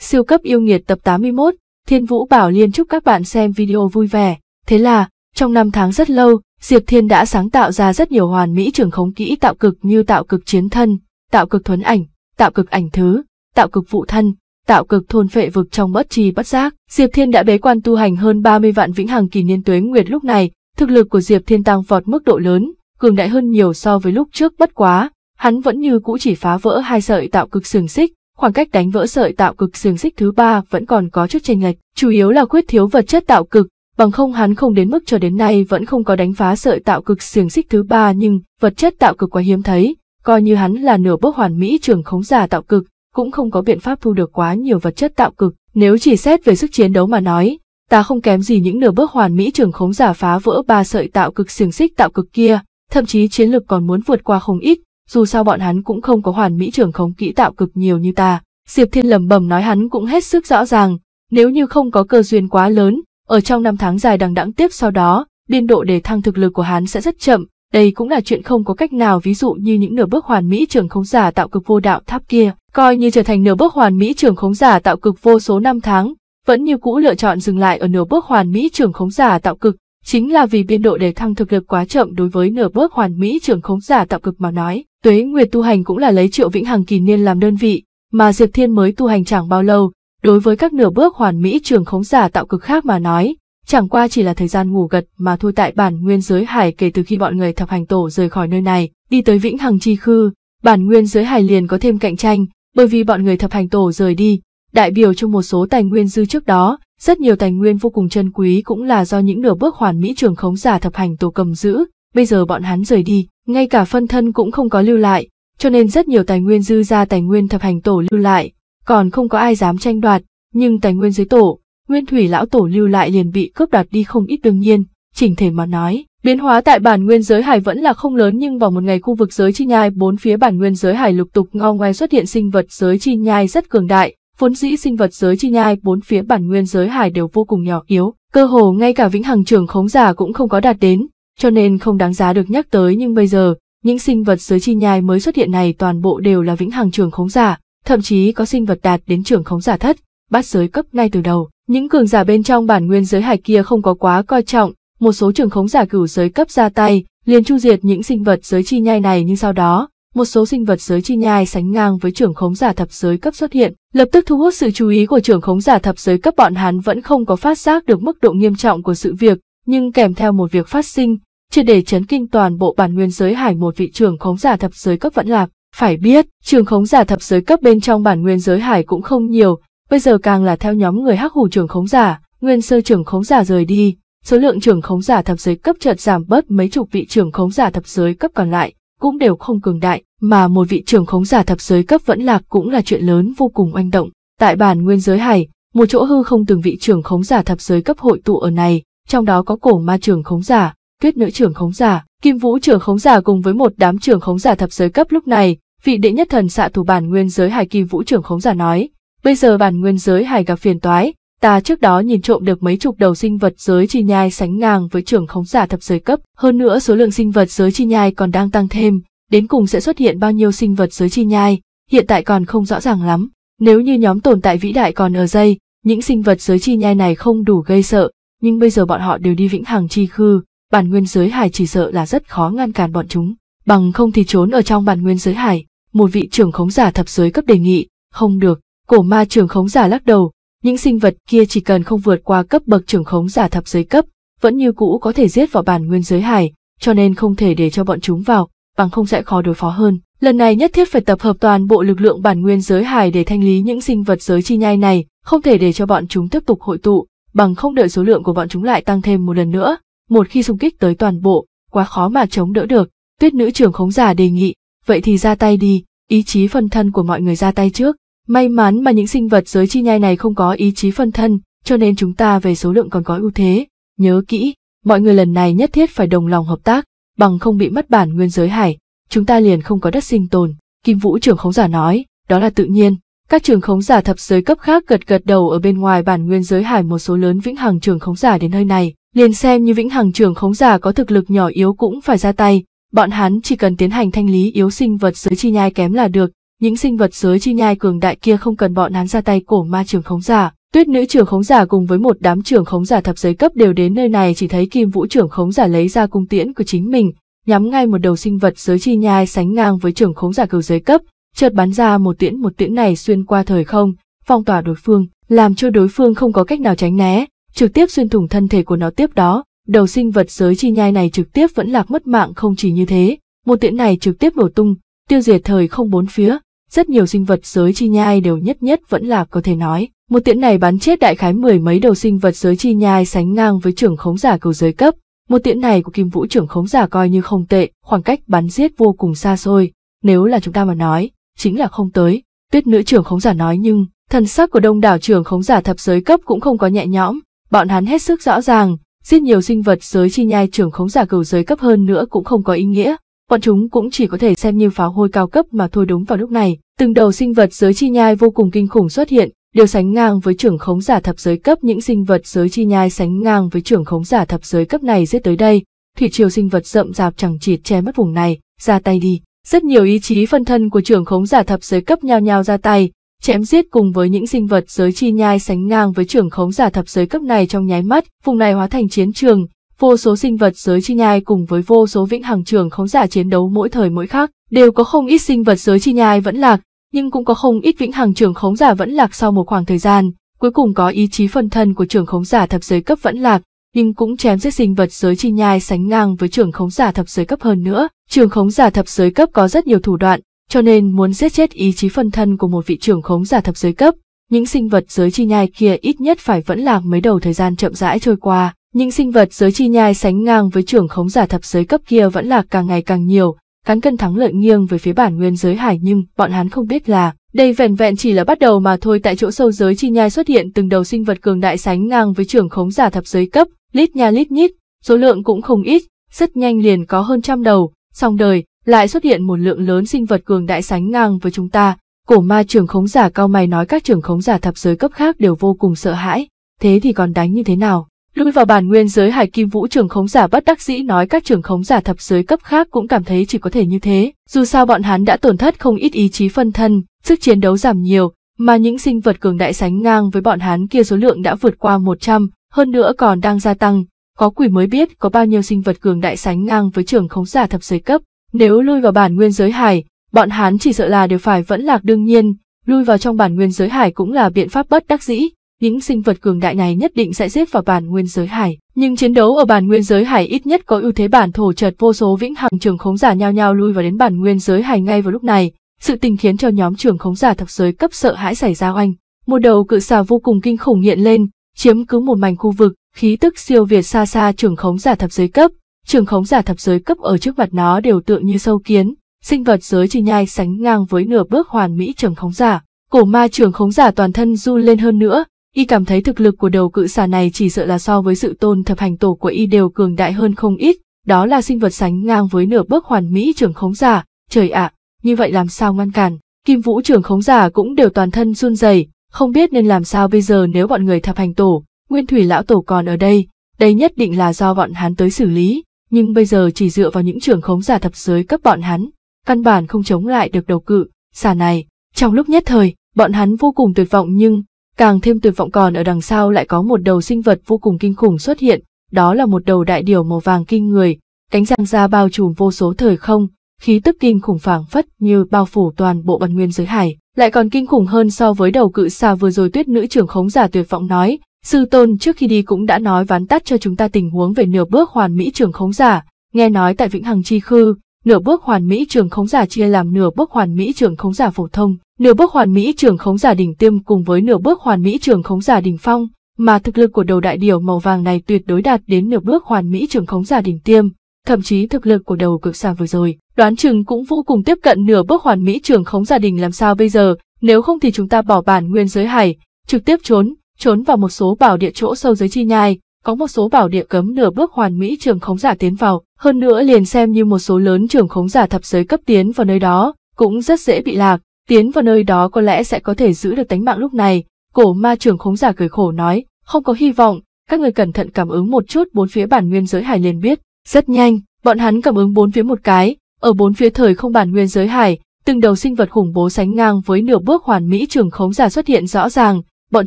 Siêu cấp yêu nghiệt tập 81, Thiên Vũ Bảo Liên chúc các bạn xem video vui vẻ. Thế là, trong năm tháng rất lâu, Diệp Thiên đã sáng tạo ra rất nhiều hoàn mỹ trường khống kỹ tạo cực như tạo cực chiến thân, tạo cực thuấn ảnh, tạo cực ảnh thứ, tạo cực vụ thân, tạo cực thôn phệ vực trong bất trì bất giác. Diệp Thiên đã bế quan tu hành hơn 30 vạn vĩnh hằng kỳ niên tuế nguyệt lúc này, thực lực của Diệp Thiên tăng vọt mức độ lớn, cường đại hơn nhiều so với lúc trước bất quá, hắn vẫn như cũ chỉ phá vỡ hai sợi tạo cực sừng xích, khoảng cách đánh vỡ sợi tạo cực xiềng xích thứ ba vẫn còn có chút chênh lệch, chủ yếu là khuyết thiếu vật chất tạo cực, bằng không hắn không đến mức cho đến nay vẫn không có đánh phá sợi tạo cực xiềng xích thứ ba nhưng vật chất tạo cực quá hiếm thấy, coi như hắn là nửa bước hoàn mỹ trưởng khống giả tạo cực, cũng không có biện pháp thu được quá nhiều vật chất tạo cực, nếu chỉ xét về sức chiến đấu mà nói, ta không kém gì những nửa bước hoàn mỹ trưởng khống giả phá vỡ ba sợi tạo cực xiềng xích tạo cực kia, thậm chí chiến lực còn muốn vượt qua không ít, dù sao bọn hắn cũng không có hoàn mỹ trưởng khống kỹ tạo cực nhiều như ta. Diệp Thiên lầm bầm nói hắn cũng hết sức rõ ràng, nếu như không có cơ duyên quá lớn, ở trong năm tháng dài đằng đẵng tiếp sau đó, biên độ để thăng thực lực của hắn sẽ rất chậm, đây cũng là chuyện không có cách nào ví dụ như những nửa bước hoàn mỹ trưởng khống giả tạo cực vô đạo tháp kia, coi như trở thành nửa bước hoàn mỹ trưởng khống giả tạo cực vô số năm tháng, vẫn như cũ lựa chọn dừng lại ở nửa bước hoàn mỹ trưởng khống giả tạo cực, chính là vì biên độ để thăng thực lực quá chậm đối với nửa bước hoàn mỹ trưởng khống giả tạo cực mà nói. Tuế Nguyệt tu hành cũng là lấy triệu vĩnh hằng kỳ niên làm đơn vị, mà Diệp Thiên mới tu hành chẳng bao lâu, đối với các nửa bước hoàn mỹ trường khống giả tạo cực khác mà nói, chẳng qua chỉ là thời gian ngủ gật mà thôi tại bản nguyên giới hải kể từ khi bọn người thập hành tổ rời khỏi nơi này, đi tới vĩnh hằng chi khư, bản nguyên giới hải liền có thêm cạnh tranh, bởi vì bọn người thập hành tổ rời đi, đại biểu trong một số tài nguyên dư trước đó, rất nhiều tài nguyên vô cùng chân quý cũng là do những nửa bước hoàn mỹ trường khống giả thập hành tổ cầm giữ, bây giờ bọn hắn rời đi, ngay cả phân thân cũng không có lưu lại, cho nên rất nhiều tài nguyên dư ra tài nguyên thập hành tổ lưu lại, còn không có ai dám tranh đoạt, nhưng tài nguyên dưới tổ, nguyên thủy lão tổ lưu lại liền bị cướp đoạt đi không ít đương nhiên, chỉnh thể mà nói. Biến hóa tại bản nguyên giới hải vẫn là không lớn nhưng vào một ngày khu vực giới chi nhai bốn phía bản nguyên giới hải lục tục ngo ngoe xuất hiện sinh vật giới chi nhai rất cường đại, vốn dĩ sinh vật giới chi nhai bốn phía bản nguyên giới hải đều vô cùng nhỏ yếu, cơ hồ ngay cả vĩnh hằng trường khống giả cũng không có đạt đến, cho nên không đáng giá được nhắc tới nhưng bây giờ, những sinh vật dưới chi nhai mới xuất hiện này toàn bộ đều là vĩnh hằng trường khống giả, thậm chí có sinh vật đạt đến trường khống giả thất, bát giới cấp ngay từ đầu. Những cường giả bên trong bản nguyên giới hải kia không có quá coi trọng, một số trường khống giả cửu giới cấp ra tay, liền chu diệt những sinh vật giới chi nhai này nhưng sau đó, một số sinh vật giới chi nhai sánh ngang với trưởng khống giả thập giới cấp xuất hiện, lập tức thu hút sự chú ý của trưởng khống giả thập giới cấp bọn hắn vẫn không có phát giác được mức độ nghiêm trọng của sự việc, nhưng kèm theo một việc phát sinh, chưa để chấn kinh toàn bộ bản nguyên giới hải một vị trưởng khống giả thập giới cấp vẫn lạc. Phải biết, trường khống giả thập giới cấp bên trong bản nguyên giới hải cũng không nhiều, bây giờ càng là theo nhóm người hắc hủ trường khống giả, nguyên sơ trưởng khống giả rời đi, số lượng trưởng khống giả thập giới cấp chợt giảm bớt mấy chục vị trưởng khống giả thập giới cấp còn lại, cũng đều không cường đại, mà một vị trưởng khống giả thập giới cấp vẫn lạc cũng là chuyện lớn vô cùng oanh động. Tại bản nguyên giới hải, một chỗ hư không từng vị trưởng khống giả thập giới cấp hội tụ ở này, trong đó có cổ ma trưởng khống giả, tuyết nữ trưởng khống giả, kim vũ trưởng khống giả cùng với một đám trưởng khống giả thập giới cấp lúc này, vị đệ nhất thần xạ thủ bản nguyên giới hải kim vũ trưởng khống giả nói, bây giờ bản nguyên giới hải gặp phiền toái, ta trước đó nhìn trộm được mấy chục đầu sinh vật giới chi nhai sánh ngang với trưởng khống giả thập giới cấp, hơn nữa số lượng sinh vật giới chi nhai còn đang tăng thêm, đến cùng sẽ xuất hiện bao nhiêu sinh vật giới chi nhai, hiện tại còn không rõ ràng lắm. Nếu như nhóm tồn tại vĩ đại còn ở dây, những sinh vật giới chi nhai này không đủ gây sợ, nhưng bây giờ bọn họ đều đi vĩnh hằng chi khư, bản nguyên giới hải chỉ sợ là rất khó ngăn cản bọn chúng, bằng không thì trốn ở trong bản nguyên giới hải, một vị trưởng khống giả thập giới cấp đề nghị, không được, cổ ma trưởng khống giả lắc đầu, những sinh vật kia chỉ cần không vượt qua cấp bậc trưởng khống giả thập giới cấp, vẫn như cũ có thể giết vào bản nguyên giới hải, cho nên không thể để cho bọn chúng vào, bằng không sẽ khó đối phó hơn. Lần này nhất thiết phải tập hợp toàn bộ lực lượng bản nguyên giới hải để thanh lý những sinh vật giới chi nhai này, không thể để cho bọn chúng tiếp tục hội tụ, bằng không đợi số lượng của bọn chúng lại tăng thêm một lần nữa, một khi xung kích tới toàn bộ, quá khó mà chống đỡ được. Tuyết nữ trưởng khống giả đề nghị, vậy thì ra tay đi, ý chí phân thân của mọi người ra tay trước. May mắn mà những sinh vật giới chi nhai này không có ý chí phân thân, cho nên chúng ta về số lượng còn có ưu thế. Nhớ kỹ, mọi người lần này nhất thiết phải đồng lòng hợp tác, bằng không bị mất bản nguyên giới hải, chúng ta liền không có đất sinh tồn. Kim Vũ trưởng khống giả nói, đó là tự nhiên, các trường khống giả thập giới cấp khác gật gật đầu ở bên ngoài bản nguyên giới hải một số lớn vĩnh hằng trường khống giả đến nơi này, liền xem như vĩnh hằng trường khống giả có thực lực nhỏ yếu cũng phải ra tay, bọn hắn chỉ cần tiến hành thanh lý yếu sinh vật giới chi nhai kém là được, những sinh vật giới chi nhai cường đại kia không cần bọn hắn ra tay cổ ma trường khống giả. Tuyết nữ trưởng khống giả cùng với một đám trưởng khống giả thập giới cấp đều đến nơi này chỉ thấy Kim Vũ trưởng khống giả lấy ra cung tiễn của chính mình, nhắm ngay một đầu sinh vật giới chi nhai sánh ngang với trưởng khống giả cửu giới cấp, chợt bắn ra một tiễn một tiễn này xuyên qua thời không, phong tỏa đối phương, làm cho đối phương không có cách nào tránh né, trực tiếp xuyên thủng thân thể của nó tiếp đó, đầu sinh vật giới chi nhai này trực tiếp vẫn lạc mất mạng không chỉ như thế, một tiễn này trực tiếp nổ tung, tiêu diệt thời không bốn phía, rất nhiều sinh vật giới chi nhai đều nhất nhất vẫn lạc có thể nói. Một tiễn này bắn chết đại khái mười mấy đầu sinh vật giới chi nhai sánh ngang với trưởng khống giả cầu giới cấp. Một tiễn này của kim vũ trưởng khống giả coi như không tệ, khoảng cách bắn giết vô cùng xa xôi. Nếu là chúng ta mà nói, chính là không tới. Tuyết nữ trưởng khống giả nói nhưng, thần sắc của đông đảo trưởng khống giả thập giới cấp cũng không có nhẹ nhõm, bọn hắn hết sức rõ ràng, giết nhiều sinh vật giới chi nhai trưởng khống giả cửu giới cấp hơn nữa cũng không có ý nghĩa, bọn chúng cũng chỉ có thể xem như pháo hôi cao cấp mà thôi đúng vào lúc này, từng đầu sinh vật giới chi nhai vô cùng kinh khủng xuất hiện, điều sánh ngang với trưởng khống giả thập giới cấp những sinh vật giới chi nhai sánh ngang với trưởng khống giả thập giới cấp này giết tới đây, thủy triều sinh vật rậm rạp chẳng chịt che mất vùng này, ra tay đi. Rất nhiều ý chí phân thân của trưởng khống giả thập giới cấp nhao nhao ra tay, chém giết cùng với những sinh vật giới chi nhai sánh ngang với trưởng khống giả thập giới cấp này trong nháy mắt, vùng này hóa thành chiến trường, vô số sinh vật giới chi nhai cùng với vô số vĩnh hằng trưởng khống giả chiến đấu mỗi thời mỗi khác, đều có không ít sinh vật giới chi nhai vẫn lạc, nhưng cũng có không ít vĩnh hằng trưởng khống giả vẫn lạc sau một khoảng thời gian, cuối cùng có ý chí phân thân của trưởng khống giả thập giới cấp vẫn lạc, nhưng cũng chém giết sinh vật giới chi nhai sánh ngang với trưởng khống giả thập giới cấp hơn nữa. Trưởng khống giả thập giới cấp có rất nhiều thủ đoạn, cho nên muốn giết chết ý chí phân thân của một vị trưởng khống giả thập giới cấp, những sinh vật giới chi nhai kia ít nhất phải vẫn là mấy đầu thời gian chậm rãi trôi qua. Những sinh vật giới chi nhai sánh ngang với trưởng khống giả thập giới cấp kia vẫn là càng ngày càng nhiều, cán cân thắng lợi nghiêng về phía bản nguyên giới hải nhưng bọn hắn không biết là đây vẹn vẹn chỉ là bắt đầu mà thôi tại chỗ sâu giới chi nhai xuất hiện từng đầu sinh vật cường đại sánh ngang với trưởng khống giả thập giới cấp, lít nha lít nhít, số lượng cũng không ít, rất nhanh liền có hơn trăm đầu, song đời, lại xuất hiện một lượng lớn sinh vật cường đại sánh ngang với chúng ta. Cổ ma trưởng khống giả cao mày nói các trưởng khống giả thập giới cấp khác đều vô cùng sợ hãi, thế thì còn đánh như thế nào? Lui vào bản nguyên giới hải kim vũ trưởng khống giả bất đắc dĩ nói các trưởng khống giả thập giới cấp khác cũng cảm thấy chỉ có thể như thế, dù sao bọn hắn đã tổn thất không ít ý chí phân thân, sức chiến đấu giảm nhiều, mà những sinh vật cường đại sánh ngang với bọn hắn kia số lượng đã vượt qua 100, hơn nữa còn đang gia tăng, có quỷ mới biết có bao nhiêu sinh vật cường đại sánh ngang với trưởng khống giả thập giới cấp, nếu lui vào bản nguyên giới hải, bọn hán chỉ sợ là đều phải vẫn lạc đương nhiên, lui vào trong bản nguyên giới hải cũng là biện pháp bất đắc dĩ, những sinh vật cường đại này nhất định sẽ xếp vào bản nguyên giới hải, nhưng chiến đấu ở bản nguyên giới hải ít nhất có ưu thế bản thổ chợt vô số vĩnh hằng trường khống giả nhao nhao lui vào đến bản nguyên giới hải ngay vào lúc này, sự tình khiến cho nhóm trường khống giả thập giới cấp sợ hãi xảy ra oanh, một đầu cự xà vô cùng kinh khủng hiện lên, chiếm cứ một mảnh khu vực, khí tức siêu việt xa xa trường khống giả thập giới cấp, trường khống giả thập giới cấp ở trước mặt nó đều tượng như sâu kiến, sinh vật giới chỉ nhai sánh ngang với nửa bước hoàn mỹ trường khống giả. Cổ ma trường khống giả toàn thân du lên hơn nữa, y cảm thấy thực lực của đầu cự xà này chỉ sợ là so với sự tôn thập hành tổ của y đều cường đại hơn không ít, đó là sinh vật sánh ngang với nửa bước hoàn mỹ trường khống giả, trời ạ, như vậy làm sao ngăn cản. Kim vũ trường khống giả cũng đều toàn thân run rẩy không biết nên làm sao bây giờ nếu bọn người thập hành tổ, nguyên thủy lão tổ còn ở đây, đây nhất định là do bọn hắn tới xử lý, nhưng bây giờ chỉ dựa vào những trưởng khống giả thập giới cấp bọn hắn, căn bản không chống lại được đầu cự, xà này. Trong lúc nhất thời, bọn hắn vô cùng tuyệt vọng nhưng, càng thêm tuyệt vọng còn ở đằng sau lại có một đầu sinh vật vô cùng kinh khủng xuất hiện, đó là một đầu đại điểu màu vàng kinh người, cánh răng ra bao trùm vô số thời không, khí tức kinh khủng phảng phất như bao phủ toàn bộ bản nguyên giới hải lại còn kinh khủng hơn so với đầu cự xà vừa rồi tuyết nữ trưởng khống giả tuyệt vọng nói, sư tôn trước khi đi cũng đã nói ván tắt cho chúng ta tình huống về nửa bước hoàn mỹ trưởng khống giả, nghe nói tại Vĩnh Hằng Chi Khư, nửa bước hoàn mỹ trưởng khống giả chia làm nửa bước hoàn mỹ trưởng khống giả phổ thông, nửa bước hoàn mỹ trưởng khống giả đỉnh tiêm cùng với nửa bước hoàn mỹ trưởng khống giả đỉnh phong, mà thực lực của đầu đại điểu màu vàng này tuyệt đối đạt đến nửa bước hoàn mỹ trưởng khống giả đỉnh tiêm, thậm chí thực lực của đầu cực xà vừa rồi đoán chừng cũng vô cùng tiếp cận nửa bước hoàn mỹ trường khống gia đình làm sao bây giờ, nếu không thì chúng ta bỏ bản nguyên giới hải, trực tiếp trốn, trốn vào một số bảo địa chỗ sâu dưới chi nhai, có một số bảo địa cấm nửa bước hoàn mỹ trường khống giả tiến vào, hơn nữa liền xem như một số lớn trường khống giả thập giới cấp tiến vào nơi đó, cũng rất dễ bị lạc, tiến vào nơi đó có lẽ sẽ có thể giữ được tánh mạng lúc này, cổ ma trường khống giả cười khổ nói, không có hy vọng, các người cẩn thận cảm ứng một chút bốn phía bản nguyên giới hải liền biết, rất nhanh, bọn hắn cảm ứng bốn phía một cái, ở bốn phía thời không bản nguyên giới hải, từng đầu sinh vật khủng bố sánh ngang với nửa bước hoàn mỹ trường khống giả xuất hiện rõ ràng, bọn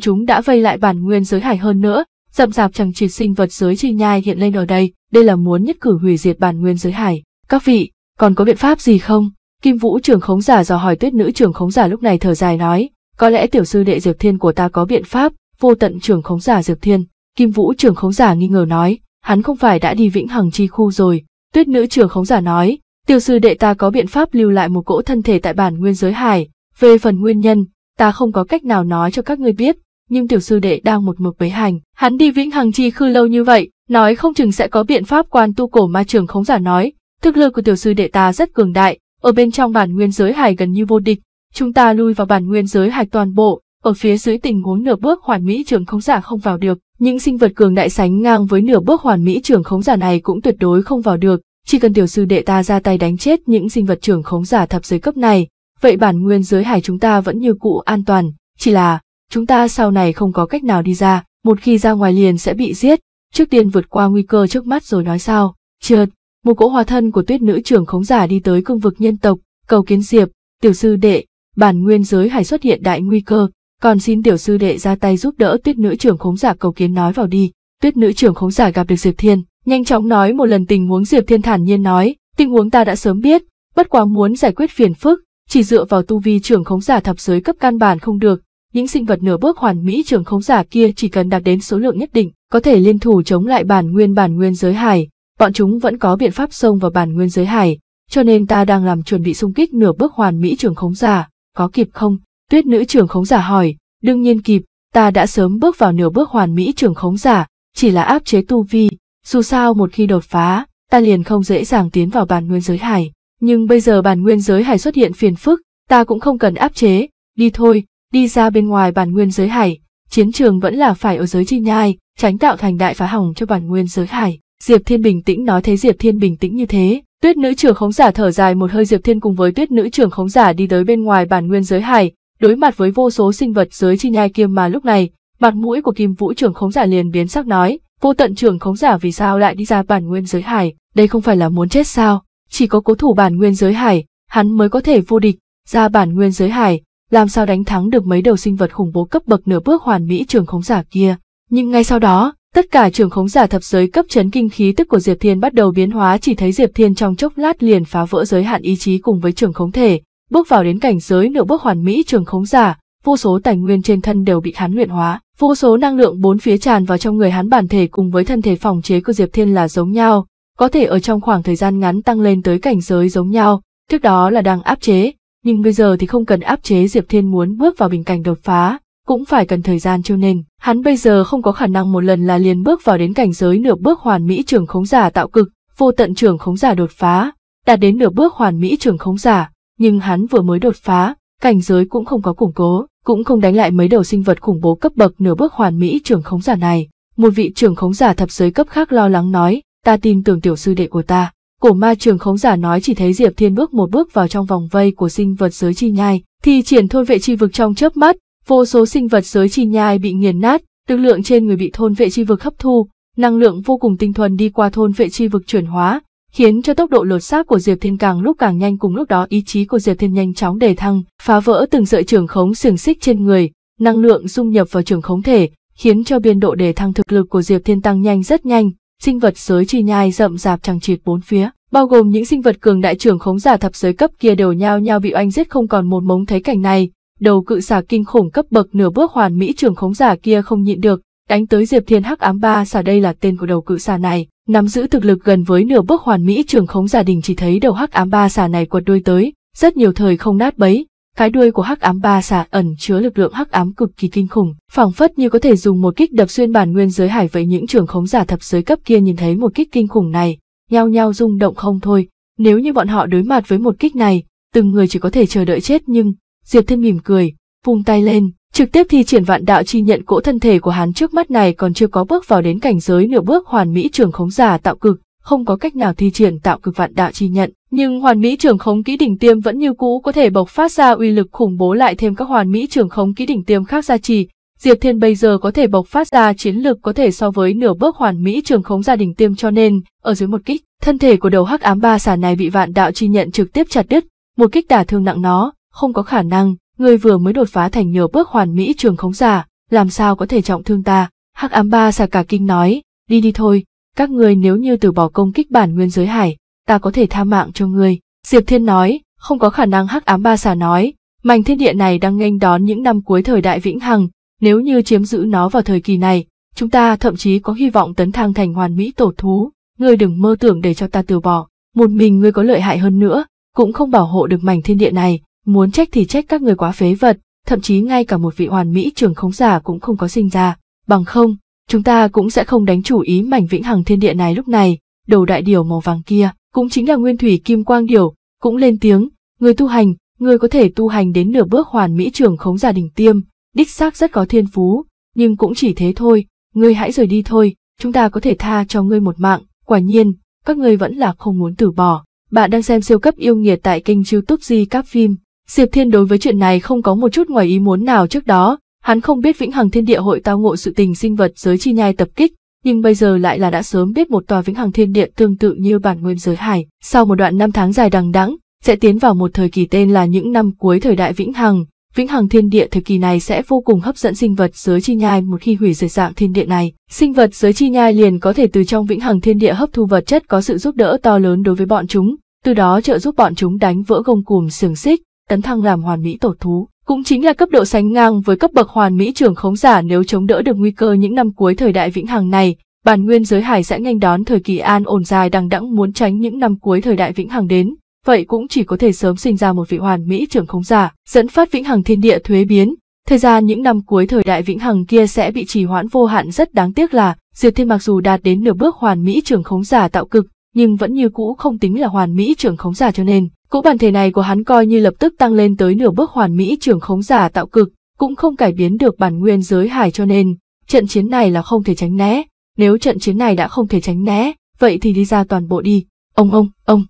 chúng đã vây lại bản nguyên giới hải hơn nữa, dậm dạp chẳng chỉ sinh vật giới chi nhai hiện lên ở đây, đây là muốn nhất cử hủy diệt bản nguyên giới hải. Các vị, còn có biện pháp gì không? Kim Vũ trưởng khống giả dò hỏi tuyết nữ trưởng khống giả lúc này thở dài nói, có lẽ tiểu sư đệ Diệp Thiên của ta có biện pháp, vô tận trưởng khống giả Diệp Thiên. Kim Vũ trưởng khống giả nghi ngờ nói, hắn không phải đã đi vĩnh hằng chi khu rồi. Tuyết nữ trưởng khống giả nói, Tiêu sư đệ ta có biện pháp lưu lại một cỗ thân thể tại bản nguyên giới hải, về phần nguyên nhân, ta không có cách nào nói cho các ngươi biết, nhưng tiểu sư đệ đang một mực với hành, hắn đi vĩnh hằng chi khư lâu như vậy, nói không chừng sẽ có biện pháp quan tu cổ ma trường khống giả nói, thực lực của tiểu sư đệ ta rất cường đại, ở bên trong bản nguyên giới hải gần như vô địch, chúng ta lui vào bản nguyên giới hải toàn bộ, ở phía dưới tình huống nửa bước hoàn mỹ trường khống giả không vào được, những sinh vật cường đại sánh ngang với nửa bước hoàn mỹ trường khống giả này cũng tuyệt đối không vào được, chỉ cần tiểu sư đệ ta ra tay đánh chết những sinh vật trưởng khống giả thập giới cấp này, vậy bản nguyên giới hải chúng ta vẫn như cũ an toàn, chỉ là, chúng ta sau này không có cách nào đi ra, một khi ra ngoài liền sẽ bị giết, trước tiên vượt qua nguy cơ trước mắt rồi nói sao, trượt, một cỗ hòa thân của tuyết nữ trưởng khống giả đi tới cương vực nhân tộc, cầu kiến diệp, tiểu sư đệ, bản nguyên giới hải xuất hiện đại nguy cơ, còn xin tiểu sư đệ ra tay giúp đỡ tuyết nữ trưởng khống giả cầu kiến nói vào đi, tuyết nữ trưởng khống giả gặp được diệp thiên, nhanh chóng nói một lần tình huống Diệp Thiên thản nhiên nói, tình huống ta đã sớm biết, bất quá muốn giải quyết phiền phức, chỉ dựa vào tu vi trưởng khống giả thập giới cấp căn bản không được, những sinh vật nửa bước hoàn mỹ trưởng khống giả kia chỉ cần đạt đến số lượng nhất định, có thể liên thủ chống lại bản nguyên bản nguyên giới hải, bọn chúng vẫn có biện pháp xông vào bản nguyên giới hải, cho nên ta đang làm chuẩn bị xung kích nửa bước hoàn mỹ trưởng khống giả, có kịp không? Tuyết nữ trưởng khống giả hỏi, đương nhiên kịp, ta đã sớm bước vào nửa bước hoàn mỹ trưởng khống giả, chỉ là áp chế tu vi, dù sao một khi đột phá, ta liền không dễ dàng tiến vào bàn nguyên giới hải, nhưng bây giờ bàn nguyên giới hải xuất hiện phiền phức, ta cũng không cần áp chế, đi thôi, đi ra bên ngoài bàn nguyên giới hải, chiến trường vẫn là phải ở giới chi nhai, tránh tạo thành đại phá hỏng cho bản nguyên giới hải. Diệp Thiên bình tĩnh nói thế Diệp Thiên bình tĩnh như thế, Tuyết nữ trưởng khống giả thở dài một hơi Diệp Thiên cùng với Tuyết nữ trưởng khống giả đi tới bên ngoài bản nguyên giới hải, đối mặt với vô số sinh vật giới chi nhai kia mà lúc này, mặt mũi của Kim Vũ trưởng khống giả liền biến sắc nói, Vô tận trưởng khống giả vì sao lại đi ra bản nguyên giới hải, đây không phải là muốn chết sao, chỉ có cố thủ bản nguyên giới hải, hắn mới có thể vô địch, ra bản nguyên giới hải, làm sao đánh thắng được mấy đầu sinh vật khủng bố cấp bậc nửa bước hoàn mỹ trưởng khống giả kia. Nhưng ngay sau đó, tất cả trưởng khống giả thập giới cấp chấn kinh khí tức của Diệp Thiên bắt đầu biến hóa chỉ thấy Diệp Thiên trong chốc lát liền phá vỡ giới hạn ý chí cùng với trưởng khống thể, bước vào đến cảnh giới nửa bước hoàn mỹ trưởng khống giả, vô số tài nguyên trên thân đều bị hắn luyện hóa, vô số năng lượng bốn phía tràn vào trong người hắn bản thể cùng với thân thể phòng chế của Diệp Thiên là giống nhau, có thể ở trong khoảng thời gian ngắn tăng lên tới cảnh giới giống nhau, trước đó là đang áp chế, nhưng bây giờ thì không cần áp chế Diệp Thiên muốn bước vào bình cảnh đột phá, cũng phải cần thời gian cho nên, hắn bây giờ không có khả năng một lần là liền bước vào đến cảnh giới nửa bước hoàn mỹ trường khống giả tạo cực, vô tận trường khống giả đột phá, đạt đến nửa bước hoàn mỹ trường khống giả, nhưng hắn vừa mới đột phá, cảnh giới cũng không có củng cố, cũng không đánh lại mấy đầu sinh vật khủng bố cấp bậc nửa bước hoàn mỹ trưởng khống giả này. Một vị trưởng khống giả thập giới cấp khác lo lắng nói, ta tin tưởng tiểu sư đệ của ta. Cổ ma trưởng khống giả nói chỉ thấy Diệp Thiên bước một bước vào trong vòng vây của sinh vật giới chi nhai, thì triển thôn vệ chi vực trong chớp mắt, vô số sinh vật giới chi nhai bị nghiền nát, lực lượng trên người bị thôn vệ chi vực hấp thu, năng lượng vô cùng tinh thuần đi qua thôn vệ chi vực chuyển hóa, khiến cho tốc độ lột xác của Diệp Thiên càng lúc càng nhanh cùng lúc đó ý chí của Diệp Thiên nhanh chóng đề thăng, phá vỡ từng sợi trường khống xiềng xích trên người, năng lượng dung nhập vào trường khống thể, khiến cho biên độ đề thăng thực lực của Diệp Thiên tăng nhanh rất nhanh, sinh vật giới chi nhai rậm rạp chẳng chịt bốn phía, bao gồm những sinh vật cường đại trường khống giả thập giới cấp kia đều nhao nhao bị oanh giết không còn một mống thấy cảnh này, đầu cự xà kinh khủng cấp bậc nửa bước hoàn mỹ trường khống giả kia không nhịn được, đánh tới Diệp Thiên hắc ám ba xà đây là tên của đầu cự xà này, nắm giữ thực lực gần với nửa bước hoàn mỹ trường khống giả đình chỉ thấy đầu hắc ám ba xà này quật đuôi tới, rất nhiều thời không nát bấy. Cái đuôi của hắc ám ba xà ẩn chứa lực lượng hắc ám cực kỳ kinh khủng, phảng phất như có thể dùng một kích đập xuyên bản nguyên giới hải vậy những trường khống giả thập giới cấp kia nhìn thấy một kích kinh khủng này, nhao nhao rung động không thôi. Nếu như bọn họ đối mặt với một kích này, từng người chỉ có thể chờ đợi chết nhưng, Diệp Thiên mỉm cười, vung tay lên, Trực tiếp thi triển vạn đạo chi nhận cỗ thân thể của hắn trước mắt này còn chưa có bước vào đến cảnh giới nửa bước hoàn mỹ trường khống giả tạo cực, không có cách nào thi triển tạo cực vạn đạo chi nhận. Nhưng hoàn mỹ trường khống kỹ đỉnh tiêm vẫn như cũ có thể bộc phát ra uy lực khủng bố lại thêm các hoàn mỹ trường khống kỹ đỉnh tiêm khác gia trì. Diệp Thiên bây giờ có thể bộc phát ra chiến lực có thể so với nửa bước hoàn mỹ trường khống gia đình tiêm cho nên, ở dưới một kích, thân thể của đầu hắc ám ba xà này bị vạn đạo chi nhận trực tiếp chặt đứt, một kích đả thương nặng nó, không có khả năng, ngươi vừa mới đột phá thành nhờ bước hoàn mỹ trường khống giả, làm sao có thể trọng thương ta? Hắc ám ba xà cả kinh nói, đi đi thôi, các người nếu như từ bỏ công kích bản nguyên giới hải, ta có thể tha mạng cho ngươi. Diệp Thiên nói, không có khả năng hắc ám ba xà nói, mảnh thiên địa này đang nghênh đón những năm cuối thời đại vĩnh hằng, nếu như chiếm giữ nó vào thời kỳ này, chúng ta thậm chí có hy vọng tấn thăng thành hoàn mỹ tổ thú, ngươi đừng mơ tưởng để cho ta từ bỏ, một mình ngươi có lợi hại hơn nữa, cũng không bảo hộ được mảnh thiên địa này, muốn trách thì trách các người quá phế vật, thậm chí ngay cả một vị hoàn mỹ trường khống giả cũng không có sinh ra, bằng không, chúng ta cũng sẽ không đánh chủ ý mảnh vĩnh hằng thiên địa này lúc này, đầu đại điểu màu vàng kia, cũng chính là nguyên thủy kim quang điểu, cũng lên tiếng, người tu hành, người có thể tu hành đến nửa bước hoàn mỹ trường khống giả đỉnh tiêm, đích xác rất có thiên phú, nhưng cũng chỉ thế thôi, người hãy rời đi thôi, chúng ta có thể tha cho ngươi một mạng, quả nhiên, các người vẫn là không muốn từ bỏ. Bạn đang xem siêu cấp yêu nghiệt tại kênh youtube Di Cáp Phim. Diệp Thiên đối với chuyện này không có một chút ngoài ý muốn nào trước đó, hắn không biết Vĩnh Hằng Thiên Địa hội tao ngộ sự tình sinh vật giới chi nhai tập kích, nhưng bây giờ lại là đã sớm biết một tòa Vĩnh Hằng Thiên Địa tương tự như bản nguyên giới hải, sau một đoạn năm tháng dài đằng đẵng, sẽ tiến vào một thời kỳ tên là những năm cuối thời đại Vĩnh Hằng. Vĩnh Hằng Thiên Địa thời kỳ này sẽ vô cùng hấp dẫn sinh vật giới chi nhai một khi hủy diệt dạng thiên địa này, sinh vật giới chi nhai liền có thể từ trong Vĩnh Hằng Thiên Địa hấp thu vật chất có sự giúp đỡ to lớn đối với bọn chúng, từ đó trợ giúp bọn chúng đánh vỡ gông cùm xiềng xích, tấn thăng làm hoàn mỹ tổ thú, cũng chính là cấp độ sánh ngang với cấp bậc hoàn mỹ trưởng khống giả nếu chống đỡ được nguy cơ những năm cuối thời đại vĩnh hằng này, bản nguyên giới hải sẽ nhanh đón thời kỳ an ổn dài đằng đẵng muốn tránh những năm cuối thời đại vĩnh hằng đến, vậy cũng chỉ có thể sớm sinh ra một vị hoàn mỹ trưởng khống giả, dẫn phát vĩnh hằng thiên địa thuế biến. Thời gian những năm cuối thời đại vĩnh hằng kia sẽ bị trì hoãn vô hạn rất đáng tiếc là, Diệp Thiên mặc dù đạt đến nửa bước hoàn mỹ trưởng khống giả tạo cực, nhưng vẫn như cũ không tính là hoàn mỹ trưởng khống giả cho nên, cỗ bản thể này của hắn coi như lập tức tăng lên tới nửa bước hoàn mỹ trưởng khống giả tạo cực, cũng không cải biến được bản nguyên giới hải cho nên, trận chiến này là không thể tránh né, nếu trận chiến này đã không thể tránh né, vậy thì đi ra toàn bộ đi, ông ông, ông.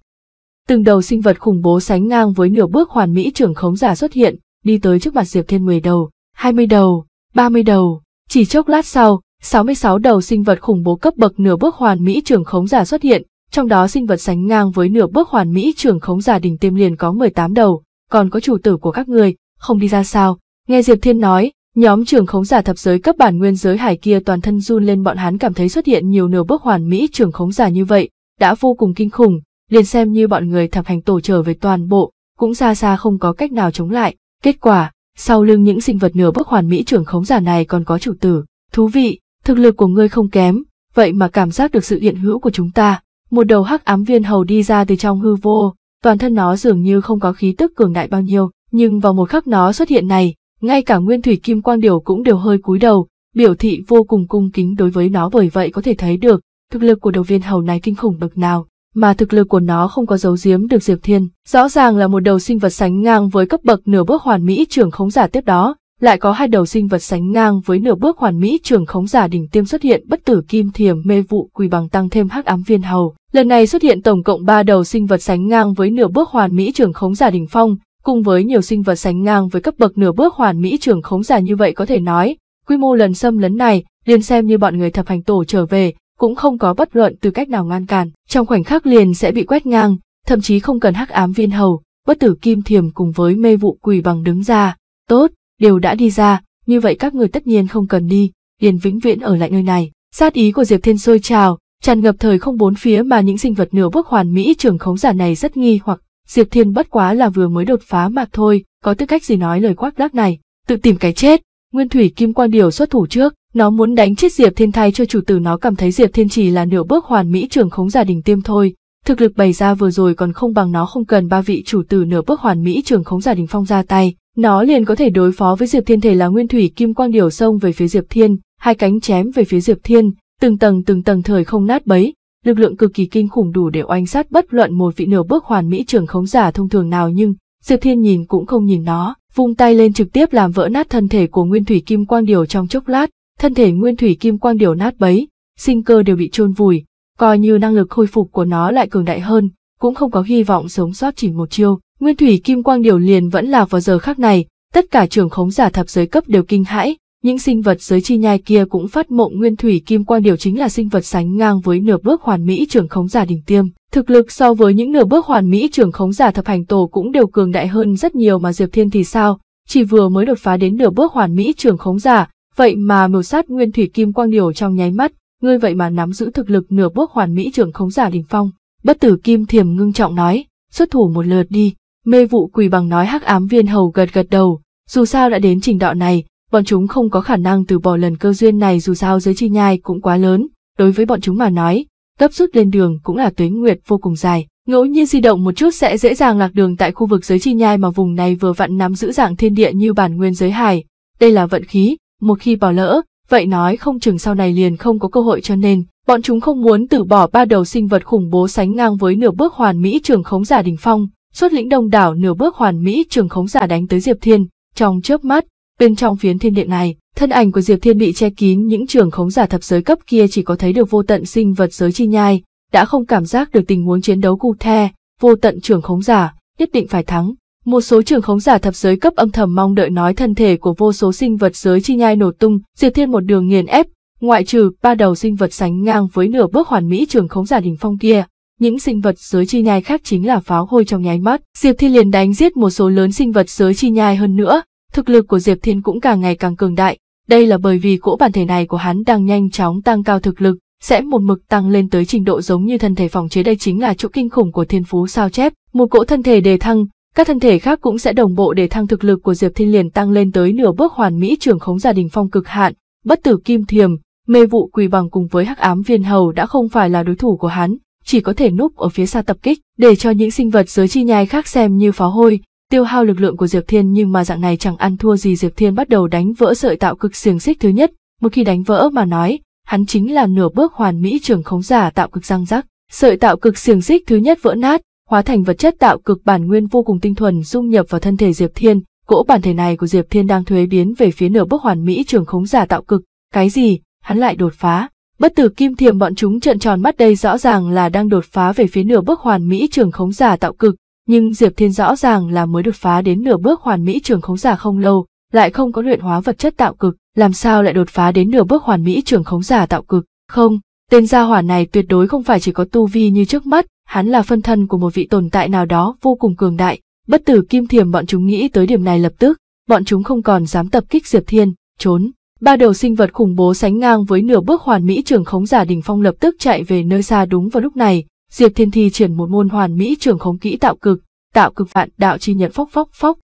Từng đầu sinh vật khủng bố sánh ngang với nửa bước hoàn mỹ trưởng khống giả xuất hiện, đi tới trước mặt Diệp Thiên 10 đầu, 20 đầu, 30 đầu, chỉ chốc lát sau, 66 đầu sinh vật khủng bố cấp bậc nửa bước hoàn mỹ trưởng khống giả xuất hiện, trong đó sinh vật sánh ngang với nửa bước hoàn mỹ trưởng khống giả đình tiêm liền có 18 đầu, còn có chủ tử của các người, không đi ra sao. Nghe Diệp Thiên nói, nhóm trưởng khống giả thập giới cấp bản nguyên giới hải kia toàn thân run lên bọn hắn cảm thấy xuất hiện nhiều nửa bước hoàn mỹ trưởng khống giả như vậy, đã vô cùng kinh khủng, liền xem như bọn người thập hành tổ trở về toàn bộ, cũng ra xa không có cách nào chống lại. Kết quả, sau lưng những sinh vật nửa bước hoàn mỹ trưởng khống giả này còn có chủ tử, thú vị, thực lực của ngươi không kém, vậy mà cảm giác được sự hiện hữu của chúng ta, một đầu hắc ám viên hầu đi ra từ trong hư vô, toàn thân nó dường như không có khí tức cường đại bao nhiêu, nhưng vào một khắc nó xuất hiện này, ngay cả nguyên thủy kim quang điều cũng đều hơi cúi đầu, biểu thị vô cùng cung kính đối với nó bởi vậy có thể thấy được, thực lực của đầu viên hầu này kinh khủng bậc nào, mà thực lực của nó không có dấu giếm được Diệp Thiên, rõ ràng là một đầu sinh vật sánh ngang với cấp bậc nửa bước hoàn mỹ trưởng khống giả tiếp đó, lại có hai đầu sinh vật sánh ngang với nửa bước hoàn mỹ trường khống giả đỉnh tiêm xuất hiện bất tử kim thiềm mê vụ quỳ bằng tăng thêm hắc ám viên hầu. Lần này xuất hiện tổng cộng ba đầu sinh vật sánh ngang với nửa bước hoàn mỹ trường khống giả đỉnh phong, cùng với nhiều sinh vật sánh ngang với cấp bậc nửa bước hoàn mỹ trường khống giả như vậy có thể nói, quy mô lần xâm lấn này, liền xem như bọn người thập hành tổ trở về, cũng không có bất luận từ cách nào ngăn cản, trong khoảnh khắc liền sẽ bị quét ngang, thậm chí không cần hắc ám viên hầu, bất tử kim thiềm cùng với mê vụ quỳ bằng đứng ra. Tốt, đều đã đi ra, như vậy các người tất nhiên không cần đi, liền vĩnh viễn ở lại nơi này. Sát ý của Diệp Thiên sôi trào, tràn ngập thời không bốn phía mà những sinh vật nửa bước hoàn mỹ trưởng khống giả này rất nghi hoặc, Diệp Thiên bất quá là vừa mới đột phá mà thôi, có tư cách gì nói lời quát lác này, tự tìm cái chết. Nguyên Thủy Kim Quan Điều xuất thủ trước, nó muốn đánh chết Diệp Thiên thay cho chủ tử nó cảm thấy Diệp Thiên chỉ là nửa bước hoàn mỹ trưởng khống giả đỉnh tiêm thôi, thực lực bày ra vừa rồi còn không bằng nó không cần ba vị chủ tử nửa bước hoàn mỹ trưởng khống giả đình phong ra tay, nó liền có thể đối phó với Diệp Thiên thể là nguyên thủy kim quang điểu sông về phía Diệp Thiên, hai cánh chém về phía Diệp Thiên, từng tầng từng tầng thời không nát bấy, lực lượng cực kỳ kinh khủng đủ để oanh sát bất luận một vị nửa bước hoàn mỹ trường khống giả thông thường nào nhưng Diệp Thiên nhìn cũng không nhìn nó, vung tay lên trực tiếp làm vỡ nát thân thể của Nguyên Thủy Kim Quang Điều trong chốc lát, thân thể Nguyên Thủy Kim Quang Điều nát bấy, sinh cơ đều bị chôn vùi, coi như năng lực khôi phục của nó lại cường đại hơn, cũng không có hy vọng sống sót chỉ một chiêu. Nguyên thủy kim quang điều liền vẫn là vào giờ khác này, tất cả trưởng khống giả thập giới cấp đều kinh hãi, những sinh vật giới chi nhai kia cũng phát mộng nguyên thủy kim quang điều chính là sinh vật sánh ngang với nửa bước hoàn mỹ trưởng khống giả đỉnh tiêm. Thực lực so với những nửa bước hoàn mỹ trưởng khống giả thập hành tổ cũng đều cường đại hơn rất nhiều mà Diệp Thiên thì sao, chỉ vừa mới đột phá đến nửa bước hoàn mỹ trưởng khống giả, vậy mà mưu sát nguyên thủy kim quang điều trong nháy mắt, ngươi vậy mà nắm giữ thực lực nửa bước hoàn mỹ trưởng khống giả đỉnh phong. Bất tử kim thiềm ngưng trọng nói, xuất thủ một lượt đi, Mê vụ quỳ bằng nói hắc ám viên hầu gật gật đầu, dù sao đã đến trình độ này, bọn chúng không có khả năng từ bỏ lần cơ duyên này dù sao giới chi nhai cũng quá lớn, đối với bọn chúng mà nói, gấp rút lên đường cũng là tuyến nguyệt vô cùng dài. Ngẫu nhiên di động một chút sẽ dễ dàng lạc đường tại khu vực giới chi nhai mà vùng này vừa vặn nắm giữ dạng thiên địa như bản nguyên giới hải. Đây là vận khí, một khi bỏ lỡ, vậy nói không chừng sau này liền không có cơ hội cho nên, bọn chúng không muốn từ bỏ ba đầu sinh vật khủng bố sánh ngang với nửa bước hoàn mỹ trường khống giả đỉnh phong, xuất lĩnh đông đảo nửa bước hoàn mỹ trường khống giả đánh tới Diệp Thiên, trong chớp mắt, bên trong phiến thiên địa này, thân ảnh của Diệp Thiên bị che kín những trường khống giả thập giới cấp kia chỉ có thấy được vô tận sinh vật giới chi nhai, đã không cảm giác được tình huống chiến đấu cụ the, vô tận trường khống giả, nhất định phải thắng. Một số trường khống giả thập giới cấp âm thầm mong đợi nói thân thể của vô số sinh vật giới chi nhai nổ tung, Diệp Thiên một đường nghiền ép, ngoại trừ ba đầu sinh vật sánh ngang với nửa bước hoàn mỹ trường khống giả đỉnh phong kia, những sinh vật giới chi nhai khác chính là pháo hôi trong nháy mắt. Diệp Thiên liền đánh giết một số lớn sinh vật giới chi nhai hơn nữa, thực lực của Diệp Thiên cũng càng ngày càng cường đại. Đây là bởi vì cỗ bản thể này của hắn đang nhanh chóng tăng cao thực lực, sẽ một mực tăng lên tới trình độ giống như thân thể phòng chế đây chính là chỗ kinh khủng của thiên phú sao chép. Một cỗ thân thể đề thăng, các thân thể khác cũng sẽ đồng bộ để thăng thực lực của Diệp Thiên liền tăng lên tới nửa bước hoàn mỹ trưởng khống gia đình phong cực hạn, bất tử kim thiềm, mê vụ quỳ bằng cùng với hắc ám viên hầu đã không phải là đối thủ của hắn chỉ có thể núp ở phía xa tập kích, để cho những sinh vật dưới chi nhai khác xem như pháo hôi, tiêu hao lực lượng của Diệp Thiên nhưng mà dạng này chẳng ăn thua gì Diệp Thiên bắt đầu đánh vỡ sợi tạo cực xiềng xích thứ nhất, một khi đánh vỡ mà nói, hắn chính là nửa bước hoàn mỹ trường khống giả tạo cực răng rắc, sợi tạo cực xiềng xích thứ nhất vỡ nát, hóa thành vật chất tạo cực bản nguyên vô cùng tinh thuần dung nhập vào thân thể Diệp Thiên, cỗ bản thể này của Diệp Thiên đang thuế biến về phía nửa bước hoàn mỹ trường khống giả tạo cực, cái gì, hắn lại đột phá. Bất tử kim thiềm bọn chúng trợn tròn mắt đây rõ ràng là đang đột phá về phía nửa bước hoàn mỹ trường khống giả tạo cực, nhưng Diệp Thiên rõ ràng là mới đột phá đến nửa bước hoàn mỹ trường khống giả không lâu, lại không có luyện hóa vật chất tạo cực, làm sao lại đột phá đến nửa bước hoàn mỹ trường khống giả tạo cực? Không, tên gia hỏa này tuyệt đối không phải chỉ có tu vi như trước mắt, hắn là phân thân của một vị tồn tại nào đó vô cùng cường đại. Bất tử kim thiềm bọn chúng nghĩ tới điểm này lập tức, bọn chúng không còn dám tập kích Diệp Thiên, trốn. Ba đầu sinh vật khủng bố sánh ngang với nửa bước hoàn mỹ trường khống giả đỉnh phong lập tức chạy về nơi xa đúng vào lúc này, Diệp Thiên Thi triển một môn hoàn mỹ trường khống kỹ tạo cực, tạo cực vạn đạo chi nhận phốc phốc phốc.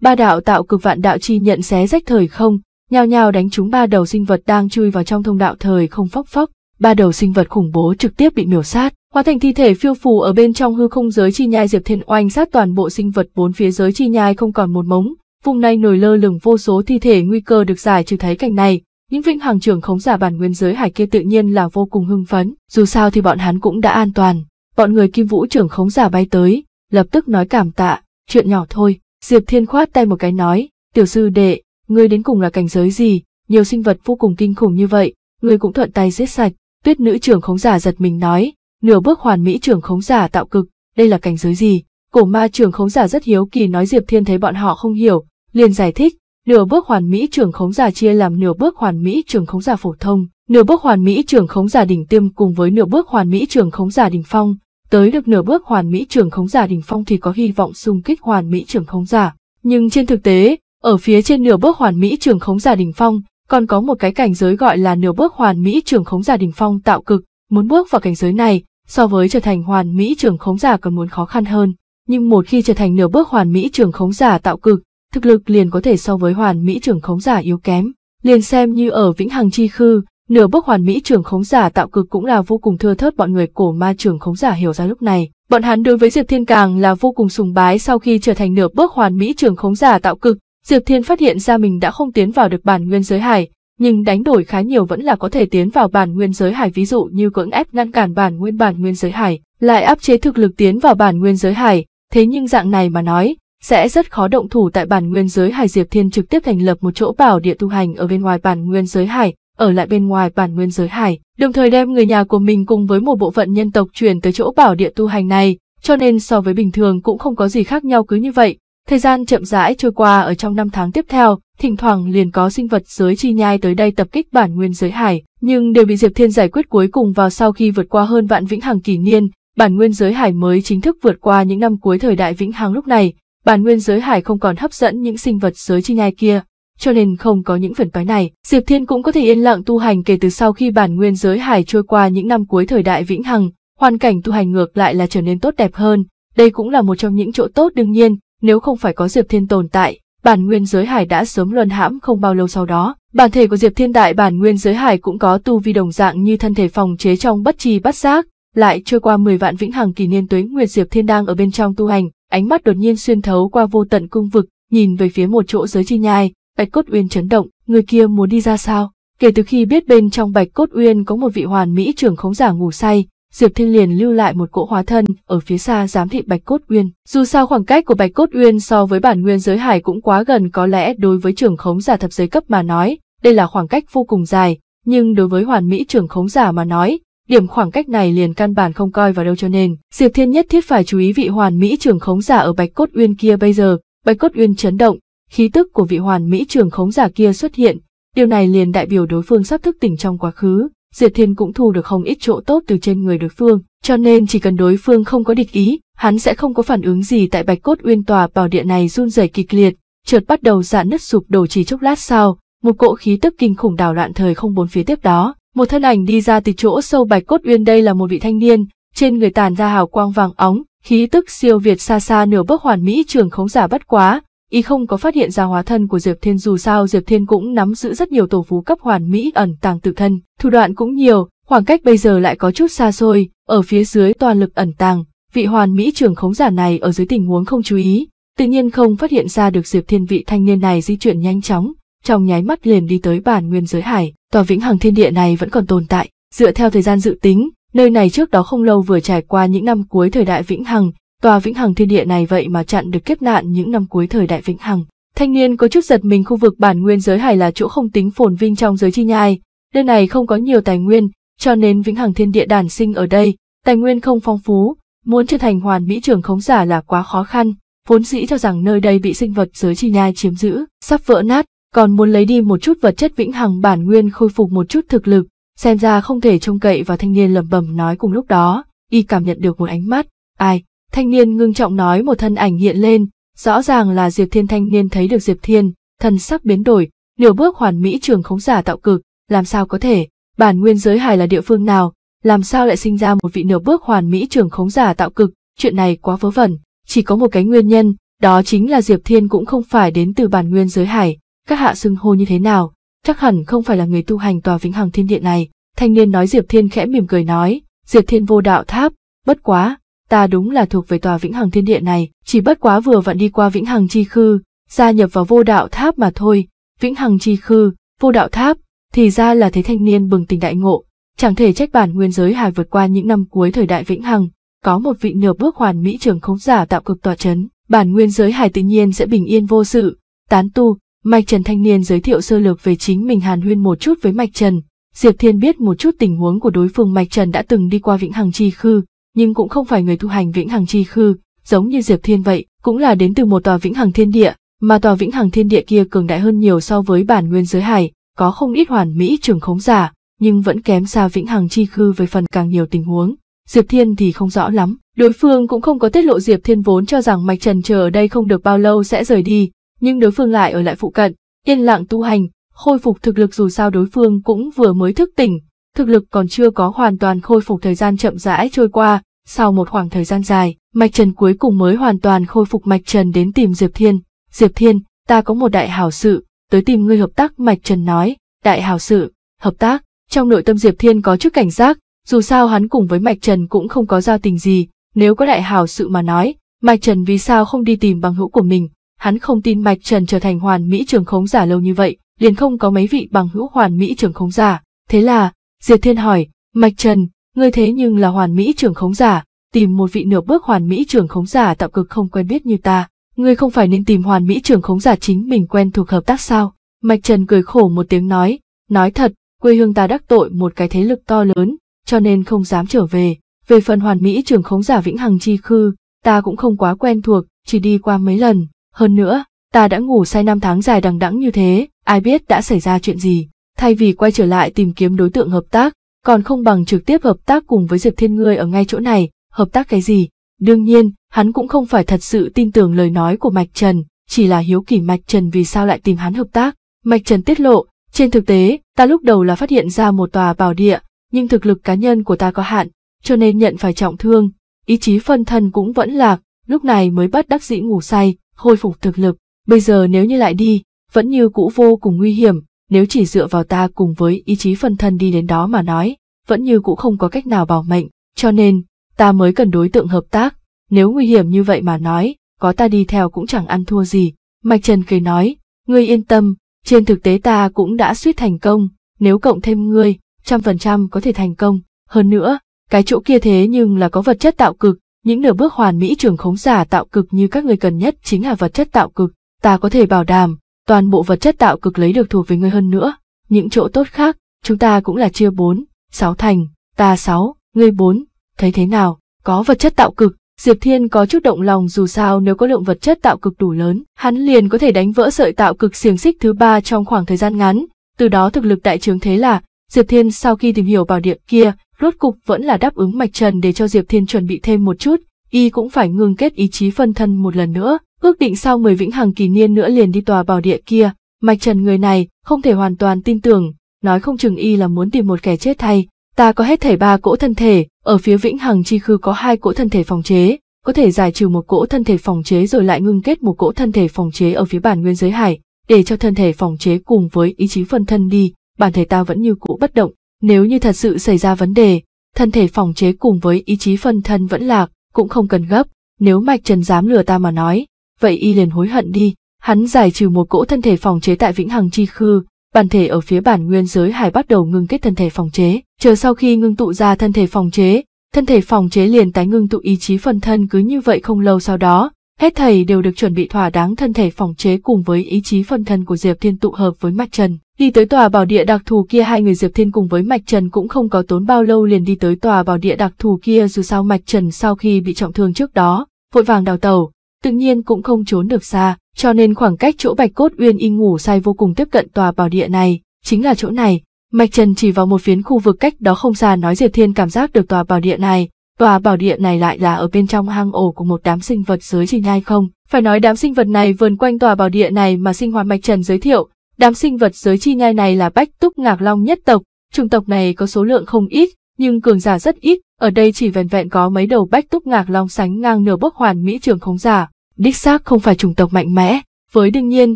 Ba đạo tạo cực vạn đạo chi nhận xé rách thời không, nhào nhào đánh trúng ba đầu sinh vật đang chui vào trong thông đạo thời không phốc phốc, ba đầu sinh vật khủng bố trực tiếp bị miểu sát, hóa thành thi thể phiêu phù ở bên trong hư không giới chi nhai Diệp Thiên oanh sát toàn bộ sinh vật bốn phía giới chi nhai không còn một mống, vùng này nổi lơ lửng vô số thi thể nguy cơ được giải trừ thấy cảnh này, những vĩnh hàng trưởng khống giả bản nguyên giới hải kia tự nhiên là vô cùng hưng phấn, dù sao thì bọn hắn cũng đã an toàn. Bọn người kim vũ trưởng khống giả bay tới, lập tức nói cảm tạ, chuyện nhỏ thôi, Diệp Thiên khoát tay một cái nói, tiểu sư đệ, ngươi đến cùng là cảnh giới gì, nhiều sinh vật vô cùng kinh khủng như vậy, ngươi cũng thuận tay giết sạch, tuyết nữ trưởng khống giả giật mình nói, nửa bước hoàn mỹ trưởng khống giả tạo cực, đây là cảnh giới gì, Cổ ma trưởng khống giả rất hiếu kỳ nói Diệp Thiên thấy bọn họ không hiểu, liền giải thích, nửa bước hoàn mỹ trưởng khống giả chia làm nửa bước hoàn mỹ trưởng khống giả phổ thông, nửa bước hoàn mỹ trưởng khống giả đỉnh tiêm cùng với nửa bước hoàn mỹ trưởng khống giả đỉnh phong, tới được nửa bước hoàn mỹ trưởng khống giả đỉnh phong thì có hy vọng xung kích hoàn mỹ trưởng khống giả, nhưng trên thực tế, ở phía trên nửa bước hoàn mỹ trưởng khống giả đỉnh phong, còn có một cái cảnh giới gọi là nửa bước hoàn mỹ trưởng khống giả đỉnh phong tạo cực, muốn bước vào cảnh giới này, so với trở thành hoàn mỹ trưởng khống giả còn muốn khó khăn hơn nhưng một khi trở thành nửa bước hoàn mỹ trưởng khống giả tạo cực, thực lực liền có thể so với hoàn mỹ trưởng khống giả yếu kém, liền xem như ở vĩnh hằng chi khư, nửa bước hoàn mỹ trưởng khống giả tạo cực cũng là vô cùng thưa thớt bọn người cổ ma trưởng khống giả hiểu ra lúc này. Bọn hắn đối với Diệp Thiên càng là vô cùng sùng bái sau khi trở thành nửa bước hoàn mỹ trưởng khống giả tạo cực, Diệp Thiên phát hiện ra mình đã không tiến vào được bản nguyên giới hải, nhưng đánh đổi khá nhiều vẫn là có thể tiến vào bản nguyên giới hải ví dụ như cưỡng ép ngăn cản bản nguyên bản nguyên giới hải, lại áp chế thực lực tiến vào bản nguyên giới hải, thế nhưng dạng này mà nói, sẽ rất khó động thủ tại bản nguyên giới hải Diệp Thiên trực tiếp thành lập một chỗ bảo địa tu hành ở bên ngoài bản nguyên giới hải, ở lại bên ngoài bản nguyên giới hải, đồng thời đem người nhà của mình cùng với một bộ phận nhân tộc chuyển tới chỗ bảo địa tu hành này, cho nên so với bình thường cũng không có gì khác nhau cứ như vậy. Thời gian chậm rãi trôi qua ở trong năm tháng tiếp theo, thỉnh thoảng liền có sinh vật giới chi nhai tới đây tập kích bản nguyên giới hải, nhưng đều bị Diệp Thiên giải quyết cuối cùng vào sau khi vượt qua hơn vạn vĩnh hằng kỷ niên, bản nguyên giới hải mới chính thức vượt qua những năm cuối thời đại vĩnh hằng lúc này, bản nguyên giới hải không còn hấp dẫn những sinh vật giới chi nhai kia, cho nên không có những phiền toái này. Diệp Thiên cũng có thể yên lặng tu hành kể từ sau khi bản nguyên giới hải trôi qua những năm cuối thời đại vĩnh hằng, hoàn cảnh tu hành ngược lại là trở nên tốt đẹp hơn, đây cũng là một trong những chỗ tốt đương nhiên, nếu không phải có Diệp Thiên tồn tại, bản nguyên giới hải đã sớm luân hãm không bao lâu sau đó. Bản thể của Diệp Thiên Đại bản nguyên giới hải cũng có tu vi đồng dạng như thân thể phòng chế trong bất trì bất giác, lại trôi qua 10 vạn vĩnh hằng kỷ niên tuế nguyệt diệp thiên đang ở bên trong tu hành ánh mắt đột nhiên xuyên thấu qua vô tận cung vực nhìn về phía một chỗ giới chi nhai bạch cốt uyên chấn động người kia muốn đi ra sao kể từ khi biết bên trong bạch cốt uyên có một vị hoàn mỹ trưởng khống giả ngủ say diệp thiên liền lưu lại một cỗ hóa thân ở phía xa giám thị bạch cốt uyên dù sao khoảng cách của bạch cốt uyên so với bản nguyên giới hải cũng quá gần có lẽ đối với trưởng khống giả thập giới cấp mà nói đây là khoảng cách vô cùng dài nhưng đối với hoàn mỹ trưởng khống giả mà nói điểm khoảng cách này liền căn bản không coi vào đâu cho nên, Diệp Thiên nhất thiết phải chú ý vị hoàn mỹ trưởng khống giả ở Bạch Cốt Uyên kia bây giờ, Bạch Cốt Uyên chấn động, khí tức của vị hoàn mỹ trưởng khống giả kia xuất hiện, điều này liền đại biểu đối phương sắp thức tỉnh trong quá khứ, Diệp Thiên cũng thu được không ít chỗ tốt từ trên người đối phương, cho nên chỉ cần đối phương không có địch ý, hắn sẽ không có phản ứng gì tại Bạch Cốt Uyên tòa bảo địa này run rẩy kịch liệt, chợt bắt đầu dạn nứt sụp đổ chỉ chốc lát sau, một cỗ khí tức kinh khủng đảo loạn thời không bốn phía tiếp đó, một thân ảnh đi ra từ chỗ sâu bạch cốt uyên đây là một vị thanh niên, trên người tàn ra hào quang vàng óng, khí tức siêu việt xa xa nửa bước hoàn mỹ trường khống giả bất quá, y không có phát hiện ra hóa thân của Diệp Thiên dù sao Diệp Thiên cũng nắm giữ rất nhiều tổ phú cấp hoàn mỹ ẩn tàng tự thân, thủ đoạn cũng nhiều, khoảng cách bây giờ lại có chút xa xôi, ở phía dưới toàn lực ẩn tàng, vị hoàn mỹ trường khống giả này ở dưới tình huống không chú ý, tự nhiên không phát hiện ra được Diệp Thiên vị thanh niên này di chuyển nhanh chóng, trong nháy mắt liền đi tới bản nguyên giới hải, tòa vĩnh hằng thiên địa này vẫn còn tồn tại, dựa theo thời gian dự tính, nơi này trước đó không lâu vừa trải qua những năm cuối thời đại vĩnh hằng, tòa vĩnh hằng thiên địa này vậy mà chặn được kiếp nạn những năm cuối thời đại vĩnh hằng. Thanh niên có chút giật mình khu vực bản nguyên giới hải là chỗ không tính phồn vinh trong giới chi nhai, nơi này không có nhiều tài nguyên, cho nên vĩnh hằng thiên địa đàn sinh ở đây, tài nguyên không phong phú, muốn trở thành hoàn mỹ trưởng khống giả là quá khó khăn, vốn dĩ cho rằng nơi đây bị sinh vật giới chi nhai chiếm giữ, sắp vỡ nát, còn muốn lấy đi một chút vật chất vĩnh hằng bản nguyên khôi phục một chút thực lực, xem ra không thể trông cậy vào thanh niên lẩm bẩm nói cùng lúc đó, y cảm nhận được một ánh mắt, ai, thanh niên ngưng trọng nói một thân ảnh hiện lên, rõ ràng là Diệp Thiên thanh niên thấy được Diệp Thiên, thần sắc biến đổi, nửa bước hoàn mỹ trường khống giả tạo cực, làm sao có thể, bản nguyên giới hải là địa phương nào, làm sao lại sinh ra một vị nửa bước hoàn mỹ trường khống giả tạo cực, chuyện này quá vớ vẩn, chỉ có một cái nguyên nhân, đó chính là Diệp Thiên cũng không phải đến từ bản nguyên giới hải, các hạ xưng hô như thế nào, chắc hẳn không phải là người tu hành tòa vĩnh hằng thiên địa này. Thanh niên nói Diệp Thiên khẽ mỉm cười nói, Diệp Thiên vô đạo tháp, bất quá, ta đúng là thuộc về tòa vĩnh hằng thiên địa này, chỉ bất quá vừa vặn đi qua vĩnh hằng chi khư, gia nhập vào vô đạo tháp mà thôi. Vĩnh hằng chi khư, vô đạo tháp, thì ra là thế thanh niên bừng tỉnh đại ngộ, chẳng thể trách bản nguyên giới hài vượt qua những năm cuối thời đại vĩnh hằng, có một vị nửa bước hoàn mỹ trường khống giả tạo cực tòa chấn, bản nguyên giới hài tự nhiên sẽ bình yên vô sự, tán tu, Mạch Trần thanh niên giới thiệu sơ lược về chính mình Hàn Huyên một chút với Mạch Trần. Diệp Thiên biết một chút tình huống của đối phương Mạch Trần đã từng đi qua Vĩnh Hằng Chi Khư, nhưng cũng không phải người tu hành Vĩnh Hằng Chi Khư, giống như Diệp Thiên vậy, cũng là đến từ một tòa Vĩnh Hằng Thiên Địa, mà tòa Vĩnh Hằng Thiên Địa kia cường đại hơn nhiều so với bản nguyên giới hải, có không ít hoàn mỹ trường khống giả, nhưng vẫn kém xa Vĩnh Hằng Chi Khư với phần càng nhiều tình huống. Diệp Thiên thì không rõ lắm, đối phương cũng không có tiết lộ Diệp Thiên vốn cho rằng Mạch Trần chờ ở đây không được bao lâu sẽ rời đi, nhưng đối phương lại ở lại phụ cận, yên lặng tu hành, khôi phục thực lực dù sao đối phương cũng vừa mới thức tỉnh, thực lực còn chưa có hoàn toàn khôi phục thời gian chậm rãi trôi qua, sau một khoảng thời gian dài, Mạch Trần cuối cùng mới hoàn toàn khôi phục Mạch Trần đến tìm Diệp Thiên. Diệp Thiên, ta có một đại hảo sự, tới tìm ngươi hợp tác Mạch Trần nói, đại hảo sự, hợp tác, trong nội tâm Diệp Thiên có chút cảnh giác, dù sao hắn cùng với Mạch Trần cũng không có giao tình gì, nếu có đại hảo sự mà nói, Mạch Trần vì sao không đi tìm bằng hữu của mình, hắn không tin bạch Trần trở thành hoàn mỹ trường khống giả lâu như vậy, liền không có mấy vị bằng hữu hoàn mỹ trường khống giả. Thế là, Diệp Thiên hỏi, Mạch Trần, ngươi thế nhưng là hoàn mỹ trường khống giả, tìm một vị nửa bước hoàn mỹ trường khống giả tạo cực không quen biết như ta, ngươi không phải nên tìm hoàn mỹ trường khống giả chính mình quen thuộc hợp tác sao? Mạch Trần cười khổ một tiếng nói, nói thật, quê hương ta đắc tội một cái thế lực to lớn, cho nên không dám trở về. Về phần hoàn mỹ trường khống giả vĩnh hằng chi khư, ta cũng không quá quen thuộc, chỉ đi qua mấy lần, hơn nữa, ta đã ngủ say năm tháng dài đằng đẵng như thế, ai biết đã xảy ra chuyện gì. Thay vì quay trở lại tìm kiếm đối tượng hợp tác, còn không bằng trực tiếp hợp tác cùng với Diệp Thiên Ngươi ở ngay chỗ này, hợp tác cái gì. Đương nhiên, hắn cũng không phải thật sự tin tưởng lời nói của Mạch Trần, chỉ là hiếu kỳ Mạch Trần vì sao lại tìm hắn hợp tác. Mạch Trần tiết lộ, trên thực tế, ta lúc đầu là phát hiện ra một tòa bảo địa, nhưng thực lực cá nhân của ta có hạn, cho nên nhận phải trọng thương, ý chí phân thân cũng vẫn lạc, lúc này mới bắt đắc dĩ ngủ say, khôi phục thực lực. Bây giờ nếu như lại đi, vẫn như cũ vô cùng nguy hiểm, nếu chỉ dựa vào ta cùng với ý chí phân thân đi đến đó mà nói, vẫn như cũ không có cách nào bảo mệnh, cho nên, ta mới cần đối tượng hợp tác, nếu nguy hiểm như vậy mà nói, có ta đi theo cũng chẳng ăn thua gì. Mạch Trần cười nói, ngươi yên tâm, trên thực tế ta cũng đã suýt thành công, nếu cộng thêm ngươi, trăm phần trăm có thể thành công, hơn nữa, cái chỗ kia thế nhưng là có vật chất tạo cực, những nửa bước hoàn mỹ trường khống giả tạo cực như các người cần nhất chính là vật chất tạo cực, ta có thể bảo đảm, toàn bộ vật chất tạo cực lấy được thuộc về người hơn nữa. Những chỗ tốt khác, chúng ta cũng là chia bốn sáu thành, ta sáu ngươi bốn thấy thế nào, có vật chất tạo cực, Diệp Thiên có chút động lòng dù sao nếu có lượng vật chất tạo cực đủ lớn, hắn liền có thể đánh vỡ sợi tạo cực xiềng xích thứ ba trong khoảng thời gian ngắn, từ đó thực lực đại trướng thế là, Diệp Thiên sau khi tìm hiểu bảo địa kia, rốt cục vẫn là đáp ứng mạch trần để cho Diệp Thiên chuẩn bị thêm một chút, y cũng phải ngừng kết ý chí phân thân một lần nữa, ước định sau mười vĩnh hằng kỳ niên nữa liền đi tòa bảo địa kia, mạch trần người này không thể hoàn toàn tin tưởng, nói không chừng y là muốn tìm một kẻ chết thay, ta có hết thảy ba cỗ thân thể, ở phía vĩnh hằng chi khư có hai cỗ thân thể phòng chế, có thể giải trừ một cỗ thân thể phòng chế rồi lại ngưng kết một cỗ thân thể phòng chế ở phía bản nguyên giới hải, để cho thân thể phòng chế cùng với ý chí phân thân đi, bản thể ta vẫn như cũ bất động, nếu như thật sự xảy ra vấn đề, thân thể phòng chế cùng với ý chí phân thân vẫn lạc, cũng không cần gấp, nếu Mạch Trần dám lừa ta mà nói, vậy y liền hối hận đi. Hắn giải trừ một cỗ thân thể phòng chế tại Vĩnh Hằng Chi Khư, bản thể ở phía bản nguyên giới hải bắt đầu ngưng kết thân thể phòng chế, chờ sau khi ngưng tụ ra thân thể phòng chế, thân thể phòng chế liền tái ngưng tụ ý chí phân thân cứ như vậy không lâu sau đó, Hết thầy đều được chuẩn bị thỏa đáng thân thể phòng chế cùng với ý chí phân thân của Diệp Thiên tụ hợp với Mạch Trần. Đi tới tòa bảo địa đặc thù kia hai người Diệp Thiên cùng với Mạch Trần cũng không có tốn bao lâu liền đi tới tòa bảo địa đặc thù kia dù sao Mạch Trần sau khi bị trọng thương trước đó, vội vàng đào tàu, tự nhiên cũng không trốn được xa, cho nên khoảng cách chỗ Bạch Cốt Uyên y ngủ say vô cùng tiếp cận tòa bảo địa này, chính là chỗ này. Mạch Trần chỉ vào một phiến khu vực cách đó không xa nói Diệp Thiên cảm giác được tòa bảo địa này, Tòa bảo địa này lại là ở bên trong hang ổ của một đám sinh vật dưới trình nhai không? Phải nói đám sinh vật này vườn quanh tòa bảo địa này mà sinh hoạt mạch trần giới thiệu. Đám sinh vật dưới chi nhai này là bách túc ngạc long nhất tộc, chủng tộc này có số lượng không ít, nhưng cường giả rất ít, ở đây chỉ vẹn vẹn có mấy đầu bách túc ngạc long sánh ngang nửa bốc hoàn mỹ trường không giả. Đích xác không phải chủng tộc mạnh mẽ, với đương nhiên,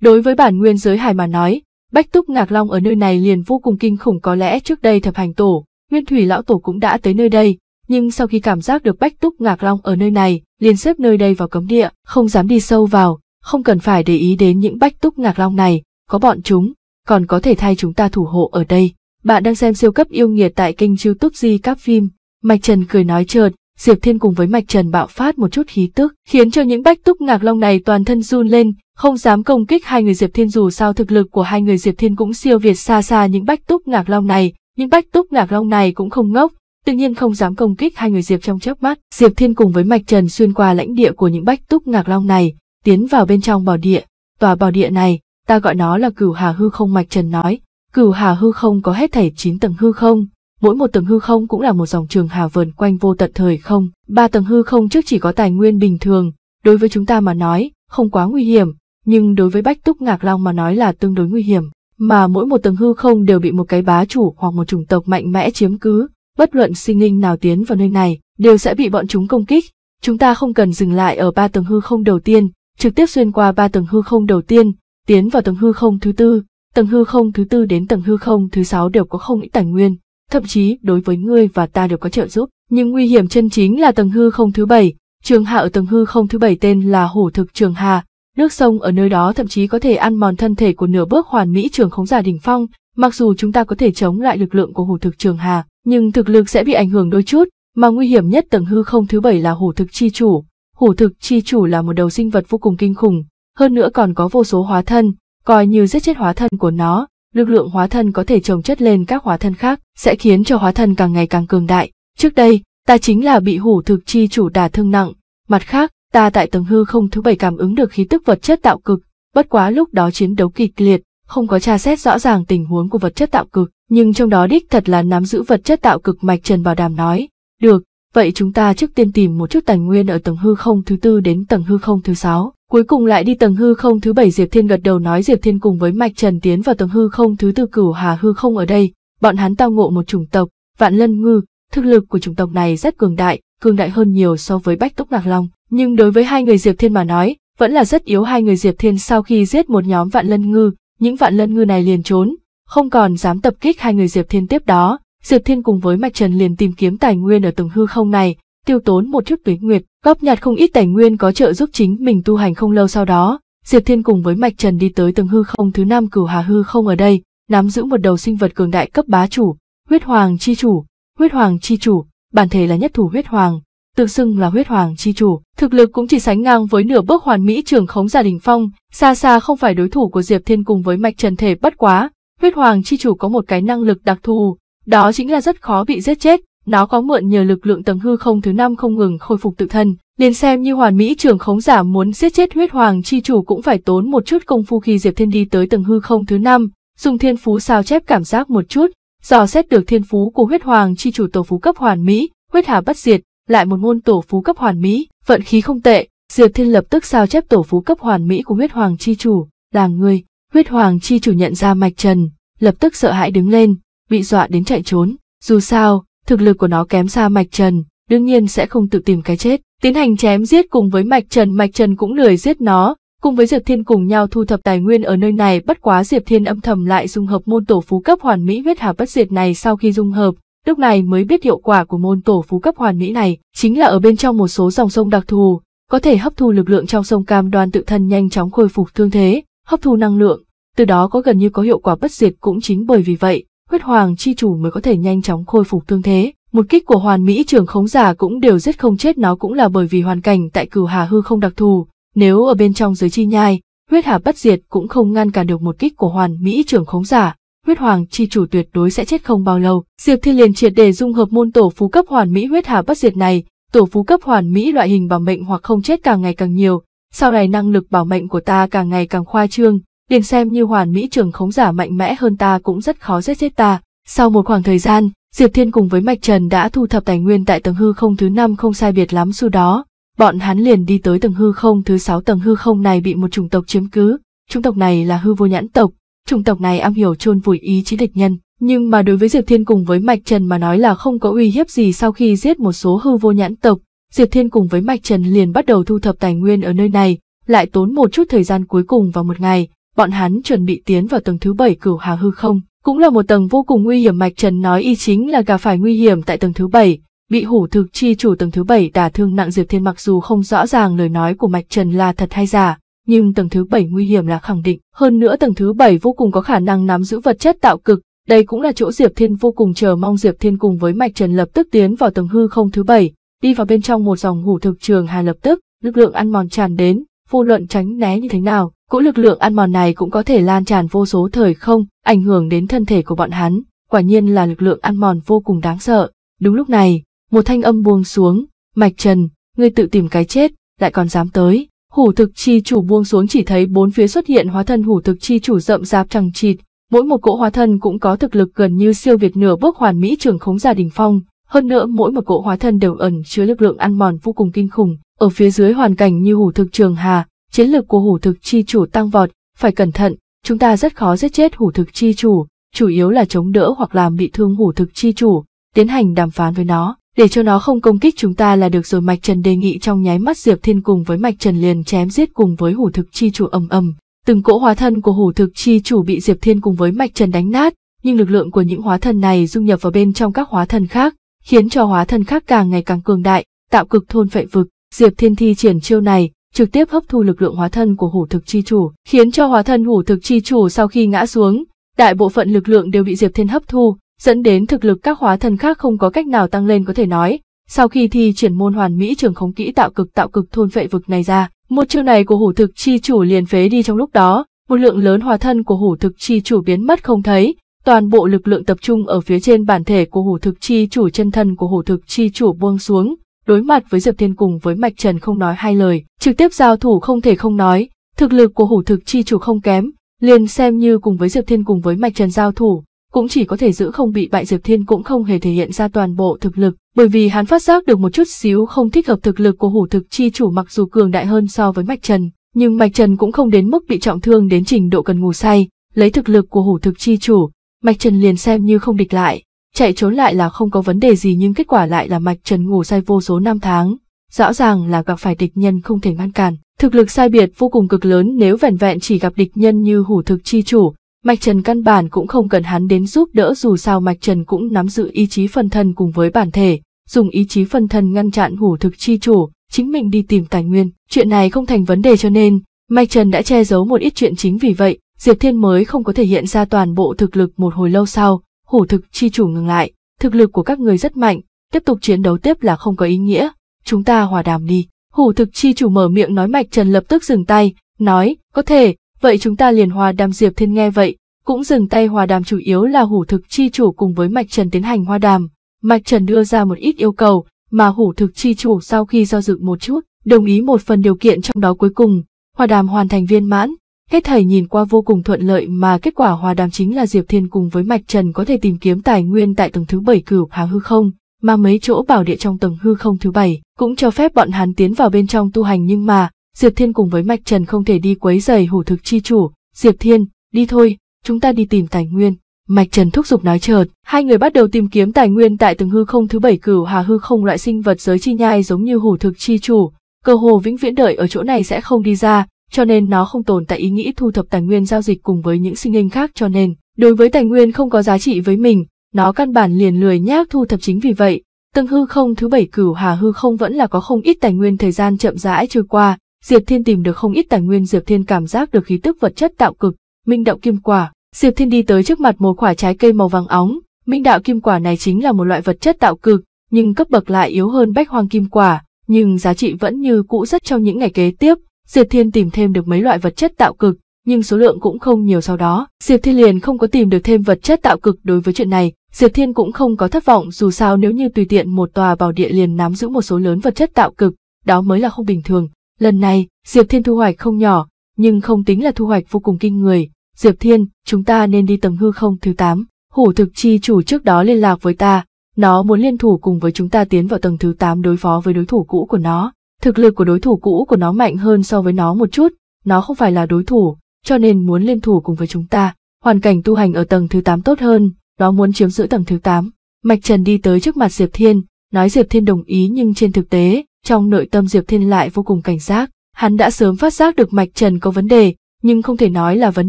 đối với bản nguyên giới hải mà nói, bách túc ngạc long ở nơi này liền vô cùng kinh khủng có lẽ trước đây thập hành tổ, nguyên thủy lão tổ cũng đã tới nơi đây, nhưng sau khi cảm giác được bách túc ngạc long ở nơi này, liền xếp nơi đây vào cấm địa, không dám đi sâu vào, không cần phải để ý đến những bách túc ngạc long này, có bọn chúng, còn có thể thay chúng ta thủ hộ ở đây. Bạn đang xem siêu cấp yêu nghiệt tại kênh youtube Di Các Phim. Mạch Trần cười nói chợt, Diệp Thiên cùng với Mạch Trần bạo phát một chút khí tức, khiến cho những bách túc ngạc long này toàn thân run lên, không dám công kích hai người Diệp Thiên dù sao thực lực của hai người Diệp Thiên cũng siêu việt xa xa những bách túc ngạc long này, nhưng bách túc ngạc long này cũng không ngốc, tự nhiên không dám công kích hai người Diệp trong chớp mắt. Diệp Thiên cùng với Mạch Trần xuyên qua lãnh địa của những bách túc ngạc long này, tiến vào bên trong bảo địa. Tòa bảo địa này, ta gọi nó là cửu hà hư không Mạch Trần nói. Cửu hà hư không có hết thảy chín tầng hư không, mỗi một tầng hư không cũng là một dòng trường hà vờn quanh vô tận thời không. Ba tầng hư không trước chỉ có tài nguyên bình thường, đối với chúng ta mà nói, không quá nguy hiểm, nhưng đối với bách túc ngạc long mà nói là tương đối nguy hiểm mà mỗi một tầng hư không đều bị một cái bá chủ hoặc một chủng tộc mạnh mẽ chiếm cứ, bất luận sinh linh nào tiến vào nơi này, đều sẽ bị bọn chúng công kích. Chúng ta không cần dừng lại ở ba tầng hư không đầu tiên, trực tiếp xuyên qua ba tầng hư không đầu tiên, tiến vào tầng hư không thứ tư, tầng hư không thứ tư đến tầng hư không thứ sáu đều có không ít tài nguyên, thậm chí đối với ngươi và ta đều có trợ giúp. Nhưng nguy hiểm chân chính là tầng hư không thứ bảy, trường hạ ở tầng hư không thứ bảy tên là hổ thực trường hà, nước sông ở nơi đó thậm chí có thể ăn mòn thân thể của nửa bước hoàn mỹ trường khống giả đỉnh phong, mặc dù chúng ta có thể chống lại lực lượng của hổ thực trường hà, nhưng thực lực sẽ bị ảnh hưởng đôi chút, mà nguy hiểm nhất tầng hư không thứ bảy là hủ thực chi chủ. hủ thực chi chủ là một đầu sinh vật vô cùng kinh khủng, hơn nữa còn có vô số hóa thân, coi như giết chết hóa thân của nó, lực lượng hóa thân có thể trồng chất lên các hóa thân khác, sẽ khiến cho hóa thân càng ngày càng cường đại. Trước đây, ta chính là bị hủ thực chi chủ đả thương nặng, mặt khác, ta tại tầng hư không thứ bảy cảm ứng được khí tức vật chất tạo cực, bất quá lúc đó chiến đấu kịch liệt, không có tra xét rõ ràng tình huống của vật chất tạo cực, nhưng trong đó đích thật là nắm giữ vật chất tạo cực mạch Trần Bảo Đàm nói. Được, vậy chúng ta trước tiên tìm một chút tài nguyên ở tầng hư không thứ tư đến tầng hư không thứ sáu, cuối cùng lại đi tầng hư không thứ bảy Diệp Thiên gật đầu nói Diệp Thiên cùng với mạch Trần tiến vào tầng hư không thứ tư cửu hà hư không ở đây, bọn hắn tao ngộ một chủng tộc, vạn lân ngư, thực lực của chủng tộc này rất cường đại, cường đại hơn nhiều so với bách túc nạc long, nhưng đối với hai người Diệp Thiên mà nói, vẫn là rất yếu hai người Diệp Thiên sau khi giết một nhóm vạn lân ngư, những vạn lân ngư này liền trốn, không còn dám tập kích hai người Diệp Thiên tiếp đó, Diệp Thiên cùng với Mạch Trần liền tìm kiếm tài nguyên ở tầng hư không này, tiêu tốn một chút tuyến nguyệt, góp nhặt không ít tài nguyên có trợ giúp chính mình tu hành không lâu sau đó. Diệp Thiên cùng với Mạch Trần đi tới tầng hư không thứ năm cửu hà hư không ở đây, nắm giữ một đầu sinh vật cường đại cấp bá chủ, huyết hoàng chi chủ, huyết hoàng chi chủ, bản thể là nhất thủ huyết hoàng, được xưng là huyết hoàng chi chủ, thực lực cũng chỉ sánh ngang với nửa bước hoàn mỹ trưởng khống gia đình phong, xa xa không phải đối thủ của Diệp Thiên cùng với mạch trần thể bất quá. Huyết hoàng chi chủ có một cái năng lực đặc thù, đó chính là rất khó bị giết chết, nó có mượn nhờ lực lượng tầng hư không thứ năm không ngừng khôi phục tự thân, Liên xem như hoàn mỹ trưởng khống giả muốn giết chết huyết hoàng chi chủ cũng phải tốn một chút công phu khi Diệp Thiên đi tới tầng hư không thứ năm, dùng thiên phú sao chép cảm giác một chút, dò xét được thiên phú của huyết hoàng chi chủ tổ phú cấp hoàn mỹ, huyết hà bất diệt, lại một môn tổ phú cấp hoàn mỹ, vận khí không tệ, Diệp Thiên lập tức sao chép tổ phú cấp hoàn mỹ của huyết hoàng chi chủ, là người, huyết hoàng chi chủ nhận ra mạch trần, lập tức sợ hãi đứng lên, bị dọa đến chạy trốn, dù sao, thực lực của nó kém xa mạch trần, đương nhiên sẽ không tự tìm cái chết, tiến hành chém giết cùng với mạch trần, mạch trần cũng lười giết nó, cùng với Diệp Thiên cùng nhau thu thập tài nguyên ở nơi này bất quá Diệp Thiên âm thầm lại dung hợp môn tổ phú cấp hoàn mỹ huyết hà bất diệt này sau khi dung hợp, lúc này mới biết hiệu quả của môn tổ phú cấp hoàn mỹ này chính là ở bên trong một số dòng sông đặc thù, có thể hấp thu lực lượng trong sông cam đoan tự thân nhanh chóng khôi phục thương thế, hấp thu năng lượng, từ đó có gần như có hiệu quả bất diệt cũng chính bởi vì vậy, huyết hoàng chi chủ mới có thể nhanh chóng khôi phục thương thế. Một kích của hoàn mỹ trường khống giả cũng đều giết không chết nó cũng là bởi vì hoàn cảnh tại cửu hà hư không đặc thù, nếu ở bên trong giới chi nhai, huyết hà bất diệt cũng không ngăn cản được một kích của hoàn mỹ trưởng khống giả huyết hoàng chi chủ tuyệt đối sẽ chết không bao lâu. Diệp Thiên liền triệt để dung hợp môn tổ phú cấp hoàn mỹ huyết hà bất diệt này, tổ phú cấp hoàn mỹ loại hình bảo mệnh hoặc không chết càng ngày càng nhiều, sau này năng lực bảo mệnh của ta càng ngày càng khoa trương, liền xem như hoàn mỹ trường khống giả mạnh mẽ hơn ta cũng rất khó giết chết ta. Sau một khoảng thời gian, Diệp Thiên cùng với Mạch Trần đã thu thập tài nguyên tại tầng hư không thứ năm không sai biệt lắm xu đó, bọn hắn liền đi tới tầng hư không thứ sáu tầng hư không này bị một chủng tộc chiếm cứ, chủng tộc này là hư vô nhãn tộc, Trung tộc này am hiểu chôn vùi ý chí địch nhân, nhưng mà đối với Diệp Thiên cùng với Mạch Trần mà nói là không có uy hiếp gì sau khi giết một số hư vô nhãn tộc, Diệp Thiên cùng với Mạch Trần liền bắt đầu thu thập tài nguyên ở nơi này, lại tốn một chút thời gian cuối cùng vào một ngày, bọn hắn chuẩn bị tiến vào tầng thứ bảy cửu hà hư không, cũng là một tầng vô cùng nguy hiểm Mạch Trần nói y chính là gặp phải nguy hiểm tại tầng thứ bảy, bị hủ thực chi chủ tầng thứ bảy đả thương nặng Diệp Thiên mặc dù không rõ ràng lời nói của Mạch Trần là thật hay giả, nhưng tầng thứ 7 nguy hiểm là khẳng định. Hơn nữa tầng thứ 7 vô cùng có khả năng nắm giữ vật chất tạo cực, đây cũng là chỗ Diệp Thiên vô cùng chờ mong Diệp Thiên cùng với Mạch Trần lập tức tiến vào tầng hư không thứ 7, đi vào bên trong một dòng ngủ thực trường hà lập tức, lực lượng ăn mòn tràn đến, vô luận tránh né như thế nào, cỗ lực lượng ăn mòn này cũng có thể lan tràn vô số thời không, ảnh hưởng đến thân thể của bọn hắn, quả nhiên là lực lượng ăn mòn vô cùng đáng sợ. Đúng lúc này, một thanh âm buông xuống, Mạch Trần, ngươi tự tìm cái chết, lại còn dám tới, Hủ thực chi chủ buông xuống chỉ thấy bốn phía xuất hiện hóa thân hủ thực chi chủ rậm rạp chẳng chịt, mỗi một cỗ hóa thân cũng có thực lực gần như siêu việt nửa bước hoàn mỹ trường khống gia đình phong, hơn nữa mỗi một cỗ hóa thân đều ẩn chứa lực lượng ăn mòn vô cùng kinh khủng, ở phía dưới hoàn cảnh như hủ thực trường hà, chiến lực của hủ thực chi chủ tăng vọt, phải cẩn thận, chúng ta rất khó giết chết hủ thực chi chủ, chủ yếu là chống đỡ hoặc làm bị thương hủ thực chi chủ, tiến hành đàm phán với nó để cho nó không công kích chúng ta là được rồi Mạch Trần đề nghị trong nháy mắt Diệp Thiên cùng với Mạch Trần liền chém giết cùng với hủ thực chi chủ ầm ầm. Từng cỗ hóa thân của hủ thực chi chủ bị Diệp Thiên cùng với Mạch Trần đánh nát, nhưng lực lượng của những hóa thân này dung nhập vào bên trong các hóa thân khác, khiến cho hóa thân khác càng ngày càng cường đại, tạo cực thôn phệ vực. Diệp Thiên thi triển chiêu này, trực tiếp hấp thu lực lượng hóa thân của hủ thực chi chủ, khiến cho hóa thân hủ thực chi chủ sau khi ngã xuống, đại bộ phận lực lượng đều bị Diệp Thiên hấp thu, dẫn đến thực lực các hóa thần khác không có cách nào tăng lên có thể nói. Sau khi thi triển môn hoàn mỹ trường khống kỹ tạo cực tạo cực thôn phệ vực này ra, một chiêu này của hủ thực chi chủ liền phế đi trong lúc đó, một lượng lớn hóa thân của hủ thực chi chủ biến mất không thấy, toàn bộ lực lượng tập trung ở phía trên bản thể của hủ thực chi chủ chân thân của hủ thực chi chủ buông xuống, đối mặt với Diệp Thiên cùng với Mạch Trần không nói hai lời, trực tiếp giao thủ không thể không nói, thực lực của hủ thực chi chủ không kém, liền xem như cùng với Diệp Thiên cùng với Mạch Trần giao thủ, cũng chỉ có thể giữ không bị bại Diệp Thiên cũng không hề thể hiện ra toàn bộ thực lực, bởi vì hắn phát giác được một chút xíu không thích hợp thực lực của hủ thực chi chủ mặc dù cường đại hơn so với Mạch Trần, nhưng Mạch Trần cũng không đến mức bị trọng thương đến trình độ cần ngủ say, lấy thực lực của hủ thực chi chủ, Mạch Trần liền xem như không địch lại, chạy trốn lại là không có vấn đề gì nhưng kết quả lại là Mạch Trần ngủ say vô số năm tháng, rõ ràng là gặp phải địch nhân không thể ngăn cản. Thực lực sai biệt vô cùng cực lớn nếu vẹn vẹn chỉ gặp địch nhân như hủ thực chi chủ, Mạch Trần căn bản cũng không cần hắn đến giúp đỡ dù sao Mạch Trần cũng nắm giữ ý chí phân thân cùng với bản thể, dùng ý chí phân thân ngăn chặn hủ thực chi chủ, chính mình đi tìm tài nguyên. Chuyện này không thành vấn đề cho nên, Mạch Trần đã che giấu một ít chuyện chính vì vậy, Diệp Thiên mới không có thể hiện ra toàn bộ thực lực một hồi lâu sau, hủ thực chi chủ ngừng lại, thực lực của các người rất mạnh, tiếp tục chiến đấu tiếp là không có ý nghĩa, chúng ta hòa đàm đi. Hủ thực chi chủ mở miệng nói Mạch Trần lập tức dừng tay, nói, có thể, vậy chúng ta liền hòa đàm Diệp Thiên nghe vậy, cũng dừng tay hòa đàm chủ yếu là hủ thực chi chủ cùng với Mạch Trần tiến hành hòa đàm. Mạch Trần đưa ra một ít yêu cầu, mà hủ thực chi chủ sau khi do dự một chút, đồng ý một phần điều kiện trong đó cuối cùng, hòa đàm hoàn thành viên mãn, hết thầy nhìn qua vô cùng thuận lợi mà kết quả hòa đàm chính là Diệp Thiên cùng với Mạch Trần có thể tìm kiếm tài nguyên tại tầng thứ bảy cửu hà hư không, mà mấy chỗ bảo địa trong tầng hư không thứ bảy cũng cho phép bọn hắn tiến vào bên trong tu hành nhưng mà, Diệp Thiên cùng với Mạch Trần không thể đi quấy giày hủ thực chi chủ, Diệp Thiên, đi thôi, chúng ta đi tìm tài nguyên. Mạch Trần thúc giục nói chợt, hai người bắt đầu tìm kiếm tài nguyên tại từng hư không thứ bảy cửu hà hư không loại sinh vật giới chi nhai giống như hủ thực chi chủ, cơ hồ vĩnh viễn đợi ở chỗ này sẽ không đi ra, cho nên nó không tồn tại ý nghĩ thu thập tài nguyên giao dịch cùng với những sinh linh khác cho nên, đối với tài nguyên không có giá trị với mình, nó căn bản liền lười nhác thu thập chính vì vậy, từng hư không thứ bảy cửu hà hư không vẫn là có không ít tài nguyên thời gian chậm rãi trôi qua, Diệp Thiên tìm được không ít tài nguyên Diệp Thiên cảm giác được khí tức vật chất tạo cực, minh đạo kim quả. Diệp Thiên đi tới trước mặt một quả trái cây màu vàng óng, minh đạo kim quả này chính là một loại vật chất tạo cực, nhưng cấp bậc lại yếu hơn bách hoang kim quả, nhưng giá trị vẫn như cũ rất trong những ngày kế tiếp. Diệp Thiên tìm thêm được mấy loại vật chất tạo cực, nhưng số lượng cũng không nhiều sau đó. Diệp Thiên liền không có tìm được thêm vật chất tạo cực đối với chuyện này, Diệp Thiên cũng không có thất vọng dù sao nếu như tùy tiện một tòa bảo địa liền nắm giữ một số lớn vật chất tạo cực, đó mới là không bình thường. Lần này, Diệp Thiên thu hoạch không nhỏ, nhưng không tính là thu hoạch vô cùng kinh người. Diệp Thiên, chúng ta nên đi tầng hư không thứ 8. Hủ thực chi chủ trước đó liên lạc với ta, nó muốn liên thủ cùng với chúng ta tiến vào tầng thứ 8 đối phó với đối thủ cũ của nó. Thực lực của đối thủ cũ của nó mạnh hơn so với nó một chút, nó không phải là đối thủ, cho nên muốn liên thủ cùng với chúng ta. Hoàn cảnh tu hành ở tầng thứ 8 tốt hơn, nó muốn chiếm giữ tầng thứ 8. Mạch Trần đi tới trước mặt Diệp Thiên, nói Diệp Thiên đồng ý nhưng trên thực tế, trong nội tâm Diệp Thiên lại vô cùng cảnh giác, hắn đã sớm phát giác được mạch trần có vấn đề, nhưng không thể nói là vấn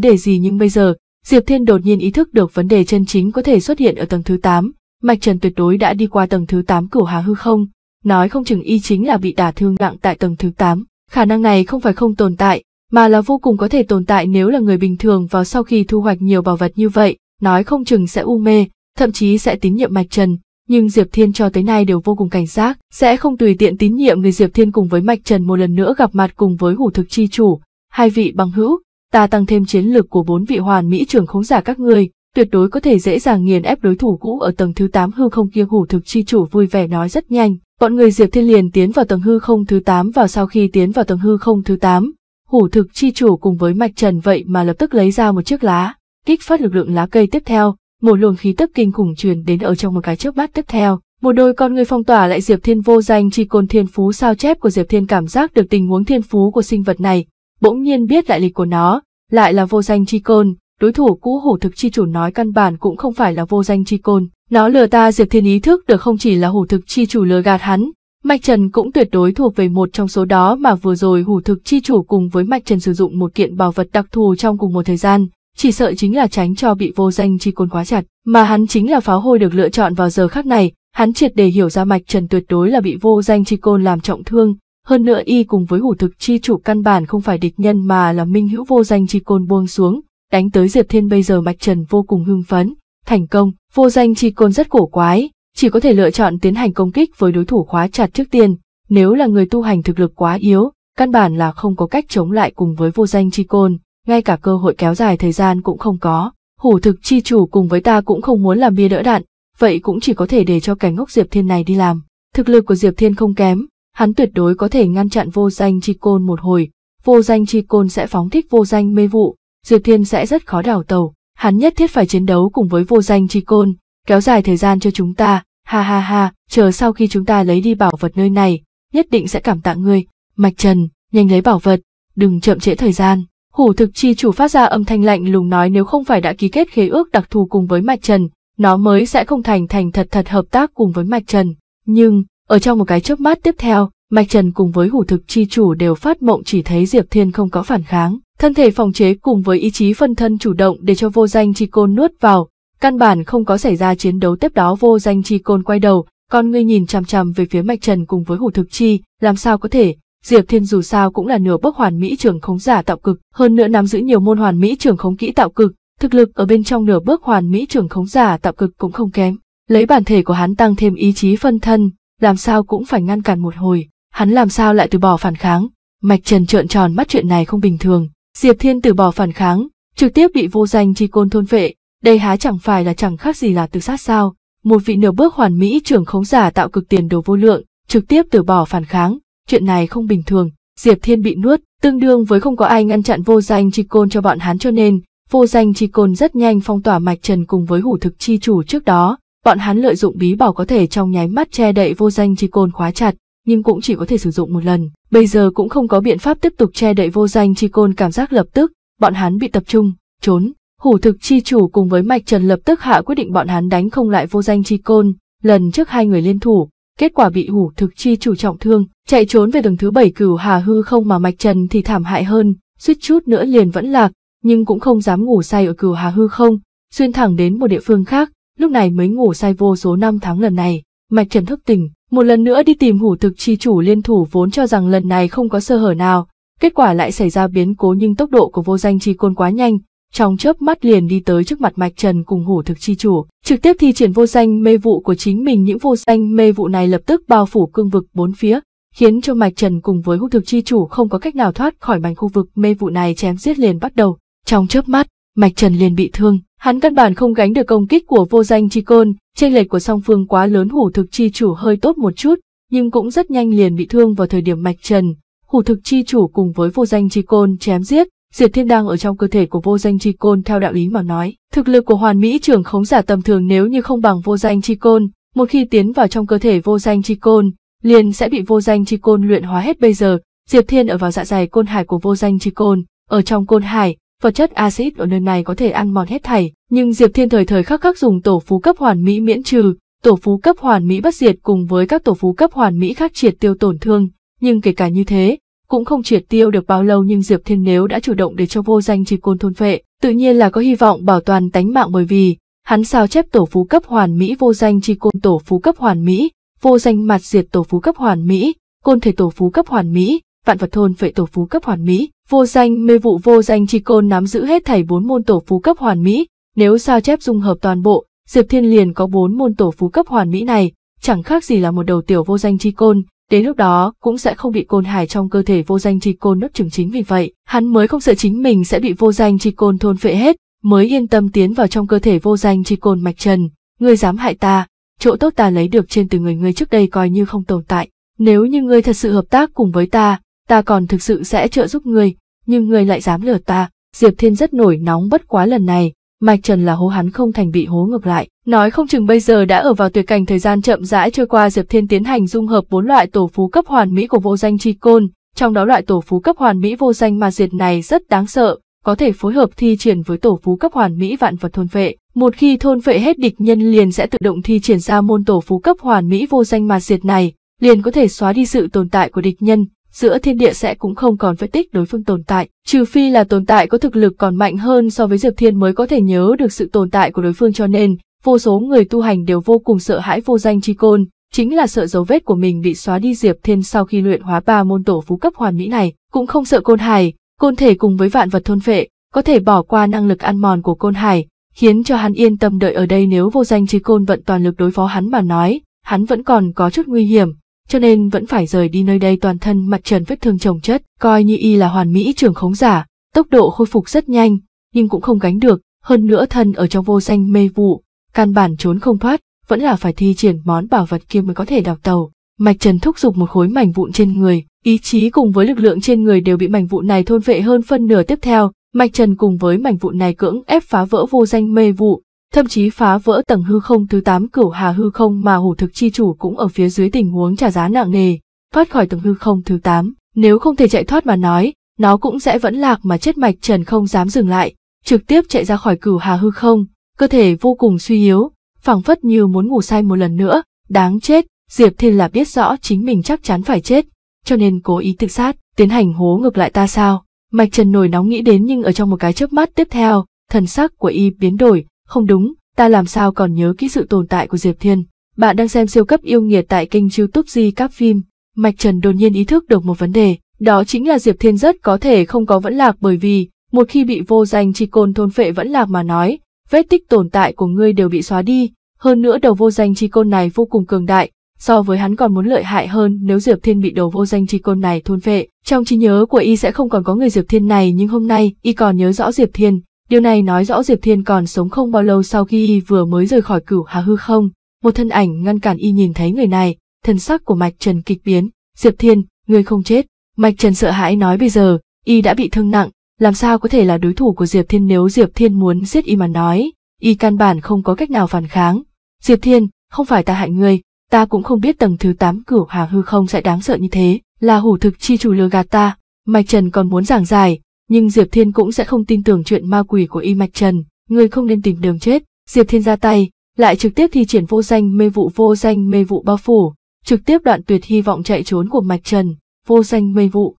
đề gì nhưng bây giờ, Diệp Thiên đột nhiên ý thức được vấn đề chân chính có thể xuất hiện ở tầng thứ 8, mạch trần tuyệt đối đã đi qua tầng thứ 8 cửu hà hư không, nói không chừng y chính là bị đả thương nặng tại tầng thứ 8, khả năng này không phải không tồn tại, mà là vô cùng có thể tồn tại nếu là người bình thường vào sau khi thu hoạch nhiều bảo vật như vậy, nói không chừng sẽ u mê, thậm chí sẽ tín nhiệm mạch trần, nhưng Diệp Thiên cho tới nay đều vô cùng cảnh giác, sẽ không tùy tiện tín nhiệm người Diệp Thiên cùng với Mạch Trần một lần nữa gặp mặt cùng với hủ thực chi chủ, hai vị bằng hữu, ta tăng thêm chiến lực của bốn vị hoàn mỹ trưởng khống giả các người, tuyệt đối có thể dễ dàng nghiền ép đối thủ cũ ở tầng thứ 8 hư không kia hủ thực chi chủ vui vẻ nói rất nhanh. Bọn người Diệp Thiên liền tiến vào tầng hư không thứ 8 và sau khi tiến vào tầng hư không thứ 8, hủ thực chi chủ cùng với Mạch Trần vậy mà lập tức lấy ra một chiếc lá, kích phát lực lượng lá cây tiếp theo, một luồng khí tức kinh khủng truyền đến ở trong một cái chớp mắt tiếp theo một đôi con người phong tỏa lại diệp thiên vô danh chi côn thiên phú sao chép của diệp thiên cảm giác được tình huống thiên phú của sinh vật này bỗng nhiên biết lại lịch của nó lại là vô danh chi côn đối thủ cũ hủ thực chi chủ nói căn bản cũng không phải là vô danh chi côn nó lừa ta diệp thiên ý thức được không chỉ là hủ thực chi chủ lừa gạt hắn mạch trần cũng tuyệt đối thuộc về một trong số đó mà vừa rồi hủ thực chi chủ cùng với mạch trần sử dụng một kiện bảo vật đặc thù trong cùng một thời gian chỉ sợ chính là tránh cho bị vô danh chi côn quá chặt, mà hắn chính là pháo hôi được lựa chọn vào giờ khắc này, hắn triệt để hiểu ra mạch trần tuyệt đối là bị vô danh chi côn làm trọng thương, hơn nữa y cùng với hủ thực chi chủ căn bản không phải địch nhân mà là minh hữu vô danh chi côn buông xuống, đánh tới Diệp Thiên bây giờ mạch trần vô cùng hưng phấn, thành công, vô danh chi côn rất cổ quái, chỉ có thể lựa chọn tiến hành công kích với đối thủ khóa chặt trước tiên, nếu là người tu hành thực lực quá yếu, căn bản là không có cách chống lại cùng với vô danh chi côn, ngay cả cơ hội kéo dài thời gian cũng không có. Hủ thực chi chủ cùng với ta cũng không muốn làm bia đỡ đạn, vậy cũng chỉ có thể để cho cái ngốc Diệp Thiên này đi làm. Thực lực của Diệp Thiên không kém, hắn tuyệt đối có thể ngăn chặn vô danh chi côn một hồi, vô danh chi côn sẽ phóng thích vô danh mê vụ, Diệp Thiên sẽ rất khó đảo tàu, hắn nhất thiết phải chiến đấu cùng với vô danh chi côn, kéo dài thời gian cho chúng ta, ha ha ha, chờ sau khi chúng ta lấy đi bảo vật nơi này, nhất định sẽ cảm tạ ngươi, Mạch Trần, nhanh lấy bảo vật, đừng chậm trễ thời gian. Hủ thực chi chủ phát ra âm thanh lạnh lùng nói nếu không phải đã ký kết khế ước đặc thù cùng với Mạch Trần, nó mới sẽ không thành thành thật thật hợp tác cùng với Mạch Trần. Nhưng, ở trong một cái chớp mắt tiếp theo, Mạch Trần cùng với hủ thực chi chủ đều phát mộng chỉ thấy Diệp Thiên không có phản kháng. Thân thể phòng chế cùng với ý chí phân thân chủ động để cho vô danh chi côn nuốt vào. Căn bản không có xảy ra chiến đấu tiếp đó vô danh chi côn quay đầu, con ngươi nhìn chằm chằm về phía Mạch Trần cùng với hủ thực chi, làm sao có thể, Diệp Thiên dù sao cũng là nửa bước hoàn mỹ trưởng khống giả tạo cực, hơn nữa nắm giữ nhiều môn hoàn mỹ trưởng khống kỹ tạo cực, thực lực ở bên trong nửa bước hoàn mỹ trưởng khống giả tạo cực cũng không kém. Lấy bản thể của hắn tăng thêm ý chí phân thân, làm sao cũng phải ngăn cản một hồi, hắn làm sao lại từ bỏ phản kháng. Mạch Trần trợn tròn mắt chuyện này không bình thường, Diệp Thiên từ bỏ phản kháng, trực tiếp bị vô danh chi côn thôn vệ, đây há chẳng phải là chẳng khác gì là tự sát sao? Một vị nửa bước hoàn mỹ trưởng khống giả tạo cực tiền đồ vô lượng, trực tiếp từ bỏ phản kháng, chuyện này không bình thường, Diệp Thiên bị nuốt, tương đương với không có ai ngăn chặn vô danh chi côn cho bọn hắn cho nên, vô danh chi côn rất nhanh phong tỏa mạch trần cùng với hủ thực chi chủ trước đó, bọn hắn lợi dụng bí bảo có thể trong nháy mắt che đậy vô danh chi côn khóa chặt, nhưng cũng chỉ có thể sử dụng một lần, bây giờ cũng không có biện pháp tiếp tục che đậy vô danh chi côn cảm giác lập tức, bọn hắn bị tập trung, trốn, hủ thực chi chủ cùng với mạch trần lập tức hạ quyết định bọn hắn đánh không lại vô danh chi côn, lần trước hai người liên thủ, kết quả bị hủ thực chi chủ trọng thương, chạy trốn về đường thứ bảy cửu hà hư không mà mạch trần thì thảm hại hơn, suýt chút nữa liền vẫn lạc, nhưng cũng không dám ngủ say ở cửu hà hư không, xuyên thẳng đến một địa phương khác, lúc này mới ngủ say vô số năm tháng lần này, mạch trần thức tỉnh, một lần nữa đi tìm hủ thực chi chủ liên thủ vốn cho rằng lần này không có sơ hở nào, kết quả lại xảy ra biến cố nhưng tốc độ của vô danh chi côn quá nhanh, trong chớp mắt liền đi tới trước mặt Mạch Trần cùng hủ thực chi chủ, trực tiếp thi triển vô danh mê vụ của chính mình những vô danh mê vụ này lập tức bao phủ cương vực bốn phía, khiến cho Mạch Trần cùng với hủ thực chi chủ không có cách nào thoát khỏi mảnh khu vực mê vụ này chém giết liền bắt đầu. Trong chớp mắt, Mạch Trần liền bị thương, hắn căn bản không gánh được công kích của vô danh chi côn, chênh lệch của song phương quá lớn hủ thực chi chủ hơi tốt một chút, nhưng cũng rất nhanh liền bị thương vào thời điểm Mạch Trần, hủ thực chi chủ cùng với vô danh chi côn chém giết, Diệp Thiên đang ở trong cơ thể của vô danh chi côn theo đạo lý mà nói. Thực lực của hoàn mỹ trưởng khống giả tầm thường nếu như không bằng vô danh chi côn, một khi tiến vào trong cơ thể vô danh chi côn, liền sẽ bị vô danh chi côn luyện hóa hết bây giờ. Diệp Thiên ở vào dạ dày côn hải của vô danh chi côn, ở trong côn hải, vật chất axit ở nơi này có thể ăn mòn hết thảy, nhưng Diệp Thiên thời thời khắc khắc dùng tổ phú cấp hoàn mỹ miễn trừ, tổ phú cấp hoàn mỹ bất diệt cùng với các tổ phú cấp hoàn mỹ khác triệt tiêu tổn thương, nhưng kể cả như thế, cũng không triệt tiêu được bao lâu nhưng Diệp Thiên nếu đã chủ động để cho vô danh trì côn thôn phệ, tự nhiên là có hy vọng bảo toàn tánh mạng bởi vì hắn sao chép tổ phú cấp hoàn mỹ vô danh trì côn tổ phú cấp hoàn mỹ, vô danh mặt diệt tổ phú cấp hoàn mỹ, côn thể tổ phú cấp hoàn mỹ, vạn vật thôn phệ tổ phú cấp hoàn mỹ, vô danh mê vụ vô danh trì côn nắm giữ hết thảy bốn môn tổ phú cấp hoàn mỹ, nếu sao chép dung hợp toàn bộ, Diệp Thiên liền có bốn môn tổ phú cấp hoàn mỹ này, chẳng khác gì là một đầu tiểu vô danh chi côn, đến lúc đó cũng sẽ không bị côn hải trong cơ thể vô danh chi côn nuốt chừng chính vì vậy, hắn mới không sợ chính mình sẽ bị vô danh chi côn thôn phệ hết, mới yên tâm tiến vào trong cơ thể vô danh chi côn mạch trần, ngươi dám hại ta, chỗ tốt ta lấy được trên từ người ngươi trước đây coi như không tồn tại, nếu như ngươi thật sự hợp tác cùng với ta, ta còn thực sự sẽ trợ giúp ngươi, nhưng ngươi lại dám lừa ta, Diệp Thiên rất nổi nóng bất quá lần này, Mạch Trần là hố hắn không thành bị hố ngược lại. Nói không chừng bây giờ đã ở vào tuyệt cảnh thời gian chậm rãi trôi qua Diệp Thiên tiến hành dung hợp bốn loại tổ phú cấp hoàn mỹ của vô danh chi côn, trong đó loại tổ phú cấp hoàn mỹ vô danh mà diệt này rất đáng sợ, có thể phối hợp thi triển với tổ phú cấp hoàn mỹ vạn vật thôn vệ. Một khi thôn vệ hết địch nhân liền sẽ tự động thi triển ra môn tổ phú cấp hoàn mỹ vô danh mà diệt này, liền có thể xóa đi sự tồn tại của địch nhân, giữa thiên địa sẽ cũng không còn vết tích đối phương tồn tại, trừ phi là tồn tại có thực lực còn mạnh hơn so với Diệp Thiên mới có thể nhớ được sự tồn tại của đối phương cho nên, vô số người tu hành đều vô cùng sợ hãi vô danh chi côn, chính là sợ dấu vết của mình bị xóa đi Diệp Thiên sau khi luyện hóa ba môn tổ phú cấp hoàn mỹ này, cũng không sợ côn hài, côn thể cùng với vạn vật thôn phệ, có thể bỏ qua năng lực ăn mòn của côn hài, khiến cho hắn yên tâm đợi ở đây nếu vô danh chi côn vận toàn lực đối phó hắn mà nói, hắn vẫn còn có chút nguy hiểm, cho nên vẫn phải rời đi nơi đây toàn thân mặt trần vết thương trồng chất, coi như y là hoàn mỹ trường khống giả, tốc độ khôi phục rất nhanh, nhưng cũng không gánh được, hơn nữa thân ở trong vô danh mê vụ, căn bản trốn không thoát, vẫn là phải thi triển món bảo vật kia mới có thể đào tàu. Mạch Trần thúc giục một khối mảnh vụn trên người, ý chí cùng với lực lượng trên người đều bị mảnh vụn này thôn vệ hơn phân nửa tiếp theo, Mạch Trần cùng với mảnh vụn này cưỡng ép phá vỡ vô danh mê vụ, thậm chí phá vỡ tầng hư không thứ 8 cửu hà hư không mà hủ thực chi chủ cũng ở phía dưới tình huống trả giá nặng nề, thoát khỏi tầng hư không thứ 8, nếu không thể chạy thoát mà nói, nó cũng sẽ vẫn lạc mà chết mạch trần không dám dừng lại, trực tiếp chạy ra khỏi cửu hà hư không, cơ thể vô cùng suy yếu, phảng phất như muốn ngủ say một lần nữa, đáng chết, Diệp Thiên là biết rõ chính mình chắc chắn phải chết, cho nên cố ý tự sát, tiến hành hố ngược lại ta sao? Mạch Trần nổi nóng nghĩ đến nhưng ở trong một cái chớp mắt tiếp theo, thần sắc của y biến đổi, không đúng, ta làm sao còn nhớ kỹ sự tồn tại của Diệp Thiên. Bạn đang xem siêu cấp yêu nghiệt tại kênh youtube Di Cáp Phim. Mạch Trần đột nhiên ý thức được một vấn đề, đó chính là Diệp Thiên rất có thể không có vẫn lạc bởi vì, một khi bị vô danh chi côn thôn phệ vẫn lạc mà nói, vết tích tồn tại của ngươi đều bị xóa đi, hơn nữa đầu vô danh chi côn này vô cùng cường đại, so với hắn còn muốn lợi hại hơn nếu Diệp Thiên bị đầu vô danh chi côn này thôn phệ. Trong trí nhớ của y sẽ không còn có người Diệp Thiên này nhưng hôm nay y còn nhớ rõ Diệp Thiên, Điều này nói rõ Diệp Thiên còn sống không bao lâu sau khi y vừa mới rời khỏi cửu hà hư không, một thân ảnh ngăn cản y nhìn thấy người này, thần sắc của Mạch Trần kịch biến, Diệp Thiên, ngươi không chết. Mạch Trần sợ hãi nói bây giờ, y đã bị thương nặng, làm sao có thể là đối thủ của Diệp Thiên nếu Diệp Thiên muốn giết y mà nói, y căn bản không có cách nào phản kháng. Diệp Thiên, không phải ta hại ngươi, ta cũng không biết tầng thứ 8 cửu hà hư không sẽ đáng sợ như thế, là hủ thực chi chủ lừa gạt ta. Mạch Trần còn muốn giảng giải, nhưng Diệp Thiên cũng sẽ không tin tưởng chuyện ma quỷ của Y Mạch Trần, người không nên tìm đường chết. Diệp Thiên ra tay, lại trực tiếp thi triển vô danh mê vụ vô danh mê vụ bao phủ, trực tiếp đoạn tuyệt hy vọng chạy trốn của Mạch Trần, vô danh mê vụ.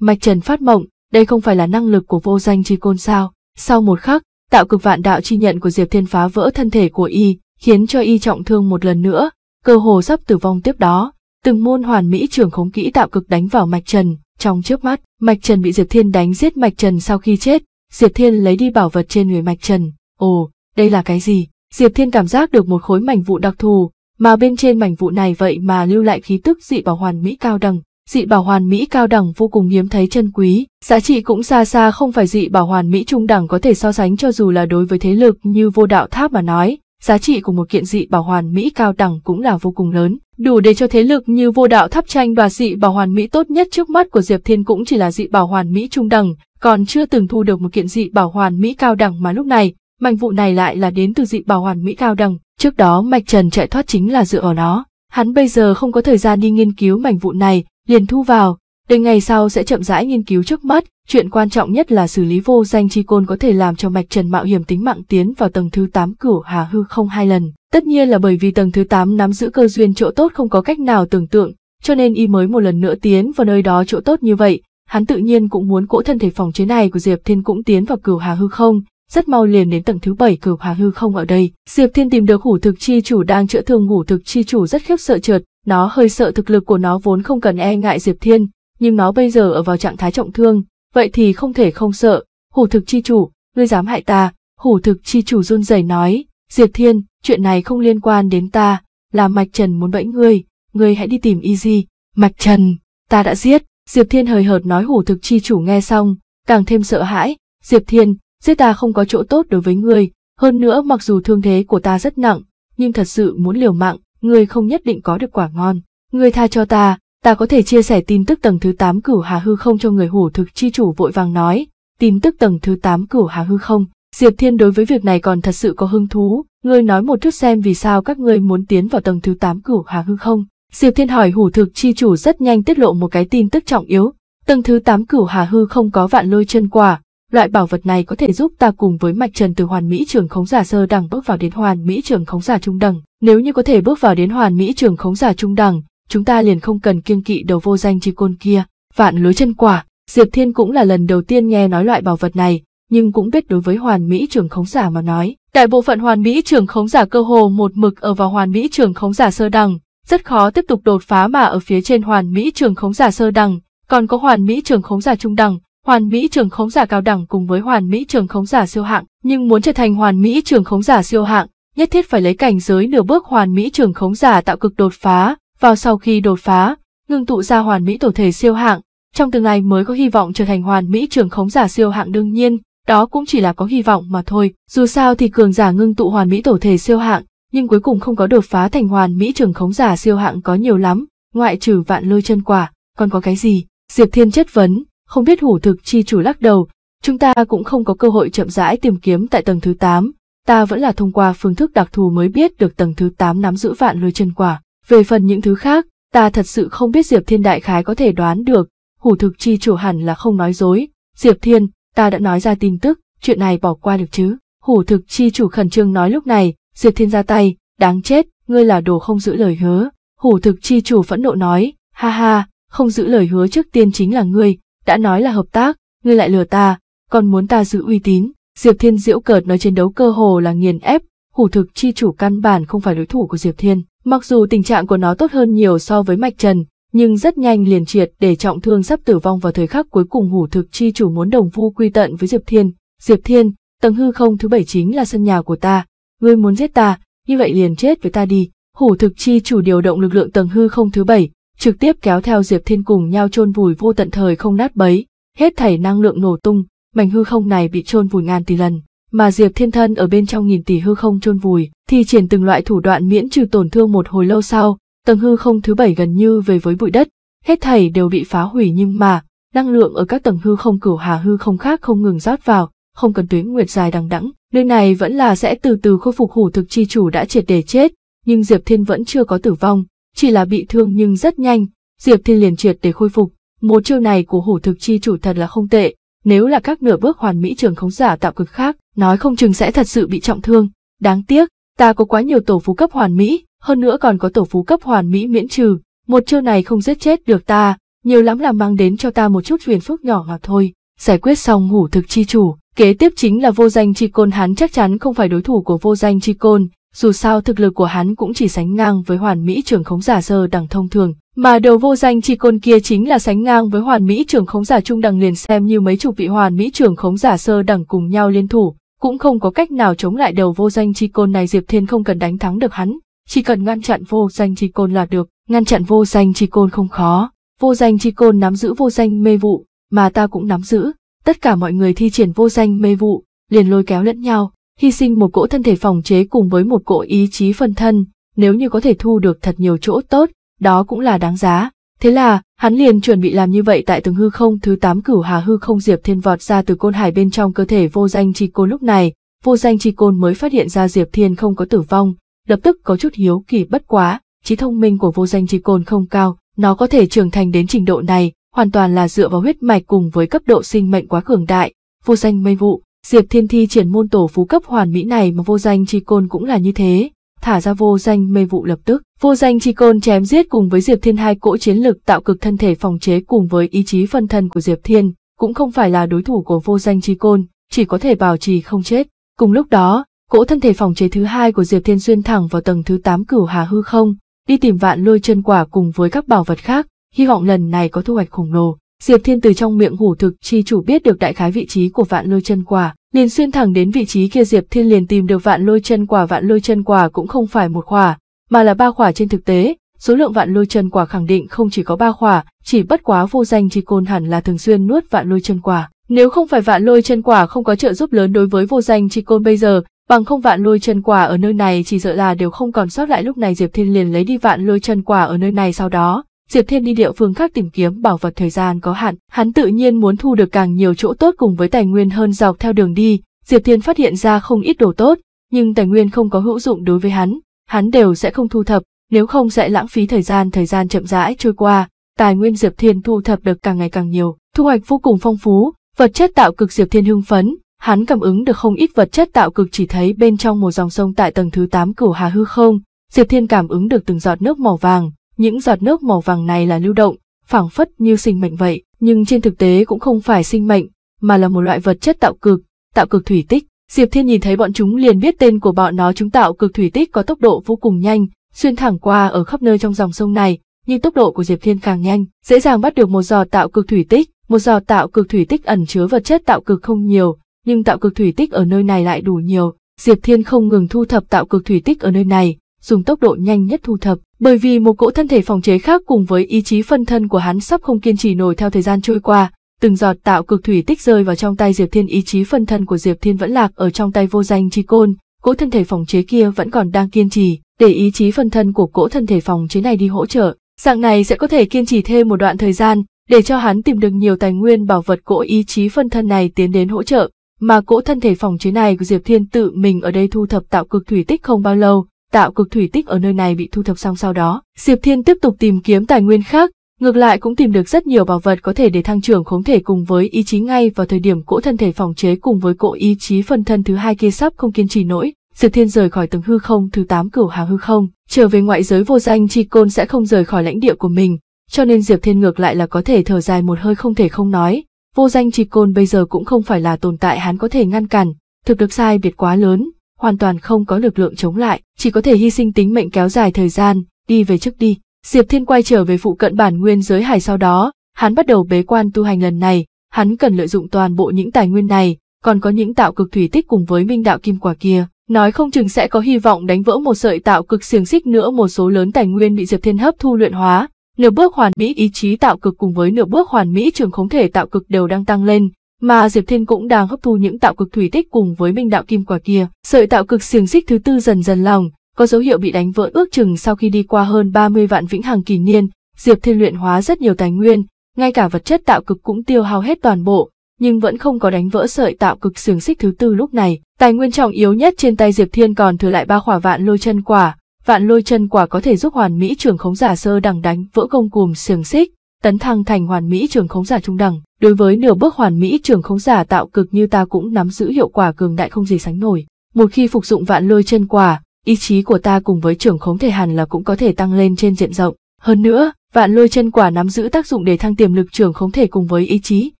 Mạch Trần phát mộng, đây không phải là năng lực của vô danh chi côn sao, sau một khắc, tạo cực vạn đạo chi nhận của Diệp Thiên phá vỡ thân thể của y, khiến cho y trọng thương một lần nữa, cơ hồ sắp tử vong tiếp đó, từng môn hoàn mỹ trường khống kỹ tạo cực đánh vào Mạch Trần, trong trước mắt, Mạch Trần bị Diệp Thiên đánh giết Mạch Trần sau khi chết, Diệp Thiên lấy đi bảo vật trên người Mạch Trần. Ồ, đây là cái gì? Diệp Thiên cảm giác được một khối mảnh vụ đặc thù, mà bên trên mảnh vụ này vậy mà lưu lại khí tức dị bảo hoàn mỹ cao đẳng. Dị bảo hoàn mỹ cao đẳng vô cùng hiếm thấy chân quý, giá trị cũng xa xa không phải dị bảo hoàn mỹ trung đẳng có thể so sánh cho dù là đối với thế lực như vô đạo tháp mà nói, giá trị của một kiện dị bảo hoàn mỹ cao đẳng cũng là vô cùng lớn đủ để cho thế lực như vô đạo tháp tranh và dị bảo hoàn mỹ tốt nhất trước mắt của Diệp Thiên cũng chỉ là dị bảo hoàn mỹ trung đẳng, còn chưa từng thu được một kiện dị bảo hoàn mỹ cao đẳng mà lúc này, mảnh vụ này lại là đến từ dị bảo hoàn mỹ cao đẳng, trước đó Mạch Trần chạy thoát chính là dựa vào nó. Hắn bây giờ không có thời gian đi nghiên cứu mảnh vụ này, liền thu vào, đến ngày sau sẽ chậm rãi nghiên cứu trước mắt, chuyện quan trọng nhất là xử lý vô danh chi côn có thể làm cho Mạch Trần mạo hiểm tính mạng tiến vào tầng thứ 8 cửa hà hư không hai lần. Tất nhiên là bởi vì tầng thứ 8 nắm giữ cơ duyên chỗ tốt không có cách nào tưởng tượng, cho nên y mới một lần nữa tiến vào nơi đó chỗ tốt như vậy, hắn tự nhiên cũng muốn cỗ thân thể phòng chế này của Diệp Thiên cũng tiến vào cửu hà hư không, rất mau liền đến tầng thứ 7 cửu hà hư không ở đây. Diệp Thiên tìm được hủ thực chi chủ đang chữa thương hủ thực chi chủ rất khiếp sợ trượt, nó hơi sợ thực lực của nó vốn không cần e ngại Diệp Thiên, nhưng nó bây giờ ở vào trạng thái trọng thương, vậy thì không thể không sợ. Hủ thực chi chủ, ngươi dám hại ta, hủ thực chi chủ run rẩy nói, Diệp Thiên, chuyện này không liên quan đến ta, là Mạch Trần muốn bẫy ngươi, ngươi hãy đi tìm y di. Mạch Trần, ta đã giết, Diệp Thiên hời hợt nói hủ thực chi chủ nghe xong, càng thêm sợ hãi, Diệp Thiên, giết ta không có chỗ tốt đối với ngươi, hơn nữa mặc dù thương thế của ta rất nặng, nhưng thật sự muốn liều mạng, ngươi không nhất định có được quả ngon. Ngươi tha cho ta, ta có thể chia sẻ tin tức tầng thứ 8 cửu hà hư không cho người hủ thực chi chủ vội vàng nói, tin tức tầng thứ 8 cửu hà hư không. Diệp Thiên đối với việc này còn thật sự có hứng thú, ngươi nói một chút xem vì sao các ngươi muốn tiến vào tầng thứ 8 cửu hà hư không. Diệp Thiên hỏi hủ thực chi chủ rất nhanh tiết lộ một cái tin tức trọng yếu. Tầng thứ 8 cửu hà hư không có vạn lôi chân quả, loại bảo vật này có thể giúp ta cùng với mạch trần từ hoàn mỹ trường khống giả sơ đẳng bước vào đến hoàn mỹ trường khống giả trung đẳng. Nếu như có thể bước vào đến hoàn mỹ trường khống giả trung đẳng, chúng ta liền không cần kiêng kỵ đầu vô danh chi côn kia, vạn lôi chân quả. Diệp Thiên cũng là lần đầu tiên nghe nói loại bảo vật này, nhưng cũng biết đối với hoàn mỹ trường khống giả mà nói. Đại bộ phận hoàn mỹ trường khống giả cơ hồ một mực ở vào hoàn mỹ trường khống giả sơ đẳng, rất khó tiếp tục đột phá mà ở phía trên hoàn mỹ trường khống giả sơ đẳng, còn có hoàn mỹ trường khống giả trung đẳng, hoàn mỹ trường khống giả cao đẳng cùng với hoàn mỹ trường khống giả siêu hạng, nhưng muốn trở thành hoàn mỹ trường khống giả siêu hạng, nhất thiết phải lấy cảnh giới nửa bước hoàn mỹ trường khống giả tạo cực đột phá, vào sau khi đột phá, ngưng tụ ra hoàn mỹ tổ thể siêu hạng, trong tương lai mới có hy vọng trở thành hoàn mỹ trường khống giả siêu hạng đương nhiên, đó cũng chỉ là có hy vọng mà thôi. Dù sao thì cường giả ngưng tụ hoàn mỹ tổ thể siêu hạng, nhưng cuối cùng không có đột phá thành hoàn mỹ trường khống giả siêu hạng có nhiều lắm, ngoại trừ vạn lôi chân quả, còn có cái gì? Diệp Thiên chất vấn, không biết hủ thực chi chủ lắc đầu, chúng ta cũng không có cơ hội chậm rãi tìm kiếm tại tầng thứ 8, ta vẫn là thông qua phương thức đặc thù mới biết được tầng thứ 8 nắm giữ vạn lôi chân quả. Về phần những thứ khác, ta thật sự không biết Diệp Thiên đại khái có thể đoán được, hủ thực chi chủ hẳn là không nói dối. Diệp Thiên, ta đã nói ra tin tức, chuyện này bỏ qua được chứ. Hủ thực chi chủ khẩn trương nói lúc này, Diệp Thiên ra tay, đáng chết, ngươi là đồ không giữ lời hứa. Hủ thực chi chủ phẫn nộ nói, ha ha, không giữ lời hứa trước tiên chính là ngươi, đã nói là hợp tác, ngươi lại lừa ta, còn muốn ta giữ uy tín. Diệp Thiên diễu cợt nói chiến đấu cơ hồ là nghiền ép, hủ thực chi chủ căn bản không phải đối thủ của Diệp Thiên. Mặc dù tình trạng của nó tốt hơn nhiều so với Mạch Trần, nhưng rất nhanh liền triệt để trọng thương sắp tử vong vào thời khắc cuối cùng hủ thực chi chủ muốn đồng vu quy tận với Diệp Thiên. Diệp Thiên, tầng hư không thứ bảy chính là sân nhà của ta, ngươi muốn giết ta, như vậy liền chết với ta đi. Hủ thực chi chủ điều động lực lượng tầng hư không thứ bảy, trực tiếp kéo theo Diệp Thiên cùng nhau chôn vùi vô tận thời không nát bấy, hết thảy năng lượng nổ tung, mảnh hư không này bị chôn vùi ngàn tỷ lần, mà Diệp Thiên thân ở bên trong nghìn tỷ hư không chôn vùi, thì triển từng loại thủ đoạn miễn trừ tổn thương một hồi lâu sau, tầng hư không thứ bảy gần như về với bụi đất, hết thảy đều bị phá hủy nhưng mà, năng lượng ở các tầng hư không cửu hà hư không khác không ngừng rót vào, không cần tuyến nguyệt dài đằng đẵng, nơi này vẫn là sẽ từ từ khôi phục hủ thực chi chủ đã triệt để chết, nhưng Diệp Thiên vẫn chưa có tử vong, chỉ là bị thương nhưng rất nhanh, Diệp Thiên liền triệt để khôi phục, một chiêu này của hủ thực chi chủ thật là không tệ, nếu là các nửa bước hoàn mỹ trường khống giả tạo cực khác, nói không chừng sẽ thật sự bị trọng thương, đáng tiếc, ta có quá nhiều tổ phú cấp hoàn mỹ, hơn nữa còn có tổ phú cấp hoàn mỹ miễn trừ, một chiêu này không giết chết được ta, nhiều lắm là mang đến cho ta một chút huyền phúc nhỏ mà thôi. Giải quyết xong hủ thực chi chủ, kế tiếp chính là vô danh chi côn hắn chắc chắn không phải đối thủ của vô danh chi côn, dù sao thực lực của hắn cũng chỉ sánh ngang với hoàn mỹ trưởng khống giả sơ đẳng thông thường, mà đầu vô danh chi côn kia chính là sánh ngang với hoàn mỹ trưởng khống giả trung đẳng liền xem như mấy chục vị hoàn mỹ trưởng khống giả sơ đẳng cùng nhau liên thủ, cũng không có cách nào chống lại đầu vô danh chi côn này Diệp Thiên không cần đánh thắng được hắn, chỉ cần ngăn chặn vô danh chi côn là được, ngăn chặn vô danh chi côn không khó. Vô danh chi côn nắm giữ vô danh mê vụ, mà ta cũng nắm giữ. Tất cả mọi người thi triển vô danh mê vụ, liền lôi kéo lẫn nhau, hy sinh một cỗ thân thể phòng chế cùng với một cỗ ý chí phân thân, nếu như có thể thu được thật nhiều chỗ tốt, đó cũng là đáng giá. Thế là, hắn liền chuẩn bị làm như vậy tại từng hư không thứ tám cửu hà hư không Diệp Thiên vọt ra từ côn hải bên trong cơ thể vô danh chi côn lúc này, vô danh chi côn mới phát hiện ra Diệp Thiên không có tử vong, lập tức có chút hiếu kỳ bất quá, trí thông minh của vô danh chi côn không cao, nó có thể trưởng thành đến trình độ này, hoàn toàn là dựa vào huyết mạch cùng với cấp độ sinh mệnh quá cường đại. Vô danh mây vụ, Diệp Thiên Thi triển môn tổ phú cấp hoàn mỹ này mà vô danh chi côn cũng là như thế, thả ra vô danh mây vụ lập tức. Vô danh chi côn chém giết cùng với Diệp Thiên hai cỗ chiến lực tạo cực thân thể phòng chế cùng với ý chí phân thân của Diệp Thiên, cũng không phải là đối thủ của vô danh chi côn, chỉ có thể bảo trì không chết. Cùng lúc đó, Cỗ thân thể phòng chế thứ hai của Diệp Thiên xuyên thẳng vào tầng thứ tám cửu hà hư không, đi tìm vạn lôi chân quả cùng với các bảo vật khác, hy vọng lần này có thu hoạch khổng lồ. Diệp Thiên từ trong miệng hủ thực chi chủ biết được đại khái vị trí của vạn lôi chân quả, liền xuyên thẳng đến vị trí kia Diệp Thiên liền tìm được vạn lôi chân quả vạn lôi chân quả cũng không phải một khỏa, mà là ba khỏa trên thực tế, số lượng vạn lôi chân quả khẳng định không chỉ có ba khỏa, chỉ bất quá vô danh chi côn hẳn là thường xuyên nuốt vạn lôi chân quả. Nếu không phải vạn lôi chân quả không có trợ giúp lớn đối với vô danh chi côn bây giờ, bằng không vạn lôi chân quả ở nơi này chỉ sợ là đều không còn sót lại lúc này Diệp Thiên liền lấy đi vạn lôi chân quả ở nơi này sau đó. Diệp Thiên đi địa phương khác tìm kiếm bảo vật thời gian có hạn, hắn tự nhiên muốn thu được càng nhiều chỗ tốt cùng với tài nguyên hơn dọc theo đường đi. Diệp Thiên phát hiện ra không ít đồ tốt, nhưng tài nguyên không có hữu dụng đối với hắn, hắn đều sẽ không thu thập, nếu không sẽ lãng phí thời gian thời gian chậm rãi trôi qua, tài nguyên Diệp Thiên thu thập được càng ngày càng nhiều, thu hoạch vô cùng phong phú, vật chất tạo cực Diệp Thiên hưng phấn, hắn cảm ứng được không ít vật chất tạo cực chỉ thấy bên trong một dòng sông tại tầng thứ 8 cửu hà hư không, Diệp Thiên cảm ứng được từng giọt nước màu vàng, những giọt nước màu vàng này là lưu động, phảng phất như sinh mệnh vậy, nhưng trên thực tế cũng không phải sinh mệnh, mà là một loại vật chất tạo cực, tạo cực thủy tích. Diệp Thiên nhìn thấy bọn chúng liền biết tên của bọn nó chúng tạo cực thủy tích có tốc độ vô cùng nhanh, xuyên thẳng qua ở khắp nơi trong dòng sông này, nhưng tốc độ của Diệp Thiên càng nhanh, dễ dàng bắt được một giò tạo cực thủy tích, một giò tạo cực thủy tích ẩn chứa vật chất tạo cực không nhiều, nhưng tạo cực thủy tích ở nơi này lại đủ nhiều, Diệp Thiên không ngừng thu thập tạo cực thủy tích ở nơi này, dùng tốc độ nhanh nhất thu thập, bởi vì một cỗ thân thể phòng chế khác cùng với ý chí phân thân của hắn sắp không kiên trì nổi theo thời gian trôi qua, từng giọt tạo cực thủy tích rơi vào trong tay Diệp Thiên ý chí phân thân của Diệp Thiên vẫn lạc ở trong tay vô danh chi côn, cỗ thân thể phòng chế kia vẫn còn đang kiên trì, để ý chí phân thân của cỗ thân thể phòng chế này đi hỗ trợ, dạng này sẽ có thể kiên trì thêm một đoạn thời gian, để cho hắn tìm được nhiều tài nguyên bảo vật cỗ ý chí phân thân này tiến đến hỗ trợ, mà cỗ thân thể phòng chế này của Diệp Thiên tự mình ở đây thu thập tạo cực thủy tích không bao lâu, tạo cực thủy tích ở nơi này bị thu thập xong sau đó, Diệp Thiên tiếp tục tìm kiếm tài nguyên khác, ngược lại cũng tìm được rất nhiều bảo vật có thể để thăng trưởng khống thể cùng với ý chí ngay vào thời điểm cỗ thân thể phòng chế cùng với cỗ ý chí phân thân thứ hai kia sắp không kiên trì nổi. Diệp Thiên rời khỏi tầng hư không thứ 8 cửu hàng hư không, trở về ngoại giới vô danh chi côn sẽ không rời khỏi lãnh địa của mình, cho nên Diệp Thiên ngược lại là có thể thở dài một hơi không thể không nói, vô danh trì côn bây giờ cũng không phải là tồn tại hắn có thể ngăn cản, thực lực sai biệt quá lớn, hoàn toàn không có lực lượng chống lại, chỉ có thể hy sinh tính mệnh kéo dài thời gian, đi về trước đi. Diệp Thiên quay trở về phụ cận bản nguyên giới hải sau đó, hắn bắt đầu bế quan tu hành lần này, hắn cần lợi dụng toàn bộ những tài nguyên này, còn có những tạo cực thủy tích cùng với minh đạo kim quả kia, nói không chừng sẽ có hy vọng đánh vỡ một sợi tạo cực xiềng xích nữa một số lớn tài nguyên bị Diệp Thiên hấp thu luyện hóa, nửa bước hoàn mỹ ý chí tạo cực cùng với nửa bước hoàn mỹ trường khống thể tạo cực đều đang tăng lên, mà Diệp Thiên cũng đang hấp thu những tạo cực thủy tích cùng với minh đạo kim quả kia. Sợi tạo cực xiềng xích thứ tư dần dần lòng, có dấu hiệu bị đánh vỡ ước chừng sau khi đi qua hơn 30 vạn vĩnh hằng kỷ niên, Diệp Thiên luyện hóa rất nhiều tài nguyên, ngay cả vật chất tạo cực cũng tiêu hao hết toàn bộ, nhưng vẫn không có đánh vỡ sợi tạo cực xiềng xích thứ tư lúc này. Tài nguyên trọng yếu nhất trên tay Diệp Thiên còn thừa lại ba khỏa vạn lôi chân quả, Vạn lôi chân quả có thể giúp hoàn mỹ trường khống giả sơ đẳng đánh vỡ gông cùm xiềng xích, tấn thăng thành hoàn mỹ trường khống giả trung đẳng. Đối với nửa bước hoàn mỹ trường khống giả tạo cực như ta cũng nắm giữ hiệu quả cường đại không gì sánh nổi. Một khi phục dụng vạn lôi chân quả, ý chí của ta cùng với trường khống thể hàn là cũng có thể tăng lên trên diện rộng. Hơn nữa, vạn lôi chân quả nắm giữ tác dụng để thăng tiềm lực trường khống thể cùng với ý chí,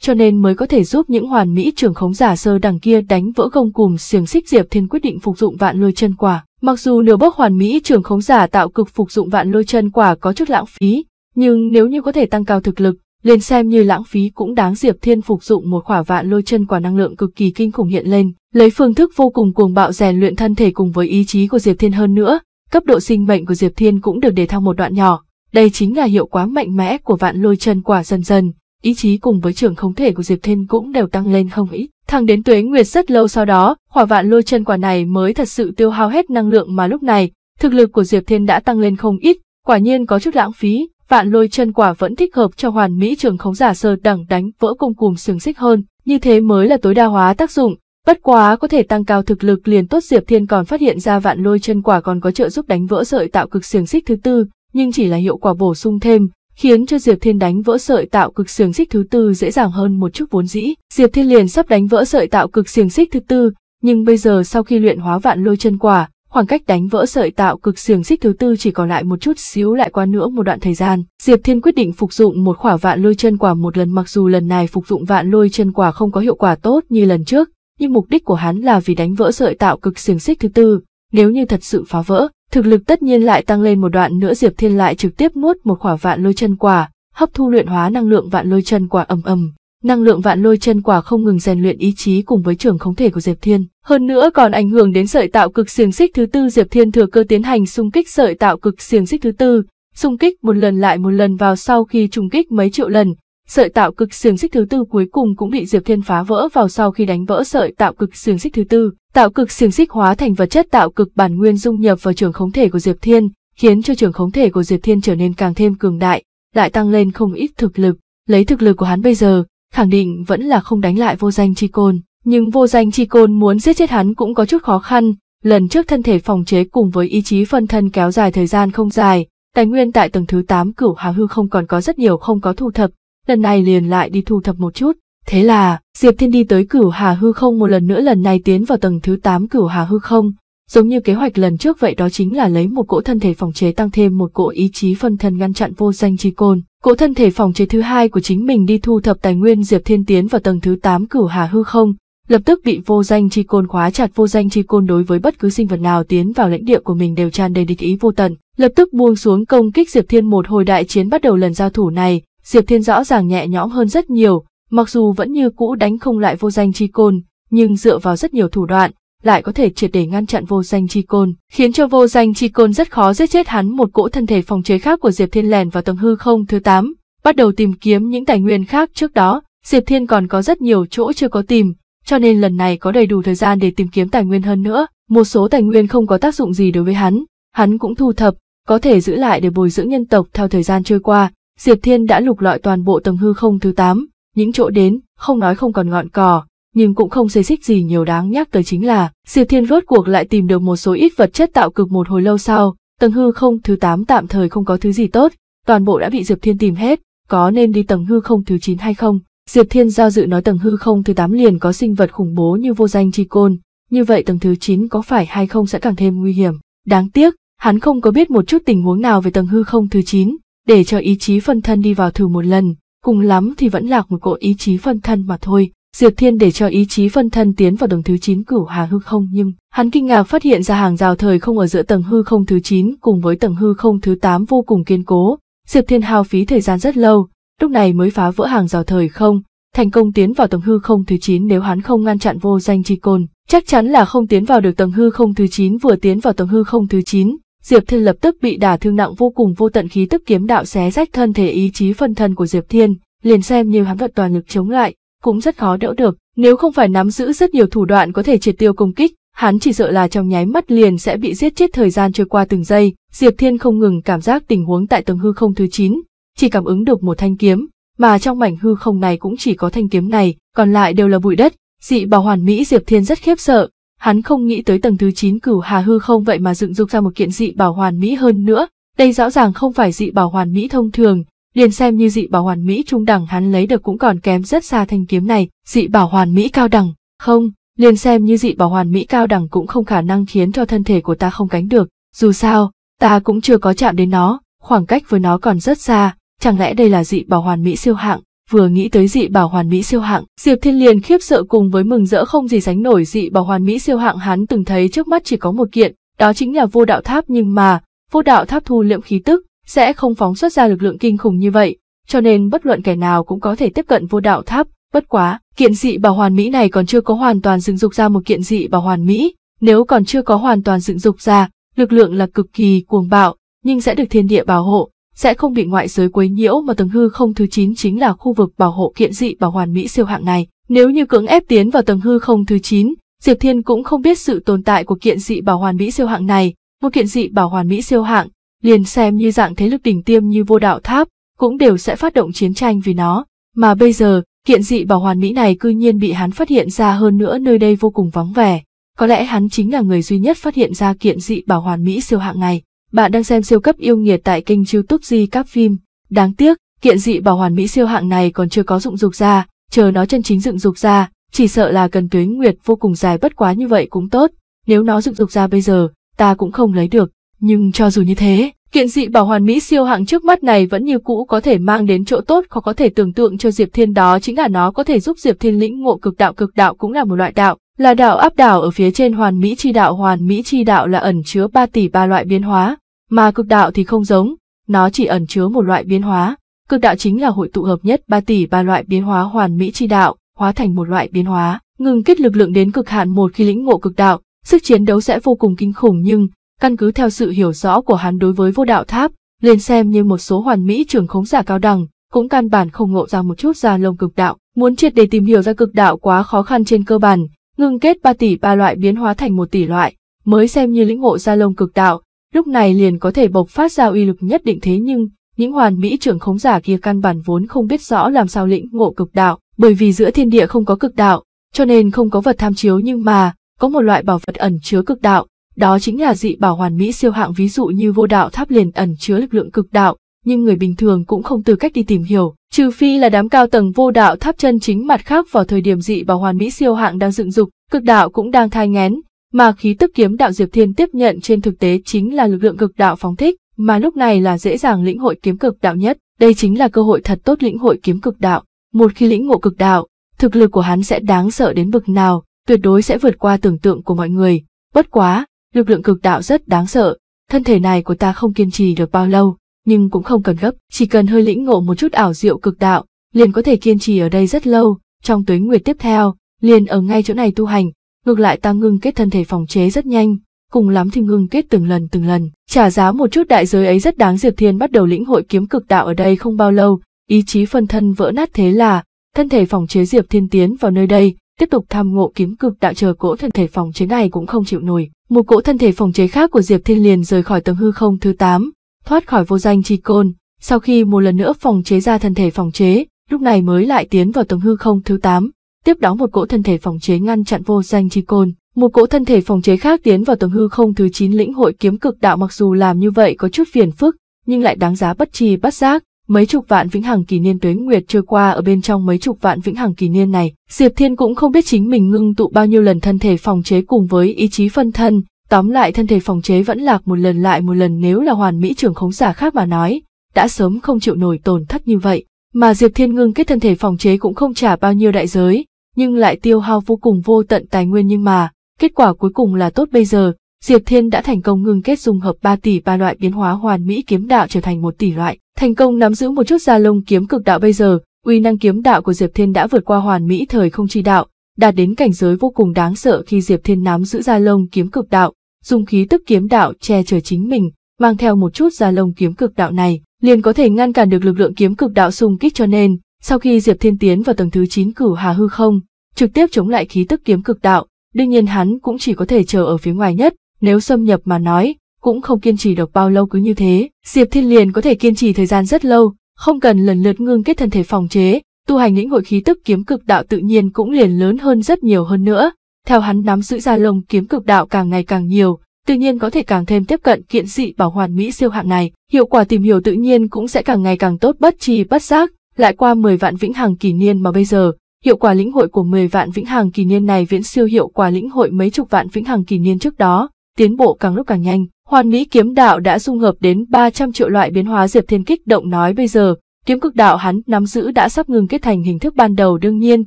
cho nên mới có thể giúp những hoàn mỹ trường khống giả sơ đẳng kia đánh vỡ gông cùm xiềng xích Diệp Thiên quyết định phục dụng vạn lôi chân quả. Mặc dù liều bốc hoàn mỹ trường khống giả tạo cực phục dụng vạn lôi chân quả có chút lãng phí, nhưng nếu như có thể tăng cao thực lực, liền xem như lãng phí cũng đáng Diệp Thiên phục dụng một khỏa vạn lôi chân quả năng lượng cực kỳ kinh khủng hiện lên, lấy phương thức vô cùng cuồng bạo rèn luyện thân thể cùng với ý chí của Diệp Thiên hơn nữa, cấp độ sinh mệnh của Diệp Thiên cũng được đề thăng một đoạn nhỏ. Đây chính là hiệu quả mạnh mẽ của vạn lôi chân quả dần dần, ý chí cùng với trường khống thể của Diệp Thiên cũng đều tăng lên không ít. Thẳng đến tuế nguyệt rất lâu sau đó, hỏa vạn lôi chân quả này mới thật sự tiêu hao hết năng lượng mà lúc này, thực lực của Diệp Thiên đã tăng lên không ít, quả nhiên có chút lãng phí, vạn lôi chân quả vẫn thích hợp cho hoàn mỹ trường khống giả sơ đẳng đánh vỡ công cùm xương xích hơn, như thế mới là tối đa hóa tác dụng, bất quá có thể tăng cao thực lực liền tốt Diệp Thiên còn phát hiện ra vạn lôi chân quả còn có trợ giúp đánh vỡ sợi tạo cực xiềng xích thứ tư, nhưng chỉ là hiệu quả bổ sung thêm, khiến cho Diệp Thiên đánh vỡ sợi tạo cực xiềng xích thứ tư dễ dàng hơn một chút vốn dĩ. Diệp Thiên liền sắp đánh vỡ sợi tạo cực xiềng xích thứ tư, nhưng bây giờ sau khi luyện hóa vạn lôi chân quả, khoảng cách đánh vỡ sợi tạo cực xiềng xích thứ tư chỉ còn lại một chút xíu lại qua nữa một đoạn thời gian. Diệp Thiên quyết định phục dụng một khỏa vạn lôi chân quả một lần mặc dù lần này phục dụng vạn lôi chân quả không có hiệu quả tốt như lần trước, nhưng mục đích của hắn là vì đánh vỡ sợi tạo cực xiềng xích thứ tư, nếu như thật sự phá vỡ, Thực lực tất nhiên lại tăng lên một đoạn nữa Diệp Thiên lại trực tiếp nuốt một khỏa vạn lôi chân quả, hấp thu luyện hóa năng lượng vạn lôi chân quả ầm ầm. Năng lượng vạn lôi chân quả không ngừng rèn luyện ý chí cùng với trường không thể của Diệp Thiên, hơn nữa còn ảnh hưởng đến sợi tạo cực xiềng xích thứ tư Diệp Thiên thừa cơ tiến hành xung kích sợi tạo cực xiềng xích thứ tư, xung kích một lần lại một lần vào sau khi trùng kích mấy triệu lần, Sợi tạo cực xiềng xích thứ tư cuối cùng cũng bị Diệp Thiên phá vỡ vào sau khi đánh vỡ sợi tạo cực xiềng xích thứ tư, tạo cực xiềng xích hóa thành vật chất tạo cực bản nguyên dung nhập vào trường khống thể của Diệp Thiên, khiến cho trường khống thể của Diệp Thiên trở nên càng thêm cường đại, lại tăng lên không ít thực lực, lấy thực lực của hắn bây giờ, khẳng định vẫn là không đánh lại vô danh chi côn, nhưng vô danh chi côn muốn giết chết hắn cũng có chút khó khăn, lần trước thân thể phòng chế cùng với ý chí phân thân kéo dài thời gian không dài, tài nguyên tại tầng thứ 8 cửu hà hư không còn có rất nhiều không có thu thập, lần này liền lại đi thu thập một chút. Thế là, Diệp Thiên đi tới cửu hà hư không một lần nữa lần này tiến vào tầng thứ 8 cửu hà hư không, giống như kế hoạch lần trước vậy đó chính là lấy một cỗ thân thể phòng chế tăng thêm một cỗ ý chí phân thân ngăn chặn vô danh chi côn. Cỗ thân thể phòng chế thứ hai của chính mình đi thu thập tài nguyên Diệp Thiên tiến vào tầng thứ 8 cửu hà hư không, lập tức bị vô danh chi côn khóa chặt vô danh chi côn đối với bất cứ sinh vật nào tiến vào lãnh địa của mình đều tràn đầy địch ý vô tận, lập tức buông xuống công kích Diệp Thiên một hồi đại chiến bắt đầu lần giao thủ này, Diệp Thiên rõ ràng nhẹ nhõm hơn rất nhiều, mặc dù vẫn như cũ đánh không lại vô danh chi côn, nhưng dựa vào rất nhiều thủ đoạn, lại có thể triệt để ngăn chặn vô danh chi côn, khiến cho vô danh chi côn rất khó giết chết hắn một cỗ thân thể phòng chế khác của Diệp Thiên lèn vào tầng hư không thứ 8, bắt đầu tìm kiếm những tài nguyên khác trước đó, Diệp Thiên còn có rất nhiều chỗ chưa có tìm, cho nên lần này có đầy đủ thời gian để tìm kiếm tài nguyên hơn nữa, một số tài nguyên không có tác dụng gì đối với hắn, hắn cũng thu thập, có thể giữ lại để bồi dưỡng nhân tộc theo thời gian trôi qua, Diệp Thiên đã lục lọi toàn bộ tầng hư không thứ 8, những chỗ đến, không nói không còn ngọn cỏ, nhưng cũng không xê xích gì nhiều đáng nhắc tới chính là, Diệp Thiên rốt cuộc lại tìm được một số ít vật chất tạo cực một hồi lâu sau, tầng hư không thứ 8 tạm thời không có thứ gì tốt, toàn bộ đã bị Diệp Thiên tìm hết, có nên đi tầng hư không thứ 9 hay không? Diệp Thiên giao dự nói tầng hư không thứ 8 liền có sinh vật khủng bố như vô danh chi côn, như vậy tầng thứ 9 có phải hay không sẽ càng thêm nguy hiểm. Đáng tiếc, hắn không có biết một chút tình huống nào về tầng hư không thứ 9, để cho ý chí phân thân đi vào thử một lần, cùng lắm thì vẫn lạc một cỗ ý chí phân thân mà thôi. Diệp Thiên để cho ý chí phân thân tiến vào tầng thứ 9 cửu hà hư không nhưng hắn kinh ngạc phát hiện ra hàng rào thời không ở giữa tầng hư không thứ 9 cùng với tầng hư không thứ 8 vô cùng kiên cố. Diệp Thiên hao phí thời gian rất lâu, lúc này mới phá vỡ hàng rào thời không, thành công tiến vào tầng hư không thứ 9 nếu hắn không ngăn chặn vô danh chi côn, chắc chắn là không tiến vào được tầng hư không thứ 9 vừa tiến vào tầng hư không thứ 9, Diệp Thiên lập tức bị đả thương nặng vô cùng vô tận khí tức kiếm đạo xé rách thân thể ý chí phân thân của Diệp Thiên, liền xem như hắn vật toàn lực chống lại, cũng rất khó đỡ được, nếu không phải nắm giữ rất nhiều thủ đoạn có thể triệt tiêu công kích, hắn chỉ sợ là trong nháy mắt liền sẽ bị giết chết thời gian trôi qua từng giây, Diệp Thiên không ngừng cảm giác tình huống tại tầng hư không thứ 9, chỉ cảm ứng được một thanh kiếm, mà trong mảnh hư không này cũng chỉ có thanh kiếm này, còn lại đều là bụi đất, dị bảo hoàn mỹ Diệp Thiên rất khiếp sợ, Hắn không nghĩ tới tầng thứ 9 cửu hà hư không vậy mà dựng dục ra một kiện dị bảo hoàn mỹ hơn nữa, đây rõ ràng không phải dị bảo hoàn mỹ thông thường, liền xem như dị bảo hoàn mỹ trung đẳng hắn lấy được cũng còn kém rất xa thanh kiếm này, dị bảo hoàn mỹ cao đẳng, không, liền xem như dị bảo hoàn mỹ cao đẳng cũng không khả năng khiến cho thân thể của ta không cánh được, dù sao, ta cũng chưa có chạm đến nó, khoảng cách với nó còn rất xa, chẳng lẽ đây là dị bảo hoàn mỹ siêu hạng, Vừa nghĩ tới dị bảo hoàn mỹ siêu hạng, Diệp Thiên liền khiếp sợ cùng với mừng rỡ không gì sánh nổi dị bảo hoàn mỹ siêu hạng hắn từng thấy trước mắt chỉ có một kiện, đó chính là vô đạo tháp nhưng mà, vô đạo tháp thu liệm khí tức, sẽ không phóng xuất ra lực lượng kinh khủng như vậy, cho nên bất luận kẻ nào cũng có thể tiếp cận vô đạo tháp, bất quá, kiện dị bảo hoàn mỹ này còn chưa có hoàn toàn dựng dục ra một kiện dị bảo hoàn mỹ, nếu còn chưa có hoàn toàn dựng dục ra, lực lượng là cực kỳ cuồng bạo, nhưng sẽ được thiên địa bảo hộ, sẽ không bị ngoại giới quấy nhiễu mà tầng hư không thứ 9 chính là khu vực bảo hộ kiện dị bảo hoàn mỹ siêu hạng này. Nếu như cưỡng ép tiến vào tầng hư không thứ 9, Diệp Thiên cũng không biết sự tồn tại của kiện dị bảo hoàn mỹ siêu hạng này, một kiện dị bảo hoàn mỹ siêu hạng, liền xem như dạng thế lực đỉnh tiêm như vô đạo tháp, cũng đều sẽ phát động chiến tranh vì nó. Mà bây giờ, kiện dị bảo hoàn mỹ này cư nhiên bị hắn phát hiện ra hơn nữa nơi đây vô cùng vắng vẻ. Có lẽ hắn chính là người duy nhất phát hiện ra kiện dị bảo hoàn mỹ siêu hạng này. Bạn đang xem siêu cấp yêu nghiệt tại kênh youtube Di Cáp Phim. Đáng tiếc, kiện dị bảo hoàn mỹ siêu hạng này còn chưa có dụng dục ra, chờ nó chân chính dựng dục ra, chỉ sợ là cần tuyến nguyệt vô cùng dài bất quá như vậy cũng tốt. Nếu nó dựng dục ra bây giờ, ta cũng không lấy được. Nhưng cho dù như thế, kiện dị bảo hoàn mỹ siêu hạng trước mắt này vẫn như cũ có thể mang đến chỗ tốt khó có thể tưởng tượng cho Diệp Thiên đó chính là nó có thể giúp Diệp Thiên lĩnh ngộ cực đạo cực đạo cũng là một loại đạo, là đạo áp đảo ở phía trên hoàn mỹ chi đạo hoàn mỹ chi đạo là ẩn chứa ba tỷ ba loại biến hóa, mà cực đạo thì không giống, nó chỉ ẩn chứa một loại biến hóa. Cực đạo chính là hội tụ hợp nhất ba tỷ ba loại biến hóa hoàn mỹ chi đạo, hóa thành một loại biến hóa, ngừng kết lực lượng đến cực hạn một khi lĩnh ngộ cực đạo, sức chiến đấu sẽ vô cùng kinh khủng nhưng, căn cứ theo sự hiểu rõ của hắn đối với vô đạo tháp, liền xem như một số hoàn mỹ trưởng khống giả cao đẳng, cũng căn bản không ngộ ra một chút ra lông cực đạo. Muốn triệt để tìm hiểu ra cực đạo quá khó khăn trên cơ bản, ngưng kết 3 tỷ ba loại biến hóa thành một tỷ loại, mới xem như lĩnh ngộ ra lông cực đạo, lúc này liền có thể bộc phát ra uy lực nhất định thế nhưng, những hoàn mỹ trưởng khống giả kia căn bản vốn không biết rõ làm sao lĩnh ngộ cực đạo, bởi vì giữa thiên địa không có cực đạo, cho nên không có vật tham chiếu nhưng mà, có một loại bảo vật ẩn chứa cực đạo, đó chính là dị bảo hoàn mỹ siêu hạng ví dụ như vô đạo tháp liền ẩn chứa lực lượng cực đạo, nhưng người bình thường cũng không tư cách đi tìm hiểu, trừ phi là đám cao tầng vô đạo tháp chân chính mặt khác vào thời điểm dị bảo hoàn mỹ siêu hạng đang dựng dục, cực đạo cũng đang thai ngén, mà khí tức kiếm đạo Diệp Thiên tiếp nhận trên thực tế chính là lực lượng cực đạo phóng thích, mà lúc này là dễ dàng lĩnh hội kiếm cực đạo nhất, đây chính là cơ hội thật tốt lĩnh hội kiếm cực đạo, một khi lĩnh ngộ cực đạo, thực lực của hắn sẽ đáng sợ đến bực nào, tuyệt đối sẽ vượt qua tưởng tượng của mọi người, bất quá, lực lượng cực đạo rất đáng sợ, thân thể này của ta không kiên trì được bao lâu nhưng cũng không cần gấp, chỉ cần hơi lĩnh ngộ một chút ảo diệu cực đạo, liền có thể kiên trì ở đây rất lâu, trong tuế nguyệt tiếp theo, liền ở ngay chỗ này tu hành, ngược lại ta ngưng kết thân thể phòng chế rất nhanh, cùng lắm thì ngưng kết từng lần từng lần, trả giá một chút đại giới ấy rất đáng Diệp Thiên bắt đầu lĩnh hội kiếm cực đạo ở đây không bao lâu, ý chí phân thân vỡ nát thế là, thân thể phòng chế Diệp Thiên tiến vào nơi đây, tiếp tục tham ngộ kiếm cực đạo chờ cỗ thân thể phòng chế này cũng không chịu nổi. Một cỗ thân thể phòng chế khác của Diệp Thiên liền rời khỏi tầng hư không thứ 8, thoát khỏi vô danh chi côn, sau khi một lần nữa phòng chế ra thân thể phòng chế, lúc này mới lại tiến vào tầng hư không thứ 8, tiếp đó một cỗ thân thể phòng chế ngăn chặn vô danh chi côn. Một cỗ thân thể phòng chế khác tiến vào tầng hư không thứ 9 lĩnh hội kiếm cực đạo mặc dù làm như vậy có chút phiền phức, nhưng lại đáng giá bất trì bất giác, mấy chục vạn vĩnh hằng kỳ niên tuế nguyệt trôi qua ở bên trong mấy chục vạn vĩnh hằng kỳ niên này, Diệp Thiên cũng không biết chính mình ngưng tụ bao nhiêu lần thân thể phòng chế cùng với ý chí phân thân, Tóm lại thân thể phòng chế vẫn lạc một lần lại một lần nếu là hoàn mỹ trưởng khống giả khác mà nói, đã sớm không chịu nổi tổn thất như vậy, mà Diệp Thiên ngưng kết thân thể phòng chế cũng không trả bao nhiêu đại giới, nhưng lại tiêu hao vô cùng vô tận tài nguyên nhưng mà, kết quả cuối cùng là tốt bây giờ, Diệp Thiên đã thành công ngưng kết dung hợp 3 tỷ ba loại biến hóa hoàn mỹ kiếm đạo trở thành một tỷ loại, thành công nắm giữ một chút gia lông kiếm cực đạo bây giờ, uy năng kiếm đạo của Diệp Thiên đã vượt qua hoàn mỹ thời không chi đạo, đạt đến cảnh giới vô cùng đáng sợ khi Diệp Thiên nắm giữ gia lông kiếm cực đạo, dùng khí tức kiếm đạo che chở chính mình, mang theo một chút gia lông kiếm cực đạo này, liền có thể ngăn cản được lực lượng kiếm cực đạo xung kích cho nên, sau khi Diệp Thiên tiến vào tầng thứ 9 cửu hà hư không, trực tiếp chống lại khí tức kiếm cực đạo, đương nhiên hắn cũng chỉ có thể chờ ở phía ngoài nhất, nếu xâm nhập mà nói, cũng không kiên trì được bao lâu cứ như thế, Diệp Thiên liền có thể kiên trì thời gian rất lâu, không cần lần lượt ngưng kết thân thể phòng chế, tu hành lĩnh hội khí tức kiếm cực đạo tự nhiên cũng liền lớn hơn rất nhiều hơn nữa. Theo hắn nắm giữ ra lồng kiếm cực đạo càng ngày càng nhiều, tự nhiên có thể càng thêm tiếp cận kiện dị bảo hoàn mỹ siêu hạng này, hiệu quả tìm hiểu tự nhiên cũng sẽ càng ngày càng tốt bất trì bất giác, lại qua 10 vạn vĩnh hằng kỷ niên mà bây giờ, hiệu quả lĩnh hội của 10 vạn vĩnh hằng kỷ niên này viễn siêu hiệu quả lĩnh hội mấy chục vạn vĩnh hằng kỷ niên trước đó, tiến bộ càng lúc càng nhanh. Hoàn Mỹ kiếm đạo đã dung hợp đến 300 triệu loại biến hóa Diệp Thiên kích động nói bây giờ, Kiếm cực đạo hắn nắm giữ đã sắp ngừng kết thành hình thức ban đầu đương nhiên,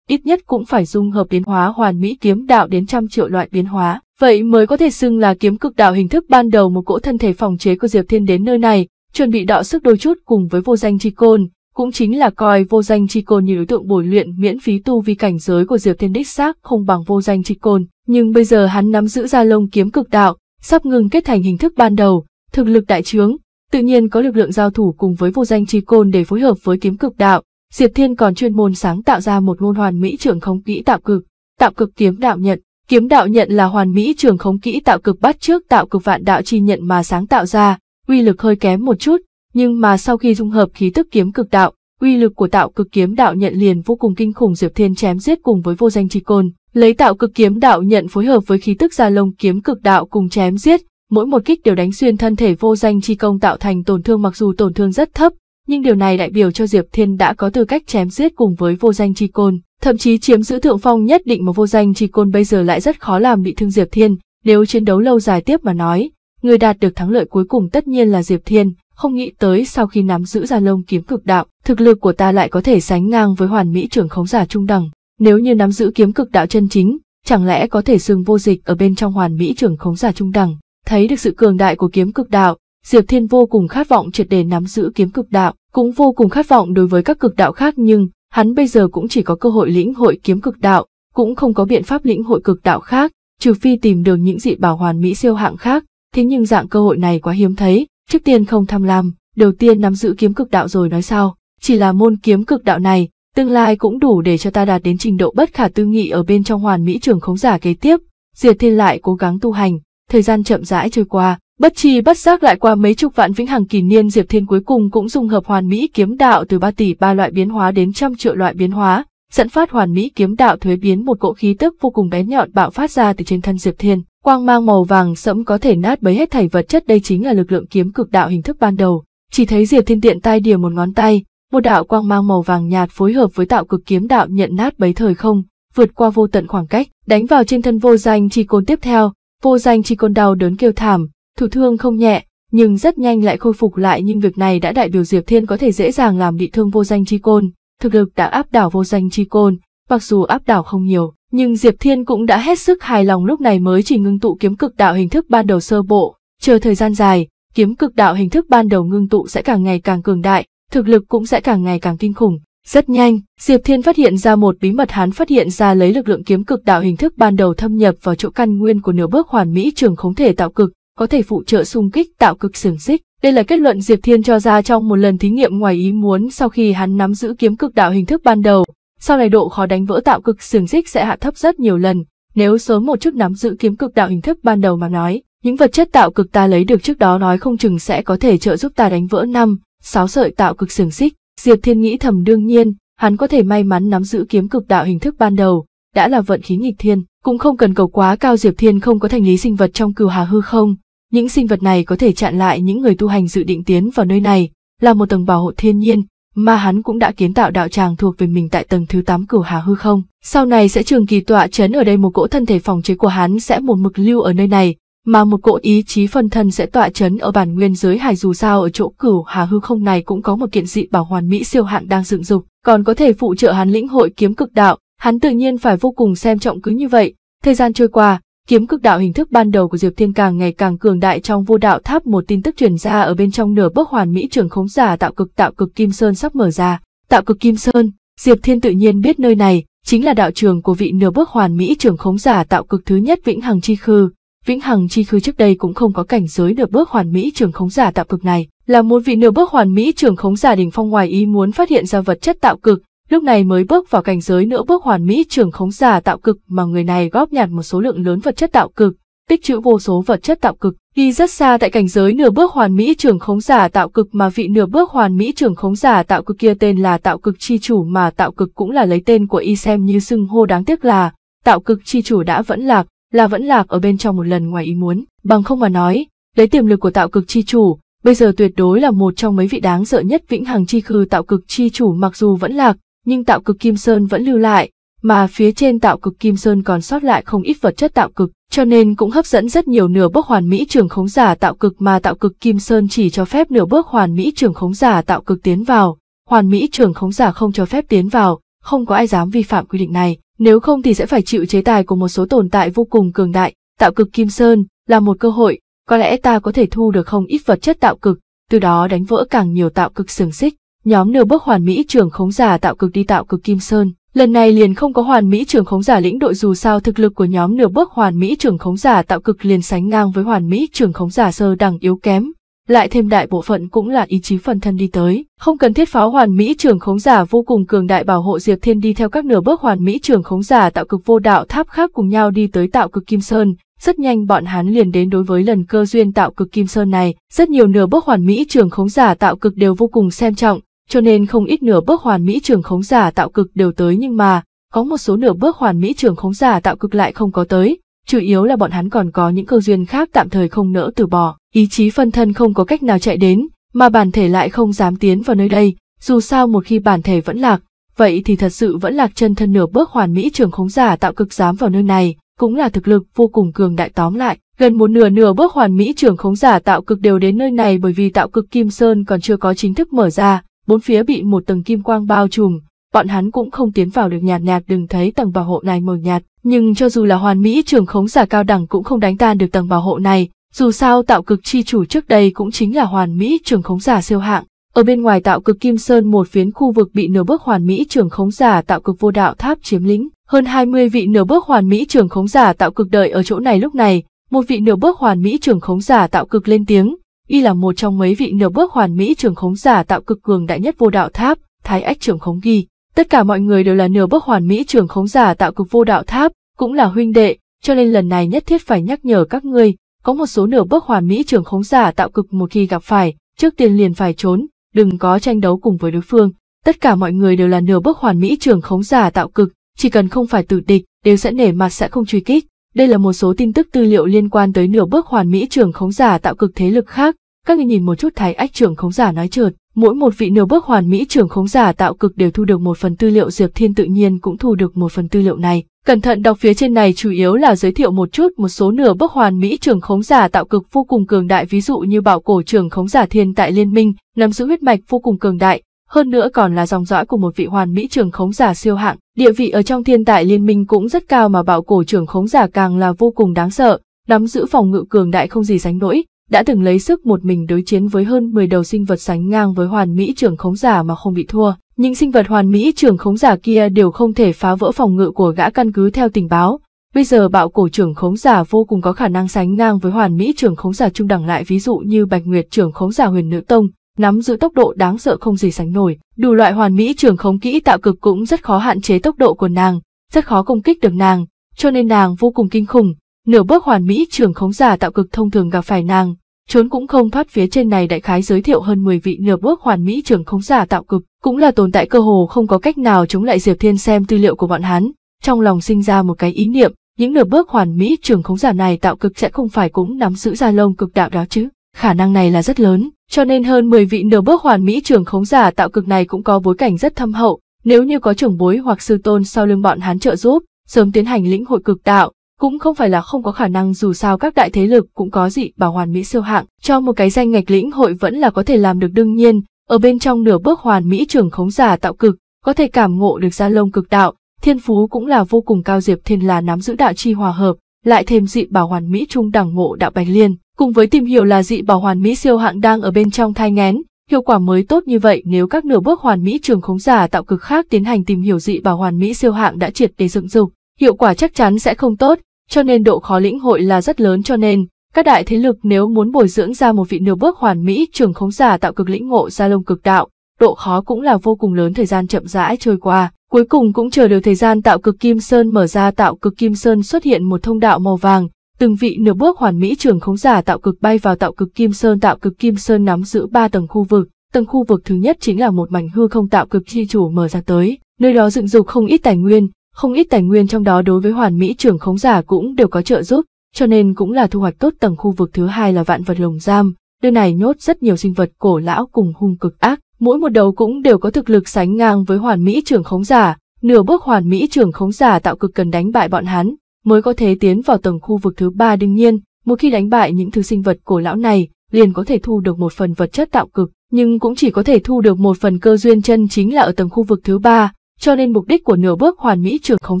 ít nhất cũng phải dung hợp biến hóa hoàn mỹ kiếm đạo đến trăm triệu loại biến hóa. Vậy mới có thể xưng là kiếm cực đạo hình thức ban đầu một cỗ thân thể phòng chế của Diệp Thiên đến nơi này, chuẩn bị đọ sức đôi chút cùng với vô danh chi côn, cũng chính là coi vô danh chi côn như đối tượng bồi luyện miễn phí tu vi cảnh giới của Diệp Thiên đích xác không bằng vô danh chi côn, nhưng bây giờ hắn nắm giữ ra lông kiếm cực đạo, sắp ngừng kết thành hình thức ban đầu, thực lực đại trướng, tự nhiên có lực lượng giao thủ cùng với vô danh chi côn để phối hợp với kiếm cực đạo. Diệp Thiên còn chuyên môn sáng tạo ra một ngôn hoàn mỹ trưởng không kỹ tạo cực, tạo cực kiếm đạo nhận. Kiếm đạo nhận là hoàn mỹ trường không kỹ tạo cực bắt trước tạo cực vạn đạo chi nhận mà sáng tạo ra, uy lực hơi kém một chút, nhưng mà sau khi dung hợp khí tức kiếm cực đạo, uy lực của tạo cực kiếm đạo nhận liền vô cùng kinh khủng Diệp Thiên chém giết cùng với vô danh chi côn, lấy tạo cực kiếm đạo nhận phối hợp với khí tức gia lông kiếm cực đạo cùng chém giết, mỗi một kích đều đánh xuyên thân thể vô danh chi công tạo thành tổn thương mặc dù tổn thương rất thấp, nhưng điều này đại biểu cho Diệp Thiên đã có tư cách chém giết cùng với vô danh chi côn, thậm chí chiếm giữ thượng phong nhất định mà vô danh chi côn bây giờ lại rất khó làm bị thương Diệp Thiên, nếu chiến đấu lâu dài tiếp mà nói, người đạt được thắng lợi cuối cùng tất nhiên là Diệp Thiên, không nghĩ tới sau khi nắm giữ ra lông kiếm cực đạo, thực lực của ta lại có thể sánh ngang với hoàn mỹ trưởng khống giả trung đẳng, nếu như nắm giữ kiếm cực đạo chân chính, chẳng lẽ có thể xưng vô dịch ở bên trong hoàn mỹ trưởng khống giả trung đẳng. Thấy được sự cường đại của kiếm cực đạo, Diệp Thiên vô cùng khát vọng triệt để nắm giữ kiếm cực đạo, cũng vô cùng khát vọng đối với các cực đạo khác nhưng, hắn bây giờ cũng chỉ có cơ hội lĩnh hội kiếm cực đạo, cũng không có biện pháp lĩnh hội cực đạo khác, trừ phi tìm được những dị bảo hoàn mỹ siêu hạng khác, thế nhưng dạng cơ hội này quá hiếm thấy, trước tiên không tham lam, đầu tiên nắm giữ kiếm cực đạo rồi nói sau, chỉ là môn kiếm cực đạo này, tương lai cũng đủ để cho ta đạt đến trình độ bất khả tư nghị ở bên trong hoàn mỹ trường khống giả kế tiếp, Diệp Thiên lại cố gắng tu hành, thời gian chậm rãi trôi qua, bất chi bất giác lại qua mấy chục vạn vĩnh hằng kỷ niên Diệp Thiên cuối cùng cũng dung hợp hoàn mỹ kiếm đạo từ ba tỷ ba loại biến hóa đến trăm triệu loại biến hóa, dẫn phát hoàn mỹ kiếm đạo thuế biến một cỗ khí tức vô cùng bé nhọn bạo phát ra từ trên thân Diệp Thiên. Quang mang màu vàng sẫm có thể nát bấy hết thảy vật chất đây chính là lực lượng kiếm cực đạo hình thức ban đầu. Chỉ thấy Diệp Thiên tiện tay điểm một ngón tay, một đạo quang mang màu vàng nhạt phối hợp với tạo cực kiếm đạo nhận nát bấy thời không, vượt qua vô tận khoảng cách, đánh vào trên thân vô danh chi côn tiếp theo, Vô danh chỉ còn đau đớn kêu thảm, thủ thương không nhẹ, nhưng rất nhanh lại khôi phục lại nhưng việc này đã đại biểu Diệp Thiên có thể dễ dàng làm bị thương vô danh chi côn, thực lực đã áp đảo vô danh chi côn, mặc dù áp đảo không nhiều, nhưng Diệp Thiên cũng đã hết sức hài lòng lúc này mới chỉ ngưng tụ kiếm cực đạo hình thức ban đầu sơ bộ, chờ thời gian dài, kiếm cực đạo hình thức ban đầu ngưng tụ sẽ càng ngày càng cường đại, thực lực cũng sẽ càng ngày càng kinh khủng, rất nhanh, Diệp Thiên phát hiện ra một bí mật hắn phát hiện ra lấy lực lượng kiếm cực đạo hình thức ban đầu thâm nhập vào chỗ căn nguyên của nửa bước hoàn mỹ trường khống thể tạo cực, có thể phụ trợ xung kích tạo cực xưởng xích. Đây là kết luận Diệp Thiên cho ra trong một lần thí nghiệm ngoài ý muốn sau khi hắn nắm giữ kiếm cực đạo hình thức ban đầu. Sau này độ khó đánh vỡ tạo cực xưởng xích sẽ hạ thấp rất nhiều lần, nếu sớm một chút nắm giữ kiếm cực đạo hình thức ban đầu mà nói, những vật chất tạo cực ta lấy được trước đó nói không chừng sẽ có thể trợ giúp ta đánh vỡ năm, sáu sợi tạo cực xưởng xích. Diệp Thiên nghĩ thầm đương nhiên, hắn có thể may mắn nắm giữ kiếm cực đạo hình thức ban đầu, đã là vận khí nghịch thiên, cũng không cần cầu quá cao Diệp Thiên không có thành lý sinh vật trong cửu hà hư không, những sinh vật này có thể chặn lại những người tu hành dự định tiến vào nơi này, là một tầng bảo hộ thiên nhiên, mà hắn cũng đã kiến tạo đạo tràng thuộc về mình tại tầng thứ 8 cửu hà hư không. Sau này sẽ trường kỳ tọa chấn ở đây một cỗ thân thể phòng chế của hắn sẽ một mực lưu ở nơi này, mà một cỗ ý chí phân thân sẽ tọa chấn ở bản nguyên giới hải dù sao ở chỗ cửu hà hư không này cũng có một kiện dị bảo hoàn mỹ siêu hạng đang dựng dục, còn có thể phụ trợ hắn lĩnh hội kiếm cực đạo, hắn tự nhiên phải vô cùng xem trọng cứ như vậy. Thời gian trôi qua, kiếm cực đạo hình thức ban đầu của Diệp Thiên càng ngày càng cường đại trong vô đạo tháp một tin tức truyền ra ở bên trong nửa bước hoàn mỹ trường khống giả tạo cực tạo cực Kim Sơn sắp mở ra. Tạo cực Kim Sơn, Diệp Thiên tự nhiên biết nơi này, chính là đạo trường của vị nửa bước hoàn mỹ trường khống giả tạo cực thứ nhất vĩnh hằng chi khư Vĩnh Hằng chi khư trước đây cũng không có cảnh giới nửa bước hoàn mỹ trường khống giả tạo cực này, là một vị nửa bước hoàn mỹ trường khống giả đỉnh phong ngoài ý muốn phát hiện ra vật chất tạo cực, lúc này mới bước vào cảnh giới nửa bước hoàn mỹ trường khống giả tạo cực mà người này góp nhặt một số lượng lớn vật chất tạo cực, tích trữ vô số vật chất tạo cực, đi rất xa tại cảnh giới nửa bước hoàn mỹ trường khống giả tạo cực mà vị nửa bước hoàn mỹ trường khống giả tạo cực kia tên là tạo cực chi chủ mà tạo cực cũng là lấy tên của y xem như xưng hô đáng tiếc là tạo cực chi chủ đã vẫn lạc, là vẫn lạc ở bên trong một lần ngoài ý muốn, bằng không mà nói, lấy tiềm lực của tạo cực chi chủ, bây giờ tuyệt đối là một trong mấy vị đáng sợ nhất vĩnh hằng chi khư tạo cực chi chủ mặc dù vẫn lạc, nhưng tạo cực kim sơn vẫn lưu lại, mà phía trên tạo cực kim sơn còn sót lại không ít vật chất tạo cực, cho nên cũng hấp dẫn rất nhiều nửa bước hoàn mỹ trường khống giả tạo cực mà tạo cực kim sơn chỉ cho phép nửa bước hoàn mỹ trường khống giả tạo cực tiến vào, hoàn mỹ trường khống giả không cho phép tiến vào, không có ai dám vi phạm quy định này nếu không thì sẽ phải chịu chế tài của một số tồn tại vô cùng cường đại, tạo cực kim sơn là một cơ hội, có lẽ ta có thể thu được không ít vật chất tạo cực, từ đó đánh vỡ càng nhiều tạo cực sừng xích. Nhóm nửa bước hoàn mỹ trưởng khống giả tạo cực đi tạo cực kim sơn, lần này liền không có hoàn mỹ trưởng khống giả lĩnh đội dù sao thực lực của nhóm nửa bước hoàn mỹ trưởng khống giả tạo cực liền sánh ngang với hoàn mỹ trưởng khống giả sơ đẳng yếu kém, lại thêm đại bộ phận cũng là ý chí phần thân đi tới. Không cần thiết pháo hoàn mỹ trường khống giả vô cùng cường đại bảo hộ Diệp Thiên đi theo các nửa bước hoàn mỹ trường khống giả tạo cực vô đạo tháp khác cùng nhau đi tới tạo cực Kim Sơn. Rất nhanh bọn hắn liền đến đối với lần cơ duyên tạo cực Kim Sơn này, rất nhiều nửa bước hoàn mỹ trường khống giả tạo cực đều vô cùng xem trọng, cho nên không ít nửa bước hoàn mỹ trường khống giả tạo cực đều tới nhưng mà, có một số nửa bước hoàn mỹ trường khống giả tạo cực lại không có tới, chủ yếu là bọn hắn còn có những cơ duyên khác tạm thời không nỡ từ bỏ, ý chí phân thân không có cách nào chạy đến, mà bản thể lại không dám tiến vào nơi đây, dù sao một khi bản thể vẫn lạc, vậy thì thật sự vẫn lạc chân thân nửa bước hoàn mỹ trường khống giả tạo cực dám vào nơi này, cũng là thực lực vô cùng cường đại tóm lại. Gần một nửa nửa bước hoàn mỹ trưởng khống giả tạo cực đều đến nơi này bởi vì tạo cực Kim Sơn còn chưa có chính thức mở ra, bốn phía bị một tầng kim quang bao trùm, bọn hắn cũng không tiến vào được nhạt nhạt đừng thấy tầng bảo hộ này mờ nhạt, nhưng cho dù là hoàn mỹ trường khống giả cao đẳng cũng không đánh tan được tầng bảo hộ này, dù sao tạo cực chi chủ trước đây cũng chính là hoàn mỹ trường khống giả siêu hạng. Ở bên ngoài tạo cực Kim Sơn một phiến khu vực bị nửa bước hoàn mỹ trường khống giả tạo cực vô đạo tháp chiếm lĩnh, hơn 20 vị nửa bước hoàn mỹ trường khống giả tạo cực đợi ở chỗ này lúc này, một vị nửa bước hoàn mỹ trường khống giả tạo cực lên tiếng, y là một trong mấy vị nửa bước hoàn mỹ trường khống giả tạo cực cường đại nhất vô đạo tháp, Thái Ách trường khống ghi. Tất cả mọi người đều là nửa bước hoàn mỹ trưởng khống giả tạo cực vô đạo tháp, cũng là huynh đệ, cho nên lần này nhất thiết phải nhắc nhở các ngươi, có một số nửa bước hoàn mỹ trưởng khống giả tạo cực một khi gặp phải, trước tiên liền phải trốn, đừng có tranh đấu cùng với đối phương. Tất cả mọi người đều là nửa bước hoàn mỹ trưởng khống giả tạo cực, chỉ cần không phải tử địch, đều sẽ nể mặt sẽ không truy kích. Đây là một số tin tức tư liệu liên quan tới nửa bước hoàn mỹ trưởng khống giả tạo cực thế lực khác, các ngươi nhìn một chút thái ách trưởng khống giả nói trượt, mỗi một vị nửa bước hoàn mỹ trưởng khống giả tạo cực đều thu được một phần tư liệu Diệp Thiên tự nhiên cũng thu được một phần tư liệu này. Cẩn thận đọc phía trên này chủ yếu là giới thiệu một chút một số nửa bước hoàn mỹ trưởng khống giả tạo cực vô cùng cường đại ví dụ như bảo cổ trưởng khống giả thiên tại liên minh, nắm giữ huyết mạch vô cùng cường đại, hơn nữa còn là dòng dõi của một vị hoàn mỹ trưởng khống giả siêu hạng, địa vị ở trong thiên tại liên minh cũng rất cao mà bảo cổ trưởng khống giả càng là vô cùng đáng sợ, nắm giữ phòng ngự cường đại không gì sánh nổi, đã từng lấy sức một mình đối chiến với hơn 10 đầu sinh vật sánh ngang với hoàn mỹ trưởng khống giả mà không bị thua. Những sinh vật hoàn mỹ trưởng khống giả kia đều không thể phá vỡ phòng ngự của gã căn cứ theo tình báo. Bây giờ bạo cổ trưởng khống giả vô cùng có khả năng sánh ngang với hoàn mỹ trưởng khống giả trung đẳng lại ví dụ như Bạch Nguyệt trưởng khống giả huyền nữ tông, nắm giữ tốc độ đáng sợ không gì sánh nổi. Đủ loại hoàn mỹ trưởng khống kỹ tạo cực cũng rất khó hạn chế tốc độ của nàng, rất khó công kích được nàng, cho nên nàng vô cùng kinh khủng, nửa bước hoàn mỹ trường khống giả tạo cực thông thường gặp phải nàng, trốn cũng không thoát phía trên này đại khái giới thiệu hơn 10 vị nửa bước hoàn mỹ trường khống giả tạo cực, cũng là tồn tại cơ hồ không có cách nào chống lại Diệp Thiên xem tư liệu của bọn hắn, trong lòng sinh ra một cái ý niệm, những nửa bước hoàn mỹ trường khống giả này tạo cực sẽ không phải cũng nắm giữ ra lông cực đạo đó chứ, khả năng này là rất lớn, cho nên hơn 10 vị nửa bước hoàn mỹ trường khống giả tạo cực này cũng có bối cảnh rất thâm hậu, nếu như có trưởng bối hoặc sư tôn sau lưng bọn hắn trợ giúp, sớm tiến hành lĩnh hội cực đạo, cũng không phải là không có khả năng dù sao các đại thế lực cũng có dị bảo hoàn mỹ siêu hạng, cho một cái danh ngạch lĩnh hội vẫn là có thể làm được đương nhiên, ở bên trong nửa bước hoàn mỹ trưởng khống giả tạo cực, có thể cảm ngộ được gia lông cực đạo, thiên phú cũng là vô cùng cao diệp thiên là nắm giữ đạo chi hòa hợp, lại thêm dị bảo hoàn mỹ trung đẳng ngộ đạo bạch liên, cùng với tìm hiểu là dị bảo hoàn mỹ siêu hạng đang ở bên trong thai ngén, hiệu quả mới tốt như vậy nếu các nửa bước hoàn mỹ trường khống giả tạo cực khác tiến hành tìm hiểu dị bảo hoàn mỹ siêu hạng đã triệt để dựng dục hiệu quả chắc chắn sẽ không tốt, cho nên độ khó lĩnh hội là rất lớn cho nên, các đại thế lực nếu muốn bồi dưỡng ra một vị nửa bước hoàn mỹ trường khống giả tạo cực lĩnh ngộ ra lông cực đạo, độ khó cũng là vô cùng lớn thời gian chậm rãi trôi qua. Cuối cùng cũng chờ được thời gian tạo cực kim sơn mở ra tạo cực kim sơn xuất hiện một thông đạo màu vàng, từng vị nửa bước hoàn mỹ trường khống giả tạo cực bay vào tạo cực kim sơn tạo cực kim sơn nắm giữ ba tầng khu vực, tầng khu vực thứ nhất chính là một mảnh hư không tạo cực chi chủ mở ra tới, nơi đó dựng dục không ít tài nguyên, không ít tài nguyên trong đó đối với hoàn mỹ trưởng khống giả cũng đều có trợ giúp, cho nên cũng là thu hoạch tốt tầng khu vực thứ hai là vạn vật lồng giam, nơi này nhốt rất nhiều sinh vật cổ lão cùng hung cực ác, mỗi một đầu cũng đều có thực lực sánh ngang với hoàn mỹ trưởng khống giả, nửa bước hoàn mỹ trưởng khống giả tạo cực cần đánh bại bọn hắn, mới có thể tiến vào tầng khu vực thứ ba đương nhiên, một khi đánh bại những thứ sinh vật cổ lão này, liền có thể thu được một phần vật chất tạo cực, nhưng cũng chỉ có thể thu được một phần cơ duyên chân chính là ở tầng khu vực thứ ba, cho nên mục đích của nửa bước hoàn mỹ trường khống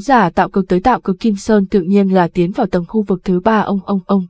giả tạo cực tới tạo cực Kim Sơn tự nhiên là tiến vào tầng khu vực thứ ba ông ông ông.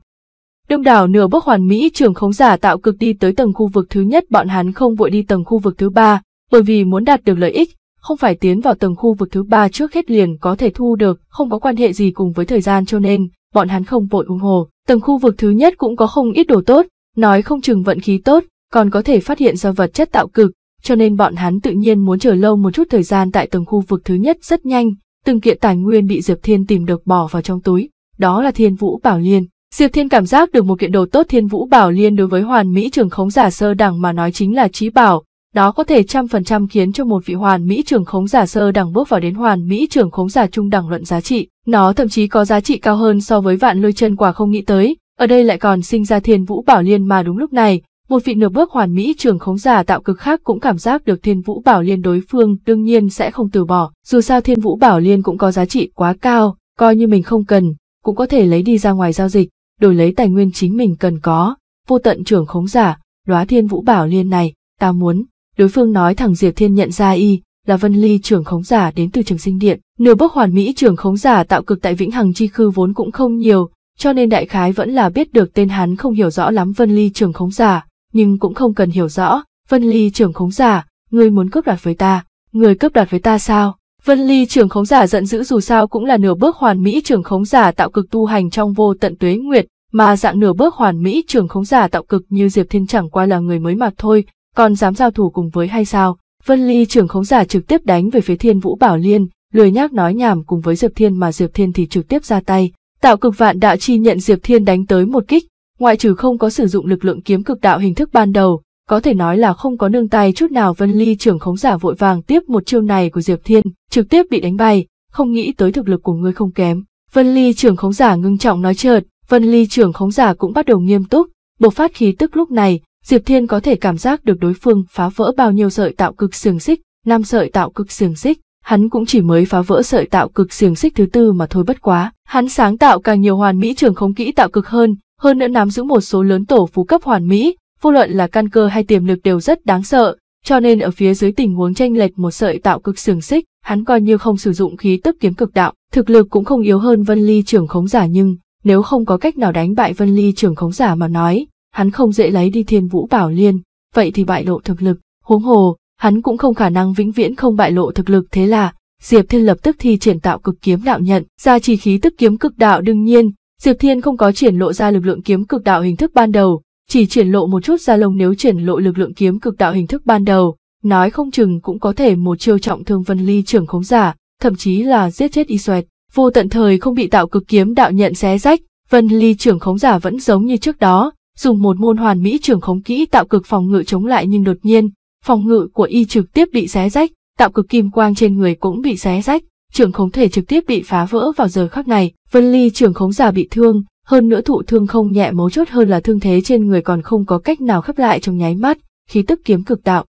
Đông đảo nửa bước hoàn mỹ trường khống giả tạo cực đi tới tầng khu vực thứ nhất bọn hắn không vội đi tầng khu vực thứ ba, bởi vì muốn đạt được lợi ích, không phải tiến vào tầng khu vực thứ ba trước hết liền có thể thu được, không có quan hệ gì cùng với thời gian cho nên, bọn hắn không vội ủng hồ. Tầng khu vực thứ nhất cũng có không ít đồ tốt, nói không chừng vận khí tốt, còn có thể phát hiện ra vật chất tạo cực, cho nên bọn hắn tự nhiên muốn chờ lâu một chút thời gian tại tầng khu vực thứ nhất rất nhanh, từng kiện tài nguyên bị Diệp Thiên tìm được bỏ vào trong túi, đó là Thiên Vũ Bảo Liên. Diệp Thiên cảm giác được một kiện đồ tốt Thiên Vũ Bảo Liên đối với hoàn mỹ trường khống giả sơ đẳng mà nói chính là trí bảo, đó có thể trăm phần trăm khiến cho một vị hoàn mỹ trường khống giả sơ đẳng bước vào đến hoàn mỹ trường khống giả trung đẳng luận giá trị, nó thậm chí có giá trị cao hơn so với vạn lôi chân quả không nghĩ tới, ở đây lại còn sinh ra Thiên Vũ Bảo Liên mà đúng lúc này, một vị nửa bước hoàn mỹ trường khống giả tạo cực khác cũng cảm giác được thiên vũ bảo liên đối phương đương nhiên sẽ không từ bỏ, dù sao thiên vũ bảo liên cũng có giá trị quá cao, coi như mình không cần, cũng có thể lấy đi ra ngoài giao dịch, đổi lấy tài nguyên chính mình cần có, vô tận trưởng khống giả, đóa thiên vũ bảo liên này, ta muốn, đối phương nói thẳng Diệp Thiên nhận ra y, là Vân Ly trưởng khống giả đến từ trường sinh điện, nửa bước hoàn mỹ trưởng khống giả tạo cực tại Vĩnh Hằng Chi Khư vốn cũng không nhiều, cho nên đại khái vẫn là biết được tên hắn không hiểu rõ lắm Vân Ly trưởng khống giả, nhưng cũng không cần hiểu rõ, Vân Ly trưởng khống giả, ngươi muốn cướp đoạt với ta, ngươi cướp đoạt với ta sao? Vân Ly trưởng khống giả giận dữ dù sao cũng là nửa bước hoàn mỹ trưởng khống giả tạo cực tu hành trong vô tận tuế nguyệt, mà dạng nửa bước hoàn mỹ trưởng khống giả tạo cực như Diệp Thiên chẳng qua là người mới mà thôi, còn dám giao thủ cùng với hay sao? Vân Ly trưởng khống giả trực tiếp đánh về phía Thiên Vũ Bảo Liên, lười nhác nói nhảm cùng với Diệp Thiên mà Diệp Thiên thì trực tiếp ra tay, tạo cực vạn đạo chi nhận Diệp Thiên đánh tới một kích, ngoại trừ không có sử dụng lực lượng kiếm cực đạo hình thức ban đầu, có thể nói là không có nương tay chút nào Vân Ly trưởng khống giả vội vàng tiếp một chiêu này của Diệp Thiên, trực tiếp bị đánh bay, không nghĩ tới thực lực của ngươi không kém. Vân Ly trưởng khống giả ngưng trọng nói chợt, Vân Ly trưởng khống giả cũng bắt đầu nghiêm túc, bộc phát khí tức lúc này, Diệp Thiên có thể cảm giác được đối phương phá vỡ bao nhiêu sợi tạo cực xiềng xích, năm sợi tạo cực xiềng xích, hắn cũng chỉ mới phá vỡ sợi tạo cực xiềng xích thứ tư mà thôi bất quá, hắn sáng tạo càng nhiều hoàn mỹ trường không kỹ tạo cực hơn, hơn nữa nắm giữ một số lớn tổ phú cấp hoàn mỹ, vô luận là căn cơ hay tiềm lực đều rất đáng sợ, cho nên ở phía dưới tình huống tranh lệch một sợi tạo cực sừng xích, hắn coi như không sử dụng khí tức kiếm cực đạo, thực lực cũng không yếu hơn Vân Ly trưởng khống giả nhưng, nếu không có cách nào đánh bại Vân Ly trưởng khống giả mà nói, hắn không dễ lấy đi Thiên Vũ Bảo Liên, vậy thì bại lộ thực lực, huống hồ, hắn cũng không khả năng vĩnh viễn không bại lộ thực lực thế là Diệp Thiên lập tức thi triển tạo cực kiếm đạo nhận, ra chỉ khí tức kiếm cực đạo đương nhiên, Diệp Thiên không có triển lộ ra lực lượng kiếm cực đạo hình thức ban đầu, chỉ triển lộ một chút ra lông nếu triển lộ lực lượng kiếm cực đạo hình thức ban đầu, nói không chừng cũng có thể một chiêu trọng thương Vân Ly trưởng khống giả, thậm chí là giết chết y xoẹt. Vô tận thời không bị tạo cực kiếm đạo nhận xé rách, Vân Ly trưởng khống giả vẫn giống như trước đó, dùng một môn hoàn mỹ trưởng khống kỹ tạo cực phòng ngự chống lại nhưng đột nhiên, phòng ngự của y trực tiếp bị xé rách, tạo cực kim quang trên người cũng bị xé rách, trưởng khống thể trực tiếp bị phá vỡ vào giờ khắc này, Vân Ly trưởng khống giả bị thương, hơn nữa thụ thương không nhẹ mấu chốt hơn là thương thế trên người còn không có cách nào khép lại trong nháy mắt, khí tức kiếm cực đạo.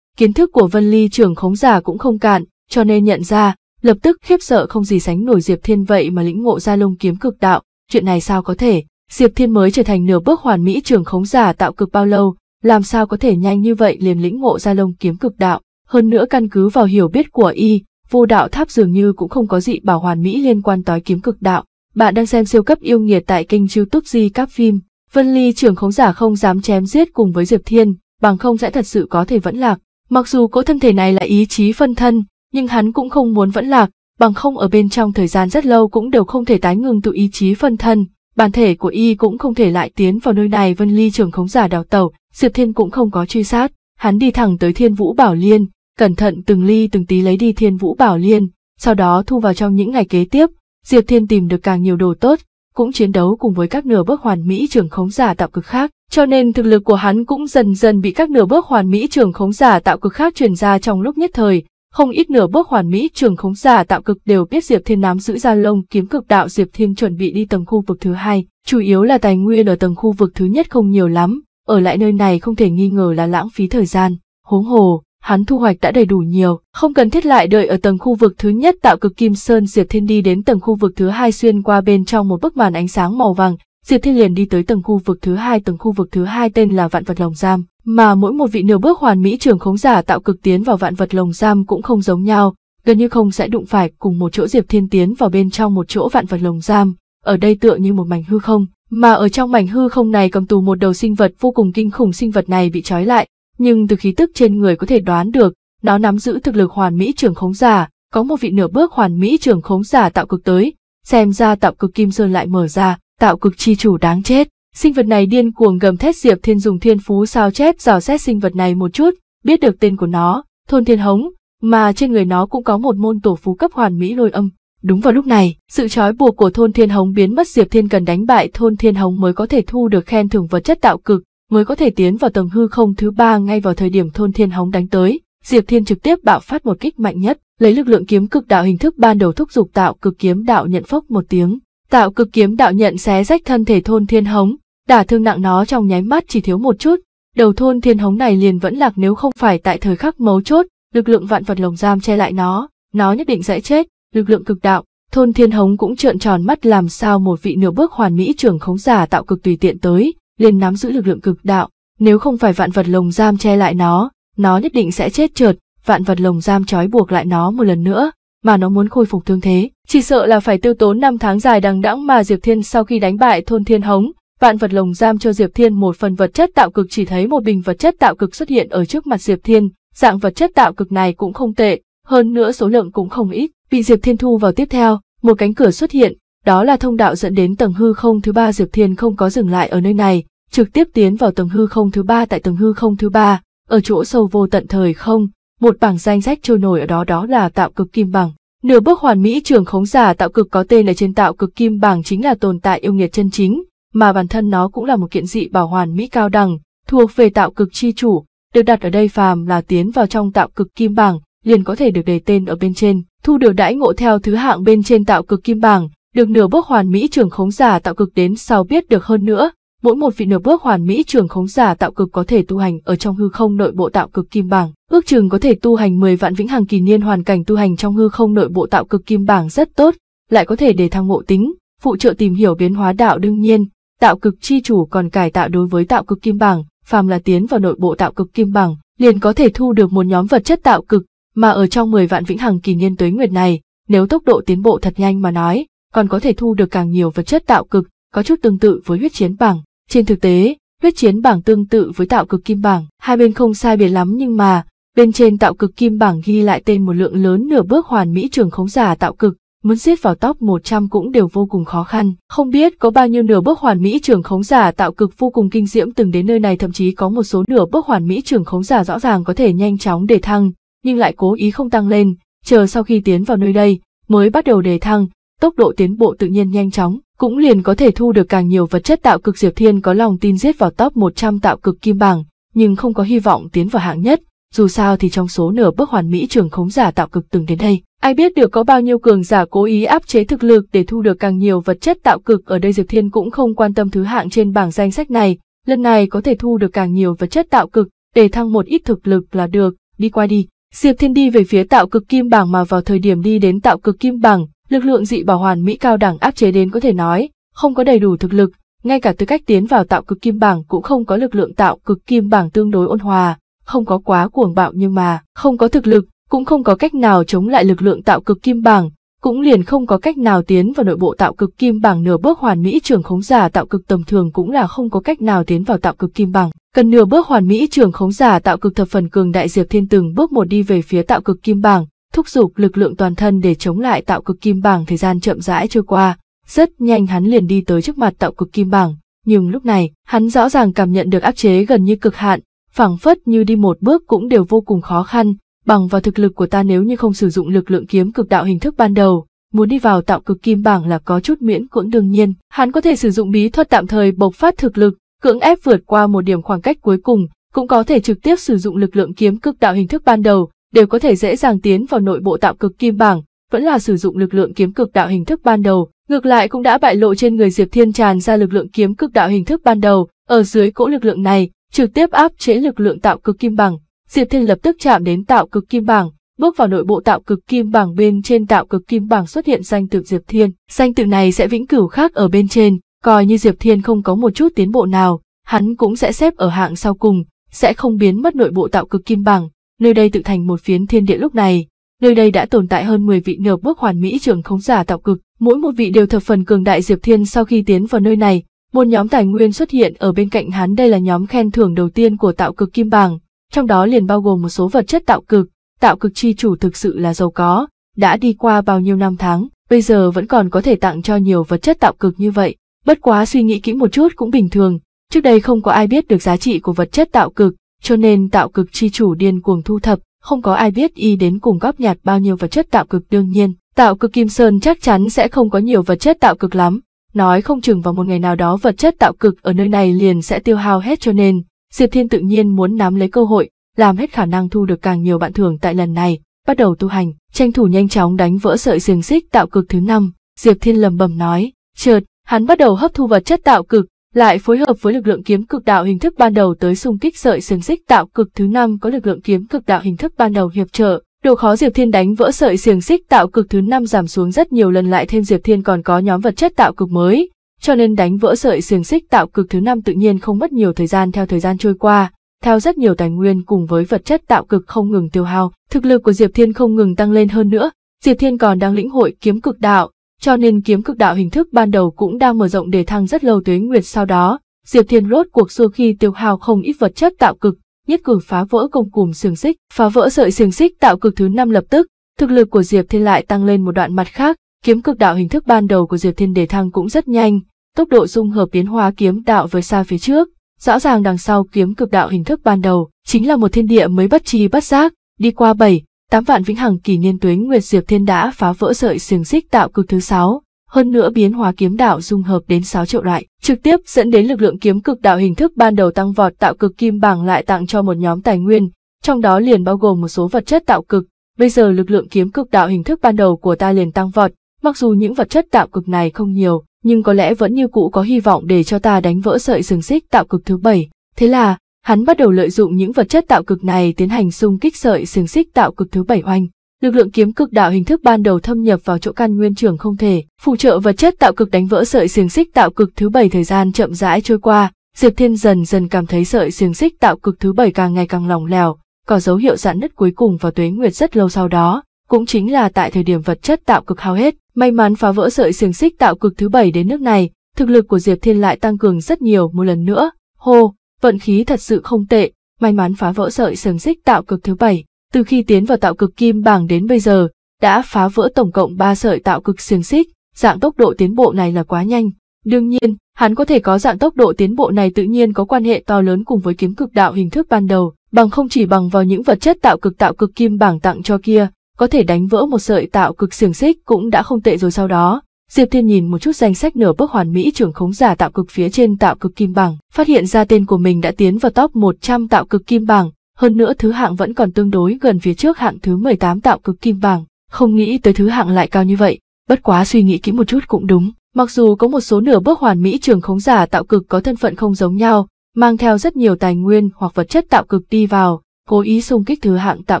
Kiến thức của Vân Ly trưởng khống giả cũng không cạn, cho nên nhận ra, lập tức khiếp sợ không gì sánh nổi Diệp Thiên vậy mà lĩnh ngộ ra lông kiếm cực đạo, chuyện này sao có thể, Diệp Thiên mới trở thành nửa bước hoàn mỹ trưởng khống giả tạo cực bao lâu, làm sao có thể nhanh như vậy liền lĩnh ngộ ra lông kiếm cực đạo, hơn nữa căn cứ vào hiểu biết của y, vô đạo tháp dường như cũng không có dị bảo hoàn mỹ liên quan tới kiếm cực đạo. Bạn đang xem siêu cấp yêu nghiệt tại kênh youtube Di Cáp Phim. Vân Ly trưởng khống giả không dám chém giết cùng với Diệp Thiên, bằng không sẽ thật sự có thể vẫn lạc. Mặc dù cỗ thân thể này là ý chí phân thân, nhưng hắn cũng không muốn vẫn lạc, bằng không ở bên trong thời gian rất lâu cũng đều không thể tái ngừng tụ ý chí phân thân. Bản thể của y cũng không thể lại tiến vào nơi này Vân Ly trưởng khống giả đào tẩu, Diệp Thiên cũng không có truy sát. Hắn đi thẳng tới Thiên Vũ Bảo Liên, cẩn thận từng ly từng tí lấy đi thiên vũ bảo liên, sau đó thu vào trong những ngày kế tiếp, Diệp Thiên tìm được càng nhiều đồ tốt, cũng chiến đấu cùng với các nửa bước hoàn mỹ trường khống giả tạo cực khác, cho nên thực lực của hắn cũng dần dần bị các nửa bước hoàn mỹ trường khống giả tạo cực khác truyền ra trong lúc nhất thời, không ít nửa bước hoàn mỹ trường khống giả tạo cực đều biết Diệp Thiên nắm giữ ra lông kiếm cực đạo Diệp Thiên chuẩn bị đi tầng khu vực thứ hai, chủ yếu là tài nguyên ở tầng khu vực thứ nhất không nhiều lắm, ở lại nơi này không thể nghi ngờ là lãng phí thời gian, huống hồ, hắn thu hoạch đã đầy đủ nhiều, không cần thiết lại đợi ở tầng khu vực thứ nhất tạo cực kim sơn Diệp Thiên đi đến tầng khu vực thứ hai xuyên qua bên trong một bức màn ánh sáng màu vàng, Diệp Thiên liền đi tới tầng khu vực thứ hai, tầng khu vực thứ hai tên là Vạn Vật Lồng Giam, mà mỗi một vị nửa bước hoàn mỹ trưởng khống giả tạo cực tiến vào Vạn Vật Lồng Giam cũng không giống nhau, gần như không sẽ đụng phải cùng một chỗ Diệp Thiên tiến vào bên trong một chỗ Vạn Vật Lồng Giam, ở đây tựa như một mảnh hư không, mà ở trong mảnh hư không này cầm tù một đầu sinh vật vô cùng kinh khủng sinh vật này bị trói lại, nhưng từ khí tức trên người có thể đoán được, nó nắm giữ thực lực hoàn mỹ trưởng khống giả, có một vị nửa bước hoàn mỹ trưởng khống giả tạo cực tới, xem ra tạo cực Kim Sơn lại mở ra, tạo cực chi chủ đáng chết. Sinh vật này điên cuồng gầm thét Diệp Thiên dùng thiên phú sao chép dò xét sinh vật này một chút, biết được tên của nó, thôn thiên hống, mà trên người nó cũng có một môn tổ phú cấp hoàn mỹ lôi âm. Đúng vào lúc này, sự trói buộc của thôn thiên hống biến mất Diệp Thiên cần đánh bại thôn thiên hống mới có thể thu được khen thưởng vật chất tạo cực, mới có thể tiến vào tầng hư không thứ ba ngay vào thời điểm thôn thiên hóng đánh tới. Diệp Thiên trực tiếp bạo phát một kích mạnh nhất, lấy lực lượng kiếm cực đạo hình thức ban đầu thúc giục tạo cực kiếm đạo nhận phốc một tiếng. Tạo cực kiếm đạo nhận xé rách thân thể thôn thiên hống, đả thương nặng nó trong nháy mắt chỉ thiếu một chút. Đầu thôn thiên hống này liền vẫn lạc nếu không phải tại thời khắc mấu chốt, lực lượng vạn vật lồng giam che lại nó, nó nhất định sẽ chết, lực lượng cực đạo. Thôn thiên hống cũng trợn tròn mắt làm sao một vị nửa bước hoàn mỹ trưởng khống giả tạo cực tùy tiện tới, liền nắm giữ lực lượng cực đạo, nếu không phải vạn vật lồng giam che lại nó, nó nhất định sẽ chết trượt, vạn vật lồng giam trói buộc lại nó một lần nữa, mà nó muốn khôi phục thương thế, chỉ sợ là phải tiêu tốn năm tháng dài đằng đẵng mà Diệp Thiên sau khi đánh bại thôn Thiên Hống, vạn vật lồng giam cho Diệp Thiên một phần vật chất tạo cực chỉ thấy một bình vật chất tạo cực xuất hiện ở trước mặt Diệp Thiên, dạng vật chất tạo cực này cũng không tệ, hơn nữa số lượng cũng không ít, bị Diệp Thiên thu vào tiếp theo, một cánh cửa xuất hiện, đó là thông đạo dẫn đến tầng hư không thứ ba Diệp Thiên không có dừng lại ở nơi này, trực tiếp tiến vào tầng hư không thứ ba tại tầng hư không thứ ba, ở chỗ sâu vô tận thời không, một bảng danh sách trôi nổi ở đó đó là tạo cực kim bằng. Nửa bước hoàn mỹ trường khống giả tạo cực có tên là trên tạo cực kim bảng chính là tồn tại yêu nghiệt chân chính, mà bản thân nó cũng là một kiện dị bảo hoàn mỹ cao đẳng, thuộc về tạo cực chi chủ, được đặt ở đây phàm là tiến vào trong tạo cực kim bảng, liền có thể được đề tên ở bên trên, thu được đãi ngộ theo thứ hạng bên trên tạo cực kim bảng, được nửa bước hoàn mỹ trưởng khống giả tạo cực đến sau biết được hơn nữa, mỗi một vị nửa bước hoàn mỹ trường khống giả tạo cực có thể tu hành ở trong hư không nội bộ tạo cực kim bảng, ước chừng có thể tu hành 10 vạn vĩnh hằng kỳ niên hoàn cảnh tu hành trong hư không nội bộ tạo cực kim bảng rất tốt, lại có thể để thăng ngộ tính, phụ trợ tìm hiểu biến hóa đạo đương nhiên, tạo cực chi chủ còn cải tạo đối với tạo cực kim bảng, phàm là tiến vào nội bộ tạo cực kim bảng, liền có thể thu được một nhóm vật chất tạo cực, mà ở trong 10 vạn vĩnh hằng kỳ niên tuế nguyệt này, nếu tốc độ tiến bộ thật nhanh mà nói, còn có thể thu được càng nhiều vật chất tạo cực, có chút tương tự với huyết chiến bảng. Trên thực tế, huyết chiến bảng tương tự với tạo cực kim bảng, hai bên không sai biệt lắm nhưng mà, bên trên tạo cực kim bảng ghi lại tên một lượng lớn nửa bước hoàn mỹ trường khống giả tạo cực, muốn giết vào top 100 cũng đều vô cùng khó khăn. Không biết có bao nhiêu nửa bước hoàn mỹ trưởng khống giả tạo cực vô cùng kinh diễm từng đến nơi này thậm chí có một số nửa bước hoàn mỹ trưởng khống giả rõ ràng có thể nhanh chóng đề thăng, nhưng lại cố ý không tăng lên, chờ sau khi tiến vào nơi đây, mới bắt đầu đề thăng, tốc độ tiến bộ tự nhiên nhanh chóng, cũng liền có thể thu được càng nhiều vật chất tạo cực Diệp Thiên có lòng tin giết vào top 100 tạo cực kim bảng, nhưng không có hy vọng tiến vào hạng nhất, dù sao thì trong số nửa bước hoàn mỹ trường khống giả tạo cực từng đến đây. Ai biết được có bao nhiêu cường giả cố ý áp chế thực lực để thu được càng nhiều vật chất tạo cực ở đây Diệp Thiên cũng không quan tâm thứ hạng trên bảng danh sách này, lần này có thể thu được càng nhiều vật chất tạo cực, để thăng một ít thực lực là được, đi qua đi. Diệp Thiên đi về phía tạo cực kim bảng mà vào thời điểm đi đến tạo cực kim bảng, lực lượng dị bảo hoàn mỹ cao đẳng áp chế đến có thể nói, không có đầy đủ thực lực, ngay cả tư cách tiến vào tạo cực kim bảng cũng không có lực lượng tạo cực kim bảng tương đối ôn hòa, không có quá cuồng bạo nhưng mà, không có thực lực, cũng không có cách nào chống lại lực lượng tạo cực kim bảng, cũng liền không có cách nào tiến vào nội bộ tạo cực kim bảng nửa bước hoàn mỹ trường khống giả tạo cực tầm thường cũng là không có cách nào tiến vào tạo cực kim bảng. Cần nửa bước hoàn mỹ trường khống giả tạo cực thập phần cường đại Diệp Thiên từng bước một đi về phía tạo cực kim bảng, thúc giục lực lượng toàn thân để chống lại tạo cực kim bảng thời gian chậm rãi trôi qua, rất nhanh hắn liền đi tới trước mặt tạo cực kim bảng, nhưng lúc này, hắn rõ ràng cảm nhận được áp chế gần như cực hạn, phảng phất như đi một bước cũng đều vô cùng khó khăn, bằng vào thực lực của ta nếu như không sử dụng lực lượng kiếm cực đạo hình thức ban đầu, muốn đi vào tạo cực kim bảng là có chút miễn cưỡng đương nhiên, hắn có thể sử dụng bí thuật tạm thời bộc phát thực lực, cưỡng ép vượt qua một điểm khoảng cách cuối cùng, cũng có thể trực tiếp sử dụng lực lượng kiếm cực đạo hình thức ban đầu, đều có thể dễ dàng tiến vào nội bộ tạo cực kim bảng, vẫn là sử dụng lực lượng kiếm cực đạo hình thức ban đầu, ngược lại cũng đã bại lộ trên người Diệp Thiên tràn ra lực lượng kiếm cực đạo hình thức ban đầu, ở dưới cỗ lực lượng này, trực tiếp áp chế lực lượng tạo cực kim bảng, Diệp Thiên lập tức chạm đến tạo cực kim bảng, bước vào nội bộ tạo cực kim bảng bên trên tạo cực kim bảng xuất hiện danh tự Diệp Thiên, danh tự này sẽ vĩnh cửu khác ở bên trên, coi như Diệp Thiên không có một chút tiến bộ nào, hắn cũng sẽ xếp ở hạng sau cùng, sẽ không biến mất nội bộ tạo cực kim bảng, nơi đây tự thành một phiến thiên địa lúc này. Nơi đây đã tồn tại hơn 10 vị nửa bước hoàn mỹ trưởng khống giả tạo cực, mỗi một vị đều thập phần cường đại Diệp Thiên sau khi tiến vào nơi này, một nhóm tài nguyên xuất hiện ở bên cạnh hắn đây là nhóm khen thưởng đầu tiên của tạo cực kim bảng, trong đó liền bao gồm một số vật chất tạo cực, tạo cực chi chủ thực sự là giàu có, đã đi qua bao nhiêu năm tháng, bây giờ vẫn còn có thể tặng cho nhiều vật chất tạo cực như vậy, bất quá suy nghĩ kỹ một chút cũng bình thường, trước đây không có ai biết được giá trị của vật chất tạo cực, cho nên tạo cực chi chủ điên cuồng thu thập, không có ai biết y đến cùng góp nhặt bao nhiêu vật chất tạo cực đương nhiên, tạo cực Kim Sơn chắc chắn sẽ không có nhiều vật chất tạo cực lắm, nói không chừng vào một ngày nào đó vật chất tạo cực ở nơi này liền sẽ tiêu hao hết cho nên, Diệp Thiên tự nhiên muốn nắm lấy cơ hội, làm hết khả năng thu được càng nhiều bạn thưởng tại lần này, bắt đầu tu hành, tranh thủ nhanh chóng đánh vỡ sợi xiềng xích tạo cực thứ năm, Diệp Thiên lầm bầm nói, chợt, hắn bắt đầu hấp thu vật chất tạo cực, lại phối hợp với lực lượng kiếm cực đạo hình thức ban đầu tới xung kích sợi xiềng xích tạo cực thứ năm có lực lượng kiếm cực đạo hình thức ban đầu hiệp trợ độ khó diệp thiên đánh vỡ sợi xiềng xích tạo cực thứ năm giảm xuống rất nhiều lần lại thêm diệp thiên còn có nhóm vật chất tạo cực mới cho nên đánh vỡ sợi xiềng xích tạo cực thứ năm tự nhiên không mất nhiều thời gian theo thời gian trôi qua theo rất nhiều tài nguyên cùng với vật chất tạo cực không ngừng tiêu hao thực lực của diệp thiên không ngừng tăng lên hơn nữa diệp thiên còn đang lĩnh hội kiếm cực đạo cho nên kiếm cực đạo hình thức ban đầu cũng đang mở rộng đề thăng rất lâu tuế nguyệt sau đó. Diệp Thiên rốt cuộc xua khi tiêu hao không ít vật chất tạo cực, nhất cử phá vỡ công cùm xiềng xích, phá vỡ sợi xiềng xích tạo cực thứ năm lập tức, thực lực của Diệp Thiên lại tăng lên một đoạn mặt khác, kiếm cực đạo hình thức ban đầu của Diệp Thiên đề thăng cũng rất nhanh, tốc độ dung hợp biến hóa kiếm đạo với xa phía trước, rõ ràng đằng sau kiếm cực đạo hình thức ban đầu chính là một thiên địa mới bất chi bất giác, đi qua bảy Tám vạn vĩnh hằng kỷ niên tuế Nguyệt Diệp Thiên đã phá vỡ sợi xiềng xích tạo cực thứ sáu, hơn nữa biến hóa kiếm đạo dung hợp đến 6 triệu loại, trực tiếp dẫn đến lực lượng kiếm cực đạo hình thức ban đầu tăng vọt tạo cực kim bảng lại tặng cho một nhóm tài nguyên, trong đó liền bao gồm một số vật chất tạo cực. Bây giờ lực lượng kiếm cực đạo hình thức ban đầu của ta liền tăng vọt, mặc dù những vật chất tạo cực này không nhiều, nhưng có lẽ vẫn như cũ có hy vọng để cho ta đánh vỡ sợi xiềng xích tạo cực thứ bảy. Thế là, Hắn bắt đầu lợi dụng những vật chất tạo cực này tiến hành xung kích sợi xiềng xích tạo cực thứ bảy oanh. Lực lượng kiếm cực đạo hình thức ban đầu thâm nhập vào chỗ căn nguyên trường không thể, phụ trợ vật chất tạo cực đánh vỡ sợi xiềng xích tạo cực thứ bảy thời gian chậm rãi trôi qua, Diệp Thiên dần dần cảm thấy sợi xiềng xích tạo cực thứ bảy càng ngày càng lỏng lẻo, có dấu hiệu giãn nứt cuối cùng vào tuế nguyệt rất lâu sau đó, cũng chính là tại thời điểm vật chất tạo cực hao hết, may mắn phá vỡ sợi xiềng xích tạo cực thứ bảy đến nước này, thực lực của Diệp Thiên lại tăng cường rất nhiều một lần nữa. Hô, vận khí thật sự không tệ, may mắn phá vỡ sợi sừng xích tạo cực thứ bảy. Từ khi tiến vào tạo cực kim bảng đến bây giờ, đã phá vỡ tổng cộng 3 sợi tạo cực xiềng xích, dạng tốc độ tiến bộ này là quá nhanh. Đương nhiên, hắn có thể có dạng tốc độ tiến bộ này tự nhiên có quan hệ to lớn cùng với kiếm cực đạo hình thức ban đầu, bằng không chỉ bằng vào những vật chất tạo cực tạo cực kim bảng tặng cho kia, có thể đánh vỡ một sợi tạo cực xiềng xích cũng đã không tệ rồi sau đó, Diệp Thiên nhìn một chút danh sách nửa bước hoàn mỹ trưởng khống giả tạo cực phía trên tạo cực kim bằng phát hiện ra tên của mình đã tiến vào top 100 tạo cực kim bằng hơn nữa thứ hạng vẫn còn tương đối gần phía trước hạng thứ 18 tạo cực kim bằng không nghĩ tới thứ hạng lại cao như vậy, bất quá suy nghĩ kỹ một chút cũng đúng. Mặc dù có một số nửa bước hoàn mỹ trường khống giả tạo cực có thân phận không giống nhau, mang theo rất nhiều tài nguyên hoặc vật chất tạo cực đi vào, cố ý xung kích thứ hạng tạo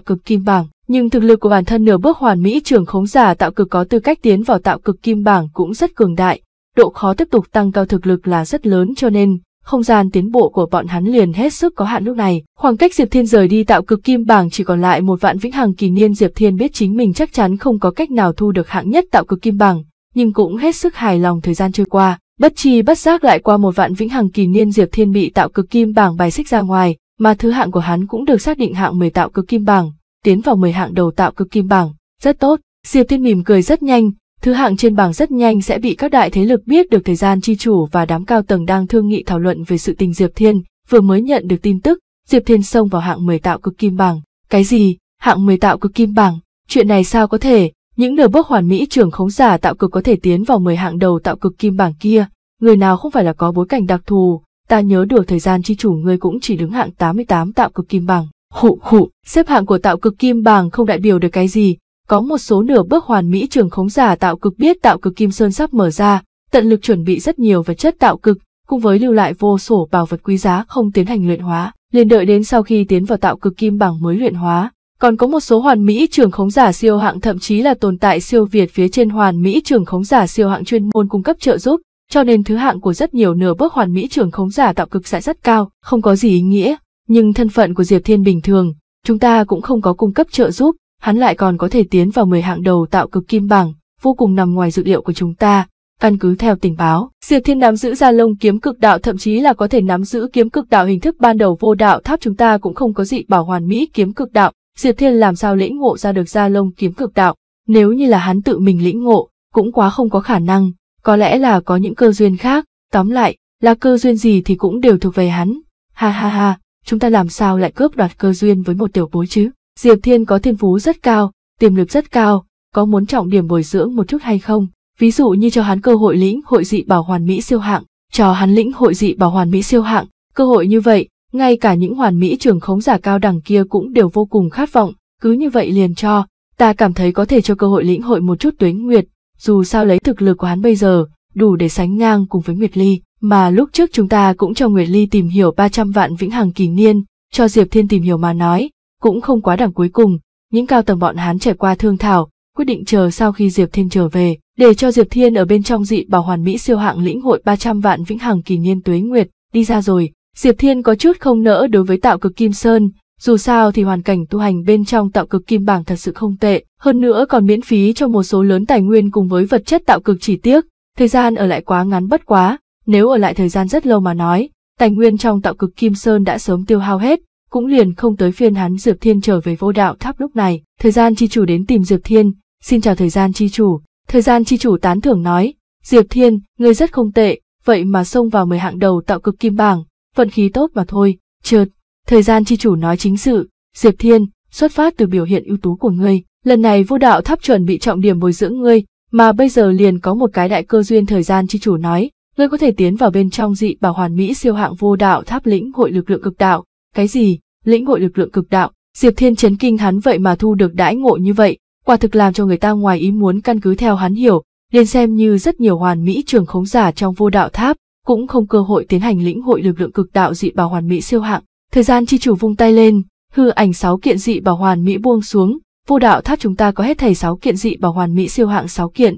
cực kim bằng nhưng thực lực của bản thân nửa bước hoàn mỹ trường khống giả tạo cực có tư cách tiến vào tạo cực kim bảng cũng rất cường đại, độ khó tiếp tục tăng cao thực lực là rất lớn cho nên không gian tiến bộ của bọn hắn liền hết sức có hạn lúc này. Khoảng cách Diệp Thiên rời đi tạo cực kim bảng chỉ còn lại một vạn vĩnh hằng kỳ niên Diệp Thiên biết chính mình chắc chắn không có cách nào thu được hạng nhất tạo cực kim bảng, nhưng cũng hết sức hài lòng thời gian trôi qua. Bất chi bất giác lại qua một vạn vĩnh hằng kỳ niên Diệp Thiên bị tạo cực kim bảng bài xích ra ngoài, mà thứ hạng của hắn cũng được xác định hạng 10 tạo cực kim bảng tiến vào 10 hạng đầu tạo cực kim bảng, rất tốt. Diệp Thiên mỉm cười rất nhanh, thứ hạng trên bảng rất nhanh sẽ bị các đại thế lực biết được thời gian chi chủ và đám cao tầng đang thương nghị thảo luận về sự tình Diệp Thiên, vừa mới nhận được tin tức, Diệp Thiên xông vào hạng 10 tạo cực kim bảng. Cái gì? Hạng 10 tạo cực kim bảng? Chuyện này sao có thể? Những nửa bước hoàn mỹ trưởng khống giả tạo cực có thể tiến vào 10 hạng đầu tạo cực kim bảng kia, người nào không phải là có bối cảnh đặc thù, ta nhớ được thời gian chi chủ ngươi cũng chỉ đứng hạng 88 tạo cực kim bảng. Hụ hụ, xếp hạng của tạo cực kim bảng không đại biểu được cái gì, có một số nửa bước hoàn mỹ trường khống giả tạo cực biết tạo cực kim sơn sắp mở ra, tận lực chuẩn bị rất nhiều vật chất tạo cực, cùng với lưu lại vô sổ bảo vật quý giá không tiến hành luyện hóa, liền đợi đến sau khi tiến vào tạo cực kim bảng mới luyện hóa. Còn có một số hoàn mỹ trường khống giả siêu hạng thậm chí là tồn tại siêu việt phía trên hoàn mỹ trường khống giả siêu hạng chuyên môn cung cấp trợ giúp, cho nên thứ hạng của rất nhiều nửa bước hoàn mỹ trường khống giả tạo cực sẽ rất cao, không có gì ý nghĩa. Nhưng thân phận của Diệp Thiên bình thường, chúng ta cũng không có cung cấp trợ giúp, hắn lại còn có thể tiến vào 10 hạng đầu tạo cực kim bằng vô cùng nằm ngoài dự liệu của chúng ta. Căn cứ theo tình báo, Diệp Thiên nắm giữ ra lông kiếm cực đạo thậm chí là có thể nắm giữ kiếm cực đạo hình thức ban đầu vô đạo tháp chúng ta cũng không có dị bảo hoàn mỹ kiếm cực đạo, Diệp Thiên làm sao lĩnh ngộ ra được ra lông kiếm cực đạo, nếu như là hắn tự mình lĩnh ngộ, cũng quá không có khả năng, có lẽ là có những cơ duyên khác, tóm lại, là cơ duyên gì thì cũng đều thuộc về hắn. Ha ha ha, chúng ta làm sao lại cướp đoạt cơ duyên với một tiểu bối chứ? Diệp Thiên có thiên phú rất cao, tiềm lực rất cao, có muốn trọng điểm bồi dưỡng một chút hay không? Ví dụ như cho hắn cơ hội lĩnh hội dị bảo hoàn mỹ siêu hạng, cho hắn lĩnh hội dị bảo hoàn mỹ siêu hạng, cơ hội như vậy, ngay cả những hoàn mỹ trường khống giả cao đẳng kia cũng đều vô cùng khát vọng, cứ như vậy liền cho, ta cảm thấy có thể cho cơ hội lĩnh hội một chút tuyến nguyệt, dù sao lấy thực lực của hắn bây giờ, đủ để sánh ngang cùng với Nguyệt Ly. Mà lúc trước chúng ta cũng cho Nguyệt Ly tìm hiểu 300 vạn vĩnh hằng kỳ niên, cho Diệp Thiên tìm hiểu mà nói, cũng không quá đẳng cuối cùng, những cao tầng bọn hắn trải qua thương thảo, quyết định chờ sau khi Diệp Thiên trở về, để cho Diệp Thiên ở bên trong dị bảo hoàn mỹ siêu hạng lĩnh hội 300 vạn vĩnh hằng kỳ niên tuế nguyệt, đi ra rồi, Diệp Thiên có chút không nỡ đối với tạo cực kim sơn, dù sao thì hoàn cảnh tu hành bên trong tạo cực kim bảng thật sự không tệ, hơn nữa còn miễn phí cho một số lớn tài nguyên cùng với vật chất tạo cực chỉ tiếc, thời gian ở lại quá ngắn bất quá, nếu ở lại thời gian rất lâu mà nói, tài nguyên trong tạo cực Kim Sơn đã sớm tiêu hao hết, cũng liền không tới phiên hắn Diệp Thiên trở về vô đạo tháp lúc này. Thời gian chi chủ đến tìm Diệp Thiên, xin chào thời gian chi chủ. Thời gian chi chủ tán thưởng nói, Diệp Thiên, ngươi rất không tệ, vậy mà xông vào mười hạng đầu tạo cực kim bảng, vận khí tốt mà thôi, chợt. Thời gian chi chủ nói chính sự, Diệp Thiên, xuất phát từ biểu hiện ưu tú của ngươi, lần này vô đạo tháp chuẩn bị trọng điểm bồi dưỡng ngươi, mà bây giờ liền có một cái đại cơ duyên thời gian chi chủ nói, ngươi có thể tiến vào bên trong dị bảo hoàn mỹ siêu hạng vô đạo tháp lĩnh hội lực lượng cực đạo. Cái gì? Lĩnh hội lực lượng cực đạo? Diệp Thiên chấn kinh hắn vậy mà thu được đãi ngộ như vậy, quả thực làm cho người ta ngoài ý muốn căn cứ theo hắn hiểu, liền xem như rất nhiều hoàn mỹ trường khống giả trong vô đạo tháp, cũng không cơ hội tiến hành lĩnh hội lực lượng cực đạo dị bảo hoàn mỹ siêu hạng. Thời gian chi chủ vung tay lên, hư ảnh sáu kiện dị bảo hoàn mỹ buông xuống, vô đạo tháp chúng ta có hết thầy sáu kiện dị bảo hoàn mỹ siêu hạng sáu kiện,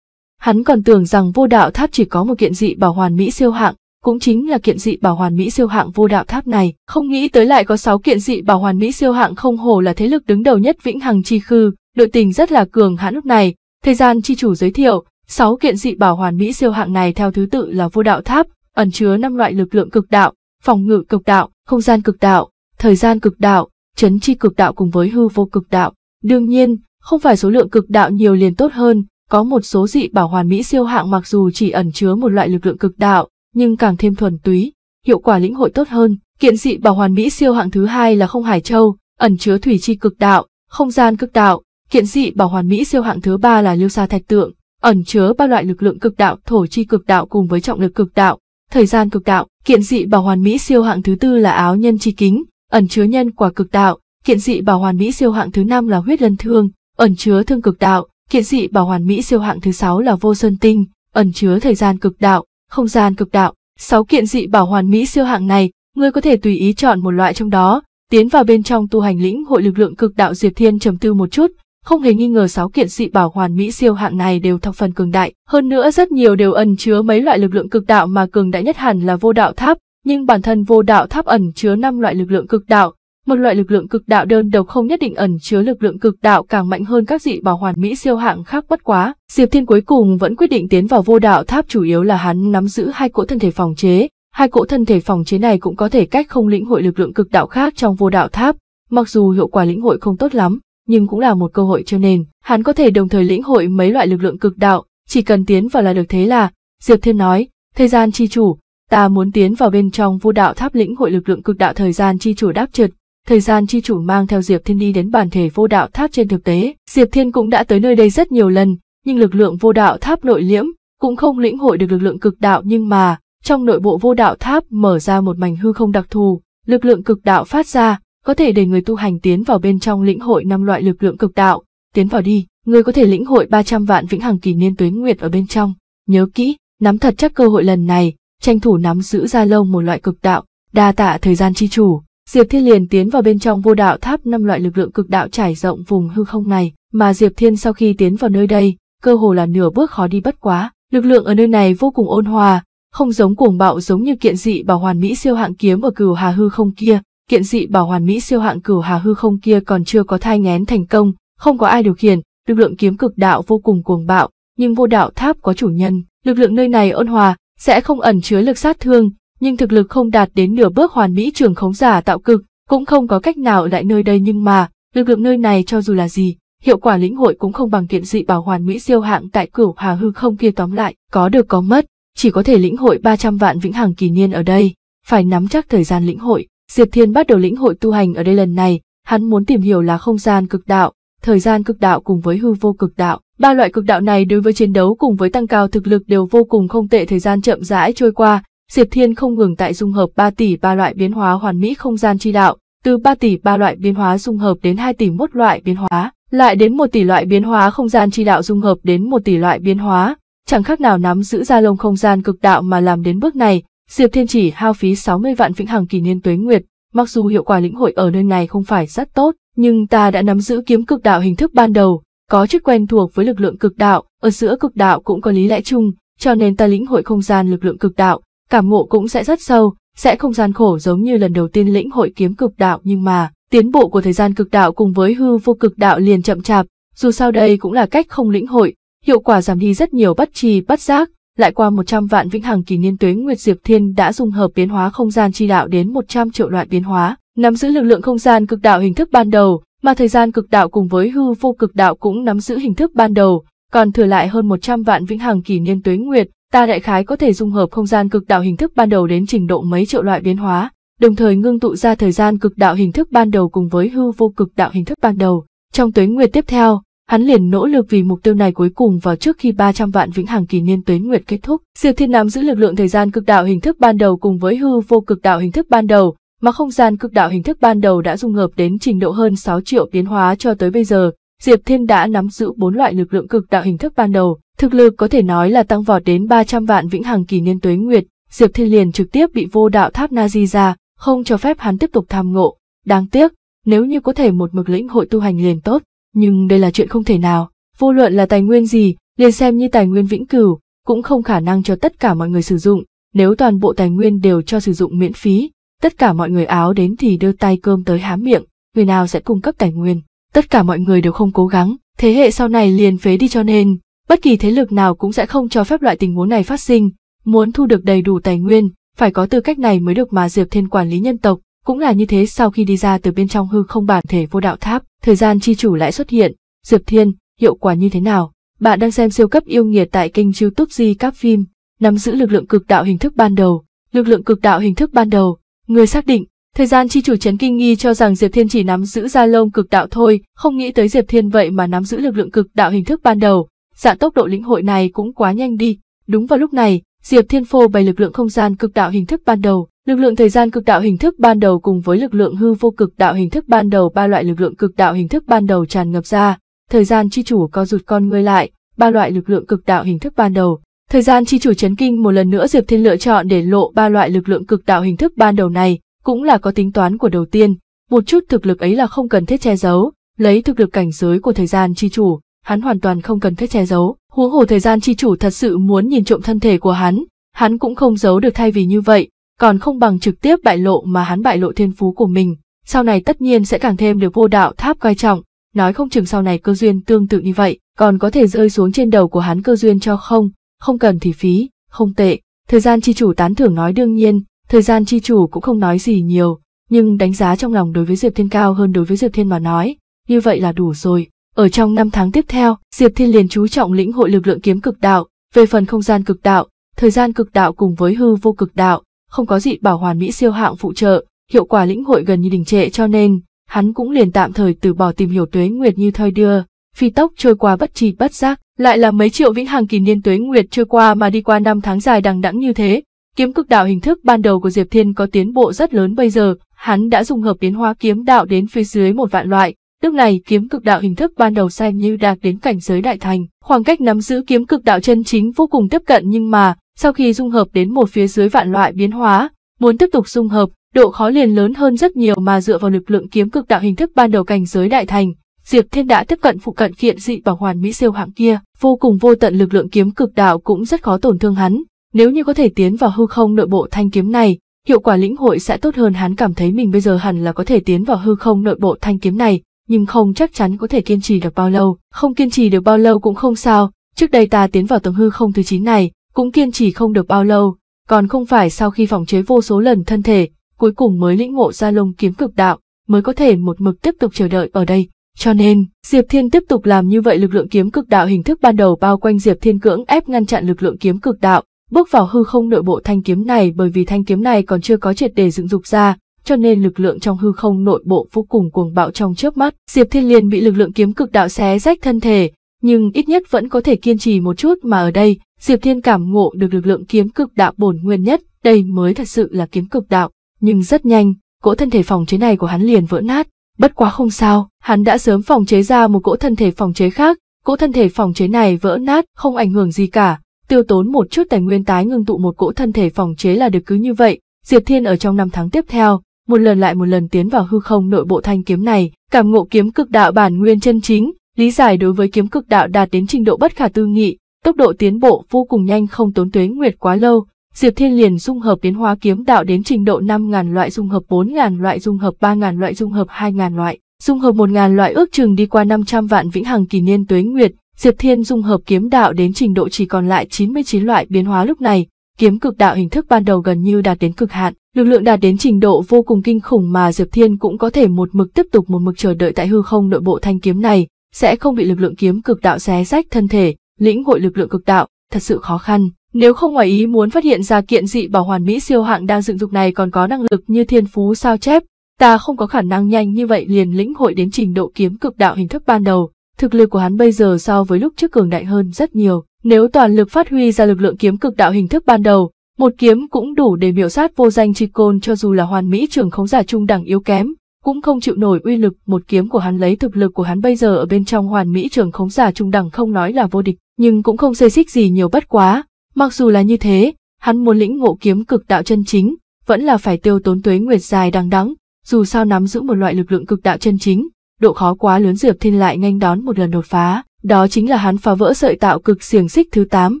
Hắn còn tưởng rằng vô đạo tháp chỉ có một kiện dị bảo hoàn mỹ siêu hạng, cũng chính là kiện dị bảo hoàn mỹ siêu hạng vô đạo tháp này, không nghĩ tới lại có 6 kiện dị bảo hoàn mỹ siêu hạng không hồ là thế lực đứng đầu nhất vĩnh hằng chi khư, đội tình rất là cường hãn lúc này. Thời gian chi chủ giới thiệu, 6 kiện dị bảo hoàn mỹ siêu hạng này theo thứ tự là vô đạo tháp, ẩn chứa 5 loại lực lượng cực đạo, phòng ngự cực đạo, không gian cực đạo, thời gian cực đạo, chấn chi cực đạo cùng với hư vô cực đạo. Đương nhiên, không phải số lượng cực đạo nhiều liền tốt hơn, có một số dị bảo hoàn mỹ siêu hạng mặc dù chỉ ẩn chứa một loại lực lượng cực đạo, nhưng càng thêm thuần túy, hiệu quả lĩnh hội tốt hơn. Kiện dị bảo hoàn mỹ siêu hạng thứ hai là không hải châu, ẩn chứa thủy chi cực đạo, không gian cực đạo. Kiện dị bảo hoàn mỹ siêu hạng thứ ba là lưu sa thạch tượng, ẩn chứa ba loại lực lượng cực đạo, thổ chi cực đạo cùng với trọng lực cực đạo, thời gian cực đạo. Kiện dị bảo hoàn mỹ siêu hạng thứ tư là áo nhân chi kính, ẩn chứa nhân quả cực đạo. Kiện dị bảo hoàn mỹ siêu hạng thứ năm là huyết lân thương, ẩn chứa thương cực đạo. Kiện dị bảo hoàn mỹ siêu hạng thứ sáu là vô sơn tinh, ẩn chứa thời gian cực đạo, không gian cực đạo. Sáu kiện dị bảo hoàn mỹ siêu hạng này, ngươi có thể tùy ý chọn một loại trong đó, tiến vào bên trong tu hành lĩnh hội lực lượng cực đạo Diệp Thiên trầm tư một chút, không hề nghi ngờ sáu kiện dị bảo hoàn mỹ siêu hạng này đều thập phần cường đại, hơn nữa rất nhiều đều ẩn chứa mấy loại lực lượng cực đạo mà cường đại nhất hẳn là vô đạo tháp, nhưng bản thân vô đạo tháp ẩn chứa năm loại lực lượng cực đạo, một loại lực lượng cực đạo đơn độc không nhất định ẩn chứa lực lượng cực đạo càng mạnh hơn các dị bảo hoàn mỹ siêu hạng khác bất quá. Diệp Thiên cuối cùng vẫn quyết định tiến vào vô đạo tháp chủ yếu là hắn nắm giữ hai cỗ thân thể phòng chế. Hai cỗ thân thể phòng chế này cũng có thể cách không lĩnh hội lực lượng cực đạo khác trong vô đạo tháp. Mặc dù hiệu quả lĩnh hội không tốt lắm, nhưng cũng là một cơ hội cho nên, hắn có thể đồng thời lĩnh hội mấy loại lực lượng cực đạo, chỉ cần tiến vào là được thế là, Diệp Thiên nói, thời gian chi chủ, ta muốn tiến vào bên trong vô đạo tháp lĩnh hội lực lượng cực đạo thời gian chi chủ đáp trượt, thời gian chi chủ mang theo Diệp Thiên đi đến bản thể vô đạo tháp trên thực tế, Diệp Thiên cũng đã tới nơi đây rất nhiều lần, nhưng lực lượng vô đạo tháp nội liễm, cũng không lĩnh hội được lực lượng cực đạo nhưng mà, trong nội bộ vô đạo tháp mở ra một mảnh hư không đặc thù, lực lượng cực đạo phát ra, có thể để người tu hành tiến vào bên trong lĩnh hội năm loại lực lượng cực đạo, tiến vào đi, người có thể lĩnh hội 300 vạn vĩnh hằng kỳ niên tuế nguyệt ở bên trong. Nhớ kỹ, nắm thật chắc cơ hội lần này, tranh thủ nắm giữ ra lâu một loại cực đạo, đa tạ thời gian chi chủ. Diệp Thiên liền tiến vào bên trong vô đạo tháp năm loại lực lượng cực đạo trải rộng vùng hư không này, mà Diệp Thiên sau khi tiến vào nơi đây, cơ hồ là nửa bước khó đi bất quá, lực lượng ở nơi này vô cùng ôn hòa, không giống cuồng bạo giống như kiện dị bảo hoàn mỹ siêu hạng kiếm ở cửu hà hư không kia, kiện dị bảo hoàn mỹ siêu hạng cửu hà hư không kia còn chưa có thai ngén thành công, không có ai điều khiển, lực lượng kiếm cực đạo vô cùng cuồng bạo, nhưng vô đạo tháp có chủ nhân, lực lượng nơi này ôn hòa, sẽ không ẩn chứa lực sát thương, nhưng thực lực không đạt đến nửa bước hoàn mỹ trường khống giả tạo cực, cũng không có cách nào ở lại nơi đây nhưng mà, lực lượng nơi này cho dù là gì, hiệu quả lĩnh hội cũng không bằng kiện dị bảo hoàn mỹ siêu hạng tại cửu hà hư không kia tóm lại, có được có mất, chỉ có thể lĩnh hội 300 vạn vĩnh hằng kỳ niên ở đây, phải nắm chắc thời gian lĩnh hội. Diệp Thiên bắt đầu lĩnh hội tu hành ở đây lần này, hắn muốn tìm hiểu là không gian cực đạo, thời gian cực đạo cùng với hư vô cực đạo. Ba loại cực đạo này đối với chiến đấu cùng với tăng cao thực lực đều vô cùng không tệ thời gian chậm rãi trôi qua, Diệp Thiên không ngừng tại dung hợp 3 tỷ ba loại biến hóa hoàn mỹ không gian chi đạo, từ 3 tỷ ba loại biến hóa dung hợp đến 2 tỷ một loại biến hóa, lại đến 1 tỷ loại biến hóa không gian chi đạo dung hợp đến 1 tỷ loại biến hóa, chẳng khác nào nắm giữ ra lông không gian cực đạo mà làm đến bước này, Diệp Thiên chỉ hao phí 60 vạn vĩnh hằng kỳ niên tuế nguyệt, mặc dù hiệu quả lĩnh hội ở nơi này không phải rất tốt, nhưng ta đã nắm giữ kiếm cực đạo hình thức ban đầu, có chức quen thuộc với lực lượng cực đạo, ở giữa cực đạo cũng có lý lẽ chung, cho nên ta lĩnh hội không gian lực lượng cực đạo, cảm ngộ cũng sẽ rất sâu, sẽ không gian khổ giống như lần đầu tiên lĩnh hội kiếm cực đạo nhưng mà, tiến bộ của thời gian cực đạo cùng với hư vô cực đạo liền chậm chạp, dù sao đây cũng là cách không lĩnh hội, hiệu quả giảm đi rất nhiều bất trì bất giác, lại qua 100 vạn vĩnh hằng kỳ niên tuế Nguyệt Diệp Thiên đã dung hợp biến hóa không gian chi đạo đến 100 triệu loại biến hóa, nắm giữ lực lượng không gian cực đạo hình thức ban đầu, mà thời gian cực đạo cùng với hư vô cực đạo cũng nắm giữ hình thức ban đầu, còn thừa lại hơn 100 vạn vĩnh hằng kỳ niên tuế Nguyệt, ta đại khái có thể dung hợp không gian cực đạo hình thức ban đầu đến trình độ mấy triệu loại biến hóa, đồng thời ngưng tụ ra thời gian cực đạo hình thức ban đầu cùng với hư vô cực đạo hình thức ban đầu. Trong tuế nguyệt tiếp theo, hắn liền nỗ lực vì mục tiêu này cuối cùng vào trước khi 300 vạn vĩnh hằng kỳ niên tuế nguyệt kết thúc. Diệp Thiên nắm giữ lực lượng thời gian cực đạo hình thức ban đầu cùng với hư vô cực đạo hình thức ban đầu, mà không gian cực đạo hình thức ban đầu đã dung hợp đến trình độ hơn 6 triệu biến hóa cho tới bây giờ. Diệp Thiên đã nắm giữ bốn loại lực lượng cực đạo hình thức ban đầu, Thực lực có thể nói là tăng vọt đến 300 vạn vĩnh hằng kỳ niên tuế nguyệt, Diệp Thiên liền trực tiếp bị vô đạo tháp na di ra, không cho phép hắn tiếp tục tham ngộ. Đáng tiếc, nếu như có thể một mực lĩnh hội tu hành liền tốt, nhưng đây là chuyện không thể nào. Vô luận là tài nguyên gì, liền xem như tài nguyên vĩnh cửu, cũng không khả năng cho tất cả mọi người sử dụng. Nếu toàn bộ tài nguyên đều cho sử dụng miễn phí, tất cả mọi người áo đến thì đưa tay cơm tới há miệng, người nào sẽ cung cấp tài nguyên. Tất cả mọi người đều không cố gắng, thế hệ sau này liền phế đi cho nên, Bất kỳ thế lực nào cũng sẽ không cho phép loại tình huống này phát sinh, muốn thu được đầy đủ tài nguyên, phải có tư cách này mới được mà Diệp Thiên quản lý nhân tộc, cũng là như thế sau khi đi ra từ bên trong hư không bản thể vô đạo tháp, thời gian chi chủ lại xuất hiện, Diệp Thiên, hiệu quả như thế nào? Bạn đang xem siêu cấp yêu nghiệt tại kênh youtube Di Cáp Phim, nắm giữ lực lượng cực đạo hình thức ban đầu. Lực lượng cực đạo hình thức ban đầu, người xác định, thời gian chi chủ chấn kinh nghi cho rằng Diệp Thiên chỉ nắm giữ gia lông cực đạo thôi, không nghĩ tới Diệp Thiên vậy mà nắm giữ lực lượng cực đạo hình thức ban đầu, dạng tốc độ lĩnh hội này cũng quá nhanh đi. Đúng vào lúc này, Diệp Thiên Phô bày lực lượng không gian cực đạo hình thức ban đầu, lực lượng thời gian cực đạo hình thức ban đầu cùng với lực lượng hư vô cực đạo hình thức ban đầu ba loại lực lượng cực đạo hình thức ban đầu tràn ngập ra, thời gian chi chủ co rụt con ngươi lại, ba loại lực lượng cực đạo hình thức ban đầu. Thời gian chi chủ chấn kinh một lần nữa Diệp Thiên lựa chọn để lộ ba loại lực lượng cực đạo hình thức ban đầu này, cũng là có tính toán của đầu tiên, một chút thực lực ấy là không cần thiết che giấu, lấy thực lực cảnh giới của thời gian chi chủ, hắn hoàn toàn không cần thiết che giấu. Huống hồ thời gian chi chủ thật sự muốn nhìn trộm thân thể của hắn, hắn cũng không giấu được thay vì như vậy, còn không bằng trực tiếp bại lộ mà hắn bại lộ thiên phú của mình. Sau này tất nhiên sẽ càng thêm được vô đạo tháp coi trọng, nói không chừng sau này cơ duyên tương tự như vậy, còn có thể rơi xuống trên đầu của hắn cơ duyên cho không, không cần thì phí, không tệ. Thời gian chi chủ tán thưởng nói đương nhiên, thời gian chi chủ cũng không nói gì nhiều, nhưng đánh giá trong lòng đối với Diệp Thiên cao hơn đối với Diệp Thiên mà nói, như vậy là đủ rồi. Ở trong năm tháng tiếp theo, Diệp Thiên liền chú trọng lĩnh hội lực lượng kiếm cực đạo, về phần không gian cực đạo, thời gian cực đạo cùng với hư vô cực đạo, không có dị bảo hoàn mỹ siêu hạng phụ trợ, hiệu quả lĩnh hội gần như đình trệ cho nên, hắn cũng liền tạm thời từ bỏ tìm hiểu tuế nguyệt như thời đưa, phi tốc trôi qua bất trì bất giác, lại là mấy triệu vĩnh hằng kỳ niên tuế nguyệt trôi qua mà đi qua năm tháng dài đằng đẵng như thế. Kiếm cực đạo hình thức ban đầu của Diệp Thiên có tiến bộ rất lớn bây giờ, hắn đã dùng hợp biến hóa kiếm đạo đến phía dưới một vạn loại, Lúc này kiếm cực đạo hình thức ban đầu xem như đạt đến cảnh giới đại thành, khoảng cách nắm giữ kiếm cực đạo chân chính vô cùng tiếp cận nhưng mà, sau khi dung hợp đến một phía dưới vạn loại biến hóa, muốn tiếp tục dung hợp, độ khó liền lớn hơn rất nhiều mà dựa vào lực lượng kiếm cực đạo hình thức ban đầu cảnh giới đại thành, Diệp Thiên đã tiếp cận phụ cận kiện dị bảo hoàn mỹ siêu hạng kia, vô cùng vô tận lực lượng kiếm cực đạo cũng rất khó tổn thương hắn, nếu như có thể tiến vào hư không nội bộ thanh kiếm này, hiệu quả lĩnh hội sẽ tốt hơn hắn cảm thấy mình bây giờ hẳn là có thể tiến vào hư không nội bộ thanh kiếm này, nhưng không chắc chắn có thể kiên trì được bao lâu. Không kiên trì được bao lâu cũng không sao, trước đây ta tiến vào tầng hư không thứ 9 này, cũng kiên trì không được bao lâu, còn không phải sau khi phòng chế vô số lần thân thể, cuối cùng mới lĩnh ngộ ra lông kiếm cực đạo, mới có thể một mực tiếp tục chờ đợi ở đây. Cho nên, Diệp Thiên tiếp tục làm như vậy lực lượng kiếm cực đạo hình thức ban đầu bao quanh Diệp Thiên cưỡng ép ngăn chặn lực lượng kiếm cực đạo, bước vào hư không nội bộ thanh kiếm này bởi vì thanh kiếm này còn chưa có triệt để dựng dục ra, cho nên lực lượng trong hư không nội bộ vô cùng cuồng bạo trong chớp mắt. Diệp Thiên Liên bị lực lượng kiếm cực đạo xé rách thân thể, nhưng ít nhất vẫn có thể kiên trì một chút mà ở đây, Diệp Thiên cảm ngộ được lực lượng kiếm cực đạo bổn nguyên nhất, đây mới thật sự là kiếm cực đạo, nhưng rất nhanh, cỗ thân thể phòng chế này của hắn liền vỡ nát. Bất quá không sao, hắn đã sớm phòng chế ra một cỗ thân thể phòng chế khác, cỗ thân thể phòng chế này vỡ nát không ảnh hưởng gì cả, tiêu tốn một chút tài nguyên tái ngưng tụ một cỗ thân thể phòng chế là được cứ như vậy. Diệp Thiên ở trong năm tháng tiếp theo, một lần lại một lần tiến vào hư không nội bộ thanh kiếm này, cảm ngộ kiếm cực đạo bản nguyên chân chính, lý giải đối với kiếm cực đạo đạt đến trình độ bất khả tư nghị, tốc độ tiến bộ vô cùng nhanh không tốn tuế nguyệt quá lâu. Diệp Thiên liền dung hợp đến hóa kiếm đạo đến trình độ 5.000 loại dung hợp 4.000 loại dung hợp 3.000 loại dung hợp 2.000 loại, dung hợp 1.000 loại ước chừng đi qua 500 vạn vĩnh hằng kỳ niên tuế nguyệt, Diệp Thiên dung hợp kiếm đạo đến trình độ chỉ còn lại 99 loại biến hóa lúc này, kiếm cực đạo hình thức ban đầu gần như đạt đến cực hạn, lực lượng đạt đến trình độ vô cùng kinh khủng mà Diệp Thiên cũng có thể một mực tiếp tục một mực chờ đợi tại hư không nội bộ thanh kiếm này, sẽ không bị lực lượng kiếm cực đạo xé rách thân thể, lĩnh hội lực lượng cực đạo, thật sự khó khăn. Nếu không ngoài ý muốn phát hiện ra kiện dị bảo hoàn mỹ siêu hạng đang dựng dục này còn có năng lực như thiên phú sao chép, ta không có khả năng nhanh như vậy liền lĩnh hội đến trình độ kiếm cực đạo hình thức ban đầu, thực lực của hắn bây giờ so với lúc trước cường đại hơn rất nhiều, nếu toàn lực phát huy ra lực lượng kiếm cực đạo hình thức ban đầu, một kiếm cũng đủ để miểu sát vô danh chi côn cho dù là hoàn mỹ trưởng khống giả trung đẳng yếu kém, cũng không chịu nổi uy lực một kiếm của hắn lấy thực lực của hắn bây giờ ở bên trong hoàn mỹ trưởng khống giả trung đẳng không nói là vô địch, nhưng cũng không xây xích gì nhiều bất quá. Mặc dù là như thế, hắn muốn lĩnh ngộ kiếm cực đạo chân chính, vẫn là phải tiêu tốn tuế nguyệt dài đằng đẵng, dù sao nắm giữ một loại lực lượng cực đạo chân chính, độ khó quá lớn Diệp Thiên lại nhanh đón một lần đột phá. Đó chính là hắn phá vỡ sợi tạo cực xiềng xích thứ 8,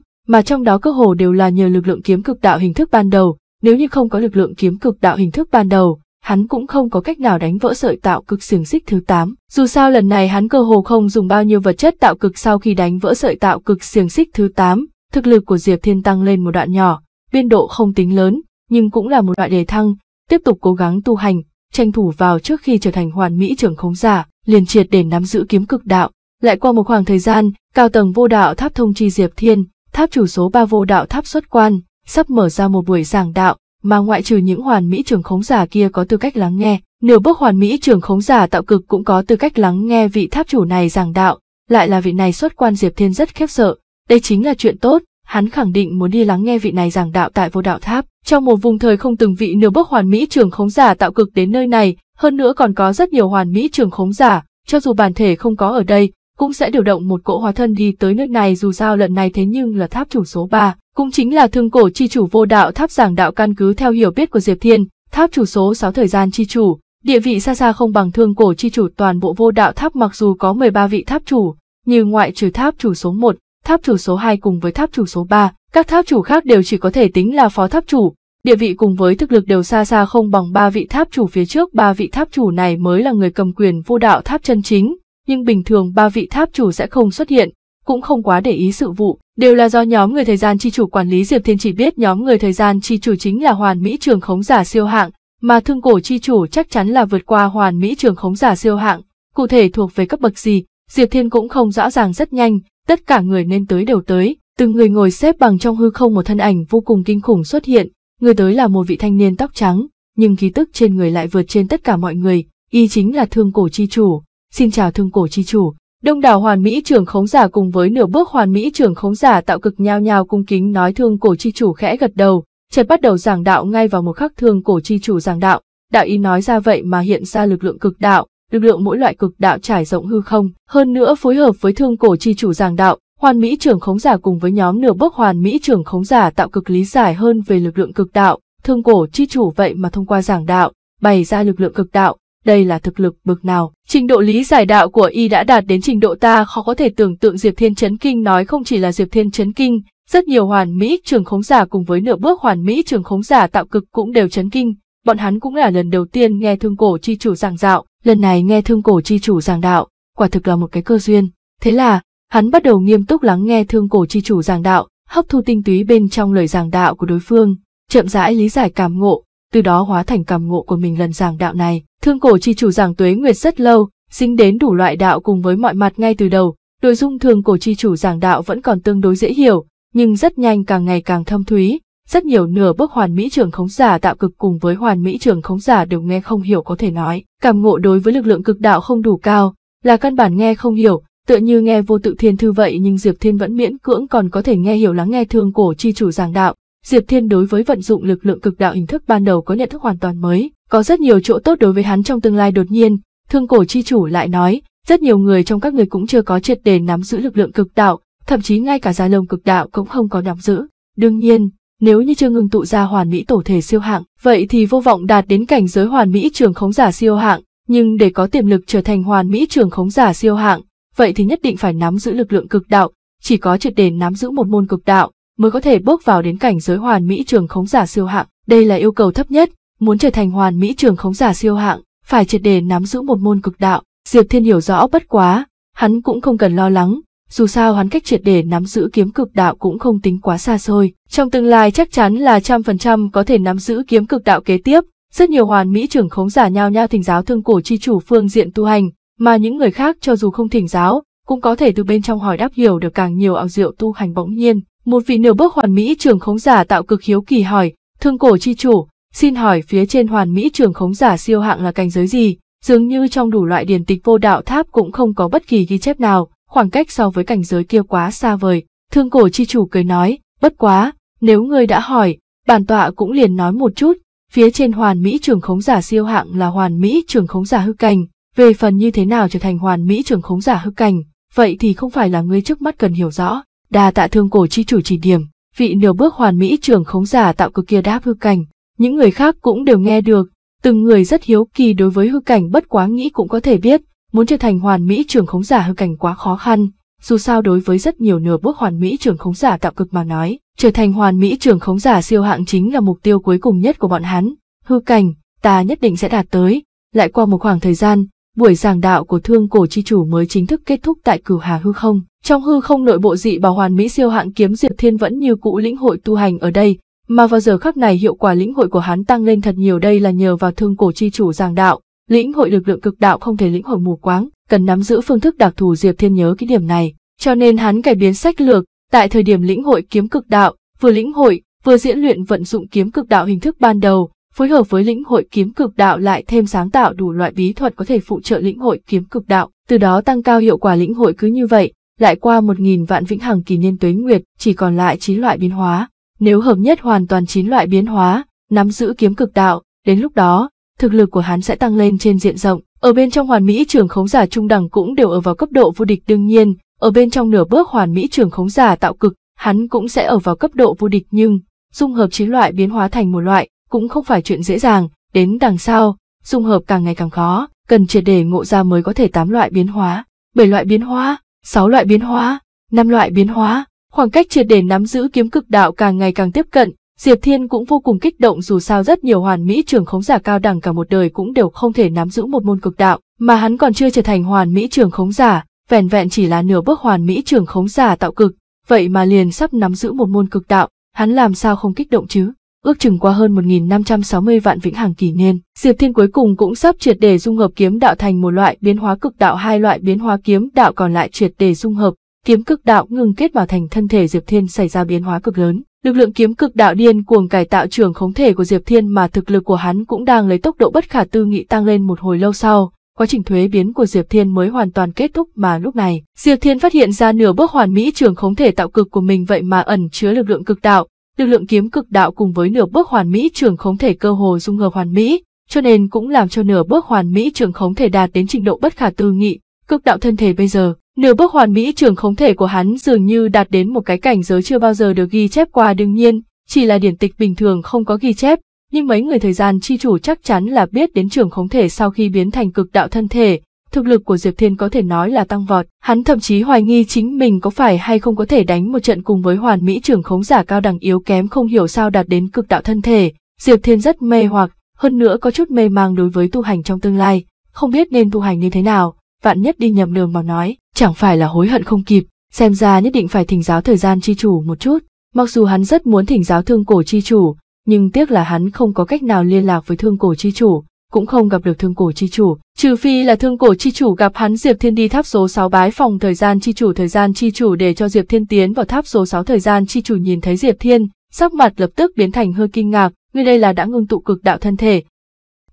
mà trong đó cơ hồ đều là nhờ lực lượng kiếm cực đạo hình thức ban đầu, nếu như không có lực lượng kiếm cực đạo hình thức ban đầu, hắn cũng không có cách nào đánh vỡ sợi tạo cực xiềng xích thứ 8. Dù sao lần này hắn cơ hồ không dùng bao nhiêu vật chất tạo cực sau khi đánh vỡ sợi tạo cực xiềng xích thứ 8, thực lực của Diệp Thiên tăng lên một đoạn nhỏ, biên độ không tính lớn, nhưng cũng là một đoạn đề thăng, tiếp tục cố gắng tu hành, tranh thủ vào trước khi trở thành hoàn mỹ trưởng khống giả, liền triệt để nắm giữ kiếm cực đạo, lại qua một khoảng thời gian, cao tầng vô đạo tháp thông chi Diệp Thiên, tháp chủ số 3 vô đạo tháp xuất quan, sắp mở ra một buổi giảng đạo, mà ngoại trừ những hoàn mỹ trưởng khống giả kia có tư cách lắng nghe, nửa bước hoàn mỹ trưởng khống giả tạo cực cũng có tư cách lắng nghe vị tháp chủ này giảng đạo, lại là vị này xuất quan Diệp Thiên rất khiếp sợ, đây chính là chuyện tốt, hắn khẳng định muốn đi lắng nghe vị này giảng đạo tại vô đạo tháp. Trong một vùng thời không từng vị nửa bước hoàn mỹ trưởng khống giả tạo cực đến nơi này, hơn nữa còn có rất nhiều hoàn mỹ trưởng khống giả, cho dù bản thể không có ở đây, cũng sẽ điều động một cỗ hóa thân đi tới nước này dù sao lần này thế nhưng là tháp chủ số 3, cũng chính là thương cổ chi chủ vô đạo tháp giảng đạo căn cứ theo hiểu biết của Diệp Thiên, tháp chủ số 6 thời gian chi chủ, địa vị xa xa không bằng thương cổ chi chủ toàn bộ vô đạo tháp mặc dù có 13 vị tháp chủ, như ngoại trừ tháp chủ số 1, tháp chủ số 2 cùng với tháp chủ số 3, các tháp chủ khác đều chỉ có thể tính là phó tháp chủ, địa vị cùng với thực lực đều xa xa không bằng ba vị tháp chủ phía trước ba vị tháp chủ này mới là người cầm quyền vô đạo tháp chân chính nhưng bình thường ba vị tháp chủ sẽ không xuất hiện, cũng không quá để ý sự vụ, đều là do nhóm người thời gian chi chủ quản lý Diệp Thiên chỉ biết nhóm người thời gian chi chủ chính là hoàn mỹ trường khống giả siêu hạng, mà thương cổ chi chủ chắc chắn là vượt qua hoàn mỹ trường khống giả siêu hạng, cụ thể thuộc về cấp bậc gì, Diệp Thiên cũng không rõ ràng rất nhanh, tất cả người nên tới đều tới, từng người ngồi xếp bằng trong hư không một thân ảnh vô cùng kinh khủng xuất hiện, người tới là một vị thanh niên tóc trắng, nhưng khí tức trên người lại vượt trên tất cả mọi người, y chính là thương cổ chi chủ, Xin chào thương cổ chi chủ, đông đảo hoàn mỹ trưởng khống giả cùng với nửa bước hoàn mỹ trưởng khống giả tạo cực nhao nhao cung kính nói thương cổ chi chủ khẽ gật đầu, chợt bắt đầu giảng đạo ngay vào một khắc thương cổ chi chủ giảng đạo, đạo ý nói ra vậy mà hiện ra lực lượng cực đạo, lực lượng mỗi loại cực đạo trải rộng hư không, hơn nữa phối hợp với thương cổ chi chủ giảng đạo, hoàn mỹ trưởng khống giả cùng với nhóm nửa bước hoàn mỹ trưởng khống giả tạo cực lý giải hơn về lực lượng cực đạo, thương cổ chi chủ vậy mà thông qua giảng đạo, bày ra lực lượng cực đạo, đây là thực lực bực nào. Trình độ lý giải đạo của y đã đạt đến trình độ ta khó có thể tưởng tượng Diệp Thiên Chấn Kinh nói không chỉ là Diệp Thiên Chấn Kinh, rất nhiều hoàn mỹ trường khống giả cùng với nửa bước hoàn mỹ trường khống giả tạo cực cũng đều chấn kinh. Bọn hắn cũng là lần đầu tiên nghe thương cổ chi chủ giảng đạo, lần này nghe thương cổ chi chủ giảng đạo, quả thực là một cái cơ duyên. Thế là, hắn bắt đầu nghiêm túc lắng nghe thương cổ chi chủ giảng đạo, hấp thu tinh túy bên trong lời giảng đạo của đối phương, chậm rãi lý giải cảm ngộ, từ đó hóa thành cảm ngộ của mình lần giảng đạo này. Thương cổ chi chủ giảng tuế nguyệt rất lâu, dính đến đủ loại đạo cùng với mọi mặt ngay từ đầu, nội dung thường cổ chi chủ giảng đạo vẫn còn tương đối dễ hiểu, nhưng rất nhanh càng ngày càng thâm thúy, rất nhiều nửa bước hoàn mỹ trường khống giả tạo cực cùng với hoàn mỹ trường khống giả đều nghe không hiểu có thể nói, cảm ngộ đối với lực lượng cực đạo không đủ cao, là căn bản nghe không hiểu, tựa như nghe vô tự thiên thư vậy nhưng Diệp Thiên vẫn miễn cưỡng còn có thể nghe hiểu lắng nghe thương cổ chi chủ giảng đạo, Diệp Thiên đối với vận dụng lực lượng cực đạo hình thức ban đầu có nhận thức hoàn toàn mới, có rất nhiều chỗ tốt đối với hắn trong tương lai đột nhiên, thương cổ chi chủ lại nói, rất nhiều người trong các người cũng chưa có triệt đề nắm giữ lực lượng cực đạo, thậm chí ngay cả gia lông cực đạo cũng không có nắm giữ. Đương nhiên, nếu như chưa ngừng tụ ra hoàn mỹ tổ thể siêu hạng, vậy thì vô vọng đạt đến cảnh giới hoàn mỹ trường khống giả siêu hạng, nhưng để có tiềm lực trở thành hoàn mỹ trường khống giả siêu hạng, vậy thì nhất định phải nắm giữ lực lượng cực đạo, chỉ có triệt đề nắm giữ một môn cực đạo, mới có thể bước vào đến cảnh giới hoàn mỹ trường khống giả siêu hạng. Đây là yêu cầu thấp nhất, muốn trở thành hoàn mỹ trường khống giả siêu hạng, phải triệt đề nắm giữ một môn cực đạo. Diệp Thiên hiểu rõ bất quá, hắn cũng không cần lo lắng, dù sao hắn cách triệt đề nắm giữ kiếm cực đạo cũng không tính quá xa xôi. Trong tương lai chắc chắn là trăm phần trăm có thể nắm giữ kiếm cực đạo kế tiếp. Rất nhiều hoàn mỹ trưởng khống giả nhao nhau thỉnh giáo thương cổ chi chủ phương diện tu hành, mà những người khác cho dù không thỉnh giáo, cũng có thể từ bên trong hỏi đáp hiểu được càng nhiều ảo diệu tu hành bỗng nhiên. Một vị nửa bước hoàn mỹ trường khống giả tạo cực hiếu kỳ hỏi, thương cổ chi chủ, xin hỏi phía trên hoàn mỹ trường khống giả siêu hạng là cảnh giới gì? Dường như trong đủ loại điển tịch vô đạo tháp cũng không có bất kỳ ghi chép nào, khoảng cách so với cảnh giới kia quá xa vời. Thương cổ chi chủ cười nói, bất quá, nếu người đã hỏi, bản tọa cũng liền nói một chút, phía trên hoàn mỹ trường khống giả siêu hạng là hoàn mỹ trường khống giả hư cảnh, về phần như thế nào trở thành hoàn mỹ trường khống giả hư cảnh, vậy thì không phải là ngươi trước mắt cần hiểu rõ đa tạ thương cổ chi chủ chỉ điểm, vị nửa bước hoàn mỹ trưởng khống giả tạo cực kia đáp hư cảnh, những người khác cũng đều nghe được, từng người rất hiếu kỳ đối với hư cảnh bất quá nghĩ cũng có thể biết, muốn trở thành hoàn mỹ trưởng khống giả hư cảnh quá khó khăn, dù sao đối với rất nhiều nửa bước hoàn mỹ trưởng khống giả tạo cực mà nói, trở thành hoàn mỹ trưởng khống giả siêu hạng chính là mục tiêu cuối cùng nhất của bọn hắn, hư cảnh, ta nhất định sẽ đạt tới, lại qua một khoảng thời gian, buổi giảng đạo của thương cổ chi chủ mới chính thức kết thúc tại cửu hà hư không. Trong hư không nội bộ dị bảo hoàn mỹ siêu hạng kiếm diệp thiên vẫn như cũ lĩnh hội tu hành ở đây, mà vào giờ khắc này hiệu quả lĩnh hội của hắn tăng lên thật nhiều đây là nhờ vào thương cổ chi chủ giảng đạo, lĩnh hội lực lượng cực đạo không thể lĩnh hội mù quáng, cần nắm giữ phương thức đặc thù diệp thiên nhớ cái điểm này, cho nên hắn cải biến sách lược, tại thời điểm lĩnh hội kiếm cực đạo, vừa lĩnh hội, vừa diễn luyện vận dụng kiếm cực đạo hình thức ban đầu, phối hợp với lĩnh hội kiếm cực đạo lại thêm sáng tạo đủ loại bí thuật có thể phụ trợ lĩnh hội kiếm cực đạo, từ đó tăng cao hiệu quả lĩnh hội cứ như vậy, lại qua một nghìn vạn vĩnh hằng kỳ niên tuế nguyệt, chỉ còn lại chín loại biến hóa. Nếu hợp nhất hoàn toàn chín loại biến hóa, nắm giữ kiếm cực đạo, đến lúc đó, thực lực của hắn sẽ tăng lên trên diện rộng. Ở bên trong hoàn mỹ trưởng khống giả trung đẳng cũng đều ở vào cấp độ vô địch đương nhiên, ở bên trong nửa bước hoàn mỹ trưởng khống giả tạo cực, hắn cũng sẽ ở vào cấp độ vô địch nhưng dung hợp chín loại biến hóa thành một loại, cũng không phải chuyện dễ dàng, đến đằng sau, dung hợp càng ngày càng khó, cần triệt để ngộ ra mới có thể 8 loại biến hóa, 7 loại biến hóa, 6 loại biến hóa, 5 loại biến hóa, khoảng cách triệt để nắm giữ kiếm cực đạo càng ngày càng tiếp cận, Diệp Thiên cũng vô cùng kích động dù sao rất nhiều hoàn mỹ trường khống giả cao đẳng cả một đời cũng đều không thể nắm giữ một môn cực đạo, mà hắn còn chưa trở thành hoàn mỹ trường khống giả, vẻn vẹn chỉ là nửa bước hoàn mỹ trường khống giả tạo cực, vậy mà liền sắp nắm giữ một môn cực đạo, hắn làm sao không kích động chứ? ước chừng qua hơn 1.560 vạn vĩnh hằng kỷ niên. Diệp Thiên cuối cùng cũng sắp triệt để dung hợp kiếm đạo thành một loại biến hóa cực đạo hai loại biến hóa kiếm đạo còn lại triệt để dung hợp, kiếm cực đạo ngừng kết vào thành thân thể Diệp Thiên xảy ra biến hóa cực lớn. Lực lượng kiếm cực đạo điên cuồng cải tạo trường khống thể của Diệp Thiên mà thực lực của hắn cũng đang lấy tốc độ bất khả tư nghị tăng lên một hồi lâu sau. Quá trình thuế biến của Diệp Thiên mới hoàn toàn kết thúc mà lúc này, Diệp Thiên phát hiện ra nửa bước hoàn mỹ trường khống thể tạo cực của mình vậy mà ẩn chứa lực lượng cực đạo, lực lượng kiếm cực đạo cùng với nửa bước hoàn mỹ trường khống thể cơ hồ dung hợp hoàn mỹ, cho nên cũng làm cho nửa bước hoàn mỹ trường khống thể đạt đến trình độ bất khả tư nghị, cực đạo thân thể bây giờ. Nửa bước hoàn mỹ trường khống thể của hắn dường như đạt đến một cái cảnh giới chưa bao giờ được ghi chép qua đương nhiên, chỉ là điển tịch bình thường không có ghi chép, nhưng mấy người thời gian chi chủ chắc chắn là biết đến trường khống thể sau khi biến thành cực đạo thân thể, thực lực của Diệp Thiên có thể nói là tăng vọt, hắn thậm chí hoài nghi chính mình có phải hay không có thể đánh một trận cùng với hoàn mỹ trưởng khống giả cao đẳng yếu kém không hiểu sao đạt đến cực đạo thân thể. Diệp Thiên rất mê hoặc, hơn nữa có chút mê mang đối với tu hành trong tương lai, không biết nên tu hành như thế nào, vạn nhất đi nhầm đường mà nói, chẳng phải là hối hận không kịp, xem ra nhất định phải thỉnh giáo thời gian chi chủ một chút. Mặc dù hắn rất muốn thỉnh giáo thương cổ chi chủ, nhưng tiếc là hắn không có cách nào liên lạc với thương cổ chi chủ, cũng không gặp được thương cổ chi chủ, trừ phi là thương cổ chi chủ gặp hắn Diệp Thiên đi tháp số 6 bái phòng thời gian chi chủ thời gian chi chủ để cho Diệp Thiên tiến vào tháp số 6 thời gian chi chủ nhìn thấy Diệp Thiên, sắc mặt lập tức biến thành hơi kinh ngạc, người đây là đã ngưng tụ cực đạo thân thể.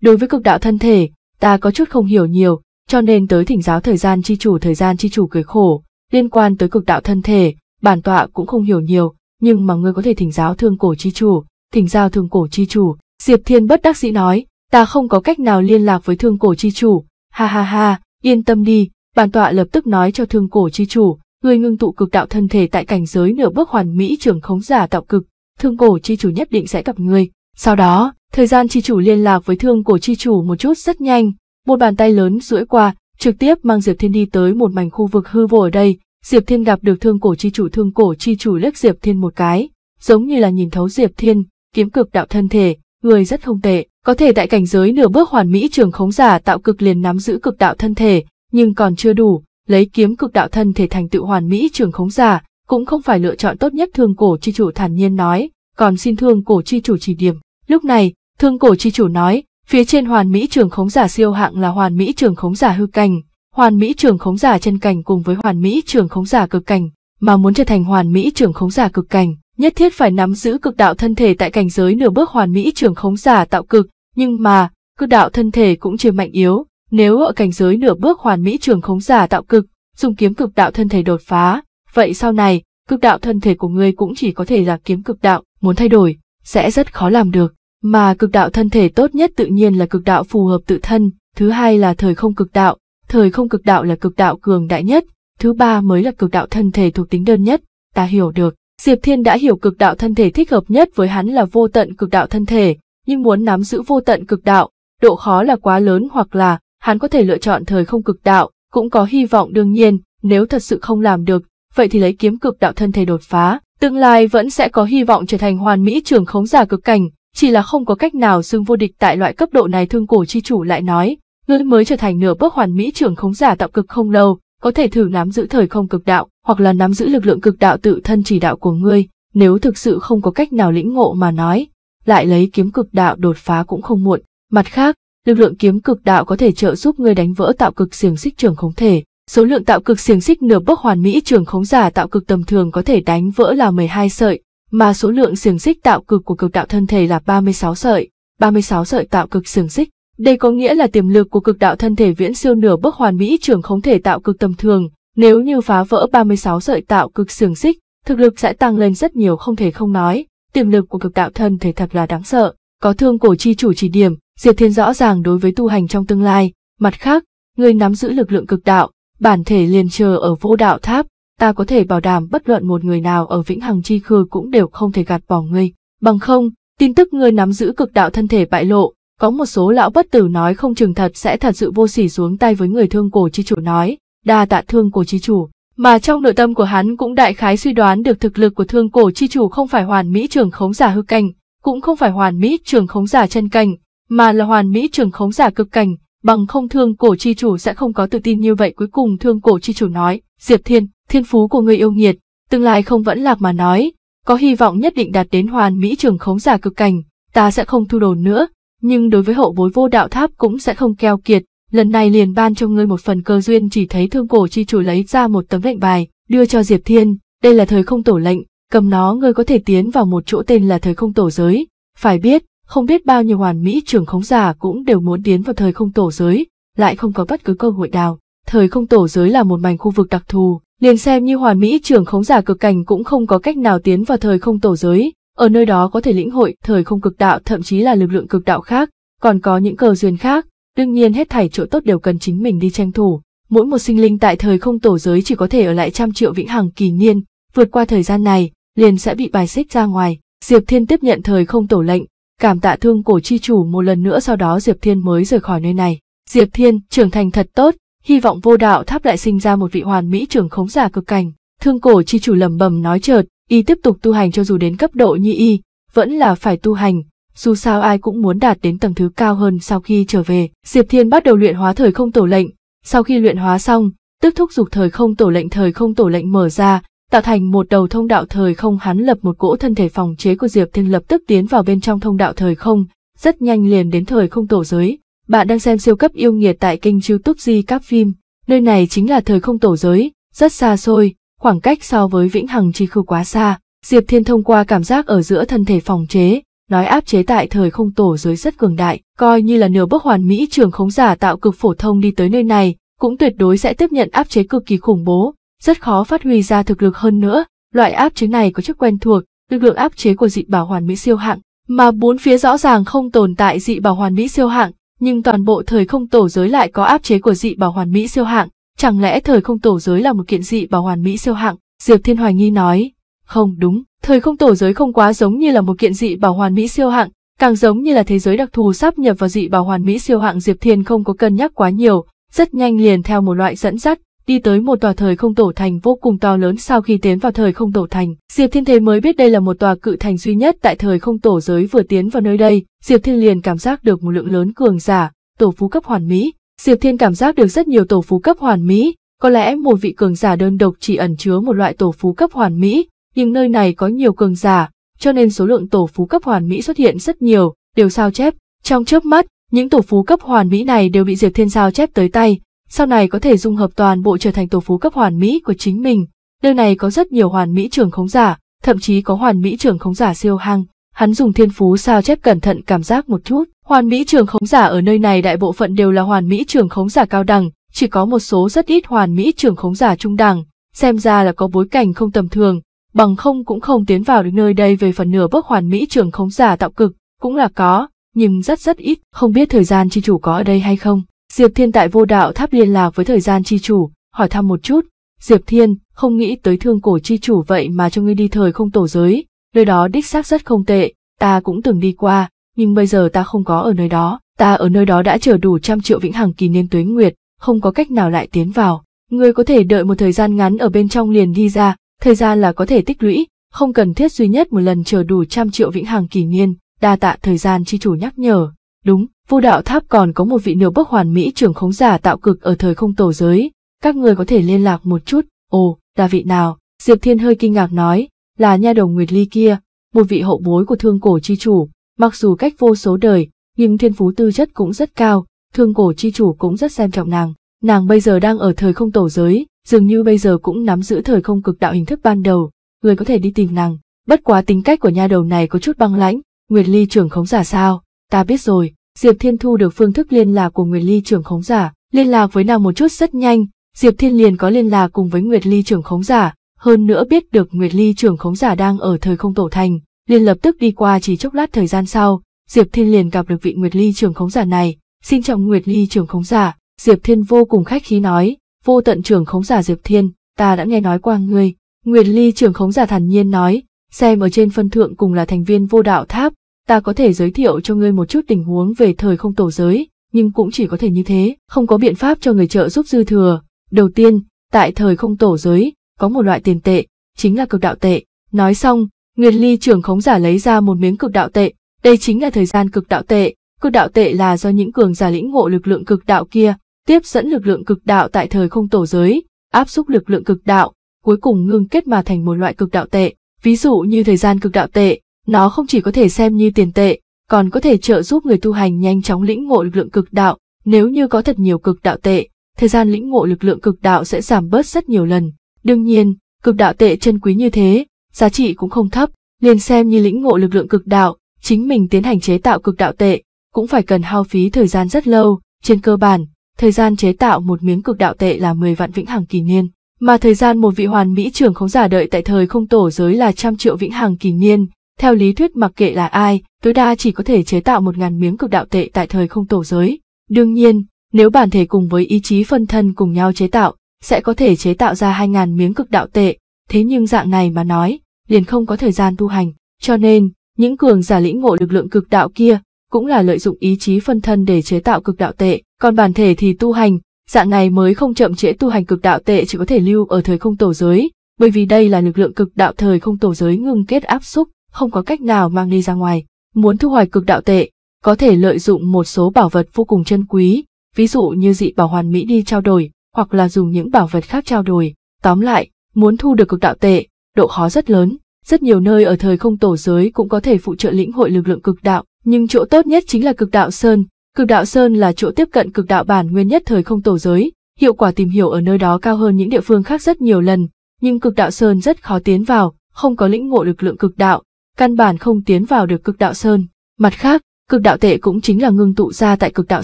Đối với cực đạo thân thể, ta có chút không hiểu nhiều, cho nên tới thỉnh giáo thời gian chi chủ thời gian chi chủ cười khổ, liên quan tới cực đạo thân thể, bản tọa cũng không hiểu nhiều, nhưng mà ngươi có thể thỉnh giáo thương cổ chi chủ, thỉnh giáo thương cổ chi chủ, Diệp Thiên bất đắc dĩ nói, ta không có cách nào liên lạc với thương cổ chi chủ, ha ha ha, yên tâm đi, bản tọa lập tức nói cho thương cổ chi chủ, người ngưng tụ cực đạo thân thể tại cảnh giới nửa bước hoàn mỹ trường khống giả tạo cực, thương cổ chi chủ nhất định sẽ gặp người. Sau đó, thời gian chi chủ liên lạc với thương cổ chi chủ một chút rất nhanh, một bàn tay lớn duỗi qua, trực tiếp mang Diệp Thiên đi tới một mảnh khu vực hư vô ở đây, Diệp Thiên gặp được thương cổ chi chủ thương cổ chi chủ liếc Diệp Thiên một cái, giống như là nhìn thấu Diệp Thiên, kiếm cực đạo thân thể, người rất không tệ, có thể tại cảnh giới nửa bước hoàn mỹ trường khống giả tạo cực liền nắm giữ cực đạo thân thể, nhưng còn chưa đủ, lấy kiếm cực đạo thân thể thành tựu hoàn mỹ trường khống giả, cũng không phải lựa chọn tốt nhất thương cổ chi chủ thản nhiên nói, còn xin thương cổ chi chủ chỉ điểm. Lúc này, thương cổ chi chủ nói, phía trên hoàn mỹ trường khống giả siêu hạng là hoàn mỹ trường khống giả hư cảnh, hoàn mỹ trường khống giả chân cảnh cùng với hoàn mỹ trường khống giả cực cảnh, mà muốn trở thành hoàn mỹ trường khống giả cực cảnh, nhất thiết phải nắm giữ cực đạo thân thể tại cảnh giới nửa bước hoàn mỹ trưởng khống giả tạo cực, nhưng mà, cực đạo thân thể cũng chưa mạnh yếu, nếu ở cảnh giới nửa bước hoàn mỹ trưởng khống giả tạo cực, dùng kiếm cực đạo thân thể đột phá, vậy sau này, cực đạo thân thể của ngươi cũng chỉ có thể là kiếm cực đạo, muốn thay đổi, sẽ rất khó làm được, mà cực đạo thân thể tốt nhất tự nhiên là cực đạo phù hợp tự thân, thứ hai là thời không cực đạo, thời không cực đạo là cực đạo cường đại nhất, thứ ba mới là cực đạo thân thể thuộc tính đơn nhất, ta hiểu được Diệp Thiên đã hiểu cực đạo thân thể thích hợp nhất với hắn là vô tận cực đạo thân thể, nhưng muốn nắm giữ vô tận cực đạo, độ khó là quá lớn hoặc là hắn có thể lựa chọn thời không cực đạo, cũng có hy vọng đương nhiên, nếu thật sự không làm được, vậy thì lấy kiếm cực đạo thân thể đột phá, tương lai vẫn sẽ có hy vọng trở thành hoàn mỹ trường khống giả cực cảnh, chỉ là không có cách nào xưng vô địch tại loại cấp độ này thương cổ chi chủ lại nói, ngươi mới trở thành nửa bước hoàn mỹ trưởng khống giả tạo cực không lâu, có thể thử nắm giữ thời không cực đạo hoặc là nắm giữ lực lượng cực đạo tự thân chỉ đạo của ngươi, nếu thực sự không có cách nào lĩnh ngộ mà nói, lại lấy kiếm cực đạo đột phá cũng không muộn. Mặt khác, lực lượng kiếm cực đạo có thể trợ giúp ngươi đánh vỡ tạo cực xiềng xích trường khống thể. Số lượng tạo cực xiềng xích nửa bước hoàn mỹ trường khống giả tạo cực tầm thường có thể đánh vỡ là 12 sợi, mà số lượng xiềng xích tạo cực của cực đạo thân thể là 36 sợi, 36 sợi tạo cực xiềng xích. Đây có nghĩa là tiềm lực của cực đạo thân thể viễn siêu nửa bước hoàn mỹ trường khống thể tạo cực tầm thường, nếu như phá vỡ 36 sợi tạo cực xưởng xích, thực lực sẽ tăng lên rất nhiều không thể không nói, tiềm lực của cực đạo thân thể thật là đáng sợ, có thương cổ chi chủ chỉ điểm, Diệp Thiên rõ ràng đối với tu hành trong tương lai, mặt khác, người nắm giữ lực lượng cực đạo, bản thể liền chờ ở vô đạo tháp, ta có thể bảo đảm bất luận một người nào ở Vĩnh Hằng Chi Khư cũng đều không thể gạt bỏ ngươi, bằng không, tin tức ngươi nắm giữ cực đạo thân thể bại lộ, có một số lão bất tử nói không chừng thật sẽ thật sự vô sỉ xuống tay với người thương cổ chi chủ nói, đa tạ thương cổ chi chủ, mà trong nội tâm của hắn cũng đại khái suy đoán được thực lực của thương cổ chi chủ không phải hoàn mỹ trường khống giả hư cảnh, cũng không phải hoàn mỹ trường khống giả chân cảnh, mà là hoàn mỹ trường khống giả cực cảnh, bằng không thương cổ chi chủ sẽ không có tự tin như vậy cuối cùng thương cổ chi chủ nói, Diệp Thiên, thiên phú của người yêu nghiệt, tương lai không vẫn lạc mà nói, có hy vọng nhất định đạt đến hoàn mỹ trường khống giả cực cảnh, ta sẽ không thu đồ nữa, nhưng đối với hậu bối vô đạo tháp cũng sẽ không keo kiệt, lần này liền ban cho ngươi một phần cơ duyên chỉ thấy thương cổ chi chủ lấy ra một tấm lệnh bài, đưa cho Diệp Thiên, đây là thời không tổ lệnh, cầm nó ngươi có thể tiến vào một chỗ tên là thời không tổ giới, phải biết, không biết bao nhiêu hoàn mỹ trưởng khống giả cũng đều muốn tiến vào thời không tổ giới, lại không có bất cứ cơ hội nào. Thời không tổ giới là một mảnh khu vực đặc thù, liền xem như hoàn mỹ trưởng khống giả cực cảnh cũng không có cách nào tiến vào thời không tổ giới, ở nơi đó có thể lĩnh hội thời không cực đạo thậm chí là lực lượng cực đạo khác, còn có những cơ duyên khác, Đương nhiên hết thảy chỗ tốt đều cần chính mình đi tranh thủ. Mỗi một sinh linh tại thời không tổ giới chỉ có thể ở lại trăm triệu vĩnh hằng kỳ niên, vượt qua thời gian này, liền sẽ bị bài xích ra ngoài. Diệp Thiên tiếp nhận thời không tổ lệnh, cảm tạ thương cổ chi chủ một lần nữa sau đó Diệp Thiên mới rời khỏi nơi này. Diệp Thiên trưởng thành thật tốt, hy vọng vô đạo tháp lại sinh ra một vị hoàn mỹ trưởng khống giả cực cảnh. Thương cổ chi chủ lẩm bẩm nói chợt, y tiếp tục tu hành cho dù đến cấp độ nhi y, vẫn là phải tu hành, dù sao ai cũng muốn đạt đến tầng thứ cao hơn sau khi trở về, Diệp Thiên bắt đầu luyện hóa thời không tổ lệnh. Sau khi luyện hóa xong, tức thúc dục thời không tổ lệnh thời không tổ lệnh mở ra, tạo thành một đầu thông đạo thời không hắn lập một cỗ thân thể phòng chế của Diệp Thiên lập tức tiến vào bên trong thông đạo thời không, rất nhanh liền đến thời không tổ giới. Bạn đang xem siêu cấp yêu nghiệt tại kênh youtube Di Các Phim, nơi này chính là thời không tổ giới, rất xa xôi, khoảng cách so với Vĩnh Hằng Chi khu quá xa. Diệp Thiên thông qua cảm giác ở giữa thân thể phòng chế, nói áp chế tại thời không tổ giới rất cường đại, coi như là nửa bước hoàn mỹ trường khống giả tạo cực phổ thông đi tới nơi này, cũng tuyệt đối sẽ tiếp nhận áp chế cực kỳ khủng bố, rất khó phát huy ra thực lực hơn nữa, loại áp chế này có chất quen thuộc, lực lượng áp chế của dị bảo hoàn mỹ siêu hạng, mà bốn phía rõ ràng không tồn tại dị bảo hoàn mỹ siêu hạng, nhưng toàn bộ thời không tổ giới lại có áp chế của dị bảo hoàn mỹ siêu hạng, chẳng lẽ thời không tổ giới là một kiện dị bảo hoàn mỹ siêu hạng, Diệp Thiên hoài nghi nói, không đúng, Thời không tổ giới không quá giống như là một kiện dị bảo hoàn mỹ siêu hạng, càng giống như là thế giới đặc thù sắp nhập vào dị bảo hoàn mỹ siêu hạng Diệp Thiên không có cân nhắc quá nhiều, rất nhanh liền theo một loại dẫn dắt, đi tới một tòa thời không tổ thành vô cùng to lớn sau khi tiến vào thời không tổ thành. Diệp Thiên Thế mới biết đây là một tòa cự thành duy nhất tại thời không tổ giới vừa tiến vào nơi đây, Diệp Thiên liền cảm giác được một lượng lớn cường giả, tổ phú cấp hoàn mỹ. Diệp Thiên cảm giác được rất nhiều tổ phú cấp hoàn mỹ, có lẽ một vị cường giả đơn độc chỉ ẩn chứa một loại tổ phú cấp hoàn mỹ, nhưng nơi này có nhiều cường giả, cho nên số lượng tổ phú cấp hoàn mỹ xuất hiện rất nhiều, đều sao chép. Trong chớp mắt, những tổ phú cấp hoàn mỹ này đều bị Diệp Thiên sao chép tới tay, sau này có thể dung hợp toàn bộ trở thành tổ phú cấp hoàn mỹ của chính mình. Nơi này có rất nhiều hoàn mỹ trưởng khống giả, thậm chí có hoàn mỹ trưởng khống giả siêu hăng. Hắn dùng thiên phú sao chép cẩn thận cảm giác một chút. Hoàn mỹ trường khống giả ở nơi này đại bộ phận đều là hoàn mỹ trường khống giả cao đẳng, chỉ có một số rất ít hoàn mỹ trường khống giả trung đẳng, xem ra là có bối cảnh không tầm thường, bằng không cũng không tiến vào được nơi đây về phần nửa bước hoàn mỹ trường khống giả tạo cực, cũng là có, nhưng rất rất ít, không biết thời gian chi chủ có ở đây hay không. Diệp Thiên tại vô đạo tháp liên lạc với thời gian chi chủ, hỏi thăm một chút. Diệp Thiên, không nghĩ tới thương cổ chi chủ vậy mà cho ngươi đi thời không tổ giới, nơi đó đích xác rất không tệ, ta cũng từng đi qua, nhưng bây giờ ta không có ở nơi đó, ta ở nơi đó đã chờ đủ trăm triệu vĩnh hằng kỳ niên tuế nguyệt, không có cách nào lại tiến vào. Ngươi có thể đợi một thời gian ngắn ở bên trong liền đi ra, thời gian là có thể tích lũy, không cần thiết duy nhất một lần chờ đủ trăm triệu vĩnh hằng kỷ niên, đa tạ thời gian chi chủ nhắc nhở. Đúng, vô đạo tháp còn có một vị nửa bốc hoàn mỹ trưởng khống giả tạo cực ở thời không tổ giới, các người có thể liên lạc một chút, ồ, là vị nào, Diệp Thiên hơi kinh ngạc nói, là nha đồng Nguyệt Ly kia, một vị hậu bối của thương cổ chi chủ, mặc dù cách vô số đời, nhưng thiên phú tư chất cũng rất cao, thương cổ chi chủ cũng rất xem trọng nàng, nàng bây giờ đang ở thời không tổ giới, dường như bây giờ cũng nắm giữ thời không cực đạo hình thức ban đầu, người có thể đi tìm nàng. Bất quá tính cách của nha đầu này có chút băng lãnh, Nguyệt Ly trưởng khống giả sao, ta biết rồi, Diệp Thiên thu được phương thức liên lạc của Nguyệt Ly trưởng khống giả, liên lạc với nàng một chút rất nhanh, Diệp Thiên liền có liên lạc cùng với Nguyệt Ly trưởng khống giả, hơn nữa biết được Nguyệt Ly trưởng khống giả đang ở thời không tổ thành, liền lập tức đi qua chỉ chốc lát thời gian sau, Diệp Thiên liền gặp được vị Nguyệt Ly trưởng khống giả này, xin trọng Nguyệt Ly trưởng khống giả, Diệp Thiên vô cùng khách khí nói, vô tận trưởng khống giả Diệp Thiên, ta đã nghe nói qua ngươi. Nguyệt Ly trưởng khống giả thản nhiên nói, xem ở trên phân thượng cùng là thành viên vô đạo tháp, ta có thể giới thiệu cho ngươi một chút tình huống về thời không tổ giới, nhưng cũng chỉ có thể như thế, không có biện pháp cho người trợ giúp dư thừa. Đầu tiên, tại thời không tổ giới, có một loại tiền tệ, chính là cực đạo tệ. Nói xong, Nguyệt Ly trưởng khống giả lấy ra một miếng cực đạo tệ, đây chính là thời gian cực đạo tệ. Cực đạo tệ là do những cường giả lĩnh ngộ lực lượng cực đạo kia, tiếp dẫn lực lượng cực đạo tại thời không tổ giới, áp xúc lực lượng cực đạo, cuối cùng ngưng kết mà thành một loại cực đạo tệ. Ví dụ như thời gian cực đạo tệ, nó không chỉ có thể xem như tiền tệ, còn có thể trợ giúp người tu hành nhanh chóng lĩnh ngộ lực lượng cực đạo. Nếu như có thật nhiều cực đạo tệ, thời gian lĩnh ngộ lực lượng cực đạo sẽ giảm bớt rất nhiều lần. Đương nhiên, cực đạo tệ chân quý như thế, giá trị cũng không thấp, liền xem như lĩnh ngộ lực lượng cực đạo, chính mình tiến hành chế tạo cực đạo tệ, cũng phải cần hao phí thời gian rất lâu, trên cơ bản, thời gian chế tạo một miếng cực đạo tệ là 10 vạn vĩnh hằng kỳ niên, mà thời gian một vị hoàn mỹ trưởng khống giả đợi tại thời không tổ giới là trăm triệu vĩnh hằng kỳ niên. Theo lý thuyết mặc kệ là ai, tối đa chỉ có thể chế tạo một ngàn miếng cực đạo tệ tại thời không tổ giới. Đương nhiên, nếu bản thể cùng với ý chí phân thân cùng nhau chế tạo, sẽ có thể chế tạo ra hai ngàn miếng cực đạo tệ, thế nhưng dạng này mà nói, liền không có thời gian tu hành, cho nên, những cường giả lĩnh ngộ lực lượng cực đạo kia, cũng là lợi dụng ý chí phân thân để chế tạo cực đạo tệ, còn bản thể thì tu hành, dạng này mới không chậm trễ tu hành cực đạo tệ chỉ có thể lưu ở thời không tổ giới, bởi vì đây là lực lượng cực đạo thời không tổ giới ngưng kết áp xúc, không có cách nào mang đi ra ngoài. Muốn thu hoạch cực đạo tệ, có thể lợi dụng một số bảo vật vô cùng chân quý, ví dụ như dị bảo hoàn mỹ đi trao đổi, hoặc là dùng những bảo vật khác trao đổi. Tóm lại, muốn thu được cực đạo tệ, độ khó rất lớn, rất nhiều nơi ở thời không tổ giới cũng có thể phụ trợ lĩnh hội lực lượng cực đạo, nhưng chỗ tốt nhất chính là cực đạo sơn, Cực đạo Sơn là chỗ tiếp cận cực đạo bản nguyên nhất thời không tổ giới, hiệu quả tìm hiểu ở nơi đó cao hơn những địa phương khác rất nhiều lần, nhưng cực đạo Sơn rất khó tiến vào, không có lĩnh ngộ lực lượng cực đạo, căn bản không tiến vào được cực đạo Sơn. Mặt khác, cực đạo tệ cũng chính là ngưng tụ ra tại cực đạo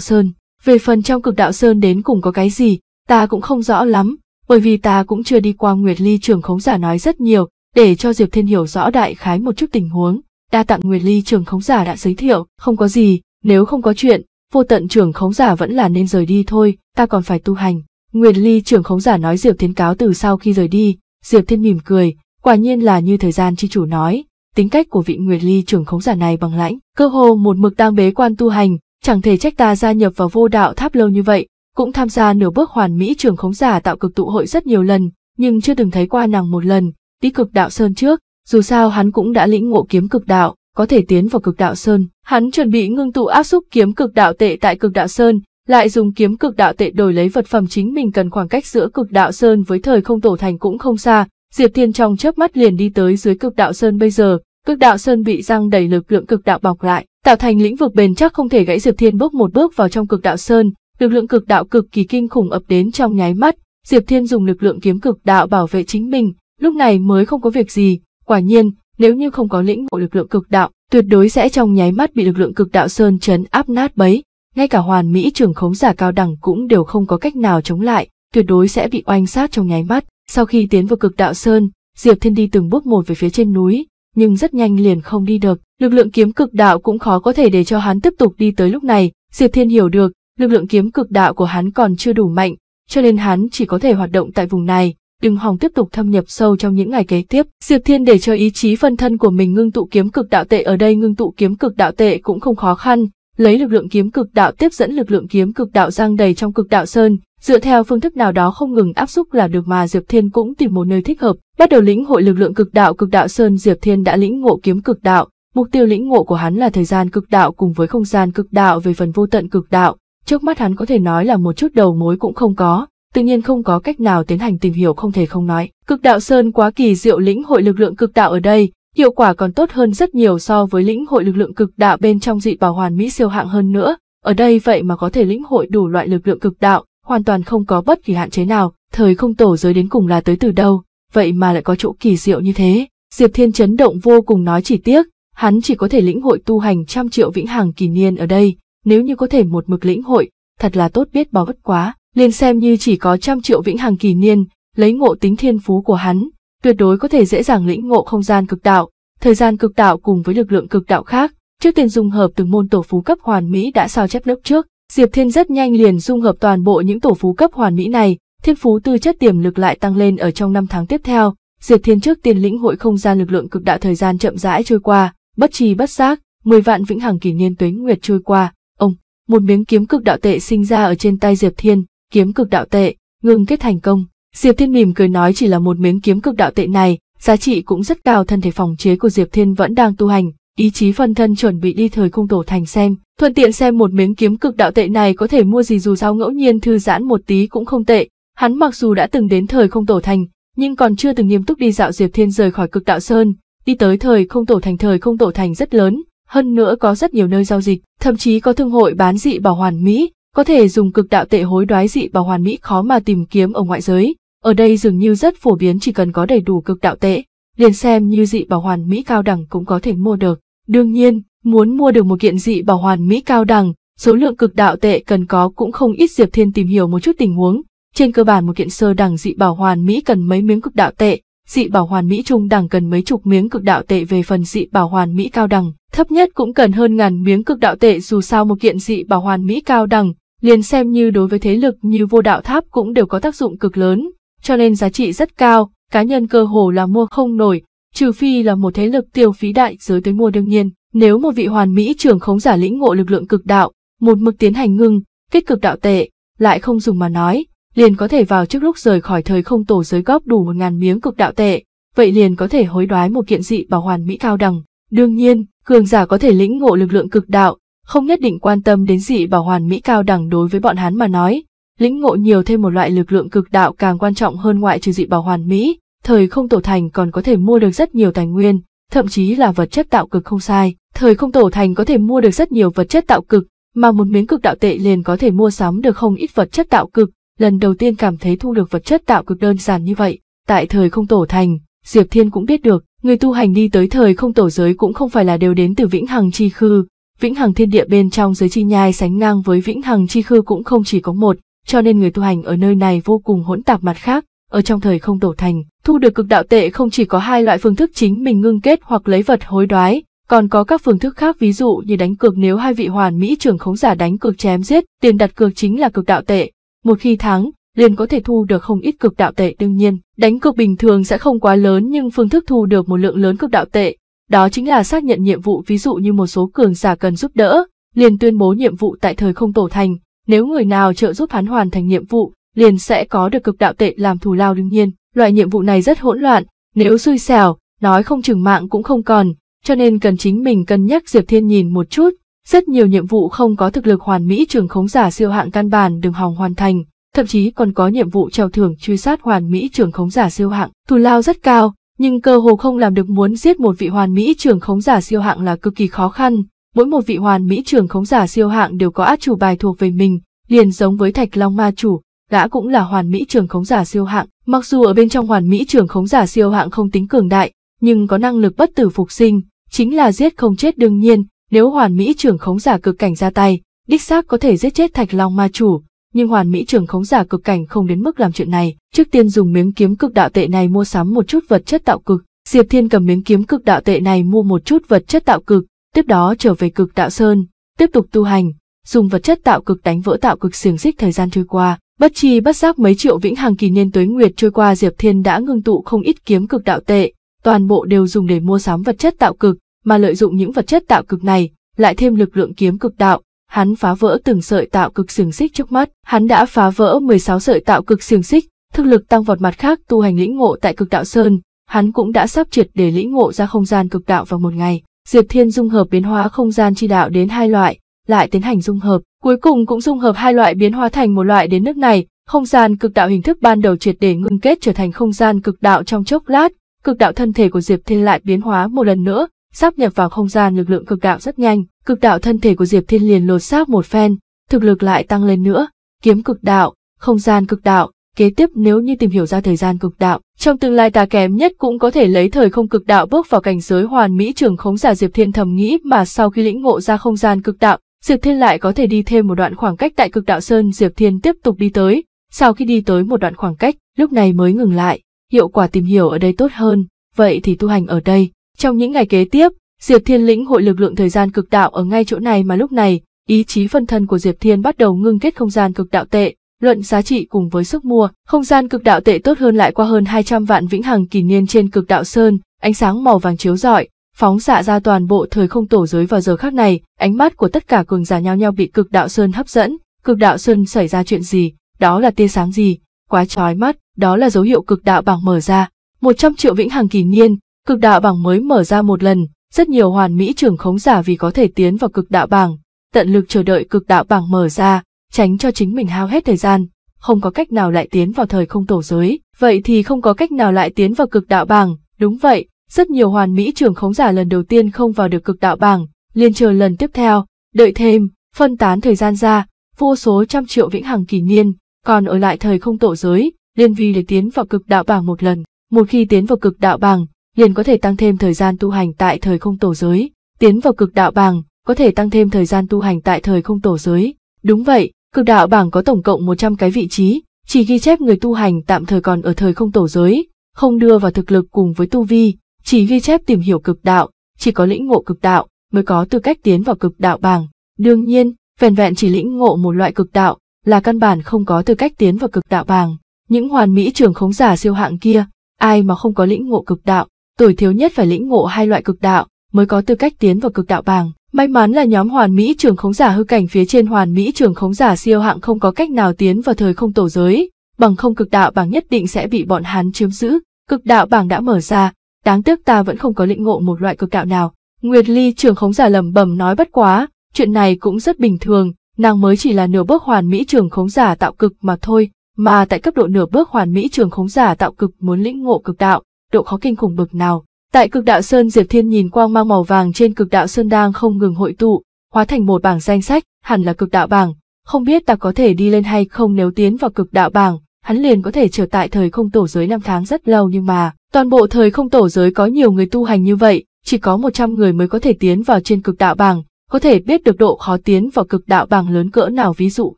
Sơn. Về phần trong cực đạo Sơn đến cùng có cái gì, ta cũng không rõ lắm, bởi vì ta cũng chưa đi qua Nguyệt Ly Trường khống giả nói rất nhiều, để cho Diệp Thiên hiểu rõ đại khái một chút tình huống. Đa tặng Nguyệt Ly Trường khống giả đã giới thiệu, không có gì, nếu không có chuyện, vô tận trưởng khống giả vẫn là nên rời đi thôi, ta còn phải tu hành. Nguyệt ly trưởng khống giả nói Diệp Thiên cáo từ sau khi rời đi, Diệp Thiên mỉm cười, quả nhiên là như thời gian chi chủ nói, tính cách của vị Nguyệt ly trưởng khống giả này bằng lãnh, cơ hồ một mực đang bế quan tu hành, chẳng thể trách ta gia nhập vào vô đạo tháp lâu như vậy, cũng tham gia nửa bước hoàn mỹ trưởng khống giả tạo cực tụ hội rất nhiều lần, nhưng chưa từng thấy qua nàng một lần, đi cực đạo sơn trước, dù sao hắn cũng đã lĩnh ngộ kiếm cực đạo, có thể tiến vào cực đạo sơn. Hắn chuẩn bị ngưng tụ áp xúc kiếm cực đạo tệ tại cực đạo sơn, lại dùng kiếm cực đạo tệ đổi lấy vật phẩm chính mình cần khoảng cách giữa cực đạo sơn với thời không tổ thành cũng không xa. Diệp Thiên trong chớp mắt liền đi tới dưới cực đạo sơn bây giờ, cực đạo sơn bị răng đầy lực lượng cực đạo bọc lại, tạo thành lĩnh vực bền chắc không thể gãy Diệp Thiên bước một bước vào trong cực đạo sơn, lực lượng cực đạo cực kỳ kinh khủng ập đến trong nháy mắt, Diệp Thiên dùng lực lượng kiếm cực đạo bảo vệ chính mình, lúc này mới không có việc gì, quả nhiên, nếu như không có lĩnh ngộ lực lượng cực đạo, tuyệt đối sẽ trong nháy mắt bị lực lượng cực đạo sơn chấn áp nát bấy, ngay cả hoàn mỹ trưởng khống giả cao đẳng cũng đều không có cách nào chống lại, tuyệt đối sẽ bị oanh sát trong nháy mắt. Sau khi tiến vào cực đạo sơn, Diệp Thiên đi từng bước một về phía trên núi, nhưng rất nhanh liền không đi được, lực lượng kiếm cực đạo cũng khó có thể để cho hắn tiếp tục đi tới lúc này, Diệp Thiên hiểu được, lực lượng kiếm cực đạo của hắn còn chưa đủ mạnh, cho nên hắn chỉ có thể hoạt động tại vùng này, đừng hòng tiếp tục thâm nhập sâu trong những ngày kế tiếp. Diệp Thiên để cho ý chí phân thân của mình ngưng tụ kiếm cực đạo tệ ở đây ngưng tụ kiếm cực đạo tệ cũng không khó khăn, lấy lực lượng kiếm cực đạo tiếp dẫn lực lượng kiếm cực đạo giang đầy trong cực đạo sơn, dựa theo phương thức nào đó không ngừng áp xúc là được mà Diệp Thiên cũng tìm một nơi thích hợp. Bắt đầu lĩnh hội lực lượng cực đạo cực đạo sơn Diệp Thiên đã lĩnh ngộ kiếm cực đạo, mục tiêu lĩnh ngộ của hắn là thời gian cực đạo cùng với không gian cực đạo về phần vô tận cực đạo. Trước mắt hắn có thể nói là một chút đầu mối cũng không có, tự nhiên không có cách nào tiến hành tìm hiểu không thể không nói. Cực đạo Sơn quá kỳ diệu lĩnh hội lực lượng cực đạo ở đây, hiệu quả còn tốt hơn rất nhiều so với lĩnh hội lực lượng cực đạo bên trong dị bảo hoàn mỹ siêu hạng hơn nữa. Ở đây vậy mà có thể lĩnh hội đủ loại lực lượng cực đạo, hoàn toàn không có bất kỳ hạn chế nào, thời không tổ giới đến cùng là tới từ đâu, vậy mà lại có chỗ kỳ diệu như thế. Diệp Thiên chấn động vô cùng nói chỉ tiếc, hắn chỉ có thể lĩnh hội tu hành trăm triệu vĩnh hằng kỳ niên ở đây, nếu như có thể một mực lĩnh hội, thật là tốt biết bao vất quá liền xem như chỉ có trăm triệu vĩnh hằng kỳ niên, lấy ngộ tính thiên phú của hắn, tuyệt đối có thể dễ dàng lĩnh ngộ không gian cực đạo, thời gian cực đạo cùng với lực lượng cực đạo khác, trước tiên dung hợp từng môn tổ phú cấp hoàn mỹ đã sao chép lớp trước, Diệp Thiên rất nhanh liền dung hợp toàn bộ những tổ phú cấp hoàn mỹ này, thiên phú tư chất tiềm lực lại tăng lên ở trong năm tháng tiếp theo. Diệp Thiên trước tiên lĩnh hội không gian lực lượng cực đạo thời gian chậm rãi trôi qua, bất tri bất giác, 10 vạn vĩnh hằng kỳ niên tuế nguyệt trôi qua, ông, một miếng kiếm cực đạo tệ sinh ra ở trên tay Diệp Thiên, kiếm cực đạo tệ, ngừng kết thành công. Diệp Thiên mỉm cười nói chỉ là một miếng kiếm cực đạo tệ này, giá trị cũng rất cao thân thể phòng chế của Diệp Thiên vẫn đang tu hành, ý chí phân thân chuẩn bị đi thời không tổ thành xem, thuận tiện xem một miếng kiếm cực đạo tệ này có thể mua gì dù sao ngẫu nhiên thư giãn một tí cũng không tệ. Hắn mặc dù đã từng đến thời không tổ thành, nhưng còn chưa từng nghiêm túc đi dạo Diệp Thiên rời khỏi cực đạo sơn, đi tới thời không tổ thành thời không tổ thành rất lớn, hơn nữa có rất nhiều nơi giao dịch, thậm chí có thương hội bán dị bảo hoàn mỹ, có thể dùng cực đạo tệ hối đoái dị và hoàn mỹ khó mà tìm kiếm ở ngoại giới. Ở đây dường như rất phổ biến chỉ cần có đầy đủ cực đạo tệ, liền xem như dị bảo hoàn mỹ cao đẳng cũng có thể mua được. Đương nhiên, muốn mua được một kiện dị bảo hoàn mỹ cao đẳng, số lượng cực đạo tệ cần có cũng không ít Diệp Thiên tìm hiểu một chút tình huống. Trên cơ bản một kiện sơ đẳng dị bảo hoàn mỹ cần mấy miếng cực đạo tệ, dị bảo hoàn mỹ trung đẳng cần mấy chục miếng cực đạo tệ về phần dị bảo hoàn mỹ cao đẳng, thấp nhất cũng cần hơn ngàn miếng cực đạo tệ dù sao một kiện dị bảo hoàn mỹ cao đẳng liền xem như đối với thế lực như vô đạo tháp cũng đều có tác dụng cực lớn, cho nên giá trị rất cao, cá nhân cơ hồ là mua không nổi, trừ phi là một thế lực tiêu phí đại giới tới mua đương nhiên, nếu một vị hoàn mỹ trưởng khống giả lĩnh ngộ lực lượng cực đạo, một mực tiến hành ngưng, kết cực đạo tệ, lại không dùng mà nói, liền có thể vào trước lúc rời khỏi thời không tổ giới góp đủ một ngàn miếng cực đạo tệ, vậy liền có thể hối đoái một kiện dị bảo hoàn mỹ cao đẳng. Đương nhiên, cường giả có thể lĩnh ngộ lực lượng cực đạo, không nhất định quan tâm đến dị bảo hoàn mỹ cao đẳng đối với bọn hắn mà nói, lĩnh ngộ nhiều thêm một loại lực lượng cực đạo càng quan trọng hơn ngoại trừ dị bảo hoàn mỹ, thời không tổ thành còn có thể mua được rất nhiều tài nguyên, thậm chí là vật chất tạo cực không sai, thời không tổ thành có thể mua được rất nhiều vật chất tạo cực, mà một miếng cực đạo tệ liền có thể mua sắm được không ít vật chất tạo cực, lần đầu tiên cảm thấy thu được vật chất tạo cực đơn giản như vậy, tại thời không tổ thành, Diệp Thiên cũng biết được, người tu hành đi tới thời không tổ giới cũng không phải là đều đến từ vĩnh hằng chi khư, vĩnh hằng thiên địa bên trong giới chi nhai sánh ngang với vĩnh hằng chi khư cũng không chỉ có một, cho nên người tu hành ở nơi này vô cùng hỗn tạp mặt khác, ở trong thời không đổ thành, thu được cực đạo tệ không chỉ có hai loại phương thức chính mình ngưng kết hoặc lấy vật hối đoái, còn có các phương thức khác ví dụ như đánh cược nếu hai vị hoàn mỹ trưởng khống giả đánh cược chém giết, tiền đặt cược chính là cực đạo tệ, một khi thắng liền có thể thu được không ít cực đạo tệ đương nhiên đánh cược bình thường sẽ không quá lớn nhưng phương thức thu được một lượng lớn cực đạo tệ đó chính là xác nhận nhiệm vụ ví dụ như một số cường giả cần giúp đỡ, liền tuyên bố nhiệm vụ tại thời không tổ thành, nếu người nào trợ giúp hắn hoàn thành nhiệm vụ, liền sẽ có được cực đạo tệ làm thù lao đương nhiên, loại nhiệm vụ này rất hỗn loạn, nếu xui xẻo, nói không chừng mạng cũng không còn, cho nên cần chính mình cân nhắc Diệp Thiên nhìn một chút, rất nhiều nhiệm vụ không có thực lực hoàn mỹ trường khống giả siêu hạng căn bản đừng hòng hoàn thành, thậm chí còn có nhiệm vụ treo thưởng truy sát hoàn mỹ trường khống giả siêu hạng, thù lao rất cao, nhưng cơ hồ không làm được muốn giết một vị hoàn mỹ trưởng khống giả siêu hạng là cực kỳ khó khăn. Mỗi một vị hoàn mỹ trưởng khống giả siêu hạng đều có át chủ bài thuộc về mình, liền giống với Thạch Long Ma Chủ, gã cũng là hoàn mỹ trưởng khống giả siêu hạng. Mặc dù ở bên trong hoàn mỹ trưởng khống giả siêu hạng không tính cường đại, nhưng có năng lực bất tử phục sinh, chính là giết không chết đương nhiên, nếu hoàn mỹ trưởng khống giả cực cảnh ra tay, đích xác có thể giết chết Thạch Long Ma Chủ, nhưng hoàn mỹ trường khống giả cực cảnh không đến mức làm chuyện này. Trước tiên dùng miếng kiếm cực đạo tệ này mua sắm một chút vật chất tạo cực. Diệp Thiên cầm miếng kiếm cực đạo tệ này mua một chút vật chất tạo cực, tiếp đó trở về cực đạo sơn, tiếp tục tu hành, dùng vật chất tạo cực đánh vỡ tạo cực xiềng xích thời gian trôi qua. Bất chi bất giác mấy triệu vĩnh hằng kỳ niên tuế nguyệt trôi qua Diệp Thiên đã ngưng tụ không ít kiếm cực đạo tệ, toàn bộ đều dùng để mua sắm vật chất tạo cực, mà lợi dụng những vật chất tạo cực này, lại thêm lực lượng kiếm cực đạo, hắn phá vỡ từng sợi tạo cực xiềng xích trước mắt, hắn đã phá vỡ 16 sợi tạo cực xiềng xích, thực lực tăng vọt mặt khác tu hành lĩnh ngộ tại cực đạo sơn, hắn cũng đã sắp triệt để lĩnh ngộ ra không gian cực đạo vào một ngày. Diệp Thiên dung hợp biến hóa không gian chi đạo đến hai loại, lại tiến hành dung hợp, cuối cùng cũng dung hợp hai loại biến hóa thành một loại đến nước này, không gian cực đạo hình thức ban đầu triệt để ngưng kết trở thành không gian cực đạo trong chốc lát, cực đạo thân thể của Diệp Thiên lại biến hóa một lần nữa, sắp nhập vào không gian lực lượng cực đạo rất nhanh, cực đạo thân thể của Diệp Thiên liền lột xác một phen, thực lực lại tăng lên nữa, kiếm cực đạo, không gian cực đạo, kế tiếp nếu như tìm hiểu ra thời gian cực đạo, trong tương lai ta kém nhất cũng có thể lấy thời không cực đạo bước vào cảnh giới hoàn mỹ trường khống giả Diệp Thiên thầm nghĩ mà sau khi lĩnh ngộ ra không gian cực đạo, Diệp Thiên lại có thể đi thêm một đoạn khoảng cách tại cực đạo sơn Diệp Thiên tiếp tục đi tới, sau khi đi tới một đoạn khoảng cách, lúc này mới ngừng lại, hiệu quả tìm hiểu ở đây tốt hơn, vậy thì tu hành ở đây, trong những ngày kế tiếp, Diệp Thiên lĩnh hội lực lượng thời gian cực đạo ở ngay chỗ này mà lúc này, ý chí phân thân của Diệp Thiên bắt đầu ngưng kết không gian cực đạo tệ, luận giá trị cùng với sức mua, không gian cực đạo tệ tốt hơn lại qua hơn 200 vạn vĩnh hằng kỷ niên trên cực đạo sơn, ánh sáng màu vàng chiếu rọi, phóng xạ ra toàn bộ thời không tổ giới vào giờ khác này, ánh mắt của tất cả cường giả nhau nhau bị cực đạo sơn hấp dẫn, cực đạo sơn xảy ra chuyện gì, đó là tia sáng gì, quá chói mắt, đó là dấu hiệu cực đạo bảng mở ra, 100 triệu vĩnh hằng kỷ niên, Cực đạo bảng mới mở ra một lần, rất nhiều hoàn mỹ trưởng khống giả vì có thể tiến vào cực đạo bảng, tận lực chờ đợi cực đạo bảng mở ra, tránh cho chính mình hao hết thời gian, không có cách nào lại tiến vào thời không tổ giới, vậy thì không có cách nào lại tiến vào cực đạo bảng, đúng vậy, rất nhiều hoàn mỹ trưởng khống giả lần đầu tiên không vào được cực đạo bảng, liền chờ lần tiếp theo, đợi thêm, phân tán thời gian ra, vô số trăm triệu vĩnh hằng kỷ niên, còn ở lại thời không tổ giới, liên vi để tiến vào cực đạo bảng một lần. Một khi tiến vào cực đạo bảng, liền có thể tăng thêm thời gian tu hành tại thời không tổ giới, tiến vào cực đạo bảng, có thể tăng thêm thời gian tu hành tại thời không tổ giới. Đúng vậy, cực đạo bảng có tổng cộng 100 cái vị trí, chỉ ghi chép người tu hành tạm thời còn ở thời không tổ giới, không đưa vào thực lực cùng với tu vi, chỉ ghi chép tìm hiểu cực đạo, chỉ có lĩnh ngộ cực đạo mới có tư cách tiến vào cực đạo bảng. Đương nhiên, vẻn vẹn chỉ lĩnh ngộ một loại cực đạo là căn bản không có tư cách tiến vào cực đạo bảng. Những hoàn mỹ trường khống giả siêu hạng kia, ai mà không có lĩnh ngộ cực đạo, tuổi thiếu nhất phải lĩnh ngộ hai loại cực đạo, mới có tư cách tiến vào cực đạo bảng. May mắn là nhóm hoàn mỹ trường khống giả hư cảnh phía trên hoàn mỹ trường khống giả siêu hạng không có cách nào tiến vào thời không tổ giới, bằng không cực đạo bảng nhất định sẽ bị bọn hắn chiếm giữ. Cực đạo bảng đã mở ra, đáng tiếc ta vẫn không có lĩnh ngộ một loại cực đạo nào. Nguyệt Ly trường khống giả lẩm bẩm nói bất quá, chuyện này cũng rất bình thường, nàng mới chỉ là nửa bước hoàn mỹ trường khống giả tạo cực mà thôi, mà tại cấp độ nửa bước hoàn mỹ trường khống giả tạo cực muốn lĩnh ngộ cực đạo, độ khó kinh khủng bực nào. Tại cực đạo sơn Diệp Thiên nhìn quang mang màu vàng trên cực đạo sơn đang không ngừng hội tụ, hóa thành một bảng danh sách, hẳn là cực đạo bảng, không biết ta có thể đi lên hay không nếu tiến vào cực đạo bảng, hắn liền có thể trở tại thời không tổ giới năm tháng rất lâu nhưng mà, toàn bộ thời không tổ giới có nhiều người tu hành như vậy, chỉ có 100 người mới có thể tiến vào trên cực đạo bảng, có thể biết được độ khó tiến vào cực đạo bảng lớn cỡ nào ví dụ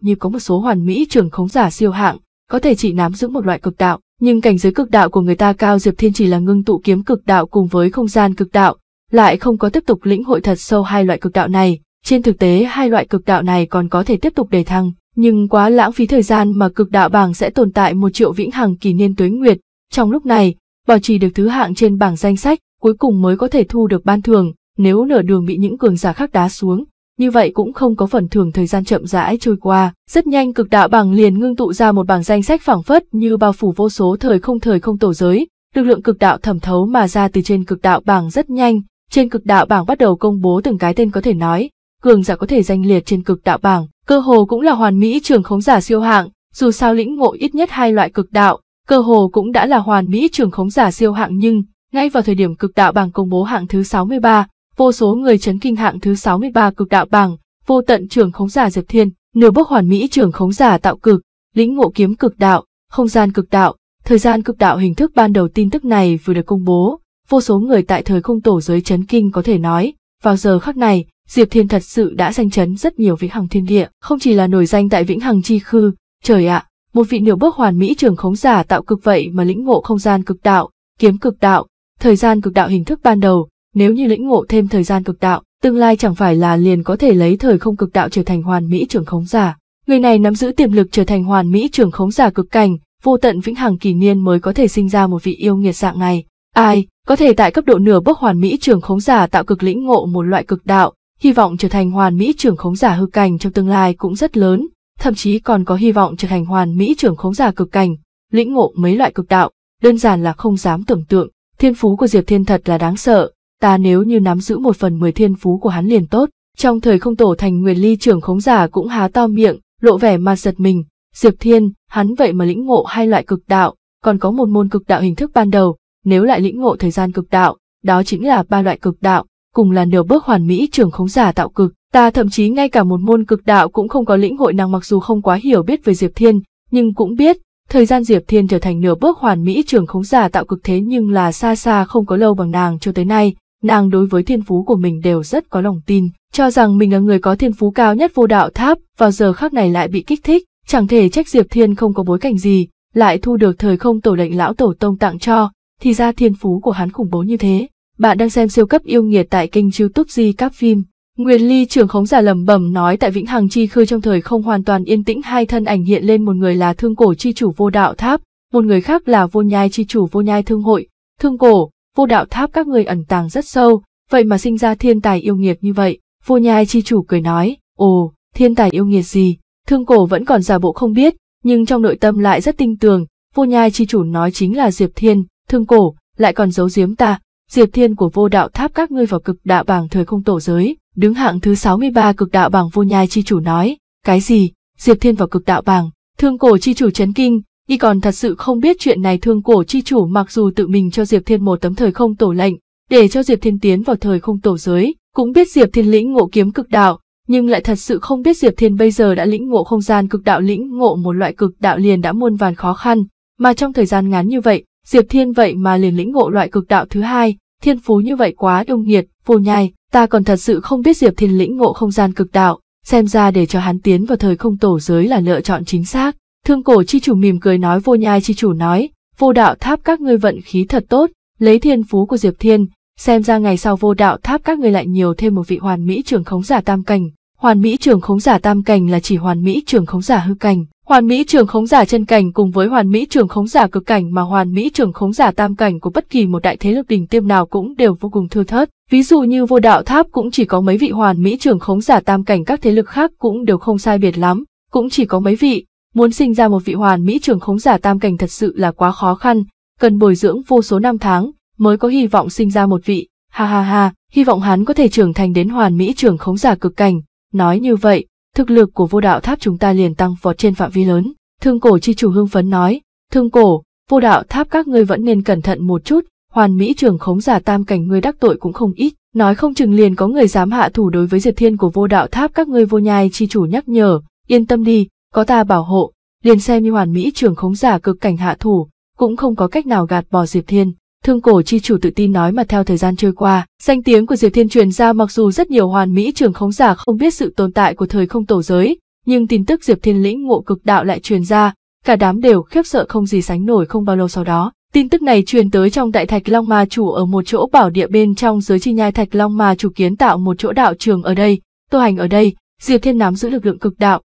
như có một số hoàn mỹ trường khống giả siêu hạng, có thể chỉ nắm giữ một loại cực đạo, nhưng cảnh giới cực đạo của người ta cao Diệp Thiên chỉ là ngưng tụ kiếm cực đạo cùng với không gian cực đạo, lại không có tiếp tục lĩnh hội thật sâu hai loại cực đạo này, trên thực tế hai loại cực đạo này còn có thể tiếp tục đề thăng, nhưng quá lãng phí thời gian mà cực đạo bảng sẽ tồn tại một triệu vĩnh hằng kỷ niên tuế nguyệt, trong lúc này, bảo trì được thứ hạng trên bảng danh sách, cuối cùng mới có thể thu được ban thưởng, nếu nửa đường bị những cường giả khác đá xuống, như vậy cũng không có phần thưởng thời gian chậm rãi trôi qua. Rất nhanh cực đạo bằng liền ngưng tụ ra một bảng danh sách phảng phất như bao phủ vô số thời không thời không tổ giới, lực lượng cực đạo thẩm thấu mà ra từ trên cực đạo bảng rất nhanh, trên cực đạo bảng bắt đầu công bố từng cái tên có thể nói, cường giả có thể danh liệt trên cực đạo bảng, cơ hồ cũng là hoàn mỹ trường khống giả siêu hạng, dù sao lĩnh ngộ ít nhất hai loại cực đạo, cơ hồ cũng đã là hoàn mỹ trường khống giả siêu hạng nhưng ngay vào thời điểm cực đạo bảng công bố hạng thứ 63, vô số người chấn kinh hạng thứ 63 cực đạo bảng, vô tận trưởng khống giả Diệp Thiên, nửa bước hoàn mỹ trưởng khống giả tạo cực, lĩnh ngộ kiếm cực đạo, không gian cực đạo, thời gian cực đạo hình thức ban đầu tin tức này vừa được công bố, vô số người tại thời không tổ giới chấn kinh có thể nói, vào giờ khắc này, Diệp Thiên thật sự đã danh chấn rất nhiều vĩnh hằng thiên địa, không chỉ là nổi danh tại vĩnh hằng chi khư, trời ạ, một vị nửa bước hoàn mỹ trưởng khống giả tạo cực vậy mà lĩnh ngộ không gian cực đạo, kiếm cực đạo, thời gian cực đạo hình thức ban đầu, nếu như lĩnh ngộ thêm thời gian cực đạo, tương lai chẳng phải là liền có thể lấy thời không cực đạo trở thành hoàn mỹ trưởng khống giả. Người này nắm giữ tiềm lực trở thành hoàn mỹ trưởng khống giả cực cảnh, vô tận vĩnh hằng kỷ niên mới có thể sinh ra một vị yêu nghiệt dạng này. Ai có thể tại cấp độ nửa bước hoàn mỹ trưởng khống giả tạo cực lĩnh ngộ một loại cực đạo, hy vọng trở thành hoàn mỹ trưởng khống giả hư cảnh trong tương lai cũng rất lớn, thậm chí còn có hy vọng trở thành hoàn mỹ trưởng khống giả cực cảnh, lĩnh ngộ mấy loại cực đạo, đơn giản là không dám tưởng tượng, thiên phú của Diệp Thiên thật là đáng sợ, ta nếu như nắm giữ một phần mười thiên phú của hắn liền tốt. Trong thời không tổ thành Nguyên Ly trưởng khống giả cũng há to miệng, lộ vẻ mà giật mình, Diệp Thiên, hắn vậy mà lĩnh ngộ hai loại cực đạo, còn có một môn cực đạo hình thức ban đầu, nếu lại lĩnh ngộ thời gian cực đạo, đó chính là ba loại cực đạo, cùng là nửa bước hoàn mỹ trưởng khống giả tạo cực. Ta thậm chí ngay cả một môn cực đạo cũng không có lĩnh hội năng mặc dù không quá hiểu biết về Diệp Thiên, nhưng cũng biết, thời gian Diệp Thiên trở thành nửa bước hoàn mỹ trưởng khống giả tạo cực thế nhưng là xa xa không có lâu bằng nàng cho tới nay, nàng đối với thiên phú của mình đều rất có lòng tin, cho rằng mình là người có thiên phú cao nhất vô đạo tháp, vào giờ khắc này lại bị kích thích, chẳng thể trách Diệp Thiên không có bối cảnh gì, lại thu được thời không tổ lệnh lão tổ tông tặng cho, thì ra thiên phú của hắn khủng bố như thế. Bạn đang xem siêu cấp yêu nghiệt tại kênh youtube Di Cáp Phim. Nguyên Ly trưởng khống giả lầm bẩm nói tại Vĩnh Hằng Chi Khư trong thời không hoàn toàn yên tĩnh hai thân ảnh hiện lên một người là thương cổ chi chủ vô đạo tháp, một người khác là vô nhai chi chủ vô nhai thương hội. Thương cổ, vô đạo tháp các người ẩn tàng rất sâu, vậy mà sinh ra thiên tài yêu nghiệt như vậy. Vô nhai chi chủ cười nói, ồ, thiên tài yêu nghiệt gì, thương cổ vẫn còn giả bộ không biết, nhưng trong nội tâm lại rất tinh tường, vô nhai chi chủ nói chính là Diệp Thiên, thương cổ, lại còn giấu giếm ta, Diệp Thiên của vô đạo tháp các ngươi vào cực đạo bảng thời không tổ giới, đứng hạng thứ 63 cực đạo bảng vô nhai chi chủ nói, cái gì, Diệp Thiên vào cực đạo bảng, thương cổ chi chủ chấn kinh, y còn thật sự không biết chuyện này thương cổ chi chủ mặc dù tự mình cho Diệp Thiên một tấm thời không tổ lệnh, để cho Diệp Thiên tiến vào thời không tổ giới, cũng biết Diệp Thiên lĩnh ngộ kiếm cực đạo, nhưng lại thật sự không biết Diệp Thiên bây giờ đã lĩnh ngộ không gian cực đạo lĩnh ngộ một loại cực đạo liền đã muôn vàn khó khăn, mà trong thời gian ngắn như vậy, Diệp Thiên vậy mà liền lĩnh ngộ loại cực đạo thứ hai, thiên phú như vậy quá đông nghiệt, vô nhai, ta còn thật sự không biết Diệp Thiên lĩnh ngộ không gian cực đạo, xem ra để cho hắn tiến vào thời không tổ giới là lựa chọn chính xác. Thương cổ chi chủ mỉm cười nói vô nhai chi chủ nói, vô đạo tháp các ngươi vận khí thật tốt, lấy thiên phú của Diệp Thiên, xem ra ngày sau vô đạo tháp các ngươi lại nhiều thêm một vị hoàn mỹ trưởng khống giả tam cảnh. Hoàn mỹ trưởng khống giả tam cảnh là chỉ hoàn mỹ trưởng khống giả hư cảnh, hoàn mỹ trưởng khống giả chân cảnh cùng với hoàn mỹ trưởng khống giả cực cảnh mà hoàn mỹ trưởng khống giả tam cảnh của bất kỳ một đại thế lực đỉnh tiêm nào cũng đều vô cùng thưa thớt. Ví dụ như vô đạo tháp cũng chỉ có mấy vị hoàn mỹ trưởng khống giả tam cảnh các thế lực khác cũng đều không sai biệt lắm, cũng chỉ có mấy vị, Muốn sinh ra một vị hoàn mỹ trưởng khống giả tam cảnh thật sự là quá khó khăn, cần bồi dưỡng vô số năm tháng mới có hy vọng sinh ra một vị. Ha ha ha, hy vọng hắn có thể trưởng thành đến hoàn mỹ trưởng khống giả cực cảnh. Nói như vậy, thực lực của vô đạo tháp chúng ta liền tăng vọt trên phạm vi lớn. Thương cổ chi chủ hương phấn nói, thương cổ, vô đạo tháp các ngươi vẫn nên cẩn thận một chút, hoàn mỹ trưởng khống giả tam cảnh ngươi đắc tội cũng không ít. Nói không chừng liền có người dám hạ thủ đối với diệt thiên của vô đạo tháp các ngươi vô nhai chi chủ nhắc nhở, yên tâm đi, có ta bảo hộ, liền xem như hoàn mỹ trường khống giả cực cảnh hạ thủ, cũng không có cách nào gạt bỏ Diệp Thiên. Thương cổ chi chủ tự tin nói mà theo thời gian trôi qua, danh tiếng của Diệp Thiên truyền ra mặc dù rất nhiều hoàn mỹ trường khống giả không biết sự tồn tại của thời không tổ giới, nhưng tin tức Diệp Thiên lĩnh ngộ cực đạo lại truyền ra, cả đám đều khiếp sợ không gì sánh nổi không bao lâu sau đó. Tin tức này truyền tới trong đại thạch Long Ma chủ ở một chỗ bảo địa bên trong giới chi nhai thạch Long Ma chủ kiến tạo một chỗ đạo trường ở đây, tu hành ở đây, Diệp Thiên nắm giữ lực lượng cực đạo,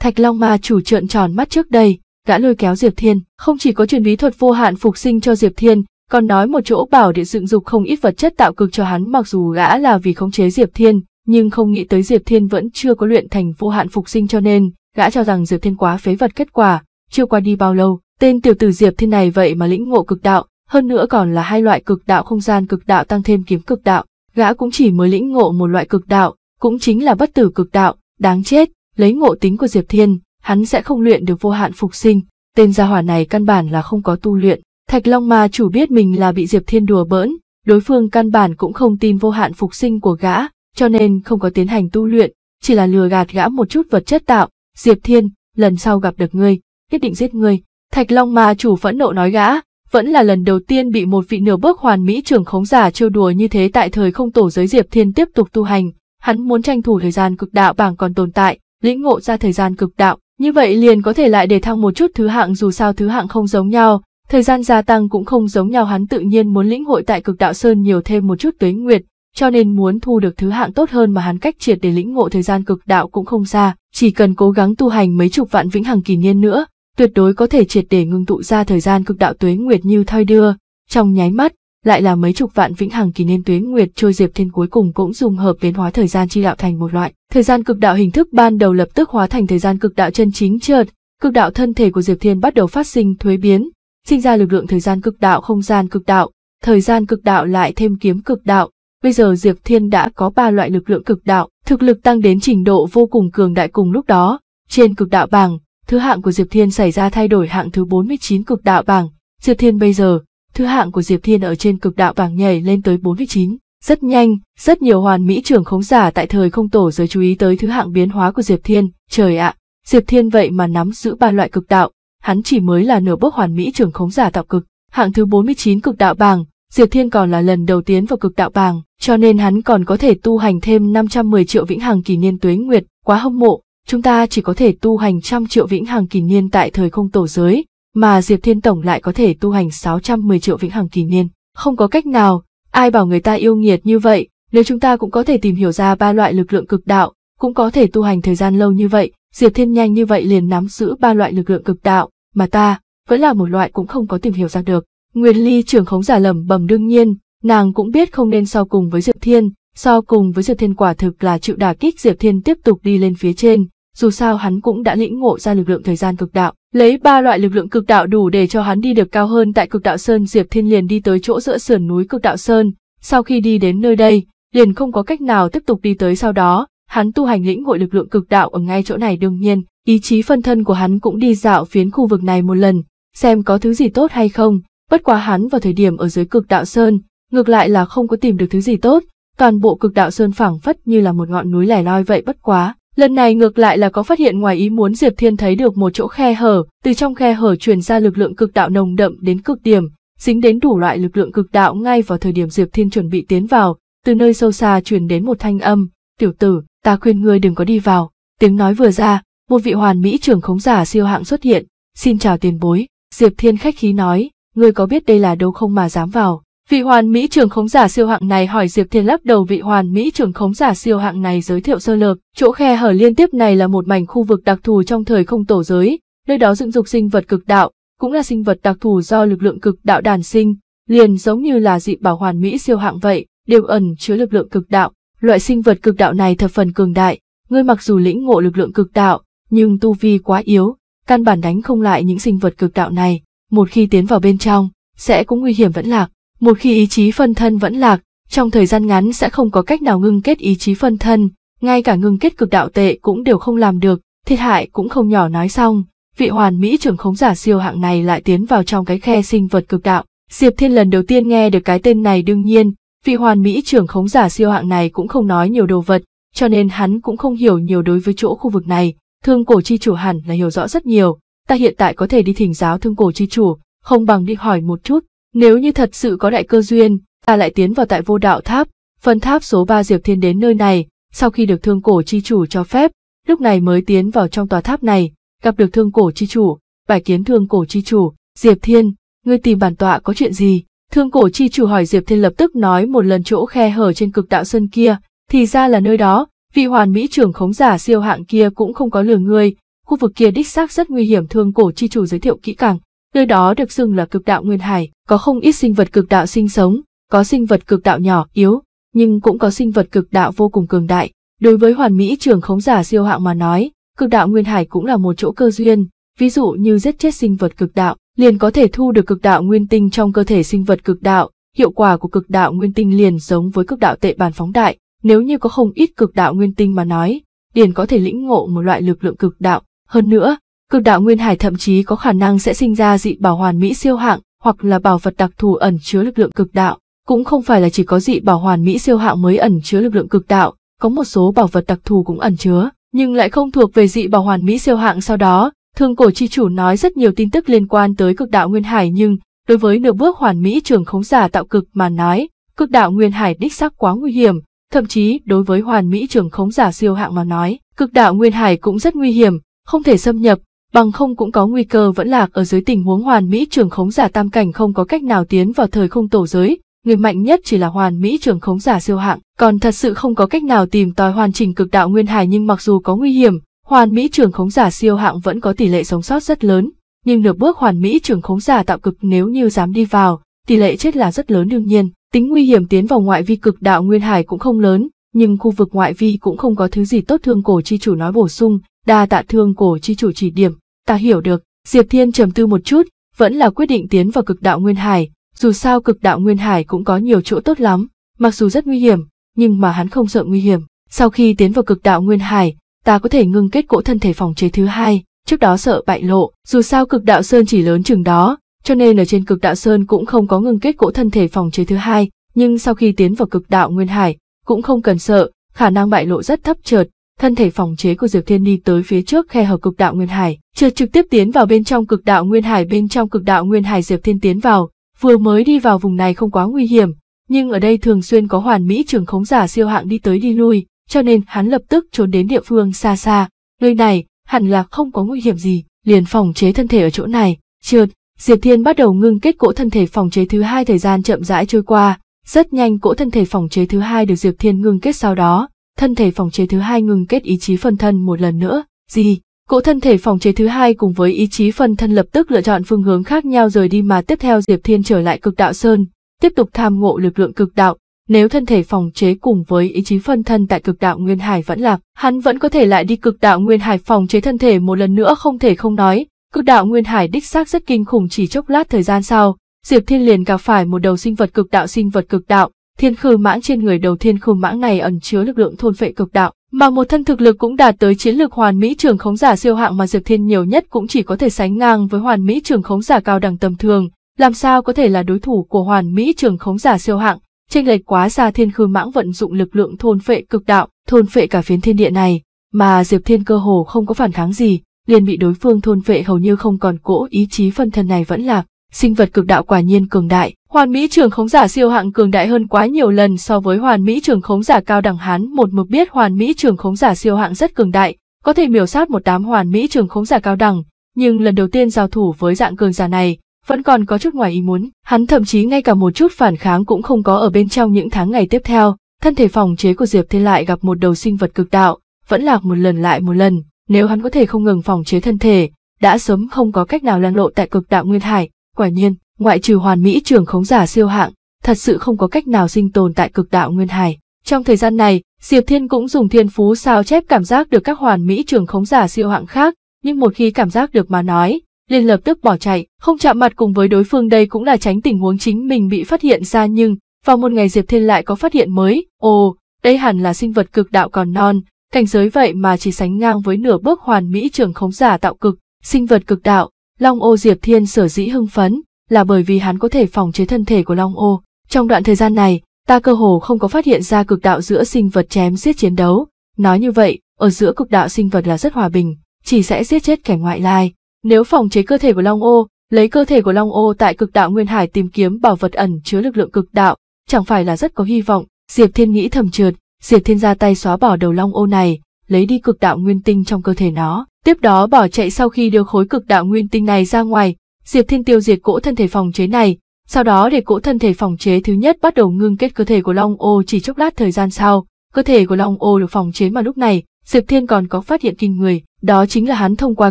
Thạch Long Ma chủ trợn tròn mắt trước đây, gã lôi kéo Diệp Thiên, không chỉ có truyền bí thuật vô hạn phục sinh cho Diệp Thiên, còn nói một chỗ bảo địa dựng dục không ít vật chất tạo cực cho hắn mặc dù gã là vì khống chế Diệp Thiên, nhưng không nghĩ tới Diệp Thiên vẫn chưa có luyện thành vô hạn phục sinh cho nên, gã cho rằng Diệp Thiên quá phế vật kết quả, chưa qua đi bao lâu, tên tiểu tử Diệp Thiên này vậy mà lĩnh ngộ cực đạo, hơn nữa còn là hai loại cực đạo không gian cực đạo tăng thêm kiếm cực đạo, gã cũng chỉ mới lĩnh ngộ một loại cực đạo, cũng chính là bất tử cực đạo, đáng chết, lấy ngộ tính của Diệp Thiên, hắn sẽ không luyện được vô hạn phục sinh, tên gia hỏa này căn bản là không có tu luyện. Thạch Long Ma chủ biết mình là bị Diệp Thiên đùa bỡn, đối phương căn bản cũng không tin vô hạn phục sinh của gã, cho nên không có tiến hành tu luyện, chỉ là lừa gạt gã một chút vật chất tạo. Diệp Thiên, lần sau gặp được ngươi, quyết định giết ngươi. Thạch Long Ma chủ phẫn nộ nói gã, vẫn là lần đầu tiên bị một vị nửa bước hoàn mỹ trưởng khống giả trêu đùa như thế tại thời không tổ giới Diệp Thiên tiếp tục tu hành, hắn muốn tranh thủ thời gian cực đạo bảng còn tồn tại, lĩnh ngộ ra thời gian cực đạo. Như vậy liền có thể lại để thăng một chút thứ hạng dù sao thứ hạng không giống nhau, thời gian gia tăng cũng không giống nhau hắn tự nhiên muốn lĩnh hội tại cực đạo sơn nhiều thêm một chút tuế nguyệt, cho nên muốn thu được thứ hạng tốt hơn mà hắn cách triệt để lĩnh ngộ thời gian cực đạo cũng không xa, chỉ cần cố gắng tu hành mấy chục vạn vĩnh hằng kỳ niên nữa, tuyệt đối có thể triệt để ngưng tụ ra thời gian cực đạo tuế nguyệt như thoi đưa. Trong nháy mắt, lại là mấy chục vạn vĩnh hằng kỳ niên tuyến nguyệt trôi diệp thiên cuối cùng cũng dùng hợp biến hóa thời gian chi đạo thành một loại. Thời gian cực đạo hình thức ban đầu lập tức hóa thành thời gian cực đạo chân chính chợt, cực đạo thân thể của diệp thiên bắt đầu phát sinh thuế biến, sinh ra lực lượng thời gian cực đạo không gian cực đạo, thời gian cực đạo lại thêm kiếm cực đạo. Bây giờ Diệp Thiên đã có ba loại lực lượng cực đạo, thực lực tăng đến trình độ vô cùng cường đại cùng lúc đó. Trên cực đạo bảng, thứ hạng của Diệp Thiên xảy ra thay đổi hạng thứ 49 cực đạo bảng. Diệp Thiên bây giờ thứ hạng của Diệp Thiên ở trên cực đạo bảng nhảy lên tới 4 vị 9. Rất nhanh, rất nhiều hoàn mỹ trưởng khống giả tại thời không tổ giới chú ý tới thứ hạng biến hóa của Diệp Thiên, trời ạ, Diệp Thiên vậy mà nắm giữ ba loại cực đạo, hắn chỉ mới là nửa bước hoàn mỹ trưởng khống giả tạo cực, hạng thứ 49 cực đạo bảng, Diệp Thiên còn là lần đầu tiến vào cực đạo bảng, cho nên hắn còn có thể tu hành thêm 510 triệu vĩnh hằng kỷ niên tuế nguyệt, quá hâm mộ, chúng ta chỉ có thể tu hành trăm triệu vĩnh hằng kỷ niên tại thời không tổ giới, mà Diệp Thiên Tổng lại có thể tu hành 610 triệu vĩnh hằng kỳ niên. Không có cách nào, ai bảo người ta yêu nghiệt như vậy, nếu chúng ta cũng có thể tìm hiểu ra ba loại lực lượng cực đạo, cũng có thể tu hành thời gian lâu như vậy, Diệp Thiên nhanh như vậy liền nắm giữ ba loại lực lượng cực đạo, mà ta, vẫn là một loại cũng không có tìm hiểu ra được. Nguyên Ly trưởng khống giả lầm bầm đương nhiên, nàng cũng biết không nên so cùng với Diệp Thiên, so cùng với Diệp Thiên quả thực là chịu đả kích Diệp Thiên tiếp tục đi lên phía trên, dù sao hắn cũng đã lĩnh ngộ ra lực lượng thời gian cực đạo. Lấy ba loại lực lượng cực đạo đủ để cho hắn đi được cao hơn tại cực đạo sơn Diệp Thiên liền đi tới chỗ giữa sườn núi cực đạo sơn, sau khi đi đến nơi đây, liền không có cách nào tiếp tục đi tới sau đó, hắn tu hành lĩnh ngộ lực lượng cực đạo ở ngay chỗ này đương nhiên, ý chí phân thân của hắn cũng đi dạo phiến khu vực này một lần, xem có thứ gì tốt hay không, bất quá hắn vào thời điểm ở dưới cực đạo sơn, ngược lại là không có tìm được thứ gì tốt, toàn bộ cực đạo sơn phẳng phất như là một ngọn núi lẻ loi vậy bất quá, Lần này ngược lại là có phát hiện ngoài ý muốn Diệp Thiên thấy được một chỗ khe hở, từ trong khe hở truyền ra lực lượng cực đạo nồng đậm đến cực điểm, dính đến đủ loại lực lượng cực đạo ngay vào thời điểm Diệp Thiên chuẩn bị tiến vào, từ nơi sâu xa truyền đến một thanh âm, "Tiểu tử, ta khuyên ngươi đừng có đi vào." Tiếng nói vừa ra, một vị hoàn mỹ trưởng khống giả siêu hạng xuất hiện, "Xin chào tiền bối." Diệp Thiên khách khí nói, "Ngươi có biết đây là đâu không mà dám vào?" Vị hoàn mỹ trường khống giả siêu hạng này hỏi Diệp Thiên lắc đầu vị hoàn mỹ trường khống giả siêu hạng này giới thiệu sơ lược, chỗ khe hở liên tiếp này là một mảnh khu vực đặc thù trong thời không tổ giới, nơi đó dựng dục sinh vật cực đạo, cũng là sinh vật đặc thù do lực lượng cực đạo đàn sinh, liền giống như là dị bảo hoàn mỹ siêu hạng vậy, đều ẩn chứa lực lượng cực đạo, loại sinh vật cực đạo này thập phần cường đại, ngươi mặc dù lĩnh ngộ lực lượng cực đạo, nhưng tu vi quá yếu, căn bản đánh không lại những sinh vật cực đạo này, một khi tiến vào bên trong, sẽ cũng nguy hiểm vẫn lạc. Một khi ý chí phân thân vẫn lạc, trong thời gian ngắn sẽ không có cách nào ngưng kết ý chí phân thân, ngay cả ngưng kết cực đạo tệ cũng đều không làm được, thiệt hại cũng không nhỏ nói xong. Vị hoàn mỹ trưởng khống giả siêu hạng này lại tiến vào trong cái khe sinh vật cực đạo. Diệp Thiên lần đầu tiên nghe được cái tên này đương nhiên, vị hoàn mỹ trưởng khống giả siêu hạng này cũng không nói nhiều đồ vật, cho nên hắn cũng không hiểu nhiều đối với chỗ khu vực này. Thương cổ chi chủ hẳn là hiểu rõ rất nhiều, ta hiện tại có thể đi thỉnh giáo thương cổ chi chủ, không bằng đi hỏi một chút, nếu như thật sự có đại cơ duyên, ta lại tiến vào tại vô đạo tháp, phân tháp số 3 Diệp Thiên đến nơi này, sau khi được thương cổ chi chủ cho phép, lúc này mới tiến vào trong tòa tháp này, gặp được thương cổ chi chủ, bài kiến thương cổ chi chủ, Diệp Thiên, ngươi tìm bản tọa có chuyện gì? Thương cổ chi chủ hỏi Diệp Thiên lập tức nói một lần chỗ khe hở trên cực đạo sơn kia, thì ra là nơi đó, vị hoàn mỹ trưởng khống giả siêu hạng kia cũng không có lừa ngươi, khu vực kia đích xác rất nguy hiểm thương cổ chi chủ giới thiệu kỹ càng, Nơi đó được xưng là cực đạo nguyên hải, có không ít sinh vật cực đạo sinh sống, có sinh vật cực đạo nhỏ, yếu, nhưng cũng có sinh vật cực đạo vô cùng cường đại. Đối với hoàn mỹ trường khống giả siêu hạng mà nói, cực đạo nguyên hải cũng là một chỗ cơ duyên, ví dụ như giết chết sinh vật cực đạo, liền có thể thu được cực đạo nguyên tinh trong cơ thể sinh vật cực đạo, hiệu quả của cực đạo nguyên tinh liền giống với cực đạo tệ bàn phóng đại, nếu như có không ít cực đạo nguyên tinh mà nói, liền có thể lĩnh ngộ một loại lực lượng cực đạo, hơn nữa, Cực đạo nguyên hải thậm chí có khả năng sẽ sinh ra dị bảo hoàn mỹ siêu hạng, hoặc là bảo vật đặc thù ẩn chứa lực lượng cực đạo. Cũng không phải là chỉ có dị bảo hoàn mỹ siêu hạng mới ẩn chứa lực lượng cực đạo, có một số bảo vật đặc thù cũng ẩn chứa, nhưng lại không thuộc về dị bảo hoàn mỹ siêu hạng sau đó. Thương cổ chi chủ nói rất nhiều tin tức liên quan tới cực đạo nguyên hải nhưng, đối với nửa bước hoàn mỹ trường khống giả tạo cực mà nói, cực đạo nguyên hải đích sắc quá nguy hiểm, thậm chí đối với hoàn mỹ trường khống giả siêu hạng mà nói, cực đạo nguyên hải cũng rất nguy hiểm, không thể xâm nhập, bằng không cũng có nguy cơ vẫn lạc ở dưới tình huống hoàn mỹ trường khống giả tam cảnh không có cách nào tiến vào thời không tổ giới, người mạnh nhất chỉ là hoàn mỹ trường khống giả siêu hạng, còn thật sự không có cách nào tìm tòi hoàn chỉnh cực đạo nguyên hải nhưng mặc dù có nguy hiểm, hoàn mỹ trường khống giả siêu hạng vẫn có tỷ lệ sống sót rất lớn, nhưng nửa bước hoàn mỹ trường khống giả tạo cực nếu như dám đi vào, tỷ lệ chết là rất lớn đương nhiên, tính nguy hiểm tiến vào ngoại vi cực đạo nguyên hải cũng không lớn, nhưng khu vực ngoại vi cũng không có thứ gì tốt thương cổ chi chủ nói bổ sung, đa tạ thương cổ chi chủ chỉ điểm, ta hiểu được, Diệp Thiên trầm tư một chút, vẫn là quyết định tiến vào cực đạo Nguyên Hải, dù sao cực đạo Nguyên Hải cũng có nhiều chỗ tốt lắm, mặc dù rất nguy hiểm, nhưng mà hắn không sợ nguy hiểm. Sau khi tiến vào cực đạo Nguyên Hải, ta có thể ngưng kết cỗ thân thể phòng chế thứ hai, trước đó sợ bại lộ, dù sao cực đạo Sơn chỉ lớn chừng đó, cho nên ở trên cực đạo Sơn cũng không có ngưng kết cỗ thân thể phòng chế thứ hai, nhưng sau khi tiến vào cực đạo Nguyên Hải, cũng không cần sợ, khả năng bại lộ rất thấp trượt, thân thể phòng chế của Diệp Thiên đi tới phía trước khe hở cực đạo nguyên hải, chưa trực tiếp tiến vào bên trong cực đạo nguyên hải, bên trong cực đạo nguyên hải Diệp Thiên tiến vào, vừa mới đi vào vùng này không quá nguy hiểm, nhưng ở đây thường xuyên có hoàn mỹ trường khống giả siêu hạng đi tới đi lui, cho nên hắn lập tức trốn đến địa phương xa xa, nơi này hẳn là không có nguy hiểm gì, liền phòng chế thân thể ở chỗ này, trượt, Diệp Thiên bắt đầu ngưng kết cỗ thân thể phòng chế thứ hai thời gian chậm rãi trôi qua, rất nhanh cỗ thân thể phòng chế thứ hai được Diệp Thiên ngưng kết sau đó, thân thể phòng chế thứ hai ngừng kết ý chí phân thân một lần nữa, gì? Cỗ thân thể phòng chế thứ hai cùng với ý chí phân thân lập tức lựa chọn phương hướng khác nhau rời đi mà tiếp theo Diệp Thiên trở lại cực đạo sơn, tiếp tục tham ngộ lực lượng cực đạo. Nếu thân thể phòng chế cùng với ý chí phân thân tại cực đạo Nguyên Hải vẫn lạc, hắn vẫn có thể lại đi cực đạo Nguyên Hải phòng chế thân thể một lần nữa không thể không nói. Cực đạo Nguyên Hải đích xác rất kinh khủng chỉ chốc lát thời gian sau, Diệp Thiên liền gặp phải một đầu sinh vật cực đạo sinh vật cực đạo, Thiên khư mãng trên người đầu thiên khư mãng này ẩn chứa lực lượng thôn phệ cực đạo, mà một thân thực lực cũng đạt tới chiến lược hoàn mỹ trường khống giả siêu hạng mà Diệp Thiên nhiều nhất cũng chỉ có thể sánh ngang với hoàn mỹ trường khống giả cao đẳng tầm thường, làm sao có thể là đối thủ của hoàn mỹ trường khống giả siêu hạng, chênh lệch quá xa thiên khư mãng vận dụng lực lượng thôn phệ cực đạo, thôn phệ cả phiến thiên địa này, mà Diệp Thiên cơ hồ không có phản kháng gì, liền bị đối phương thôn phệ hầu như không còn cỗ ý chí phân thân này vẫn lạc sinh vật cực đạo quả nhiên cường đại, hoàn mỹ trường khống giả siêu hạng cường đại hơn quá nhiều lần so với hoàn mỹ trường khống giả cao đẳng hán một mực biết hoàn mỹ trường khống giả siêu hạng rất cường đại, có thể miểu sát một đám hoàn mỹ trường khống giả cao đẳng, nhưng lần đầu tiên giao thủ với dạng cường giả này, vẫn còn có chút ngoài ý muốn, hắn thậm chí ngay cả một chút phản kháng cũng không có ở bên trong những tháng ngày tiếp theo, thân thể phòng chế của Diệp Thiên lại gặp một đầu sinh vật cực đạo, vẫn lạc một lần lại một lần, nếu hắn có thể không ngừng phòng chế thân thể, đã sớm không có cách nào lan lộ tại cực đạo nguyên hải Quả nhiên, ngoại trừ hoàn mỹ trưởng khống giả siêu hạng, thật sự không có cách nào sinh tồn tại cực đạo nguyên hải. Trong thời gian này, Diệp Thiên cũng dùng thiên phú sao chép cảm giác được các hoàn mỹ trường khống giả siêu hạng khác, nhưng một khi cảm giác được mà nói, liền lập tức bỏ chạy, không chạm mặt cùng với đối phương đây cũng là tránh tình huống chính mình bị phát hiện ra nhưng, vào một ngày Diệp Thiên lại có phát hiện mới, ồ, đây hẳn là sinh vật cực đạo còn non, cảnh giới vậy mà chỉ sánh ngang với nửa bước hoàn mỹ trường khống giả tạo cực, sinh vật cực đạo, Long ô Diệp Thiên sở dĩ hưng phấn là bởi vì hắn có thể phòng chế thân thể của Long ô. Trong đoạn thời gian này, ta cơ hồ không có phát hiện ra cực đạo giữa sinh vật chém giết chiến đấu. Nói như vậy, ở giữa cực đạo sinh vật là rất hòa bình, chỉ sẽ giết chết kẻ ngoại lai. Nếu phòng chế cơ thể của Long ô, lấy cơ thể của Long ô tại cực đạo Nguyên Hải tìm kiếm bảo vật ẩn chứa lực lượng cực đạo, chẳng phải là rất có hy vọng. Diệp Thiên nghĩ thầm trượt, Diệp Thiên ra tay xóa bỏ đầu Long ô này, lấy đi cực đạo nguyên tinh trong cơ thể nó. Tiếp đó bỏ chạy sau khi đưa khối cực đạo nguyên tinh này ra ngoài, Diệp Thiên tiêu diệt cỗ thân thể phòng chế này, sau đó để cỗ thân thể phòng chế thứ nhất bắt đầu ngưng kết cơ thể của Long Ô chỉ chốc lát thời gian sau, cơ thể của Long Ô được phòng chế mà lúc này, Diệp Thiên còn có phát hiện kinh người, đó chính là hắn thông qua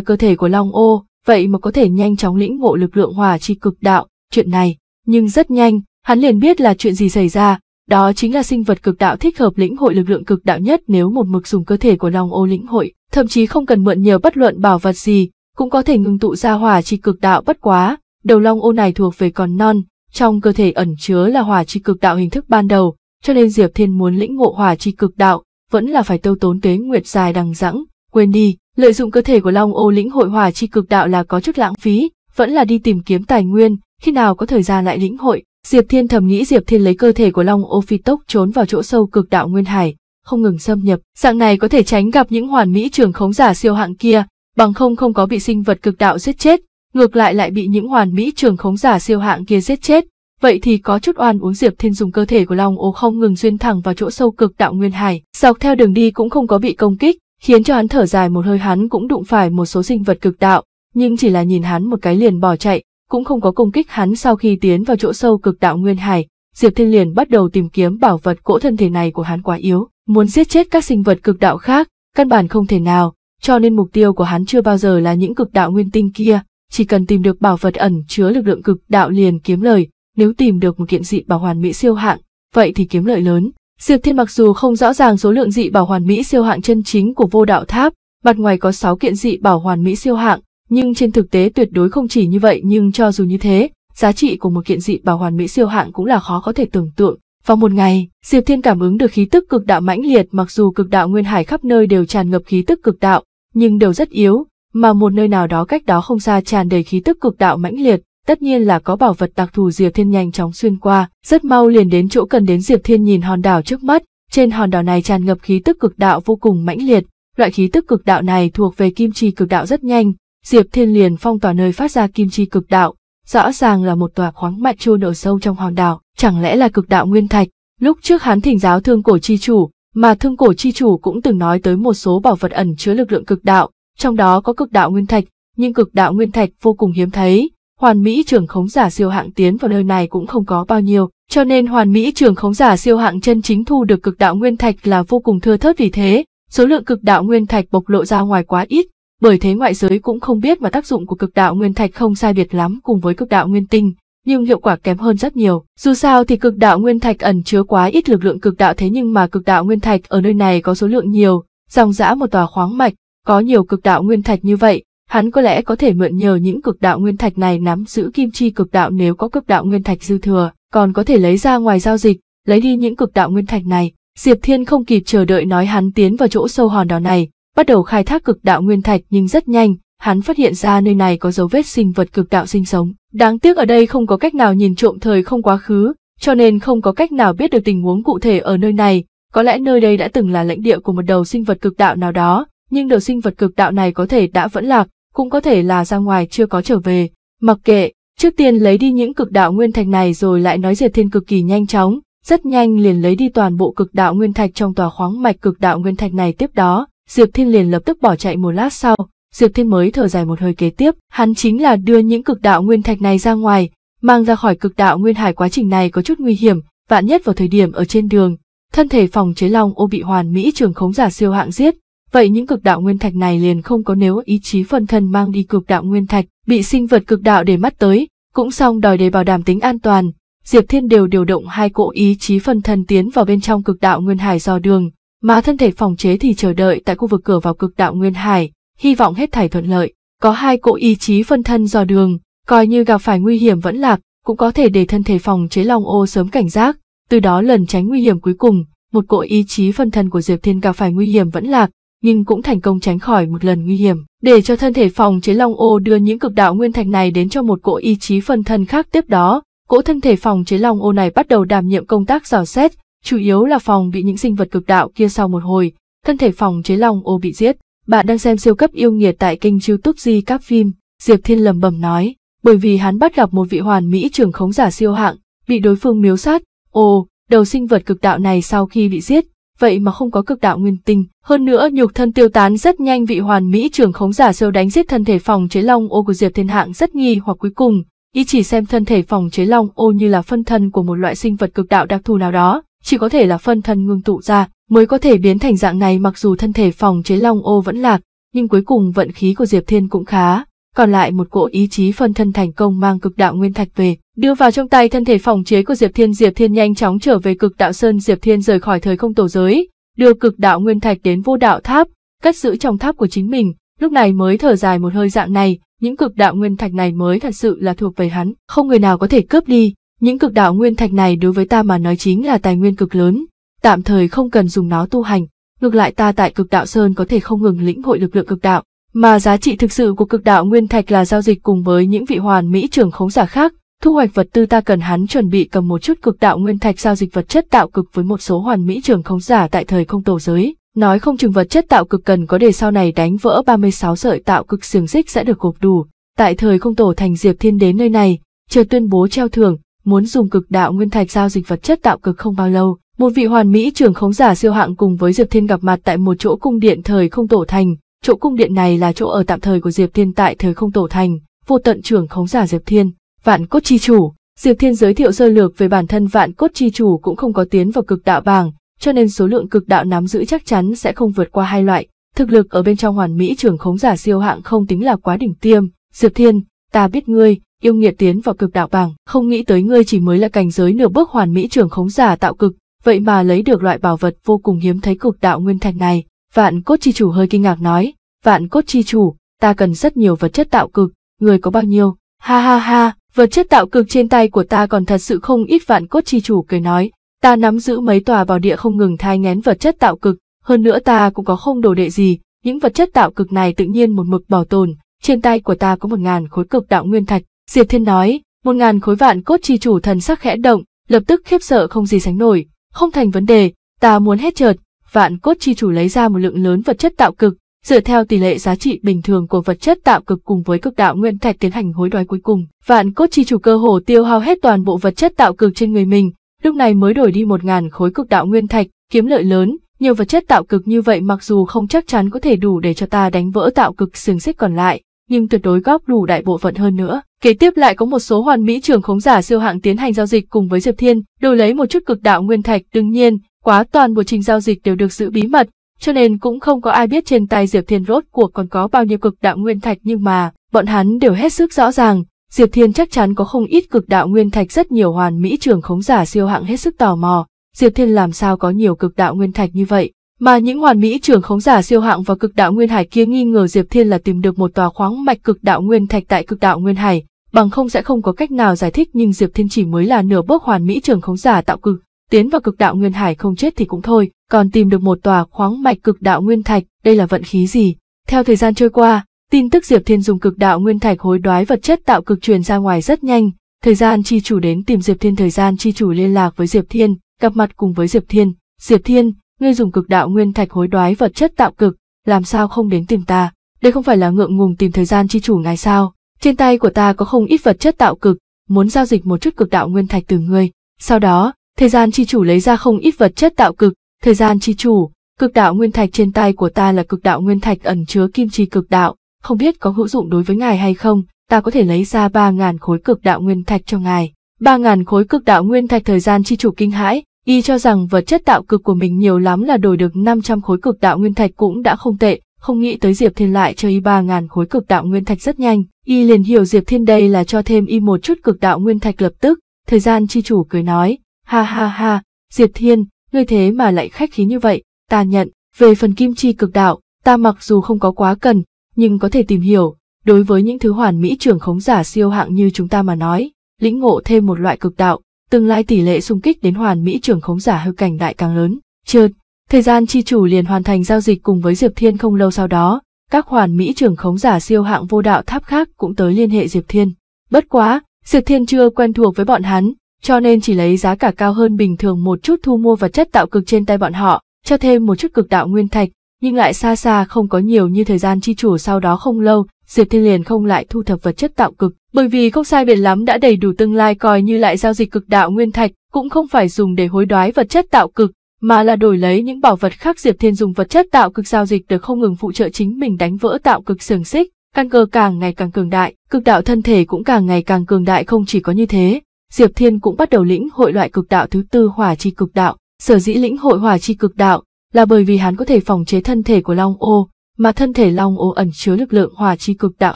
cơ thể của Long Ô, vậy mà có thể nhanh chóng lĩnh ngộ lực lượng hỏa chi cực đạo, chuyện này, nhưng rất nhanh, hắn liền biết là chuyện gì xảy ra, đó chính là sinh vật cực đạo thích hợp lĩnh hội lực lượng cực đạo nhất nếu một mực dùng cơ thể của Long Ô lĩnh hội thậm chí không cần mượn nhờ bất luận bảo vật gì, cũng có thể ngưng tụ ra hỏa chi cực đạo bất quá, đầu long ô này thuộc về còn non, trong cơ thể ẩn chứa là hỏa chi cực đạo hình thức ban đầu, cho nên Diệp Thiên muốn lĩnh ngộ hỏa chi cực đạo, vẫn là phải tiêu tốn tuế nguyệt dài đằng dẵng, quên đi, lợi dụng cơ thể của long ô lĩnh hội hỏa chi cực đạo là có chút lãng phí, vẫn là đi tìm kiếm tài nguyên, khi nào có thời gian lại lĩnh hội. Diệp Thiên thầm nghĩ Diệp Thiên lấy cơ thể của Long Ô phi tốc trốn vào chỗ sâu cực đạo nguyên hải, không ngừng xâm nhập. Dạng này có thể tránh gặp những hoàn mỹ trường khống giả siêu hạng kia, bằng không không có bị sinh vật cực đạo giết chết, ngược lại lại bị những hoàn mỹ trường khống giả siêu hạng kia giết chết. Vậy thì có chút oan uống Diệp Thiên dùng cơ thể của Long Ô không ngừng xuyên thẳng vào chỗ sâu cực đạo nguyên hải, dọc theo đường đi cũng không có bị công kích, khiến cho hắn thở dài một hơi hắn cũng đụng phải một số sinh vật cực đạo, nhưng chỉ là nhìn hắn một cái liền bỏ chạy, cũng không có công kích hắn sau khi tiến vào chỗ sâu cực đạo nguyên hải, Diệp Thiên liền bắt đầu tìm kiếm bảo vật cỗ thân thể này của hắn quá yếu. Muốn giết chết các sinh vật cực đạo khác, căn bản không thể nào, cho nên mục tiêu của hắn chưa bao giờ là những cực đạo nguyên tinh kia, chỉ cần tìm được bảo vật ẩn chứa lực lượng cực đạo liền kiếm lời, nếu tìm được một kiện dị bảo hoàn mỹ siêu hạng, vậy thì kiếm lợi lớn. Diệp Thiên mặc dù không rõ ràng số lượng dị bảo hoàn mỹ siêu hạng chân chính của vô đạo tháp, mặt ngoài có 6 kiện dị bảo hoàn mỹ siêu hạng, nhưng trên thực tế tuyệt đối không chỉ như vậy nhưng cho dù như thế, giá trị của một kiện dị bảo hoàn mỹ siêu hạng cũng là khó có thể tưởng tượng, vào một ngày, Diệp Thiên cảm ứng được khí tức cực đạo mãnh liệt mặc dù cực đạo nguyên hải khắp nơi đều tràn ngập khí tức cực đạo, nhưng đều rất yếu, mà một nơi nào đó cách đó không xa tràn đầy khí tức cực đạo mãnh liệt, tất nhiên là có bảo vật đặc thù Diệp Thiên nhanh chóng xuyên qua, rất mau liền đến chỗ cần đến Diệp Thiên nhìn hòn đảo trước mắt, trên hòn đảo này tràn ngập khí tức cực đạo vô cùng mãnh liệt, loại khí tức cực đạo này thuộc về kim chi cực đạo rất nhanh, Diệp Thiên liền phong tỏa nơi phát ra kim chi cực đạo, rõ ràng là một tòa khoáng mạch chôn ở sâu trong hòn đảo chẳng lẽ là cực đạo nguyên thạch, lúc trước hắn thỉnh giáo thương cổ chi chủ, mà thương cổ chi chủ cũng từng nói tới một số bảo vật ẩn chứa lực lượng cực đạo, trong đó có cực đạo nguyên thạch, nhưng cực đạo nguyên thạch vô cùng hiếm thấy, hoàn mỹ trưởng khống giả siêu hạng tiến vào nơi này cũng không có bao nhiêu, cho nên hoàn mỹ trưởng khống giả siêu hạng chân chính thu được cực đạo nguyên thạch là vô cùng thưa thớt vì thế, số lượng cực đạo nguyên thạch bộc lộ ra ngoài quá ít, bởi thế ngoại giới cũng không biết mà tác dụng của cực đạo nguyên thạch không sai biệt lắm cùng với cực đạo nguyên tinh, nhưng hiệu quả kém hơn rất nhiều. Dù sao thì cực đạo nguyên thạch ẩn chứa quá ít lực lượng cực đạo thế nhưng mà cực đạo nguyên thạch ở nơi này có số lượng nhiều, dòng dã một tòa khoáng mạch, có nhiều cực đạo nguyên thạch như vậy, hắn có lẽ có thể mượn nhờ những cực đạo nguyên thạch này nắm giữ kim chi cực đạo nếu có cực đạo nguyên thạch dư thừa, còn có thể lấy ra ngoài giao dịch, lấy đi những cực đạo nguyên thạch này. Diệp Thiên không kịp chờ đợi nói hắn tiến vào chỗ sâu hòn đảo này, bắt đầu khai thác cực đạo nguyên thạch nhưng rất nhanh, hắn phát hiện ra nơi này có dấu vết sinh vật cực đạo sinh sống. Đáng tiếc ở đây không có cách nào nhìn trộm thời không quá khứ, cho nên không có cách nào biết được tình huống cụ thể ở nơi này, có lẽ nơi đây đã từng là lãnh địa của một đầu sinh vật cực đạo nào đó, nhưng đầu sinh vật cực đạo này có thể đã vẫn lạc, cũng có thể là ra ngoài chưa có trở về. Mặc kệ, trước tiên lấy đi những cực đạo nguyên thạch này rồi lại nói diệt thiên cực kỳ nhanh chóng, rất nhanh liền lấy đi toàn bộ cực đạo nguyên thạch trong tòa khoáng mạch cực đạo nguyên thạch này tiếp đó, Diệp Thiên liền lập tức bỏ chạy một lát sau, Diệp Thiên mới thở dài một hơi kế tiếp, hắn chính là đưa những cực đạo nguyên thạch này ra ngoài, mang ra khỏi cực đạo nguyên hải quá trình này có chút nguy hiểm, vạn nhất vào thời điểm ở trên đường, thân thể phòng chế long ô bị hoàn mỹ trường khống giả siêu hạng giết, vậy những cực đạo nguyên thạch này liền không có nếu ý chí phân thân mang đi cực đạo nguyên thạch, bị sinh vật cực đạo để mắt tới, cũng xong đòi để bảo đảm tính an toàn. Diệp Thiên đều điều động hai cỗ ý chí phân thân tiến vào bên trong cực đạo nguyên hải do đường, mà thân thể phòng chế thì chờ đợi tại khu vực cửa vào cực đạo nguyên hải, hy vọng hết thảy thuận lợi. Có hai cỗ ý chí phân thân dò đường, coi như gặp phải nguy hiểm vẫn lạc, cũng có thể để thân thể phòng chế Long Ô sớm cảnh giác, từ đó lần tránh nguy hiểm cuối cùng. Một cỗ ý chí phân thân của Diệp Thiên gặp phải nguy hiểm vẫn lạc, nhưng cũng thành công tránh khỏi một lần nguy hiểm, để cho thân thể phòng chế Long Ô đưa những cực đạo nguyên thạch này đến cho một cỗ ý chí phân thân khác tiếp đó. Cỗ thân thể phòng chế Long Ô này bắt đầu đảm nhiệm công tác dò xét, chủ yếu là phòng bị những sinh vật cực đạo kia sau một hồi, thân thể phòng chế Long Ô bị giết. Bạn đang xem siêu cấp yêu nghiệt tại kênh youtube Di Cáp Phim, Diệp Thiên lầm bầm nói, bởi vì hắn bắt gặp một vị hoàn mỹ trưởng khống giả siêu hạng, bị đối phương miếu sát, ồ, đầu sinh vật cực đạo này sau khi bị giết, vậy mà không có cực đạo nguyên tinh. Hơn nữa nhục thân tiêu tán rất nhanh vị hoàn mỹ trưởng khống giả siêu đánh giết thân thể phòng chế long ô của Diệp Thiên Hạng rất nghi hoặc cuối cùng, y chỉ xem thân thể phòng chế long ô như là phân thân của một loại sinh vật cực đạo đặc thù nào đó, chỉ có thể là phân thân ngưng tụ ra, mới có thể biến thành dạng này mặc dù thân thể phòng chế long ô vẫn lạc, nhưng cuối cùng vận khí của Diệp Thiên cũng khá, còn lại một cỗ ý chí phân thân thành công mang cực đạo nguyên thạch về, đưa vào trong tay thân thể phòng chế của Diệp Thiên, Diệp Thiên nhanh chóng trở về cực đạo sơn, Diệp Thiên rời khỏi thời không tổ giới, đưa cực đạo nguyên thạch đến vô đạo tháp, cất giữ trong tháp của chính mình, lúc này mới thở dài một hơi dạng này, những cực đạo nguyên thạch này mới thật sự là thuộc về hắn, không người nào có thể cướp đi, những cực đạo nguyên thạch này đối với ta mà nói chính là tài nguyên cực lớn, tạm thời không cần dùng nó tu hành, ngược lại ta tại cực đạo sơn có thể không ngừng lĩnh hội lực lượng cực đạo, mà giá trị thực sự của cực đạo nguyên thạch là giao dịch cùng với những vị hoàn mỹ trưởng khống giả khác, thu hoạch vật tư ta cần hắn chuẩn bị cầm một chút cực đạo nguyên thạch giao dịch vật chất tạo cực với một số hoàn mỹ trưởng khống giả tại thời không tổ giới. Nói không chừng vật chất tạo cực cần có để sau này đánh vỡ 36 sợi tạo cực xương xích sẽ được gộp đủ. Tại thời không tổ thành Diệp Thiên đến nơi này, chờ tuyên bố treo thưởng, muốn dùng cực đạo nguyên thạch giao dịch vật chất tạo cực không bao lâu, một vị hoàn mỹ trưởng khống giả siêu hạng cùng với Diệp Thiên gặp mặt tại một chỗ cung điện thời không tổ thành, chỗ cung điện này là chỗ ở tạm thời của Diệp Thiên tại thời không tổ thành, vô tận trưởng khống giả Diệp Thiên, vạn cốt chi chủ. Diệp Thiên giới thiệu sơ lược về bản thân vạn cốt chi chủ cũng không có tiến vào cực đạo bảng, cho nên số lượng cực đạo nắm giữ chắc chắn sẽ không vượt qua hai loại. Thực lực ở bên trong hoàn mỹ trưởng khống giả siêu hạng không tính là quá đỉnh tiêm. Diệp Thiên, ta biết ngươi, yêu nghiệt tiến vào cực đạo bảng, không nghĩ tới ngươi chỉ mới là cảnh giới nửa bước hoàn mỹ trưởng khống giả tạo cực, vậy mà lấy được loại bảo vật vô cùng hiếm thấy cực đạo nguyên thạch này. Vạn cốt chi chủ hơi kinh ngạc nói, vạn cốt chi chủ, ta cần rất nhiều vật chất tạo cực, người có bao nhiêu? Ha ha ha, vật chất tạo cực trên tay của ta còn thật sự không ít vạn cốt chi chủ cười nói, ta nắm giữ mấy tòa bảo địa không ngừng thai ngén vật chất tạo cực, hơn nữa ta cũng có không đồ đệ gì, những vật chất tạo cực này tự nhiên một mực bảo tồn, trên tay của ta có một ngàn khối cực đạo nguyên thạch, Diệp Thiên nói, một ngàn khối vạn cốt chi chủ thần sắc khẽ động, lập tức khiếp sợ không gì sánh nổi, không thành vấn đề, ta muốn hết chợt. vạn cốt chi chủ lấy ra một lượng lớn vật chất tạo cực, dựa theo tỷ lệ giá trị bình thường của vật chất tạo cực cùng với cực đạo nguyên thạch tiến hành hối đoái cuối cùng. Vạn cốt chi chủ cơ hồ tiêu hao hết toàn bộ vật chất tạo cực trên người mình, lúc này mới đổi đi một ngàn khối cực đạo nguyên thạch, kiếm lợi lớn, nhiều vật chất tạo cực như vậy mặc dù không chắc chắn có thể đủ để cho ta đánh vỡ tạo cực xiềng xích còn lại, nhưng tuyệt đối góp đủ đại bộ phận hơn nữa. Kế tiếp lại có một số hoàn mỹ trưởng khống giả siêu hạng tiến hành giao dịch cùng với Diệp Thiên, đổi lấy một chút cực đạo nguyên thạch đương nhiên, quá toàn bộ trình giao dịch đều được giữ bí mật, cho nên cũng không có ai biết trên tay Diệp Thiên rốt cuộc còn có bao nhiêu cực đạo nguyên thạch nhưng mà, bọn hắn đều hết sức rõ ràng, Diệp Thiên chắc chắn có không ít cực đạo nguyên thạch rất nhiều hoàn mỹ trưởng khống giả siêu hạng hết sức tò mò, Diệp Thiên làm sao có nhiều cực đạo nguyên thạch như vậy, mà những hoàn mỹ trưởng khống giả siêu hạng và cực đạo nguyên hải kia nghi ngờ Diệp Thiên là tìm được một tòa khoáng mạch cực đạo nguyên thạch tại cực đạo nguyên hải, bằng không sẽ không có cách nào giải thích nhưng Diệp Thiên chỉ mới là nửa bước hoàn mỹ trưởng khống giả tạo cực, tiến vào cực đạo nguyên hải không chết thì cũng thôi, còn tìm được một tòa khoáng mạch cực đạo nguyên thạch, đây là vận khí gì? Theo thời gian trôi qua, tin tức Diệp Thiên dùng cực đạo nguyên thạch hối đoái vật chất tạo cực truyền ra ngoài rất nhanh, thời gian chi chủ đến tìm Diệp Thiên thời gian chi chủ liên lạc với Diệp Thiên, gặp mặt cùng với Diệp Thiên, Diệp Thiên, ngươi dùng cực đạo nguyên thạch hối đoái vật chất tạo cực, làm sao không đến tìm ta, đây không phải là ngượng ngùng tìm thời gian chi chủ ngài sao, trên tay của ta có không ít vật chất tạo cực, muốn giao dịch một chút cực đạo nguyên thạch từ ngươi, sau đó, thời gian chi chủ lấy ra không ít vật chất tạo cực, thời gian chi chủ, cực đạo nguyên thạch trên tay của ta là cực đạo nguyên thạch ẩn chứa kim chi cực đạo, không biết có hữu dụng đối với ngài hay không, ta có thể lấy ra 3.000 khối cực đạo nguyên thạch cho ngài. 3.000 khối cực đạo nguyên thạch thời gian chi chủ kinh hãi, Y cho rằng vật chất tạo cực của mình nhiều lắm là đổi được 500 khối cực đạo nguyên thạch cũng đã không tệ, không nghĩ tới Diệp Thiên lại cho y 3.000 khối cực đạo nguyên thạch rất nhanh. Y liền hiểu Diệp Thiên đây là cho thêm y một chút cực đạo nguyên thạch lập tức, thời gian chi chủ cười nói, ha ha ha, Diệp Thiên, ngươi thế mà lại khách khí như vậy, ta nhận, về phần kim chi cực đạo, ta mặc dù không có quá cần, nhưng có thể tìm hiểu, đối với những thứ hoàn mỹ trưởng khống giả siêu hạng như chúng ta mà nói, lĩnh ngộ thêm một loại cực đạo, tương lai tỷ lệ xung kích đến hoàn mỹ trưởng khống giả hư cảnh đại càng lớn. Trượt, thời gian chi chủ liền hoàn thành giao dịch cùng với Diệp Thiên không lâu sau đó, các hoàn mỹ trưởng khống giả siêu hạng vô đạo tháp khác cũng tới liên hệ Diệp Thiên. Bất quá, Diệp Thiên chưa quen thuộc với bọn hắn, cho nên chỉ lấy giá cả cao hơn bình thường một chút thu mua vật chất tạo cực trên tay bọn họ, cho thêm một chút cực đạo nguyên thạch, nhưng lại xa xa không có nhiều như thời gian chi chủ sau đó không lâu, Diệp Thiên liền không lại thu thập vật chất tạo cực, bởi vì không sai biệt lắm đã đầy đủ tương lai coi như lại giao dịch cực đạo nguyên thạch, cũng không phải dùng để hối đoái vật chất tạo cực, mà là đổi lấy những bảo vật khác Diệp Thiên dùng vật chất tạo cực giao dịch được không ngừng phụ trợ chính mình đánh vỡ tạo cực sừng xích, căn cơ càng ngày càng cường đại, cực đạo thân thể cũng càng ngày càng cường đại không chỉ có như thế, Diệp Thiên cũng bắt đầu lĩnh hội loại cực đạo thứ tư hỏa chi cực đạo, sở dĩ lĩnh hội hỏa chi cực đạo là bởi vì hắn có thể phòng chế thân thể của Long Ô, mà thân thể long ô ẩn chứa lực lượng hỏa chi cực đạo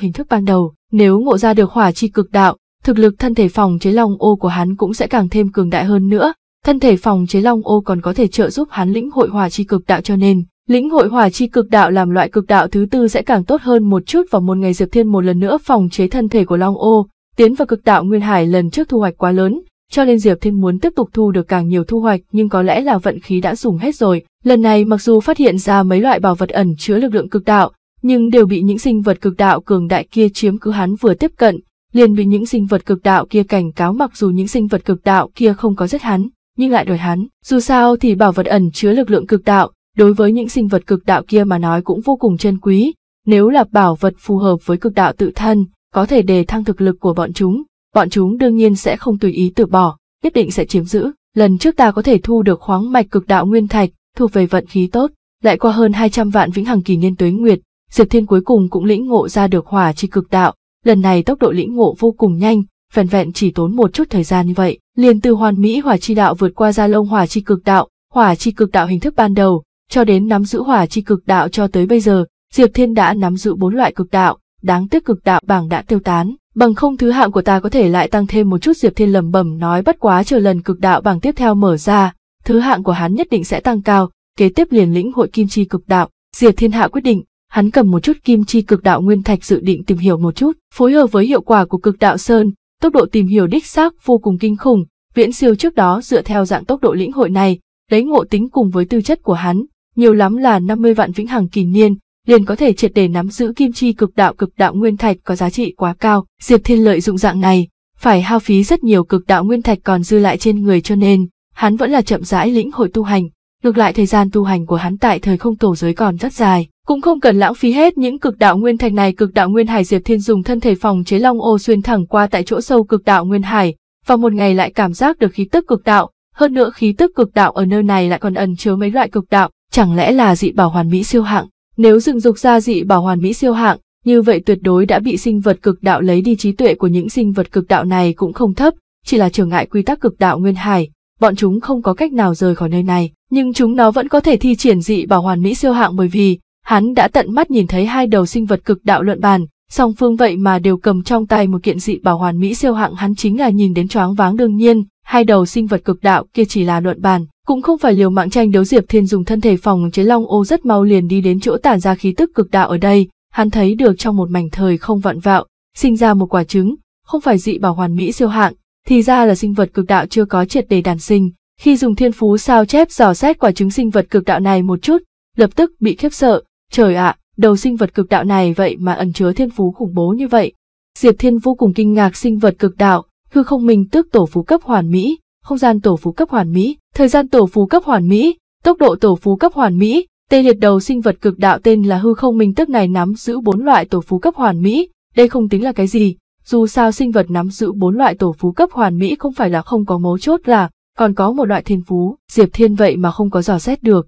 hình thức ban đầu. Nếu ngộ ra được hỏa chi cực đạo, thực lực thân thể phòng chế long ô của hắn cũng sẽ càng thêm cường đại hơn nữa. Thân thể phòng chế long ô còn có thể trợ giúp hắn lĩnh hội hỏa chi cực đạo cho nên, lĩnh hội hỏa chi cực đạo làm loại cực đạo thứ tư sẽ càng tốt hơn một chút vào một ngày Diệp Thiên một lần nữa phòng chế thân thể của long ô, tiến vào cực đạo nguyên hải lần trước thu hoạch quá lớn, cho nên Diệp Thiên muốn tiếp tục thu được càng nhiều thu hoạch nhưng có lẽ là vận khí đã dùng hết rồi. Lần này mặc dù phát hiện ra mấy loại bảo vật ẩn chứa lực lượng cực đạo, nhưng đều bị những sinh vật cực đạo cường đại kia chiếm cứ hắn vừa tiếp cận, liền bị những sinh vật cực đạo kia cảnh cáo mặc dù những sinh vật cực đạo kia không có giết hắn, nhưng lại đòi hắn. Dù sao thì bảo vật ẩn chứa lực lượng cực đạo, đối với những sinh vật cực đạo kia mà nói cũng vô cùng trân quý, nếu là bảo vật phù hợp với cực đạo tự thân, có thể đề thăng thực lực của bọn chúng, bọn chúng đương nhiên sẽ không tùy ý từ bỏ, nhất định sẽ chiếm giữ. Lần trước ta có thể thu được khoáng mạch cực đạo nguyên thạch, thuộc về vận khí tốt, lại qua hơn 200 vạn vĩnh hằng kỳ niên tuế nguyệt, Diệp Thiên cuối cùng cũng lĩnh ngộ ra được hỏa chi cực đạo, lần này tốc độ lĩnh ngộ vô cùng nhanh, vẹn vẹn chỉ tốn một chút thời gian như vậy, liền từ hoàn mỹ hỏa chi đạo vượt qua ra lông hỏa chi cực đạo, hỏa chi cực đạo hình thức ban đầu, cho đến nắm giữ hỏa chi cực đạo cho tới bây giờ, Diệp Thiên đã nắm giữ bốn loại cực đạo, đáng tiếc cực đạo bảng đã tiêu tán, bằng không thứ hạng của ta có thể lại tăng thêm một chút Diệp Thiên lầm bẩm nói bất quá chờ lần cực đạo bảng tiếp theo mở ra, thứ hạng của hắn nhất định sẽ tăng cao, kế tiếp liền lĩnh hội kim chi cực đạo, Diệp Thiên hạ quyết định, hắn cầm một chút kim chi cực đạo nguyên thạch dự định tìm hiểu một chút, phối hợp với hiệu quả của cực đạo sơn, tốc độ tìm hiểu đích xác vô cùng kinh khủng, viễn siêu trước đó dựa theo dạng tốc độ lĩnh hội này, lấy ngộ tính cùng với tư chất của hắn, nhiều lắm là 50 vạn vĩnh hằng kỷ niên, liền có thể triệt để nắm giữ kim chi cực đạo cực đạo nguyên thạch có giá trị quá cao. Diệp Thiên lợi dụng dạng này, phải hao phí rất nhiều cực đạo nguyên thạch còn dư lại trên người cho nên, hắn vẫn là chậm rãi lĩnh hội tu hành. Ngược lại thời gian tu hành của hắn tại thời không tổ giới còn rất dài, cũng không cần lãng phí hết những cực đạo nguyên thạch này. Cực đạo nguyên hải Diệp Thiên dùng thân thể phòng chế long ô xuyên thẳng qua tại chỗ sâu cực đạo nguyên hải, vào một ngày lại cảm giác được khí tức cực đạo, hơn nữa khí tức cực đạo ở nơi này lại còn ẩn chứa mấy loại cực đạo, chẳng lẽ là dị bảo hoàn mỹ siêu hạng. Nếu dựng dục gia dị bảo hoàn mỹ siêu hạng, như vậy tuyệt đối đã bị sinh vật cực đạo lấy đi trí tuệ của những sinh vật cực đạo này cũng không thấp, chỉ là trở ngại quy tắc cực đạo nguyên hải, bọn chúng không có cách nào rời khỏi nơi này, nhưng chúng nó vẫn có thể thi triển dị bảo hoàn mỹ siêu hạng bởi vì hắn đã tận mắt nhìn thấy hai đầu sinh vật cực đạo luận bàn, song phương vậy mà đều cầm trong tay một kiện dị bảo hoàn mỹ siêu hạng hắn chính là nhìn đến choáng váng đương nhiên, hai đầu sinh vật cực đạo kia chỉ là luận bàn, cũng không phải liều mạng tranh đấu Diệp Thiên dùng thân thể phòng chế Long Ô rất mau liền đi đến chỗ tản ra khí tức cực đạo ở đây, hắn thấy được trong một mảnh thời không vặn vạo, sinh ra một quả trứng, không phải dị bảo hoàn mỹ siêu hạng, thì ra là sinh vật cực đạo chưa có triệt để đàn sinh, khi dùng thiên phú sao chép dò xét quả trứng sinh vật cực đạo này một chút, lập tức bị khiếp sợ, trời ạ, đầu sinh vật cực đạo này vậy mà ẩn chứa thiên phú khủng bố như vậy. Diệp Thiên vô cùng kinh ngạc sinh vật cực đạo, hư không minh tức tổ phú cấp hoàn mỹ, không gian tổ phú cấp hoàn mỹ, Thời gian tổ phú cấp hoàn mỹ, tốc độ tổ phú cấp hoàn mỹ, tê liệt đầu sinh vật cực đạo tên là hư không minh tức này nắm giữ bốn loại tổ phú cấp hoàn mỹ, đây không tính là cái gì, dù sao sinh vật nắm giữ bốn loại tổ phú cấp hoàn mỹ không phải là không có mấu chốt là, còn có một loại thiên phú, Diệp Thiên vậy mà không có dò xét được.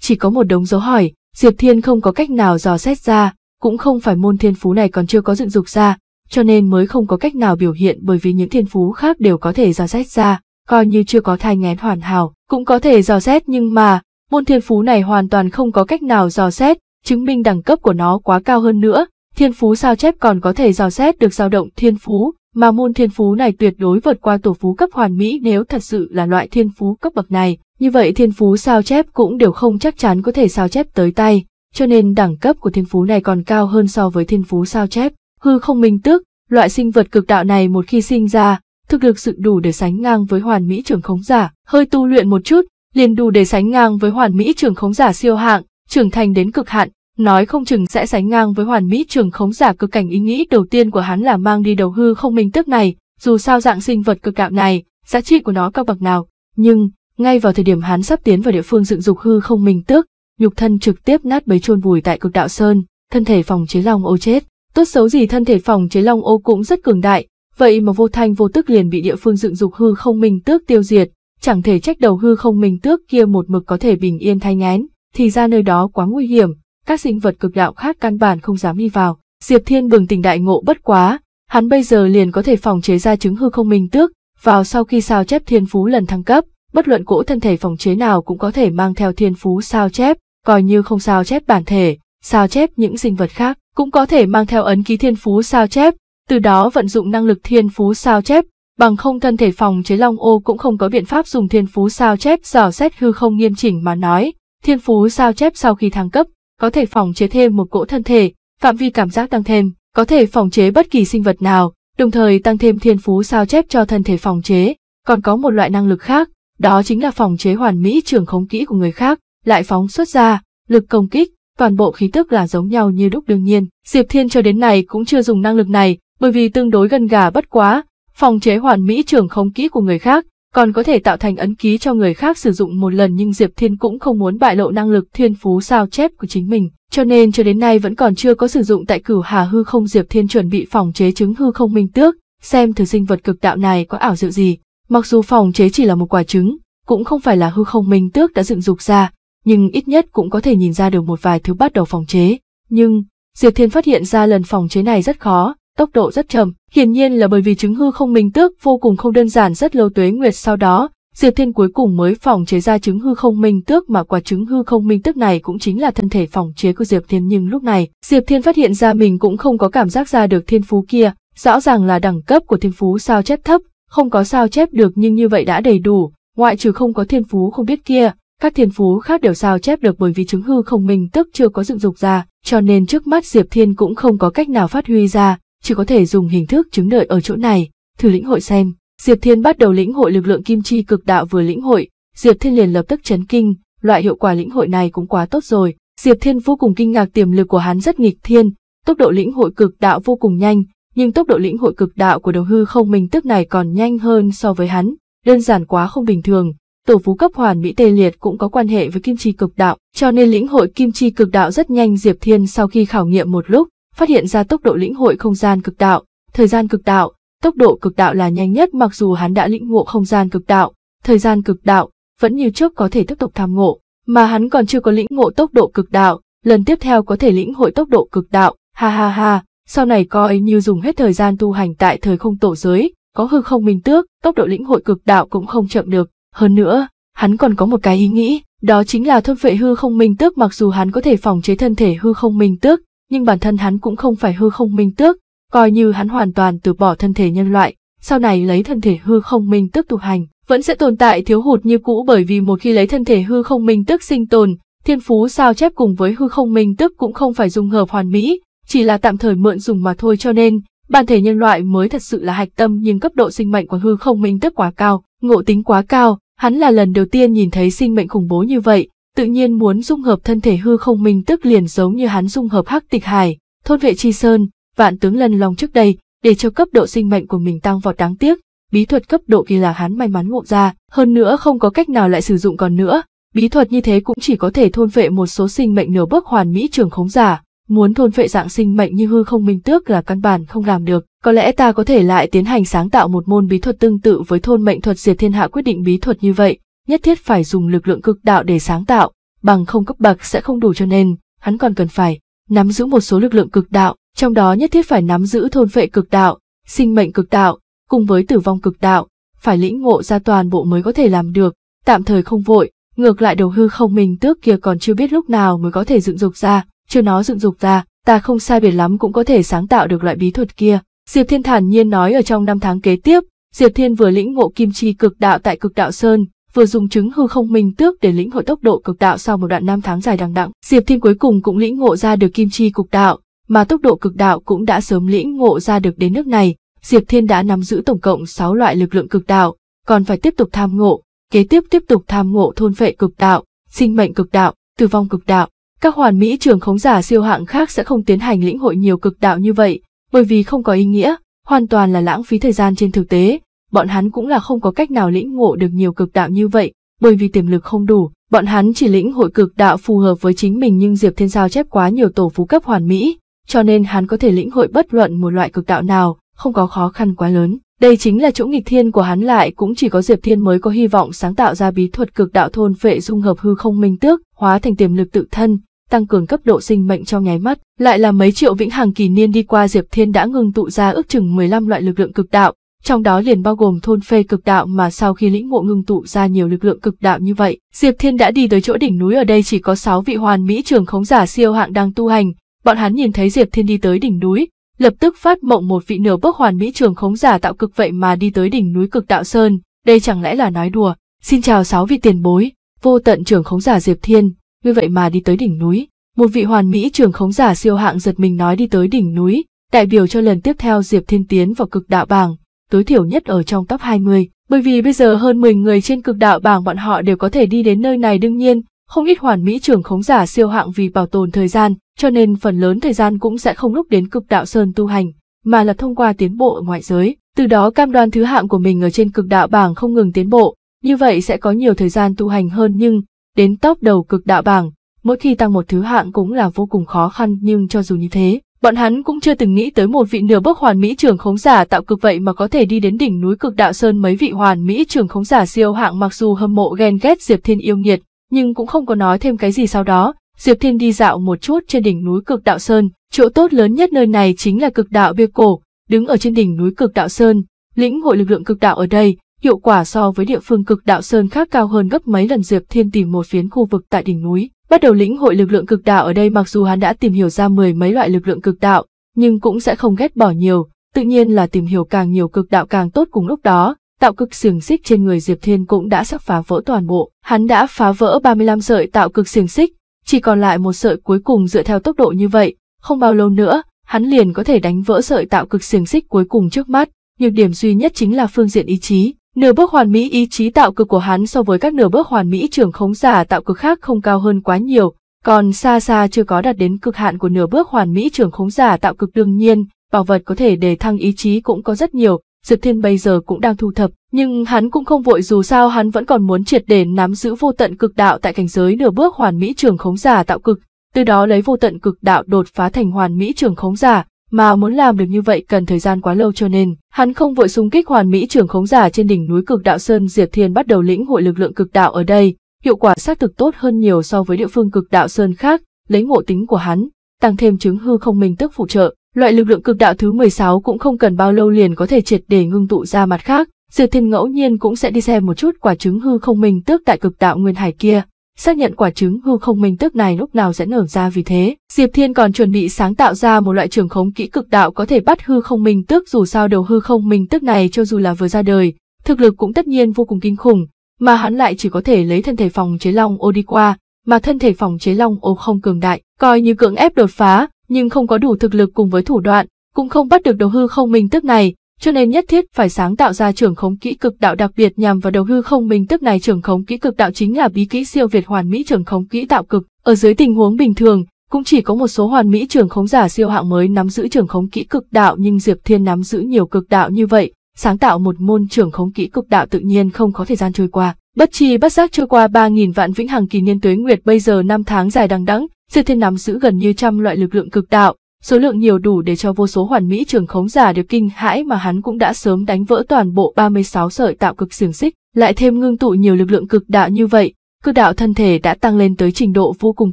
Chỉ có một đống dấu hỏi, Diệp Thiên không có cách nào dò xét ra, cũng không phải môn thiên phú này còn chưa có dựng dục ra, cho nên mới không có cách nào biểu hiện bởi vì những thiên phú khác đều có thể dò xét ra, coi như chưa có thai ngén hoàn hảo, cũng có thể dò xét nhưng mà, môn thiên phú này hoàn toàn không có cách nào dò xét, chứng minh đẳng cấp của nó quá cao hơn nữa, thiên phú sao chép còn có thể dò xét được dao động thiên phú, mà môn thiên phú này tuyệt đối vượt qua tổ phú cấp hoàn mỹ nếu thật sự là loại thiên phú cấp bậc này, như vậy thiên phú sao chép cũng đều không chắc chắn có thể sao chép tới tay, cho nên đẳng cấp của thiên phú này còn cao hơn so với thiên phú sao chép, hư không minh tức, loại sinh vật cực đạo này một khi sinh ra, thực lực sự đủ để sánh ngang với hoàn mỹ trưởng khống giả, hơi tu luyện một chút, liền đủ để sánh ngang với hoàn mỹ trưởng khống giả siêu hạng, trưởng thành đến cực hạn, nói không chừng sẽ sánh ngang với hoàn mỹ trưởng khống giả cực cảnh ý nghĩ đầu tiên của hắn là mang đi đầu hư không minh tức này, dù sao dạng sinh vật cực cạm này, giá trị của nó cao bậc nào, nhưng ngay vào thời điểm hắn sắp tiến vào địa phương dựng dục hư không minh tước, nhục thân trực tiếp nát bấy chôn vùi tại cực đạo sơn, thân thể phòng chế long ô chết. Tốt xấu gì thân thể phòng chế long ô cũng rất cường đại, vậy mà vô thanh vô tức liền bị địa phương dựng dục hư không minh tước tiêu diệt, chẳng thể trách đầu hư không minh tước kia một mực có thể bình yên thay ngén, thì ra nơi đó quá nguy hiểm, các sinh vật cực đạo khác căn bản không dám đi vào. Diệp Thiên bừng tỉnh đại ngộ bất quá, hắn bây giờ liền có thể phòng chế ra chứng hư không minh tước, vào sau khi sao chép thiên phú lần thăng cấp, bất luận cỗ thân thể phòng chế nào cũng có thể mang theo thiên phú sao chép, coi như không sao chép bản thể, sao chép những sinh vật khác, cũng có thể mang theo ấn ký thiên phú sao chép, từ đó vận dụng năng lực thiên phú sao chép, bằng không thân thể phòng chế long ô cũng không có biện pháp dùng thiên phú sao chép dò xét hư không nghiêm chỉnh mà nói, thiên phú sao chép sau khi thăng cấp, có thể phòng chế thêm một cỗ thân thể, phạm vi cảm giác tăng thêm, có thể phòng chế bất kỳ sinh vật nào, đồng thời tăng thêm thiên phú sao chép cho thân thể phòng chế, còn có một loại năng lực khác, đó chính là phòng chế hoàn mỹ trường khống kỹ của người khác, lại phóng xuất ra, lực công kích, toàn bộ khí tức là giống nhau như đúc đương nhiên. Diệp Thiên cho đến này cũng chưa dùng năng lực này, bởi vì tương đối gần gà bất quá, phòng chế hoàn mỹ trường không kỹ của người khác, còn có thể tạo thành ấn ký cho người khác sử dụng một lần nhưng Diệp Thiên cũng không muốn bại lộ năng lực thiên phú sao chép của chính mình, cho nên cho đến nay vẫn còn chưa có sử dụng tại cửu hà hư không Diệp Thiên chuẩn bị phòng chế trứng hư không minh tước, xem thử sinh vật cực đạo này có ảo diệu gì. Mặc dù phòng chế chỉ là một quả trứng, cũng không phải là hư không minh tước đã dựng dục ra, nhưng ít nhất cũng có thể nhìn ra được một vài thứ bắt đầu phòng chế. Nhưng, Diệp Thiên phát hiện ra lần phòng chế này rất khó, tốc độ rất chậm. Hiển nhiên là bởi vì chứng hư không minh tước vô cùng không đơn giản rất lâu tuế nguyệt sau đó, Diệp Thiên cuối cùng mới phòng chế ra chứng hư không minh tước mà quả chứng hư không minh tước này cũng chính là thân thể phòng chế của Diệp Thiên nhưng lúc này, Diệp Thiên phát hiện ra mình cũng không có cảm giác ra được thiên phú kia, rõ ràng là đẳng cấp của thiên phú sao chép thấp, không có sao chép được nhưng như vậy đã đầy đủ, ngoại trừ không có thiên phú không biết kia, các thiên phú khác đều sao chép được bởi vì chứng hư không minh tức chưa có dựng dục ra, cho nên trước mắt Diệp Thiên cũng không có cách nào phát huy ra, chỉ có thể dùng hình thức chứng đợi ở chỗ này, thử lĩnh hội xem. Diệp Thiên bắt đầu lĩnh hội lực lượng kim chi cực đạo vừa lĩnh hội, Diệp Thiên liền lập tức chấn kinh, loại hiệu quả lĩnh hội này cũng quá tốt rồi. Diệp Thiên vô cùng kinh ngạc tiềm lực của hắn rất nghịch thiên, tốc độ lĩnh hội cực đạo vô cùng nhanh, nhưng tốc độ lĩnh hội cực đạo của đầu hư không minh tức này còn nhanh hơn so với hắn, đơn giản quá không bình thường. Tổ phú cấp hoàn mỹ tê liệt cũng có quan hệ với kim chi cực đạo, cho nên lĩnh hội kim chi cực đạo rất nhanh Diệp Thiên sau khi khảo nghiệm một lúc, phát hiện ra tốc độ lĩnh hội không gian cực đạo, thời gian cực đạo, tốc độ cực đạo là nhanh nhất mặc dù hắn đã lĩnh ngộ không gian cực đạo, thời gian cực đạo, vẫn như trước có thể tiếp tục tham ngộ, mà hắn còn chưa có lĩnh ngộ tốc độ cực đạo, lần tiếp theo có thể lĩnh hội tốc độ cực đạo, ha ha ha, sau này coi như dùng hết thời gian tu hành tại thời không tổ giới, có hư không minh tước, tốc độ lĩnh hội cực đạo cũng không chậm được, hơn nữa, hắn còn có một cái ý nghĩ, đó chính là thôn phệ hư không minh tước mặc dù hắn có thể phòng chế thân thể hư không minh tước, nhưng bản thân hắn cũng không phải hư không minh tước, coi như hắn hoàn toàn từ bỏ thân thể nhân loại, sau này lấy thân thể hư không minh tước tu hành, vẫn sẽ tồn tại thiếu hụt như cũ bởi vì một khi lấy thân thể hư không minh tước sinh tồn, thiên phú sao chép cùng với hư không minh tước cũng không phải dùng hợp hoàn mỹ, chỉ là tạm thời mượn dùng mà thôi cho nên, bản thể nhân loại mới thật sự là hạch tâm nhưng cấp độ sinh mệnh của hư không minh tước quá cao, ngộ tính quá cao, hắn là lần đầu tiên nhìn thấy sinh mệnh khủng bố như vậy, tự nhiên muốn dung hợp thân thể hư không minh tức liền giống như hắn dung hợp hắc tịch hải, thôn vệ chi sơn, vạn tướng lần lòng trước đây, để cho cấp độ sinh mệnh của mình tăng vọt đáng tiếc, bí thuật cấp độ kia là hắn may mắn ngộ ra, hơn nữa không có cách nào lại sử dụng còn nữa, bí thuật như thế cũng chỉ có thể thôn vệ một số sinh mệnh nửa bước hoàn mỹ trường khống giả, muốn thôn vệ dạng sinh mệnh như hư không minh tước là căn bản không làm được. Có lẽ ta có thể lại tiến hành sáng tạo một môn bí thuật tương tự với thôn mệnh thuật diệt thiên hạ quyết định bí thuật như vậy, nhất thiết phải dùng lực lượng cực đạo để sáng tạo, bằng không cấp bậc sẽ không đủ cho nên, hắn còn cần phải nắm giữ một số lực lượng cực đạo, trong đó nhất thiết phải nắm giữ thôn phệ cực đạo, sinh mệnh cực đạo, cùng với tử vong cực đạo, phải lĩnh ngộ ra toàn bộ mới có thể làm được, tạm thời không vội, ngược lại đầu hư không mình tước kia còn chưa biết lúc nào mới có thể dựng dục ra, chưa nó dựng dục ra, ta không sai biệt lắm cũng có thể sáng tạo được loại bí thuật kia. Diệp Thiên thản nhiên nói ở trong năm tháng kế tiếp, Diệp Thiên vừa lĩnh ngộ kim chi cực đạo tại cực đạo Sơn, vừa dùng chứng hư không minh tước để lĩnh hội tốc độ cực đạo sau một đoạn năm tháng dài đằng đẵng. Diệp Thiên cuối cùng cũng lĩnh ngộ ra được kim chi cực đạo, mà tốc độ cực đạo cũng đã sớm lĩnh ngộ ra được đến nước này, Diệp Thiên đã nắm giữ tổng cộng 6 loại lực lượng cực đạo, còn phải tiếp tục tham ngộ, kế tiếp tiếp tục tham ngộ thôn phệ cực đạo, sinh mệnh cực đạo, tử vong cực đạo. Các hoàn mỹ trường khống giả siêu hạng khác sẽ không tiến hành lĩnh hội nhiều cực đạo như vậy, bởi vì không có ý nghĩa, hoàn toàn là lãng phí thời gian trên thực tế, bọn hắn cũng là không có cách nào lĩnh ngộ được nhiều cực đạo như vậy, bởi vì tiềm lực không đủ, bọn hắn chỉ lĩnh hội cực đạo phù hợp với chính mình nhưng Diệp Thiên Giao chép quá nhiều tổ phú cấp hoàn mỹ, cho nên hắn có thể lĩnh hội bất luận một loại cực đạo nào, không có khó khăn quá lớn. Đây chính là chỗ nghịch thiên của hắn lại cũng chỉ có Diệp Thiên mới có hy vọng sáng tạo ra bí thuật cực đạo thôn phệ dung hợp hư không minh tước, hóa thành tiềm lực tự thân, tăng cường cấp độ sinh mệnh trong nháy mắt. Lại là mấy triệu vĩnh hằng kỳ niên đi qua Diệp Thiên đã ngừng tụ ra ước chừng 15 loại lực lượng cực đạo, trong đó liền bao gồm thôn phê cực đạo mà sau khi lĩnh ngộ ngưng tụ ra nhiều lực lượng cực đạo như vậy, Diệp Thiên đã đi tới chỗ đỉnh núi ở đây chỉ có 6 vị hoàn mỹ trường khống giả siêu hạng đang tu hành, bọn hắn nhìn thấy Diệp Thiên đi tới đỉnh núi, lập tức phát mộng một vị nửa bước hoàn mỹ trường khống giả tạo cực vậy mà đi tới đỉnh núi cực đạo sơn, đây chẳng lẽ là nói đùa. Xin chào 6 vị tiền bối, vô tận trường khống giả Diệp Thiên, như vậy mà đi tới đỉnh núi. Một vị hoàn mỹ trường khống giả siêu hạng giật mình nói đi tới đỉnh núi, đại biểu cho lần tiếp theo Diệp Thiên tiến vào cực đạo bảng tối thiểu nhất ở trong top 20. Bởi vì bây giờ hơn 10 người trên cực đạo bảng bọn họ đều có thể đi đến nơi này đương nhiên, không ít hoàn mỹ trưởng khống giả siêu hạng vì bảo tồn thời gian, cho nên phần lớn thời gian cũng sẽ không lúc đến cực đạo sơn tu hành, mà là thông qua tiến bộ ngoại giới, từ đó cam đoan thứ hạng của mình ở trên cực đạo bảng không ngừng tiến bộ, như vậy sẽ có nhiều thời gian tu hành hơn nhưng, đến top đầu cực đạo bảng, mỗi khi tăng một thứ hạng cũng là vô cùng khó khăn nhưng cho dù như thế, Bọn hắn cũng chưa từng nghĩ tới một vị nửa bước hoàn mỹ trưởng khống giả tạo cực vậy mà có thể đi đến đỉnh núi cực đạo sơn mấy vị hoàn mỹ trưởng khống giả siêu hạng mặc dù hâm mộ ghen ghét Diệp Thiên yêu nghiệt, nhưng cũng không có nói thêm cái gì sau đó. Diệp Thiên đi dạo một chút trên đỉnh núi cực đạo sơn, chỗ tốt lớn nhất nơi này chính là cực đạo bia cổ, đứng ở trên đỉnh núi cực đạo sơn, lĩnh hội lực lượng cực đạo ở đây, hiệu quả so với địa phương cực đạo sơn khác cao hơn gấp mấy lần Diệp Thiên tìm một phiến khu vực tại đỉnh núi, Bắt đầu lĩnh hội lực lượng cực đạo ở đây mặc dù hắn đã tìm hiểu ra mười mấy loại lực lượng cực đạo, nhưng cũng sẽ không ghét bỏ nhiều, tự nhiên là tìm hiểu càng nhiều cực đạo càng tốt cùng lúc đó, tạo cực xiềng xích trên người Diệp Thiên cũng đã sắp phá vỡ toàn bộ. Hắn đã phá vỡ 35 sợi tạo cực xiềng xích, chỉ còn lại một sợi cuối cùng dựa theo tốc độ như vậy, không bao lâu nữa, hắn liền có thể đánh vỡ sợi tạo cực xiềng xích cuối cùng trước mắt, nhược điểm duy nhất chính là phương diện ý chí, Nửa bước hoàn mỹ ý chí tạo cực của hắn so với các nửa bước hoàn mỹ trưởng khống giả tạo cực khác không cao hơn quá nhiều, còn xa xa chưa có đạt đến cực hạn của nửa bước hoàn mỹ trưởng khống giả tạo cực đương nhiên, bảo vật có thể đề thăng ý chí cũng có rất nhiều, Diệp Thiên bây giờ cũng đang thu thập, nhưng hắn cũng không vội dù sao hắn vẫn còn muốn triệt để nắm giữ vô tận cực đạo tại cảnh giới nửa bước hoàn mỹ trưởng khống giả tạo cực, từ đó lấy vô tận cực đạo đột phá thành hoàn mỹ trưởng khống giả, mà muốn làm được như vậy cần thời gian quá lâu cho nên, hắn không vội xung kích hoàn mỹ trưởng khống giả trên đỉnh núi cực đạo Sơn Diệp Thiên bắt đầu lĩnh hội lực lượng cực đạo ở đây, hiệu quả xác thực tốt hơn nhiều so với địa phương cực đạo Sơn khác, lấy ngộ tính của hắn, tăng thêm chứng hư không minh tức phụ trợ, loại lực lượng cực đạo thứ 16 cũng không cần bao lâu liền có thể triệt để ngưng tụ ra mặt khác, Diệp Thiên ngẫu nhiên cũng sẽ đi xem một chút quả chứng hư không minh tức tại cực đạo nguyên hải kia, xác nhận quả trứng hư không minh tức này lúc nào sẽ nở ra vì thế. Diệp Thiên còn chuẩn bị sáng tạo ra một loại trường khống kỹ cực đạo có thể bắt hư không minh tức dù sao đầu hư không minh tức này cho dù là vừa ra đời, thực lực cũng tất nhiên vô cùng kinh khủng, mà hắn lại chỉ có thể lấy thân thể phòng chế long ô đi qua, mà thân thể phòng chế long ô không cường đại, coi như cưỡng ép đột phá, nhưng không có đủ thực lực cùng với thủ đoạn, cũng không bắt được đầu hư không minh tức này, cho nên nhất thiết phải sáng tạo ra trường khống kỹ cực đạo đặc biệt nhằm vào đầu hư không minh tức này trường khống kỹ cực đạo chính là bí kỹ siêu việt hoàn mỹ trường khống kỹ tạo cực ở dưới tình huống bình thường cũng chỉ có một số hoàn mỹ trường khống giả siêu hạng mới nắm giữ trường khống kỹ cực đạo nhưng diệp thiên nắm giữ nhiều cực đạo như vậy sáng tạo một môn trường khống kỹ cực đạo tự nhiên không có thời gian trôi qua bất chi bất giác trôi qua ba nghìn vạn vĩnh hằng kỳ niên tuế nguyệt bây giờ năm tháng dài đằng đẵng diệp thiên nắm giữ gần như trăm loại lực lượng cực đạo số lượng nhiều đủ để cho vô số hoàn mỹ trường khống giả được kinh hãi mà hắn cũng đã sớm đánh vỡ toàn bộ 36 sợi tạo cực xiềng xích, lại thêm ngưng tụ nhiều lực lượng cực đạo như vậy, cực đạo thân thể đã tăng lên tới trình độ vô cùng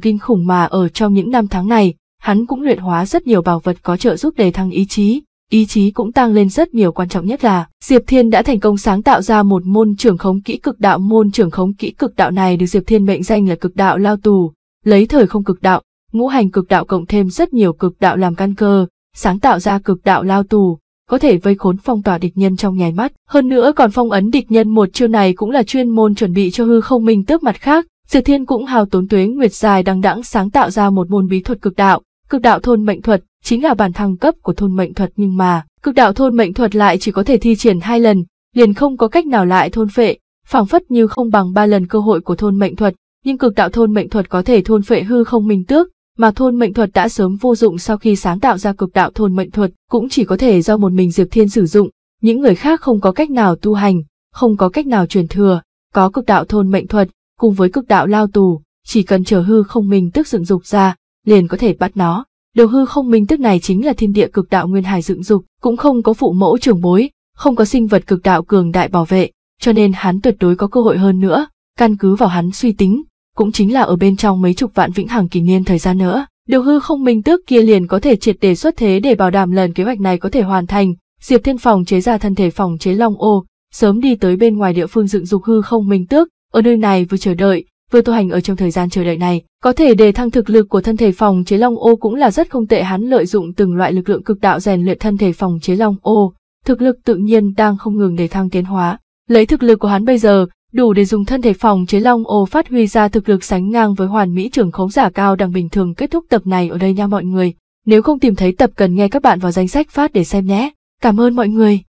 kinh khủng mà ở trong những năm tháng này, hắn cũng luyện hóa rất nhiều bảo vật có trợ giúp đề thăng ý chí, ý chí cũng tăng lên rất nhiều quan trọng nhất là Diệp Thiên đã thành công sáng tạo ra một môn trưởng khống kỹ cực đạo môn trưởng khống kỹ cực đạo này được Diệp Thiên mệnh danh là cực đạo lao tù, lấy thời không cực đạo, ngũ hành cực đạo cộng thêm rất nhiều cực đạo làm căn cơ, sáng tạo ra cực đạo lao tù, có thể vây khốn phong tỏa địch nhân trong nháy mắt. Hơn nữa còn phong ấn địch nhân một chiêu này cũng là chuyên môn chuẩn bị cho hư không minh tước mặt khác. Diệp Thiên cũng hào tốn tuế nguyệt dài đằng đẵng sáng tạo ra một môn bí thuật cực đạo, cực đạo thôn mệnh thuật chính là bản thăng cấp của thôn mệnh thuật nhưng mà cực đạo thôn mệnh thuật lại chỉ có thể thi triển hai lần, liền không có cách nào lại thôn phệ, phảng phất như không bằng ba lần cơ hội của thôn mệnh thuật, nhưng cực đạo thôn mệnh thuật có thể thôn phệ hư không minh tước, mà thôn mệnh thuật đã sớm vô dụng sau khi sáng tạo ra cực đạo thôn mệnh thuật, cũng chỉ có thể do một mình Diệp Thiên sử dụng, những người khác không có cách nào tu hành, không có cách nào truyền thừa, có cực đạo thôn mệnh thuật, cùng với cực đạo lao tù, chỉ cần chờ hư không minh tức dựng dục ra, liền có thể bắt nó. Điều hư không minh tức này chính là thiên địa cực đạo nguyên hải dựng dục, cũng không có phụ mẫu trưởng bối, không có sinh vật cực đạo cường đại bảo vệ, cho nên hắn tuyệt đối có cơ hội hơn nữa, căn cứ vào hắn suy tính, cũng chính là ở bên trong mấy chục vạn vĩnh hằng kỷ niên thời gian nữa, điều hư không minh tước kia liền có thể triệt đề xuất thế để bảo đảm lần kế hoạch này có thể hoàn thành. Diệp Thiên phòng chế ra thân thể phòng chế Long Ô, sớm đi tới bên ngoài địa phương dựng dục hư không minh tước, ở nơi này vừa chờ đợi, vừa tu hành ở trong thời gian chờ đợi này, có thể đề thăng thực lực của thân thể phòng chế Long Ô cũng là rất không tệ, hắn lợi dụng từng loại lực lượng cực đạo rèn luyện thân thể phòng chế Long Ô, thực lực tự nhiên đang không ngừng đề thăng tiến hóa. Lấy thực lực của hắn bây giờ, đủ để dùng thân thể phòng chế Long ồ phát huy ra thực lực sánh ngang với hoàn mỹ trưởng khống giả cao đẳng bình thường kết thúc tập này ở đây nha mọi người. Nếu không tìm thấy tập cần nghe các bạn vào danh sách phát để xem nhé. Cảm ơn mọi người.